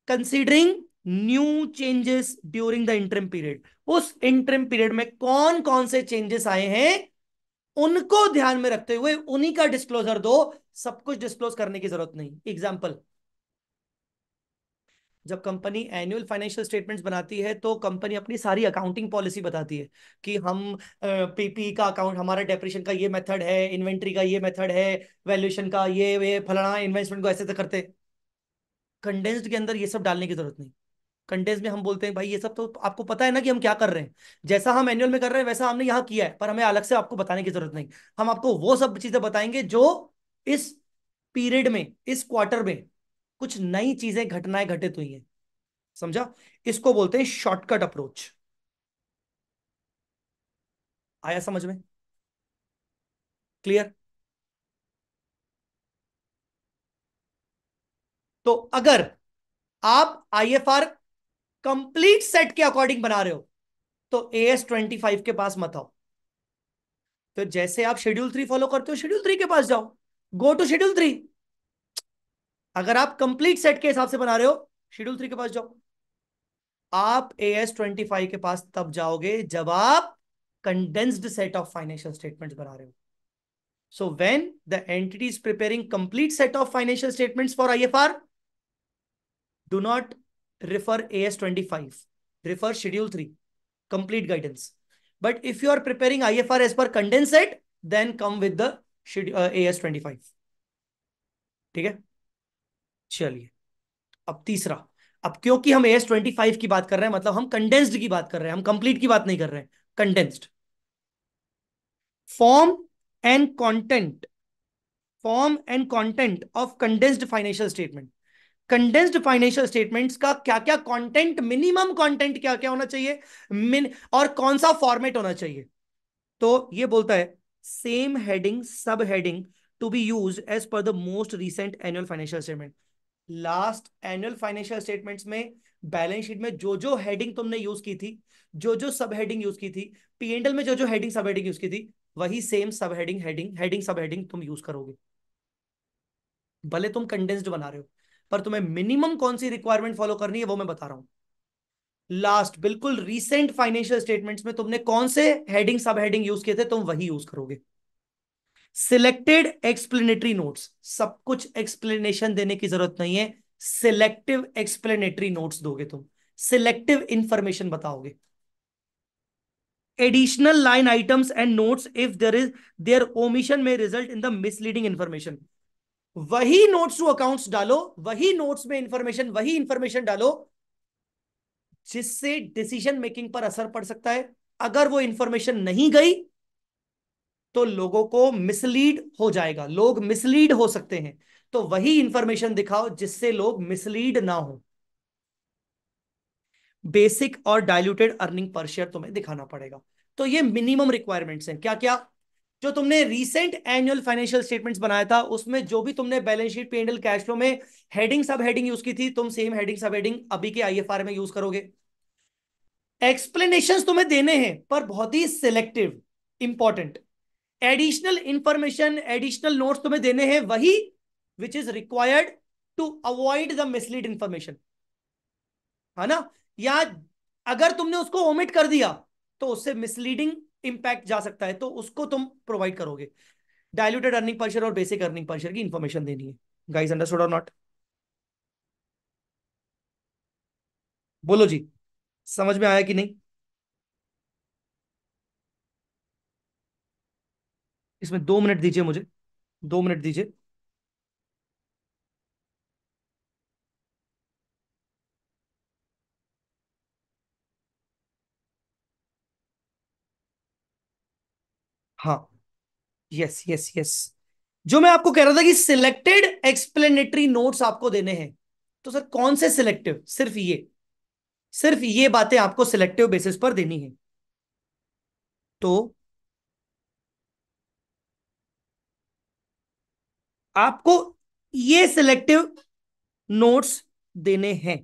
considering new changes during the interim period उस इंटरम पीरियड में कौन कौन से चेंजेस आए हैं उनको ध्यान में रखते हुए उन्हीं का डिस्क्लोजर दो सब कुछ डिस्क्लोज करने की जरूरत नहीं एग्जाम्पल जब कंपनी एनुअल फाइनेंशियल स्टेटमेंट्स बनाती है तो कंपनी अपनी सारी अकाउंटिंग पॉलिसी बताती है कि हम पीपी का अकाउंट हमारा डेप्रेशन का ये मेथड है इन्वेंट्री का ये मेथड है वैल्यूएशन का ये वे फलाना इन्वेस्टमेंट को ऐसे ऐसे करते कंडेंस्ड के अंदर ये सब डालने की जरूरत नहीं कंटेंस में हम बोलते हैं भाई ये सब तो आपको पता है ना कि हम क्या कर रहे हैं जैसा हम एनुअल में कर रहे हैं वैसा हमने यहाँ किया है पर हमें अलग से आपको बताने की जरूरत नहीं हम आपको वो सब चीजें बताएंगे जो इस पीरियड में इस क्वार्टर में कुछ नई चीजें घटनाएं घटित हुई हैं समझा इसको बोलते हैं शॉर्टकट अप्रोच आया समझ में क्लियर तो अगर आप आईएफआर कंप्लीट सेट के अकॉर्डिंग बना रहे हो तो ए एस ट्वेंटी फाइव के पास मत आओ फिर तो जैसे आप शेड्यूल थ्री फॉलो करते हो शेड्यूल थ्री के पास जाओ गो टू शेड्यूल थ्री अगर आप कंप्लीट सेट के हिसाब से बना रहे हो शेड्यूल थ्री के पास जाओ आप ए एस ट्वेंटी फाइव के पास तब जाओगे जब आप condensed set of financial statements बना रहे हो so when the entity is preparing complete set of financial statements for I F R do not refer A S twenty five refer schedule three complete guidance but if you are preparing I F R as per condense set then come with the A S twenty five ठीक है चलिए अब तीसरा अब क्योंकि हम S twenty five की बात कर रहे हैं मतलब हम कंडेंस्ड की बात कर रहे हैं हम कंप्लीट की बात नहीं कर रहे हैं condensed form and content form and content of condensed financial statement condensed financial statements का क्या क्या कंटेंट मिनिमम कंटेंट क्या क्या होना चाहिए मिन और कौन सा फॉर्मेट होना चाहिए तो ये बोलता है same heading sub heading to be use as per the most recent annual financial statement last annual financial statements में बैलेंस शीट में जो जो हेडिंग तुमने यूज की थी जो जो सब हेडिंग यूज की थी पीएनएल में जो जो हेडिंग सब हेडिंग यूज की थी वही same sub heading heading heading sub heading तुम यूज करोगे भले तुम कंडेंस्ड बना रहे हो पर तुम्हें मिनिमम कौन सी रिक्वायरमेंट फॉलो करनी है वो मैं बता रहा हूं लास्ट बिल्कुल रीसेंट फाइनेंशियल स्टेटमेंट्स में तुमने कौन से हेडिंग सब हेडिंग यूज किए थे तुम वही यूज करोगे सिलेक्टेड एक्सप्लेनेटरी नोट्स सब कुछ एक्सप्लेनेशन देने की जरूरत नहीं है सिलेक्टिव एक्सप्लेनेटरी नोट्स दोगे तुम सिलेक्टिव इंफॉर्मेशन बताओगे additional line items and notes if there is there omission may result in the misleading information वही नोट्स टू अकाउंट्स डालो वही नोट्स में इंफॉर्मेशन वही इंफॉर्मेशन डालो जिससे डिसीजन मेकिंग पर असर पड़ सकता है अगर वो इंफॉर्मेशन नहीं गई तो लोगों को मिसलीड हो जाएगा लोग मिसलीड हो सकते हैं तो वही इंफॉर्मेशन दिखाओ जिससे लोग मिसलीड ना हो बेसिक और डायलूटेड अर्निंग पर शेयर तुम्हें दिखाना पड़ेगा तो ये मिनिमम रिक्वायरमेंट्स हैं क्या क्या जो तुमने रीसेंट एनुअल फाइनेंशियल स्टेटमेंट्स बनाया था उसमें जो भी तुमने balance sheet PNL cash flow में हेडिंग सब हेडिंग यूज की थी तुम सेम हेडिंग सब हेडिंग अभी के आईएफआर में यूज करोगे एक्सप्लेनेशन तुम्हें देने हैं पर बहुत ही selective important additional information additional notes तुम्हें देने हैं वही which is required to avoid the mislead information है ना या अगर तुमने उसको ओमिट कर दिया तो उससे मिसलीडिंग इंपैक्ट जा सकता है तो उसको तुम प्रोवाइड करोगे डायल्यूटेड अर्निंग पर्शर और बेसिक अर्निंग पर्शर की इंफॉर्मेशन देनी है गाइस अंडरस्टूड और नॉट बोलो जी समझ में आया कि नहीं इसमें दो मिनट दीजिए मुझे दो मिनट दीजिए हाँ यस यस यस जो मैं आपको कह रहा था कि सिलेक्टेड एक्सप्लेनेटरी नोट्स आपको देने हैं तो सर कौन से सिलेक्टिव सिर्फ ये सिर्फ ये बातें आपको सिलेक्टिव बेसिस पर देनी है तो आपको ये सिलेक्टिव नोट्स देने हैं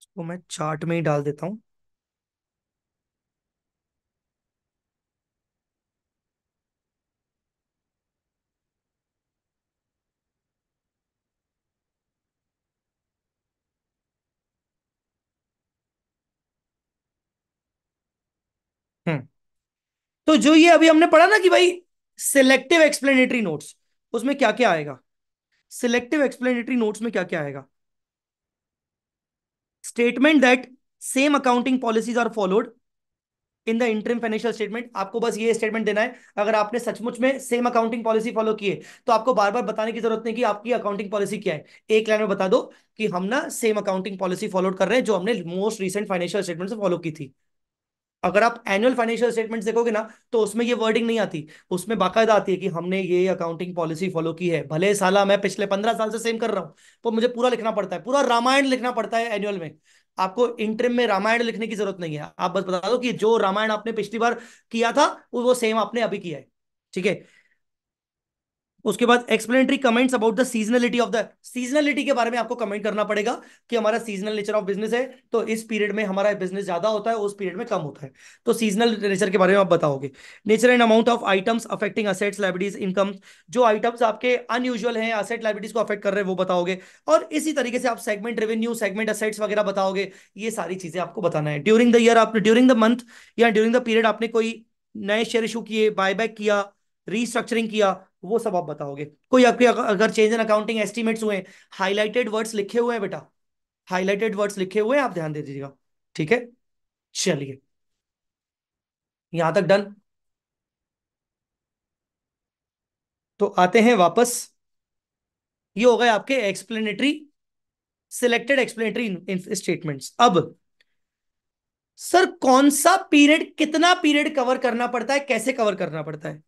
इसको मैं चार्ट में ही डाल देता हूं तो जो ये अभी हमने पढ़ा ना कि भाई सिलेक्टिव एक्सप्लेनेटरी नोट्स उसमें क्या क्या आएगा सिलेक्टिव एक्सप्लेनेटरी नोट्स में क्या क्या आएगा statement that same accounting policies are followed in the interim financial statement आपको बस ये स्टेटमेंट देना है अगर आपने सचमुच में सेम अकाउंटिंग पॉलिसी फॉलो की है तो आपको बार बार बताने की जरूरत नहीं कि आपकी अकाउंटिंग पॉलिसी क्या है एक लाइन में बता दो कि हम ना सेम अकाउंटिंग पॉलिसी फॉलो कर रहे हैं जो हमने मोस्ट रिसेंट फाइनेंशियल स्टेटमेंट से फॉलो की थी अगर आप एनुअल फाइनेंशियल स्टेटमेंट देखोगे ना तो उसमें ये वर्डिंग नहीं आती उसमें बाकायदा आती है कि हमने ये अकाउंटिंग पॉलिसी फॉलो की है भले साला मैं पिछले पंद्रह साल से सेम कर रहा हूं तो मुझे पूरा लिखना पड़ता है पूरा रामायण लिखना पड़ता है एनुअल में आपको इंटरम में रामायण लिखने की जरूरत नहीं है आप बस बता दो कि जो रामायण आपने पिछली बार किया था वो सेम आपने अभी किया है ठीक है उसके बाद explanatory comments about the seasonality of the seasonality के बारे में आपको कमेंट करना पड़ेगा कि हमारा सीजनल नेचर ऑफ बिजनेस है तो इस पीरियड में हमारा बिजनेस ज्यादा होता है उस पीरियड में कम होता है तो सीजनल नेचर के बारे में आप बताओगे nature and amount of items affecting assets liabilities income जो आइटम्स आपके अनयूजल है असेट लाइब्रेटीज को अफेक्ट कर रहे हैं वो बताओगे और इसी तरीके से आप सेगमेंट रेवेन्यू सेगमेंट असेट्स वगैरह बताओगे ये सारी चीजें आपको बताना है ड्यूरिंग द ईयर आपने ड्यूरिंग द मंथ या ड्यूरिंग द पीरियड आपने कोई नए शेयर इशू किए बायबैक किया रीस्ट्रक्चरिंग किया वो सब आप बताओगे कोई आपके अगर चेंज इन अकाउंटिंग एस्टिमेट्स हुए हाईलाइटेड वर्ड्स लिखे हुए हैं बेटा हाईलाइटेड वर्ड्स लिखे हुए हैं आप ध्यान दे दीजिएगा ठीक है चलिए यहां तक डन तो आते हैं वापस ये हो गए आपके एक्सप्लेनेटरी सिलेक्टेड एक्सप्लेनेटरी स्टेटमेंट्स अब सर कौन सा पीरियड कितना पीरियड कवर करना पड़ता है कैसे कवर करना पड़ता है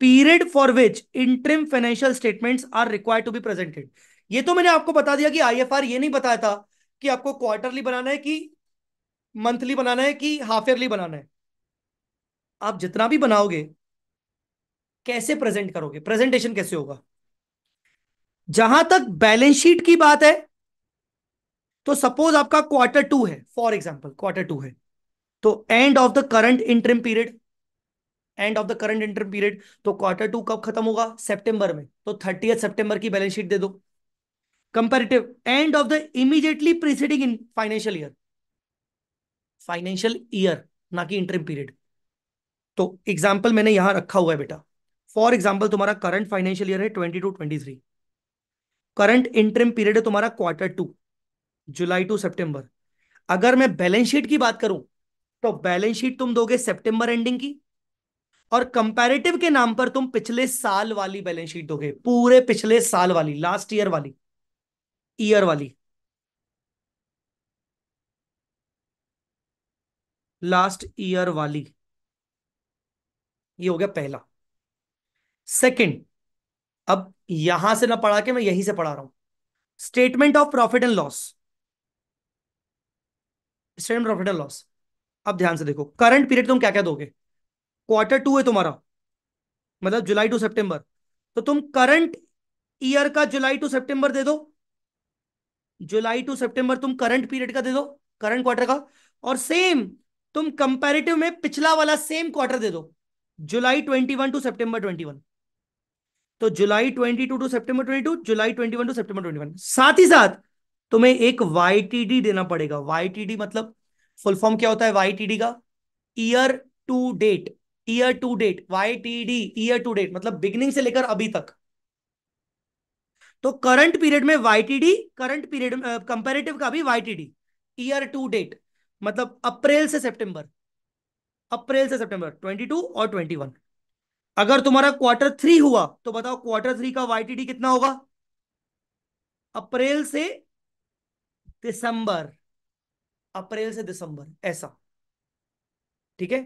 period for which interim financial statements are require to be presented ये तो मैंने आपको बता दिया कि आईएफआर ये नहीं बताया था कि आपको क्वार्टरली बनाना है कि मंथली बनाना है कि हाफ ईयरली बनाना है आप जितना भी बनाओगे कैसे प्रेजेंट करोगे प्रेजेंटेशन कैसे होगा जहां तक बैलेंस शीट की बात है तो सपोज आपका क्वार्टर टू है फॉर एग्जाम्पल क्वार्टर टू है तो end of the current interim period end of the current inter period तो क्वार्टर टू कब खत्म होगा सितंबर में तो थर्टी सितंबर की बैलेंस शीट दे दो comparative end of the immediately preceding in financial year financial year ना कि इंटरम पीरियड तो एग्जाम्पल मैंने यहां रखा हुआ है बेटा फॉर एग्जाम्पल तुम्हारा करंट फाइनेंशियल ईयर है twenty two twenty three current interim period है तुम्हारा quarter two July to September अगर मैं बैलेंस शीट की बात करूं तो बैलेंस शीट तुम दोगे सेप्टेंबर एंडिंग की और कंपैरेटिव के नाम पर तुम पिछले साल वाली बैलेंस शीट दोगे पूरे पिछले साल वाली लास्ट ईयर वाली ईयर वाली लास्ट ईयर वाली ये हो गया पहला सेकंड अब यहां से ना पढ़ा के मैं यहीं से पढ़ा रहा हूं statement of profit and loss statement profit and loss अब ध्यान से देखो करंट पीरियड तुम क्या क्या दोगे क्वार्टर टू है तुम्हारा मतलब जुलाई टू सितंबर तो तुम करंट ईयर का जुलाई टू सितंबर दे दो जुलाई टू सितंबर तुम करंट पीरियड का दे दो करंट क्वार्टर का और सेम तुम कंपैरेटिव में पिछला वाला सेम क्वार्टर दे दो July twenty one to September twenty one तो July twenty two to September twenty two July twenty one to September twenty one साथ ही साथ तुम्हें एक वाई देना पड़ेगा वाई मतलब फुल फॉर्म क्या होता है वाई का year to date year to date Y T D year to date मतलब बिगनिंग से लेकर अभी तक तो करंट पीरियड में Y T D current period comparative का भी Y T D year to date मतलब अप्रैल से सितंबर अप्रैल से सितंबर 22 और 21 अगर तुम्हारा क्वार्टर थ्री हुआ तो बताओ क्वार्टर थ्री का वाई टी डी कितना होगा अप्रैल से दिसंबर अप्रैल से दिसंबर ऐसा ठीक है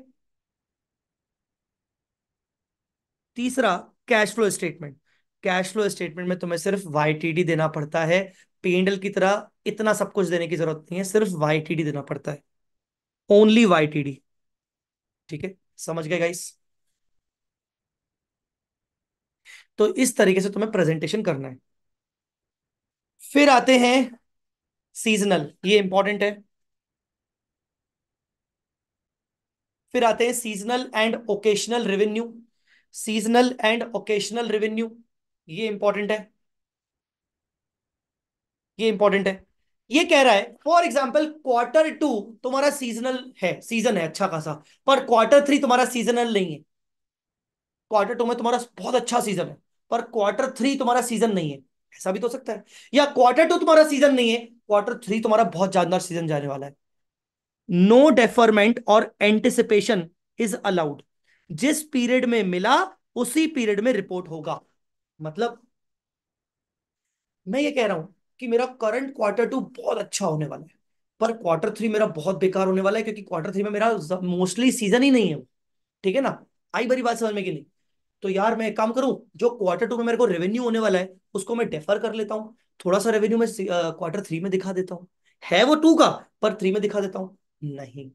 तीसरा cash flow statement cash flow statement में तुम्हें सिर्फ वाई देना पड़ता है पेंडल की तरह इतना सब कुछ देने की जरूरत नहीं है सिर्फ वाई देना पड़ता है ओनली वाई ठीक है समझ गए गाइस तो इस तरीके से तुम्हें प्रेजेंटेशन करना है फिर आते हैं सीजनल ये इंपॉर्टेंट है फिर आते हैं seasonal and occasional revenue seasonal and occasional revenue ये इंपॉर्टेंट है ये इंपॉर्टेंट है ये कह रहा है फॉर एग्जाम्पल क्वार्टर टू तुम्हारा सीजनल है सीजन है अच्छा खासा पर क्वार्टर थ्री तुम्हारा सीजनल नहीं है क्वार्टर टू में तुम्हारा बहुत अच्छा सीजन है पर क्वार्टर थ्री तुम्हारा सीजन नहीं है ऐसा भी तो सकता है या क्वार्टर टू तुम्हारा सीजन नहीं है क्वार्टर थ्री तुम्हारा बहुत ज्यादा सीजन जाने वाला है नो डेफरमेंट और एंटिसिपेशन इज अलाउड जिस पीरियड में मिला उसी पीरियड में रिपोर्ट होगा मतलब मैं ये कह रहा हूं कि मेरा करंट क्वार्टर टू बहुत अच्छा होने वाला है पर क्वार्टर थ्री मेरा बहुत बेकार होने वाला है क्योंकि क्वार्टर थ्री में मेरा मोस्टली सीजन ही नहीं है ठीक है ना आई बड़ी बात समझ में के लिए तो यार मैं एक काम करूं जो क्वार्टर टू में मेरे को रेवेन्यू होने वाला है उसको मैं डेफर कर लेता हूँ थोड़ा सा रेवेन्यू में क्वार्टर थ्री में दिखा देता हूँ है वो टू का पर थ्री में दिखा देता हूँ नहीं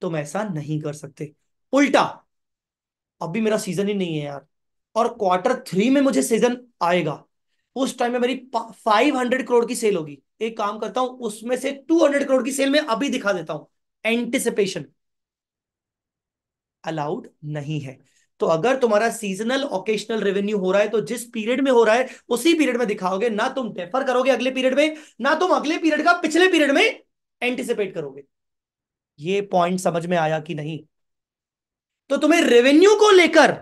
तुम ऐसा नहीं कर सकते उल्टा अभी मेरा सीजन ही नहीं है यार और क्वार्टर थ्री में मुझे सीजन आएगा उस टाइम में मेरी फाइव हंड्रेड करोड़ की सेल होगी एक काम करता हूं उसमें से टू हंड्रेड करोड़ की सेल में अभी दिखा देता हूं एंटिसिपेशन अलाउड नहीं है तो अगर तुम्हारा सीजनल ओकेशनल रेवेन्यू हो रहा है तो जिस पीरियड में हो रहा है उसी पीरियड में दिखाओगे ना तुम डेफर करोगे अगले पीरियड में ना तुम अगले पीरियड का पिछले पीरियड में एंटिसिपेट करोगे ये पॉइंट समझ में आया कि नहीं तो तुम्हें रेवेन्यू को लेकर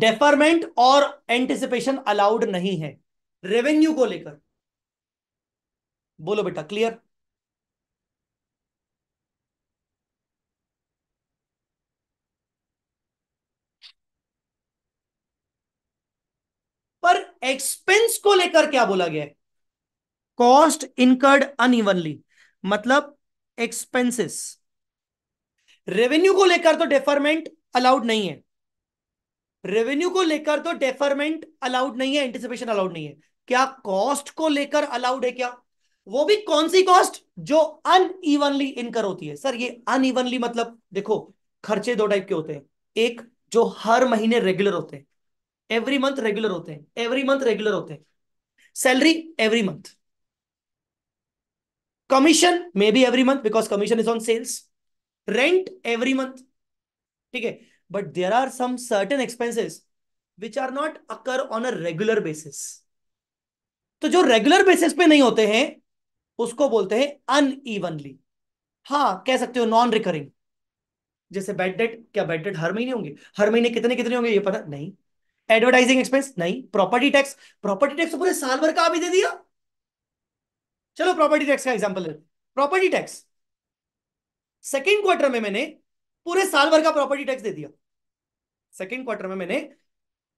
डेफरमेंट और एंटिसिपेशन अलाउड नहीं है रेवेन्यू को लेकर बोलो बेटा क्लियर पर एक्सपेंस को लेकर क्या बोला गया है कॉस्ट इनकर्ड अनइवनली मतलब एक्सपेंसेस रेवेन्यू को लेकर तो डेफरमेंट अलाउड नहीं है रेवेन्यू को लेकर तो डेफरमेंट अलाउड नहीं है एंटिसिपेशन अलाउड नहीं है क्या कॉस्ट को लेकर अलाउड है क्या वो भी कौन सी कॉस्ट जो अनइवनली इनकर होती है सर ये अनइवनली मतलब देखो खर्चे दो टाइप के होते हैं एक जो हर महीने रेगुलर होते हैं एवरी मंथ रेगुलर होते हैं एवरी मंथ रेगुलर होते हैं salary every month commission may be every month because commission is on sales rent every month ठीक है but there are some certain expenses which are not occur on a regular basis तो जो regular basis पे नहीं होते हैं उसको बोलते हैं अनइवनली हाँ कह सकते हो नॉन रिकरिंग जैसे बेड डेट क्या बेड डेट हर महीने होंगे हर महीने कितने कितने होंगे ये पता नहीं एडवर्टाइजिंग एक्सपेंस नहीं प्रॉपर्टी टैक्स प्रॉपर्टी टैक्स तो पूरे साल भर का ही दे दिया चलो प्रॉपर्टी टैक्स का example property tax second quarter में मैंने पूरे साल भर का प्रॉपर्टी टैक्स दे दिया सेकेंड क्वार्टर में मैंने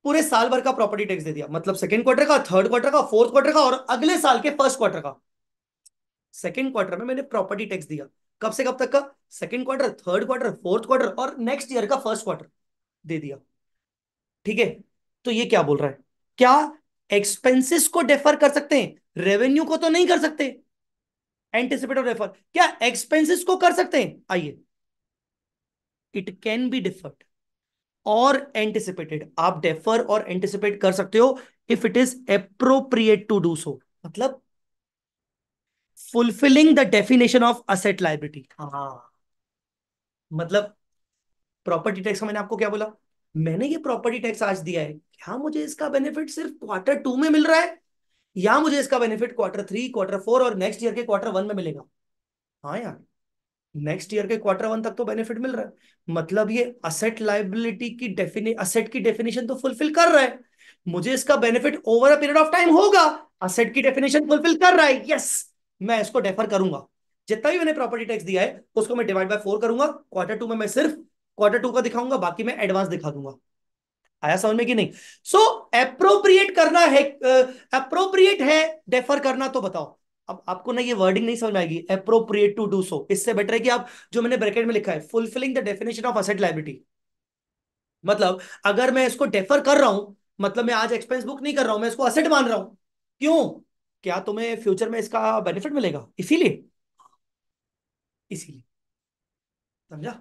पूरे साल भर का प्रॉपर्टी टैक्स दे दिया मतलब सेकेंड क्वार्टर का थर्ड क्वार्टर का फोर्थ क्वार्टर का और अगले साल के फर्स्ट क्वार्टर का सेकेंड क्वार्टर में मैंने प्रॉपर्टी टैक्स दिया कब से कब तक का second quarter third quarter fourth quarter और नेक्स्ट ईयर का फर्स्ट क्वार्टर दे दिया ठीक है तो ये क्या बोल रहा है क्या एक्सपेंसिस को डेफर कर सकते हैं रेवेन्यू को तो नहीं कर सकते एंटीसिपेट और रेफर क्या एक्सपेंसिस को कर सकते हैं आइए इट कैन बी डिफर्ड और एंटीसिपेटेड आप डेफर और एंटिसिपेट कर सकते हो if it is appropriate to do so मतलब fulfilling the definition of asset liability हाँ मतलब प्रॉपर्टी टैक्स का मैंने आपको क्या बोला मैंने ये प्रॉपर्टी टैक्स आज दिया है क्या मुझे इसका बेनिफिट सिर्फ क्वार्टर टू में मिल रहा है या मुझे इसका benefit quarter three quarter four और नेक्स्ट ईयर के क्वार्टर वन में मिलेगा हाँ यार नेक्स्ट ईयर के क्वार्टर वन तक तो बेनिफिट मिल रहा है मतलब ये असेट लाइबिलिटी की असेट की डेफिनेशन तो फुलफिल कर रहा है मुझे इसका benefit over a period of time होगा असेट की डेफिनेशन फुलफिल कर रहा है यस मैं इसको डेफर करूंगा जितना भी मैंने प्रॉपर्टी टैक्स दिया है उसको मैं डिवाइड बाय फोर करूंगा क्वार्टर टू में मैं सिर्फ क्वार्टर टू का दिखाऊंगा बाकी मैं एडवांस दिखा दूंगा आया समझ में कि नहीं सो so, अप्रोप्रिएट करना है अप्रोप्रिएट uh, है डेफर करना तो बताओ अब आपको ना ये वर्डिंग नहीं समझ आएगी अप्रोप्रिएट टू डू सो इससे बेटर है कि आप जो मैंने ब्रैकेट में लिखा है fulfilling the definition of asset liability मतलब अगर मैं इसको डेफर कर रहा हूं मतलब मैं आज एक्सपेंस बुक नहीं कर रहा हूं मैं इसको असेट मान रहा हूं क्यों क्या तुम्हें फ्यूचर में इसका बेनिफिट मिलेगा इसीलिए इसीलिए समझा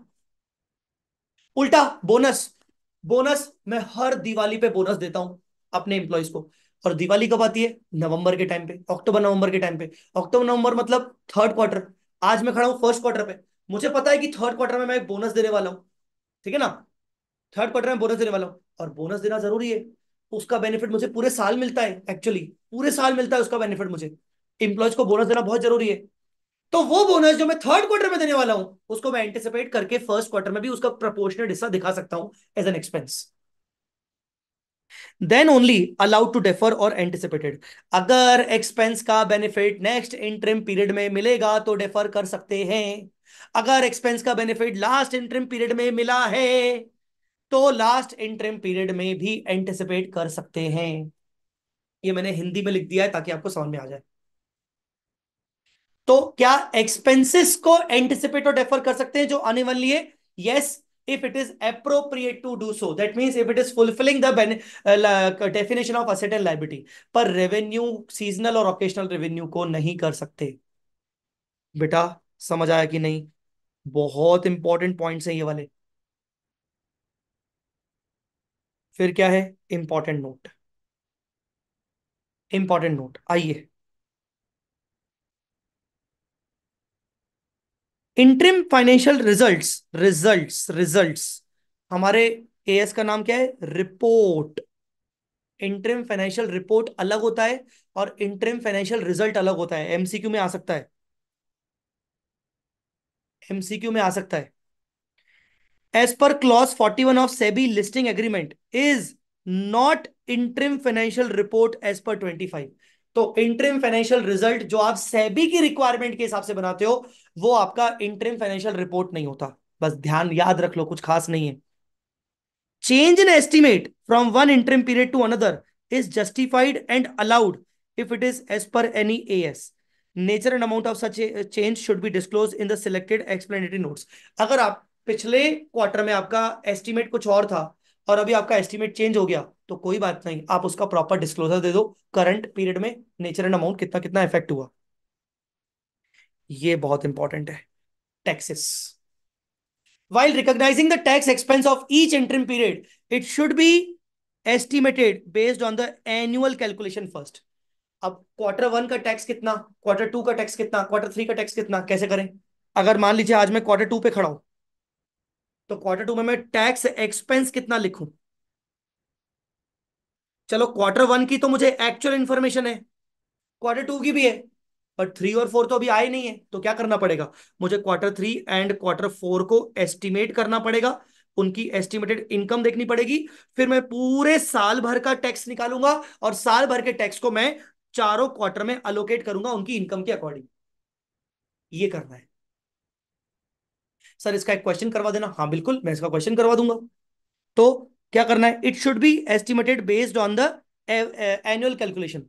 उल्टा बोनस बोनस मैं हर दिवाली पे बोनस देता हूं अपने एम्प्लॉयज को और दिवाली कब आती है नवंबर के टाइम पे अक्टूबर नवंबर के टाइम पे अक्टूबर नवंबर मतलब थर्ड क्वार्टर आज मैं खड़ा हूं फर्स्ट क्वार्टर पे मुझे पता है कि थर्ड क्वार्टर में मैं एक बोनस देने वाला हूँ ठीक है ना थर्ड क्वार्टर में बोनस देने वाला हूँ और बोनस देना जरूरी है उसका बेनिफिट मुझे पूरे साल मिलता है एक्चुअली पूरे साल मिलता है उसका बेनिफिट मुझे इंप्लॉयज को बोनस देना बहुत जरूरी है तो वो बोनस जो मैं थर्ड क्वार्टर में देने वाला हूं उसको मैं एंटिसिपेट करके फर्स्ट क्वार्टर में भी उसका प्रपोर्शनल हिस्सा दिखा सकता हूं as an expense then only allowed to defer और एंटिसिपेटेड अगर एक्सपेंस का बेनिफिट नेक्स्ट इंटरम पीरियड में मिलेगा तो डेफर कर सकते हैं अगर एक्सपेंस का बेनिफिट लास्ट इंटरम पीरियड में मिला है तो लास्ट इंटरम पीरियड में भी एंटिसिपेट कर सकते हैं ये मैंने हिंदी में लिख दिया है ताकि आपको समझ में आ जाए तो क्या एक्सपेंसेस को एंटिसिपेट और डेफर कर सकते हैं जो आने वाली है yes if it is appropriate to do so that means if it is fulfilling the ben, uh, definition of asset and liability पर revenue seasonal और occasional revenue को नहीं कर सकते बेटा समझ आया कि नहीं बहुत इंपॉर्टेंट पॉइंट्स हैं ये वाले फिर क्या है इंपॉर्टेंट नोट इंपॉर्टेंट नोट आइए interim financial result result result हमारे ए एस का नाम क्या है रिपोर्ट इंटरिम फाइनेंशियल रिपोर्ट अलग होता है और इंटरिम फाइनेंशियल रिजल्ट अलग होता है एमसीक्यू में आ सकता है एमसीक्यू में आ सकता है as per clause forty one of SEBI listing agreement is not interim financial report as per twenty five तो इंटरिम फाइनेंशियल रिजल्ट जो आप सेबी की रिक्वायरमेंट के हिसाब से बनाते हो वो आपका इंटरिम फाइनेंशियल रिपोर्ट नहीं होता बस ध्यान याद रख लो कुछ खास नहीं है change in estimate from one interim period to another is justified and allowed if it is as per any a nature and amount of such change should be disclose in in the selected explanatory अगर आप पिछले quarter में आपका estimate कुछ और था और अभी आपका एस्टिमेट चेंज हो गया तो कोई बात नहीं आप उसका प्रॉपर डिस्क्लोजर दे दो करंट पीरियड में नेचर एंड अमाउंट कितना कितना इफेक्ट हुआ ये बहुत इंपॉर्टेंट है taxes while recognising the tax expense of each interim period it should be estimated based on the annual calculation first अब क्वार्टर वन का टैक्स कितना क्वार्टर टू का टैक्स कितना क्वार्टर थ्री का टैक्स कितना कैसे करें अगर मान लीजिए आज मैं क्वार्टर टू पे खड़ा हूं तो क्वार्टर टू में मैं टैक्स एक्सपेंस कितना लिखूं चलो क्वार्टर वन की तो मुझे एक्चुअल इंफॉर्मेशन है क्वार्टर टू की भी है पर थ्री और फोर तो अभी आए नहीं है तो क्या करना पड़ेगा मुझे quarter three and quarter four को एस्टिमेट करना पड़ेगा उनकी एस्टिमेटेड इनकम देखनी पड़ेगी फिर मैं पूरे साल भर का टैक्स निकालूंगा और साल भर के टैक्स को मैं चारों क्वार्टर में अलोकेट करूंगा उनकी इनकम के अकॉर्डिंग ये करना है सर इसका एक क्वेश्चन करवा देना हाँ बिल्कुल मैं इसका क्वेश्चन करवा दूंगा तो क्या करना है it should be estimated based on the annual calculation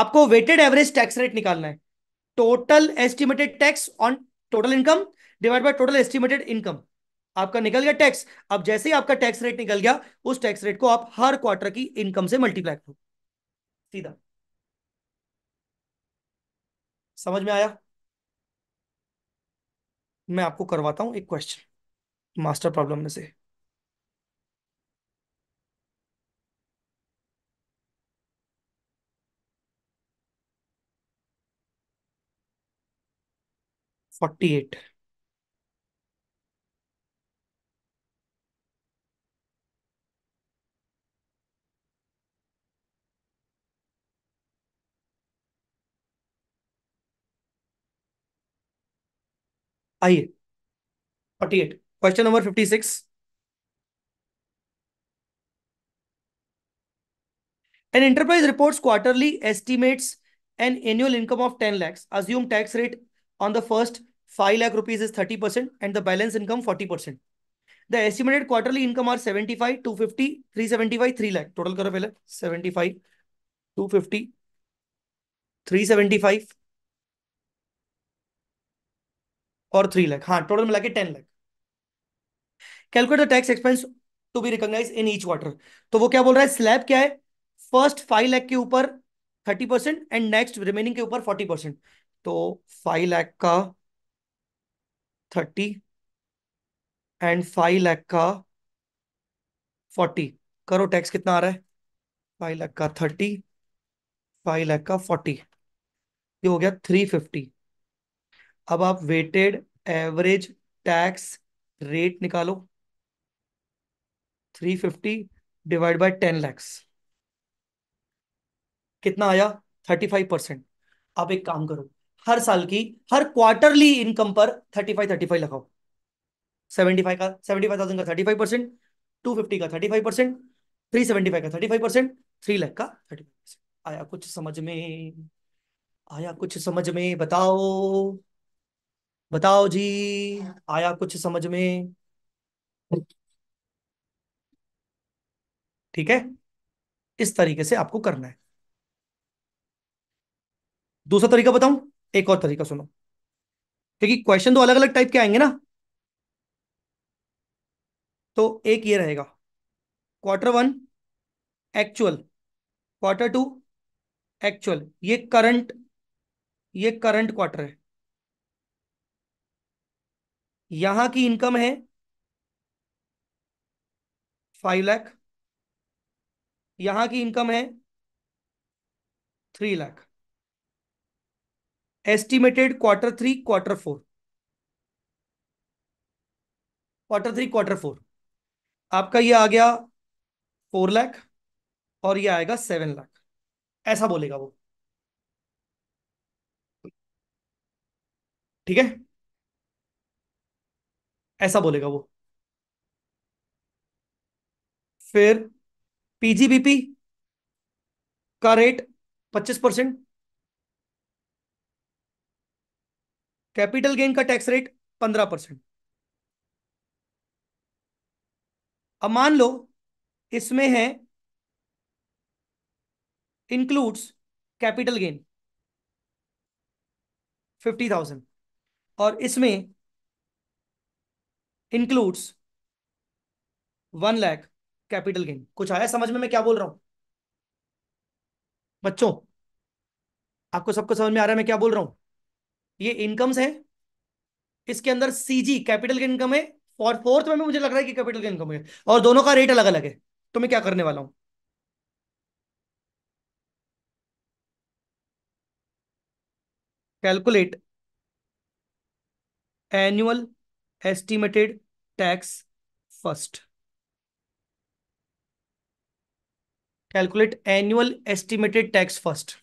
आपको वेटेड एवरेज टैक्स रेट निकालना है total estimated tax on total income divide by total estimated income आपका निकल गया टैक्स अब जैसे ही आपका टैक्स रेट निकल गया उस टैक्स रेट को आप हर क्वार्टर की इनकम से मल्टीप्लाई करो सीधा समझ में आया मैं आपको करवाता हूँ एक क्वेश्चन मास्टर प्रॉब्लम में से फोर्टी एट आइए 48 Question number 56 an enterprise reports quarterly estimates an annual income of 10 lakhs assume tax rate on the first 5 lakh rupees is 30% and the balance income 40% the estimated quarterly income are 75 250 375 3 lakh total karo pehle 75 250 375 और three lakh हाँ total मिला के ten lakh calculate the tax expense to be recognize in each quarter तो वो क्या बोल रहा है स्लैब क्या है फर्स्ट फाइव लैख के ऊपर thirty percent and next remaining के ऊपर फोर्टी परसेंट तो फाइव लैख का थर्टी एंड फाइव लैख का फोर्टी करो टैक्स कितना आ रहा है फाइव लैख का थर्टी फाइव लैख का फोर्टी ये हो गया थ्री फिफ्टी अब आप वेटेड एवरेज टैक्स रेट निकालो three fifty divide by ten lakhs कितना आया थर्टी फाइव परसेंट आप एक काम करो हर साल की हर क्वार्टरली इनकम पर थर्टी फाइव थर्टी फाइव लगाओ सेवेंटी फाइव का सेवेंटी फाइव थाउजेंड का thirty five percent two fifty का thirty five percent three seventy five का thirty five percent three lakh का थर्टी फाइव परसेंट आया कुछ समझ में आया कुछ समझ में बताओ बताओ जी आया कुछ समझ में ठीक है इस तरीके से आपको करना है दूसरा तरीका बताऊं एक और तरीका सुनो क्योंकि क्वेश्चन तो अलग अलग टाइप के आएंगे ना तो एक ये रहेगा quarter one actual quarter two actual ये करंट ये करंट क्वार्टर है यहां की इनकम है फाइव लाख यहां की इनकम है three lakh estimated quarter three quarter four quarter three quarter four आपका ये आ गया फोर लाख और ये आएगा सेवन लाख ऐसा बोलेगा वो ठीक है ऐसा बोलेगा वो फिर पीजीबीपी का रेट 25 परसेंट कैपिटल गेन का टैक्स रेट 15 परसेंट अब मान लो इसमें है इंक्लूड्स कैपिटल गेन 50,000 और इसमें includes one lakh capital gain कुछ आया समझ में मैं क्या बोल रहा हूं बच्चों आपको सबको समझ में आ रहा है मैं क्या बोल रहा हूं ये इनकम्स है इसके अंदर सीजी कैपिटल गेन इनकम है और फोर्थ में मुझे लग रहा है कि कैपिटल गेन इनकम है और दोनों का रेट अलग अलग है तो मैं क्या करने वाला हूं calculate annual estimated tax first calculate annual estimated tax first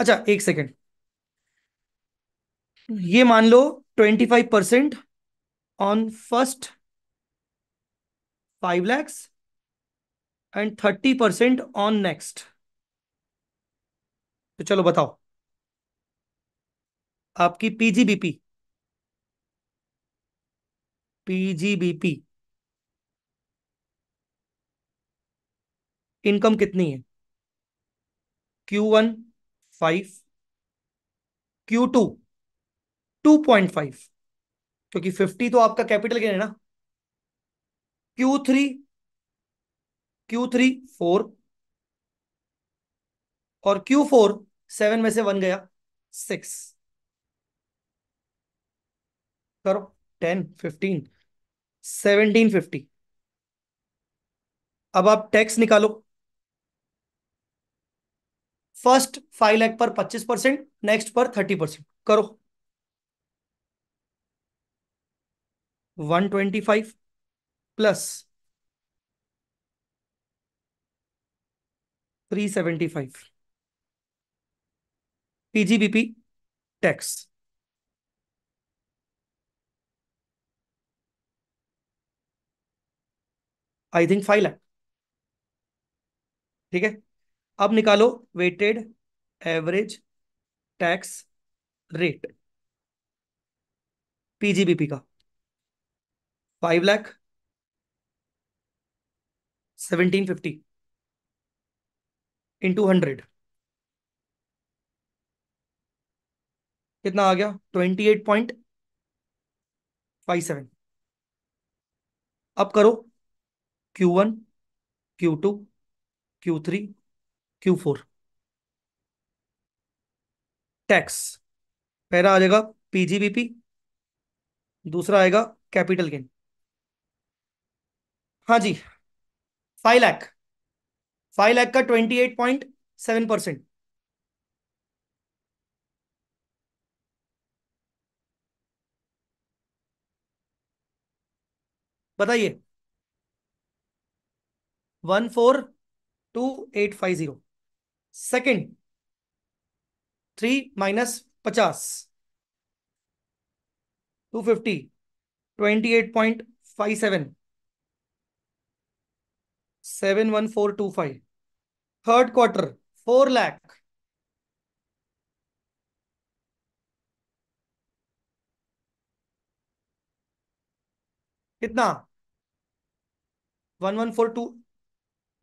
अच्छा एक सेकेंड ये मान लो twenty five percent on first five lakhs and thirty percent on next तो चलो बताओ आपकी पीजीबीपी पीजीबीपी इनकम कितनी है Q one five Q two two point five क्योंकि फिफ्टी तो आपका कैपिटल गेन है ना Q three Q three four और क्यू फोर सेवन में से वन गया सिक्स करो टेन फिफ्टीन सेवनटीन फिफ्टी अब आप टैक्स निकालो फर्स्ट फाइव लैख पर पच्चीस परसेंट नेक्स्ट पर थर्टी परसेंट करो one twenty five plus three seventy five PGBP tax I think five lakh ठीक है अब निकालो weighted average tax rate PGBP का five lakh seventeen fifty into hundred कितना आ गया twenty eight point five seven अब करो Q one Q two Q three Q four tax पहला आ जाएगा पीजीबीपी दूसरा आएगा कैपिटल गेन हाँ जी फाइव लैख फाइव लैख का twenty eight point seven percent बताइए one four two eight five zero second three minus पचास two fifty twenty eight point five seven seven one four two five third quarter four lakh कितना one one four two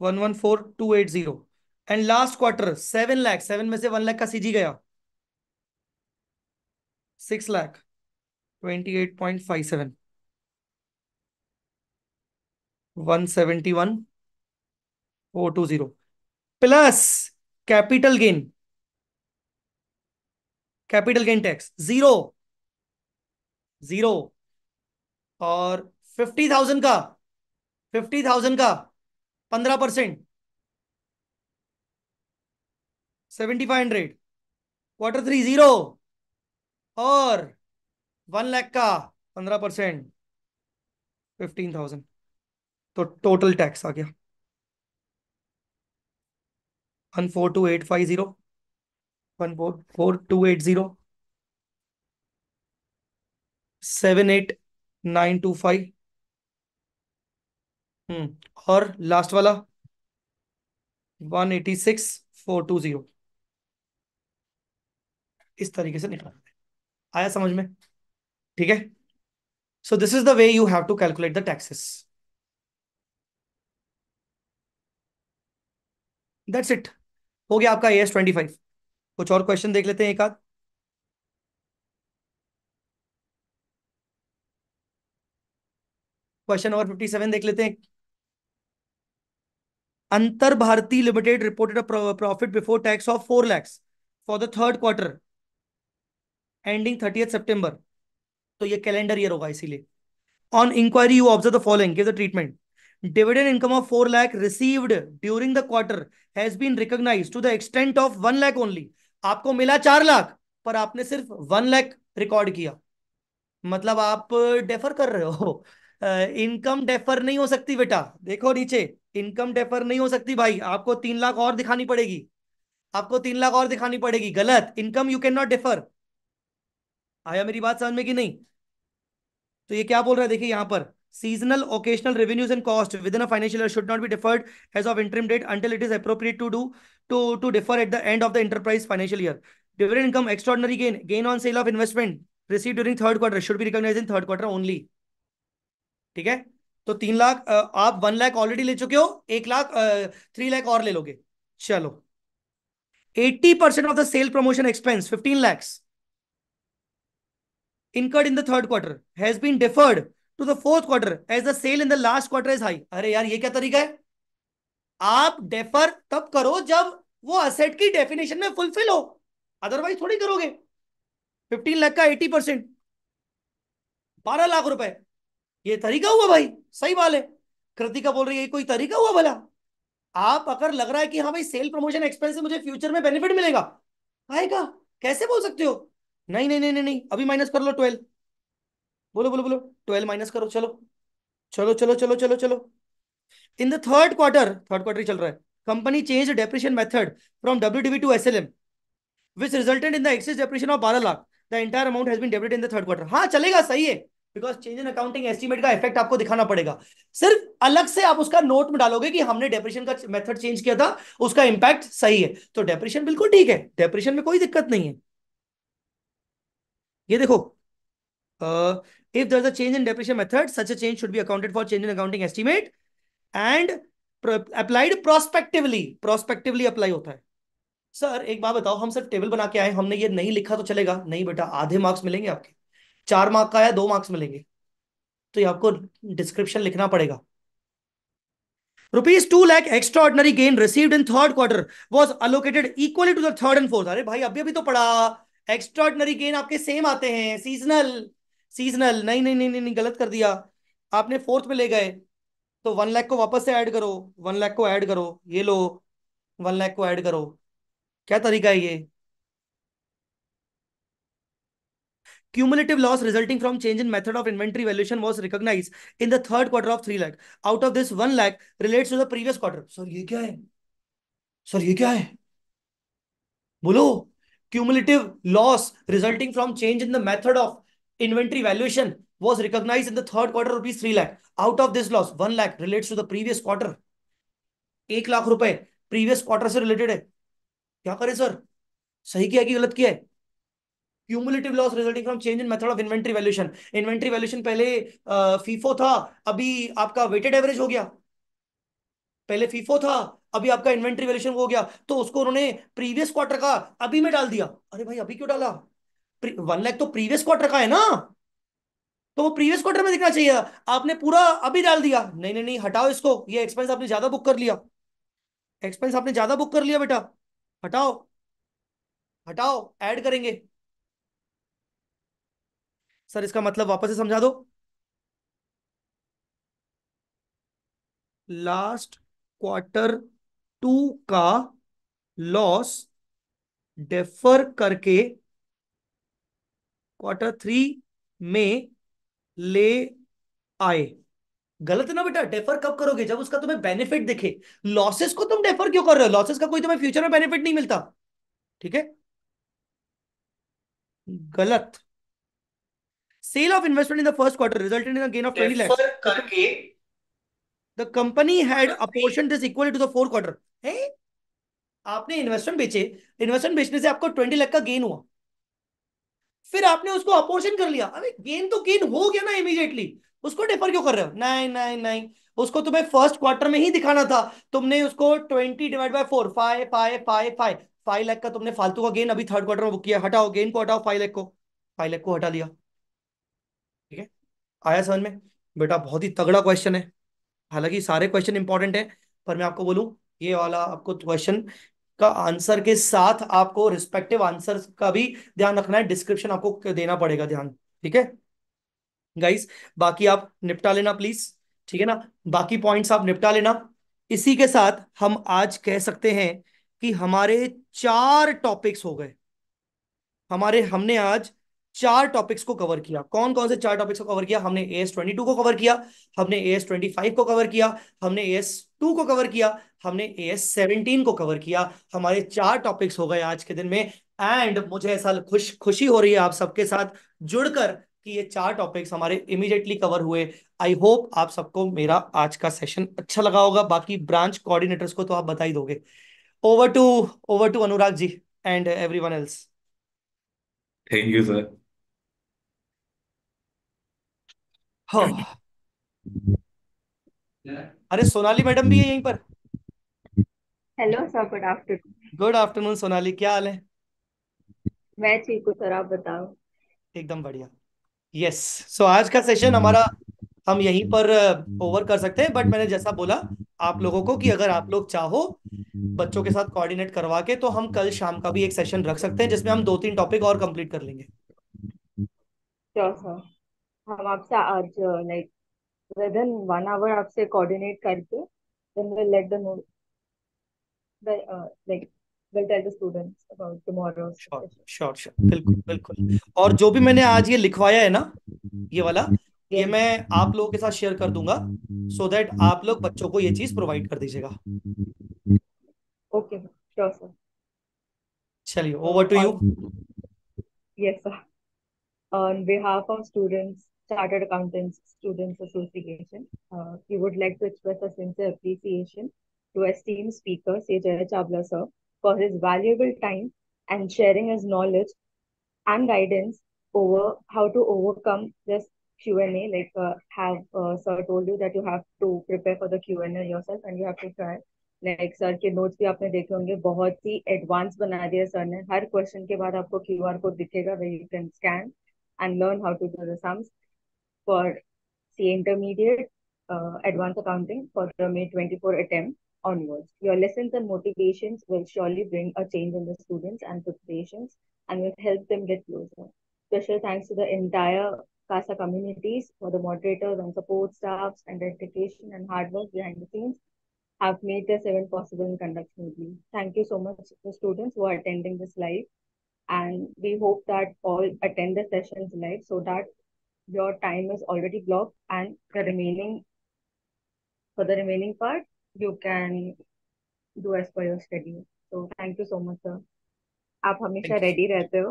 one one four two eight zero and last quarter seven lakh seven में से one lakh का CG गया six lakh twenty eight point five seven one seventy one four two zero plus capital gain capital gain tax zero zero और fifty thousand का fifty thousand का पंद्रह percent seventy five hundred quarter three zero और one lakh का पंद्रह percent fifteen thousand तो total tax आ गया one four two eight five zero one four four two eight zero seven eight nine two five hmm और last वाला one eighty six four two zero इस तरीके से निकाल आया समझ में ठीक है so this is the way you have to calculate the taxes that's it हो गया आपका ए एस ट्वेंटी फाइव कुछ और क्वेश्चन देख लेते हैं एक आध क्वेश्चन नंबर फिफ्टी सेवन देख लेते हैं Antar Bharati limited reported profit before tax of four lakhs for the third quarter ending ending 30th तो ये कैलेंडर ईयर होगा इसीलिए on inquiry you observe the following give the treatment dividend income of four lakh received during the quarter has been recognized to the extent of one lakh only आपको मिला चार लाख पर आपने सिर्फ वन लैक रिकॉर्ड किया मतलब आप डेफर कर रहे हो इनकम डेफर नहीं हो सकती बेटा देखो नीचे इनकम डेफर नहीं हो सकती भाई आपको तीन लाख और दिखानी पड़ेगी आपको तीन लाख और दिखानी पड़ेगी गलत income you can not defer आया मेरी बात समझ में कि नहीं तो ये क्या बोल रहा है देखिए यहां पर seasonal occasional revenues and cost within financial should not be deferred as of interim date until it is appropriate to do to to defer at the end of the enterprise financial year dividend income extraordinary gain gain on sale of investment receive during third quarter should be recognize in third quarter only ठीक है तो तीन लाख आप one lakh already ले चुके हो एक lakh three lakh और ले लोगे चलो eighty percent of the sale promotion expense fifteen lakhs incurred in the third quarter has been deferred the the fourth quarter as the sale in the last quarter is अरे यार ये क्या तरीका है आप डेफर तब करो जब वो असेट की डेफिनेशन में फुलफिल हो अदरवाइज थोड़ी करोगे फिफ्टीन लाख का एट्टी परसेंट बारह लाख रुपए ये तरीका हुआ भाई सही बात है कृतिका बोल रही है कोई तरीका हुआ भला आप अगर लग रहा है कि हाँ भाई सेल प्रमोशन एक्सपेंस से मुझे फ्यूचर में बेनिफिट मिलेगा आएगा कैसे बोल सकते हो नहीं नहीं नहीं नहीं अभी माइनस कर लो ट्वेल्व बोलो बोलो बोलो ट्वेल्व माइनस करो चलो चलो चलो चलो चलो चलो in the third quarter third quarter चल रहा है company change depreciation method from W to S L M which resulted in the excess depreciation of बारह lakh the entire amount has been debited in the third quarter हाँ चलेगा सही है because change in accounting estimate का effect आपको दिखाना पड़ेगा सिर्फ अलग से आप उसका नोट में डालोगे कि हमने डेप्रेशन का मेथड चेंज किया था उसका इंपैक्ट सही है तो डेप्रेशन बिल्कुल ठीक है डेप्रेशन में कोई दिक्कत नहीं है ये देखो if there change in depreciation method such a change should be accounted for change in accounting estimate and applied prospectively prospectively apply होता है सर एक बात बताओ हम सिर्फ टेबल बना के आए हमने ये नहीं लिखा तो चलेगा नहीं बेटा आधे मार्क्स मिलेंगे आपके चार मार्क का है दो मार्क्स मिलेंगे तो ये आपको डिस्क्रिप्शन लिखना पड़ेगा rupees two lakh extraordinary gain received in third quarter was allocated equally to the third and fourth अरे भाई अभी अभी तो पढ़ा एक्स्ट्रा ऑर्डनरी गेन आपके सेम आते हैं सीजनल सीजनल नहीं नहीं नहीं नहीं गलत कर दिया आपने फोर्थ में ले गए तो वन लैख को वापस से ऐड करो वन लैख को ऐड करो ये लो वन लैख को ऐड करो क्या तरीका है ये Cumulative loss resulting from change in method of inventory valuation was recognized in the third quarter of 3 lakh. Out of this 1 lakh relates to the previous quarter. Sir, ये क्या है? Sir, ये क्या है? बोलो cumulative loss resulting from change in the method of inventory valuation was recognized in the third quarter rupees 3 lakh. Out of this loss, 1 lakh relates to the previous quarter. एक लाख रुपए previous quarter से related है क्या करे sir सही किया कि गलत किया है cumulative loss resulting from change in method of inventory valuation inventory valuation पहले फीफो था अभी आपका वेटेड एवरेज हो गया पहले फीफो था अभी आपका इन्वेंट्री वैल्यूशन हो गया तो उसको उन्होंने प्रीवियस क्वार्टर का अभी में डाल दिया अरे भाई अभी क्यों डाला वन लैख तो प्रीवियस क्वार्टर का है ना तो वो प्रीवियस क्वार्टर में दिखना चाहिए आपने पूरा अभी डाल दिया नहीं नहीं नहीं हटाओ इसको ये एक्सपेंस आपने ज्यादा बुक कर लिया एक्सपेंस आपने ज्यादा बुक कर लिया बेटा हटाओ हटाओ ऐड करेंगे सर इसका मतलब वापस से समझा दो लास्ट क्वार्टर टू का लॉस डेफर करके क्वार्टर थ्री में ले आए गलत है ना बेटा डेफर कब करोगे जब उसका तुम्हें बेनिफिट दिखे लॉसेस को तुम डेफर क्यों कर रहे हो लॉसेस का कोई तुम्हें फ्यूचर में बेनिफिट नहीं मिलता ठीक है गलत Sale of investment in the first quarter resulted in a gain of 20 lakhs. करके The company had apportioned this equally to the fourth quarter. Hey, आपने इन्वेस्टमेंट बेचे इन्वेस्टमेंट बेचने से आपको ट्वेंटी लाख का गेन हुआ फिर आपने उसको अपोर्शन कर लिया अरे गेन तो गेन हो गया ना इमीडिएटली उसको डेफर क्यों कर रहे हो नहीं नहीं नहीं उसको तुम्हें फर्स्ट क्वार्टर में ही दिखाना था तुमने उसको twenty divide by four five five five five five lakh का तुमने फालतू का गेन अभी थर्ड क्वार्टर में बुक किया हटाओ गेन को हटाओ फाइव लाख को फाइव लाख को हटा लिया ठीक है आया समझ में बेटा बहुत ही तगड़ा क्वेश्चन है हालांकि सारे क्वेश्चन इंपॉर्टेंट है पर मैं आपको बोलूं ये वाला आपको क्वेश्चन का आंसर के साथ आपको रिस्पेक्टिव आंसर का भी ध्यान रखना है डिस्क्रिप्शन आपको देना पड़ेगा ध्यान ठीक है गाइस बाकी आप निपटा लेना प्लीज ठीक है ना बाकी पॉइंट्स आप निपटा लेना इसी के साथ हम आज कह सकते हैं कि हमारे चार टॉपिक्स हो गए हमारे हमने आज चार टॉपिक्स को कवर किया कौन कौन से चार टॉपिक्स को कवर किया हमने ए एस ट्वेंटी टू को कवर किया हमने ए एस ट्वेंटी फाइव को कवर किया हमने ए एस टू को कवर किया हमने ए एस सेवनटीन को कवर किया हमारे चार टॉपिक्स हो गए आज के दिन में एंड मुझे ऐसा खुश खुशी हो रही है आप सबके साथ जुड़कर कि ये चार टॉपिक्स हमारे इमीडिएटली कवर हुए आई होप आप सबको मेरा आज का सेशन अच्छा लगा होगा बाकी ब्रांच कोऑर्डिनेटर्स को तो आप बता ही दोगे over to over to Anurag ji and everyone else thank you sir अरे सोनाली मैडम भी है यहीं पर hello sir good afternoon good afternoon Sonali क्या हाल है मैं ठीक हूँ सर आप बताओ एकदम बढ़िया यस सो आज का सेशन हमारा हम यहीं पर ओवर कर सकते हैं बट मैंने जैसा बोला आप लोगों को कि अगर आप लोग चाहो बच्चों के साथ कोऑर्डिनेट करवा के तो हम कल शाम का भी एक सेशन रख सकते हैं जिसमें हम दो तीन टॉपिक और कंप्लीट कर लेंगे sure, sir. हम आपसे आज like within one hour आपसे कोऑर्डिनेट करके then will let the know like will tell the students about tomorrow sure sure बिल्कुल बिल्कुल और जो भी मैंने आज ये लिखवाया है ना ये वाला ये मैं आप लोगों के साथ शेयर कर दूंगा सो so दैट आप लोग बच्चों को ये चीज प्रोवाइड कर दीजिएगा ओके श्योर सर चलिए over to you yes sir on behalf of students Chartered Accountants Students Association. Uh, we would like to express our sincere appreciation to esteemed speaker, Sir Jaya sir, for his valuable time and sharing his knowledge and guidance over how to overcome this Q&A. Like uh, have uh, sir told you that you have to prepare for the Q&A yourself and you have to try. Like Sir, के notes you have seen होंगे बहुत advanced. Advance बना दिया sir ने हर question के बाद आपको You can scan and learn how to do the sums for C Intermediate uh, Advanced Accounting for the May 24 attempt onwards. Your lessons and motivations will surely bring a change in the students and preparations and will help them get closer. Special thanks to the entire CASA communities for the moderators and support staffs and dedication and hard work behind the scenes have made this event possible and conduct smoothly. Thank you so much to the students who are attending this live and we hope that all attend the sessions live so that your time is already blocked and the remaining for the remaining part you can do as per your schedule so thank you so much sir आप हमेशा ready, रहते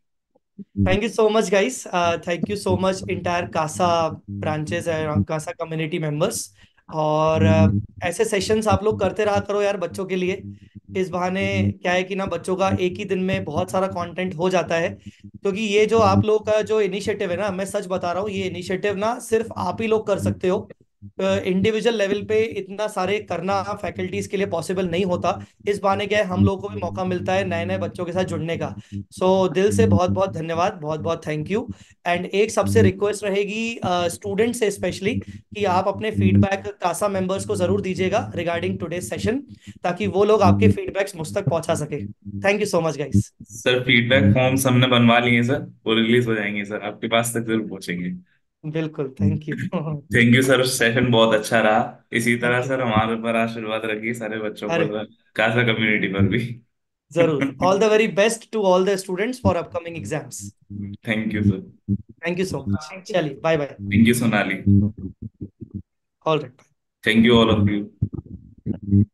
thank you so much guys uh, thank you so much entire casa branches and casa community members और हम्म। ऐसे sessions आप लोग करते रहा करो यार बच्चों के लिए इस बहाने हम्म। क्या है कि ना बच्चों का एक ही दिन में बहुत सारा कंटेंट हो जाता है क्योंकि ये जो हम्म। आप लोग का जो इनिशिएटिव है ना मैं सच बता रहा हूँ ये इनिशिएटिव ना सिर्फ आप ही लोग कर सकते हो इंडिविजुअल लेवल पे इतना सारे करना फैकल्टीज के लिए पॉसिबल नहीं होता इस बहाने के हम लोगों को भी मौका मिलता है नए नए बच्चों के साथ जुड़ने का सो so, दिल से बहुत बहुत धन्यवाद बहुत बहुत थैंक यू एंड एक सबसे रिक्वेस्ट रहेगी स्टूडेंट uh, से स्पेशली कि आप अपने फीडबैक कासा मेंबर्स को जरूर दीजिएगा रिगार्डिंग टूडे सेशन ताकि वो लोग आपके फीडबैक्स मुझ तक पहुंचा सके thank you so much guys sir feedback forms हमने बनवा लिए सर वो रिलीज हो जाएंगे सर आपके पास तक जरूर पहुंचेंगे बिल्कुल thank you thank you sir session बहुत अच्छा रहा इसी तरह सर हमारे पर आशीर्वाद रखिए सारे बच्चों अरे पर और कम्युनिटी पर भी जरूर all the very best to all the students for upcoming exams thank you sir thank you so much चलिए bye bye thank you Sonali all right thank you all of you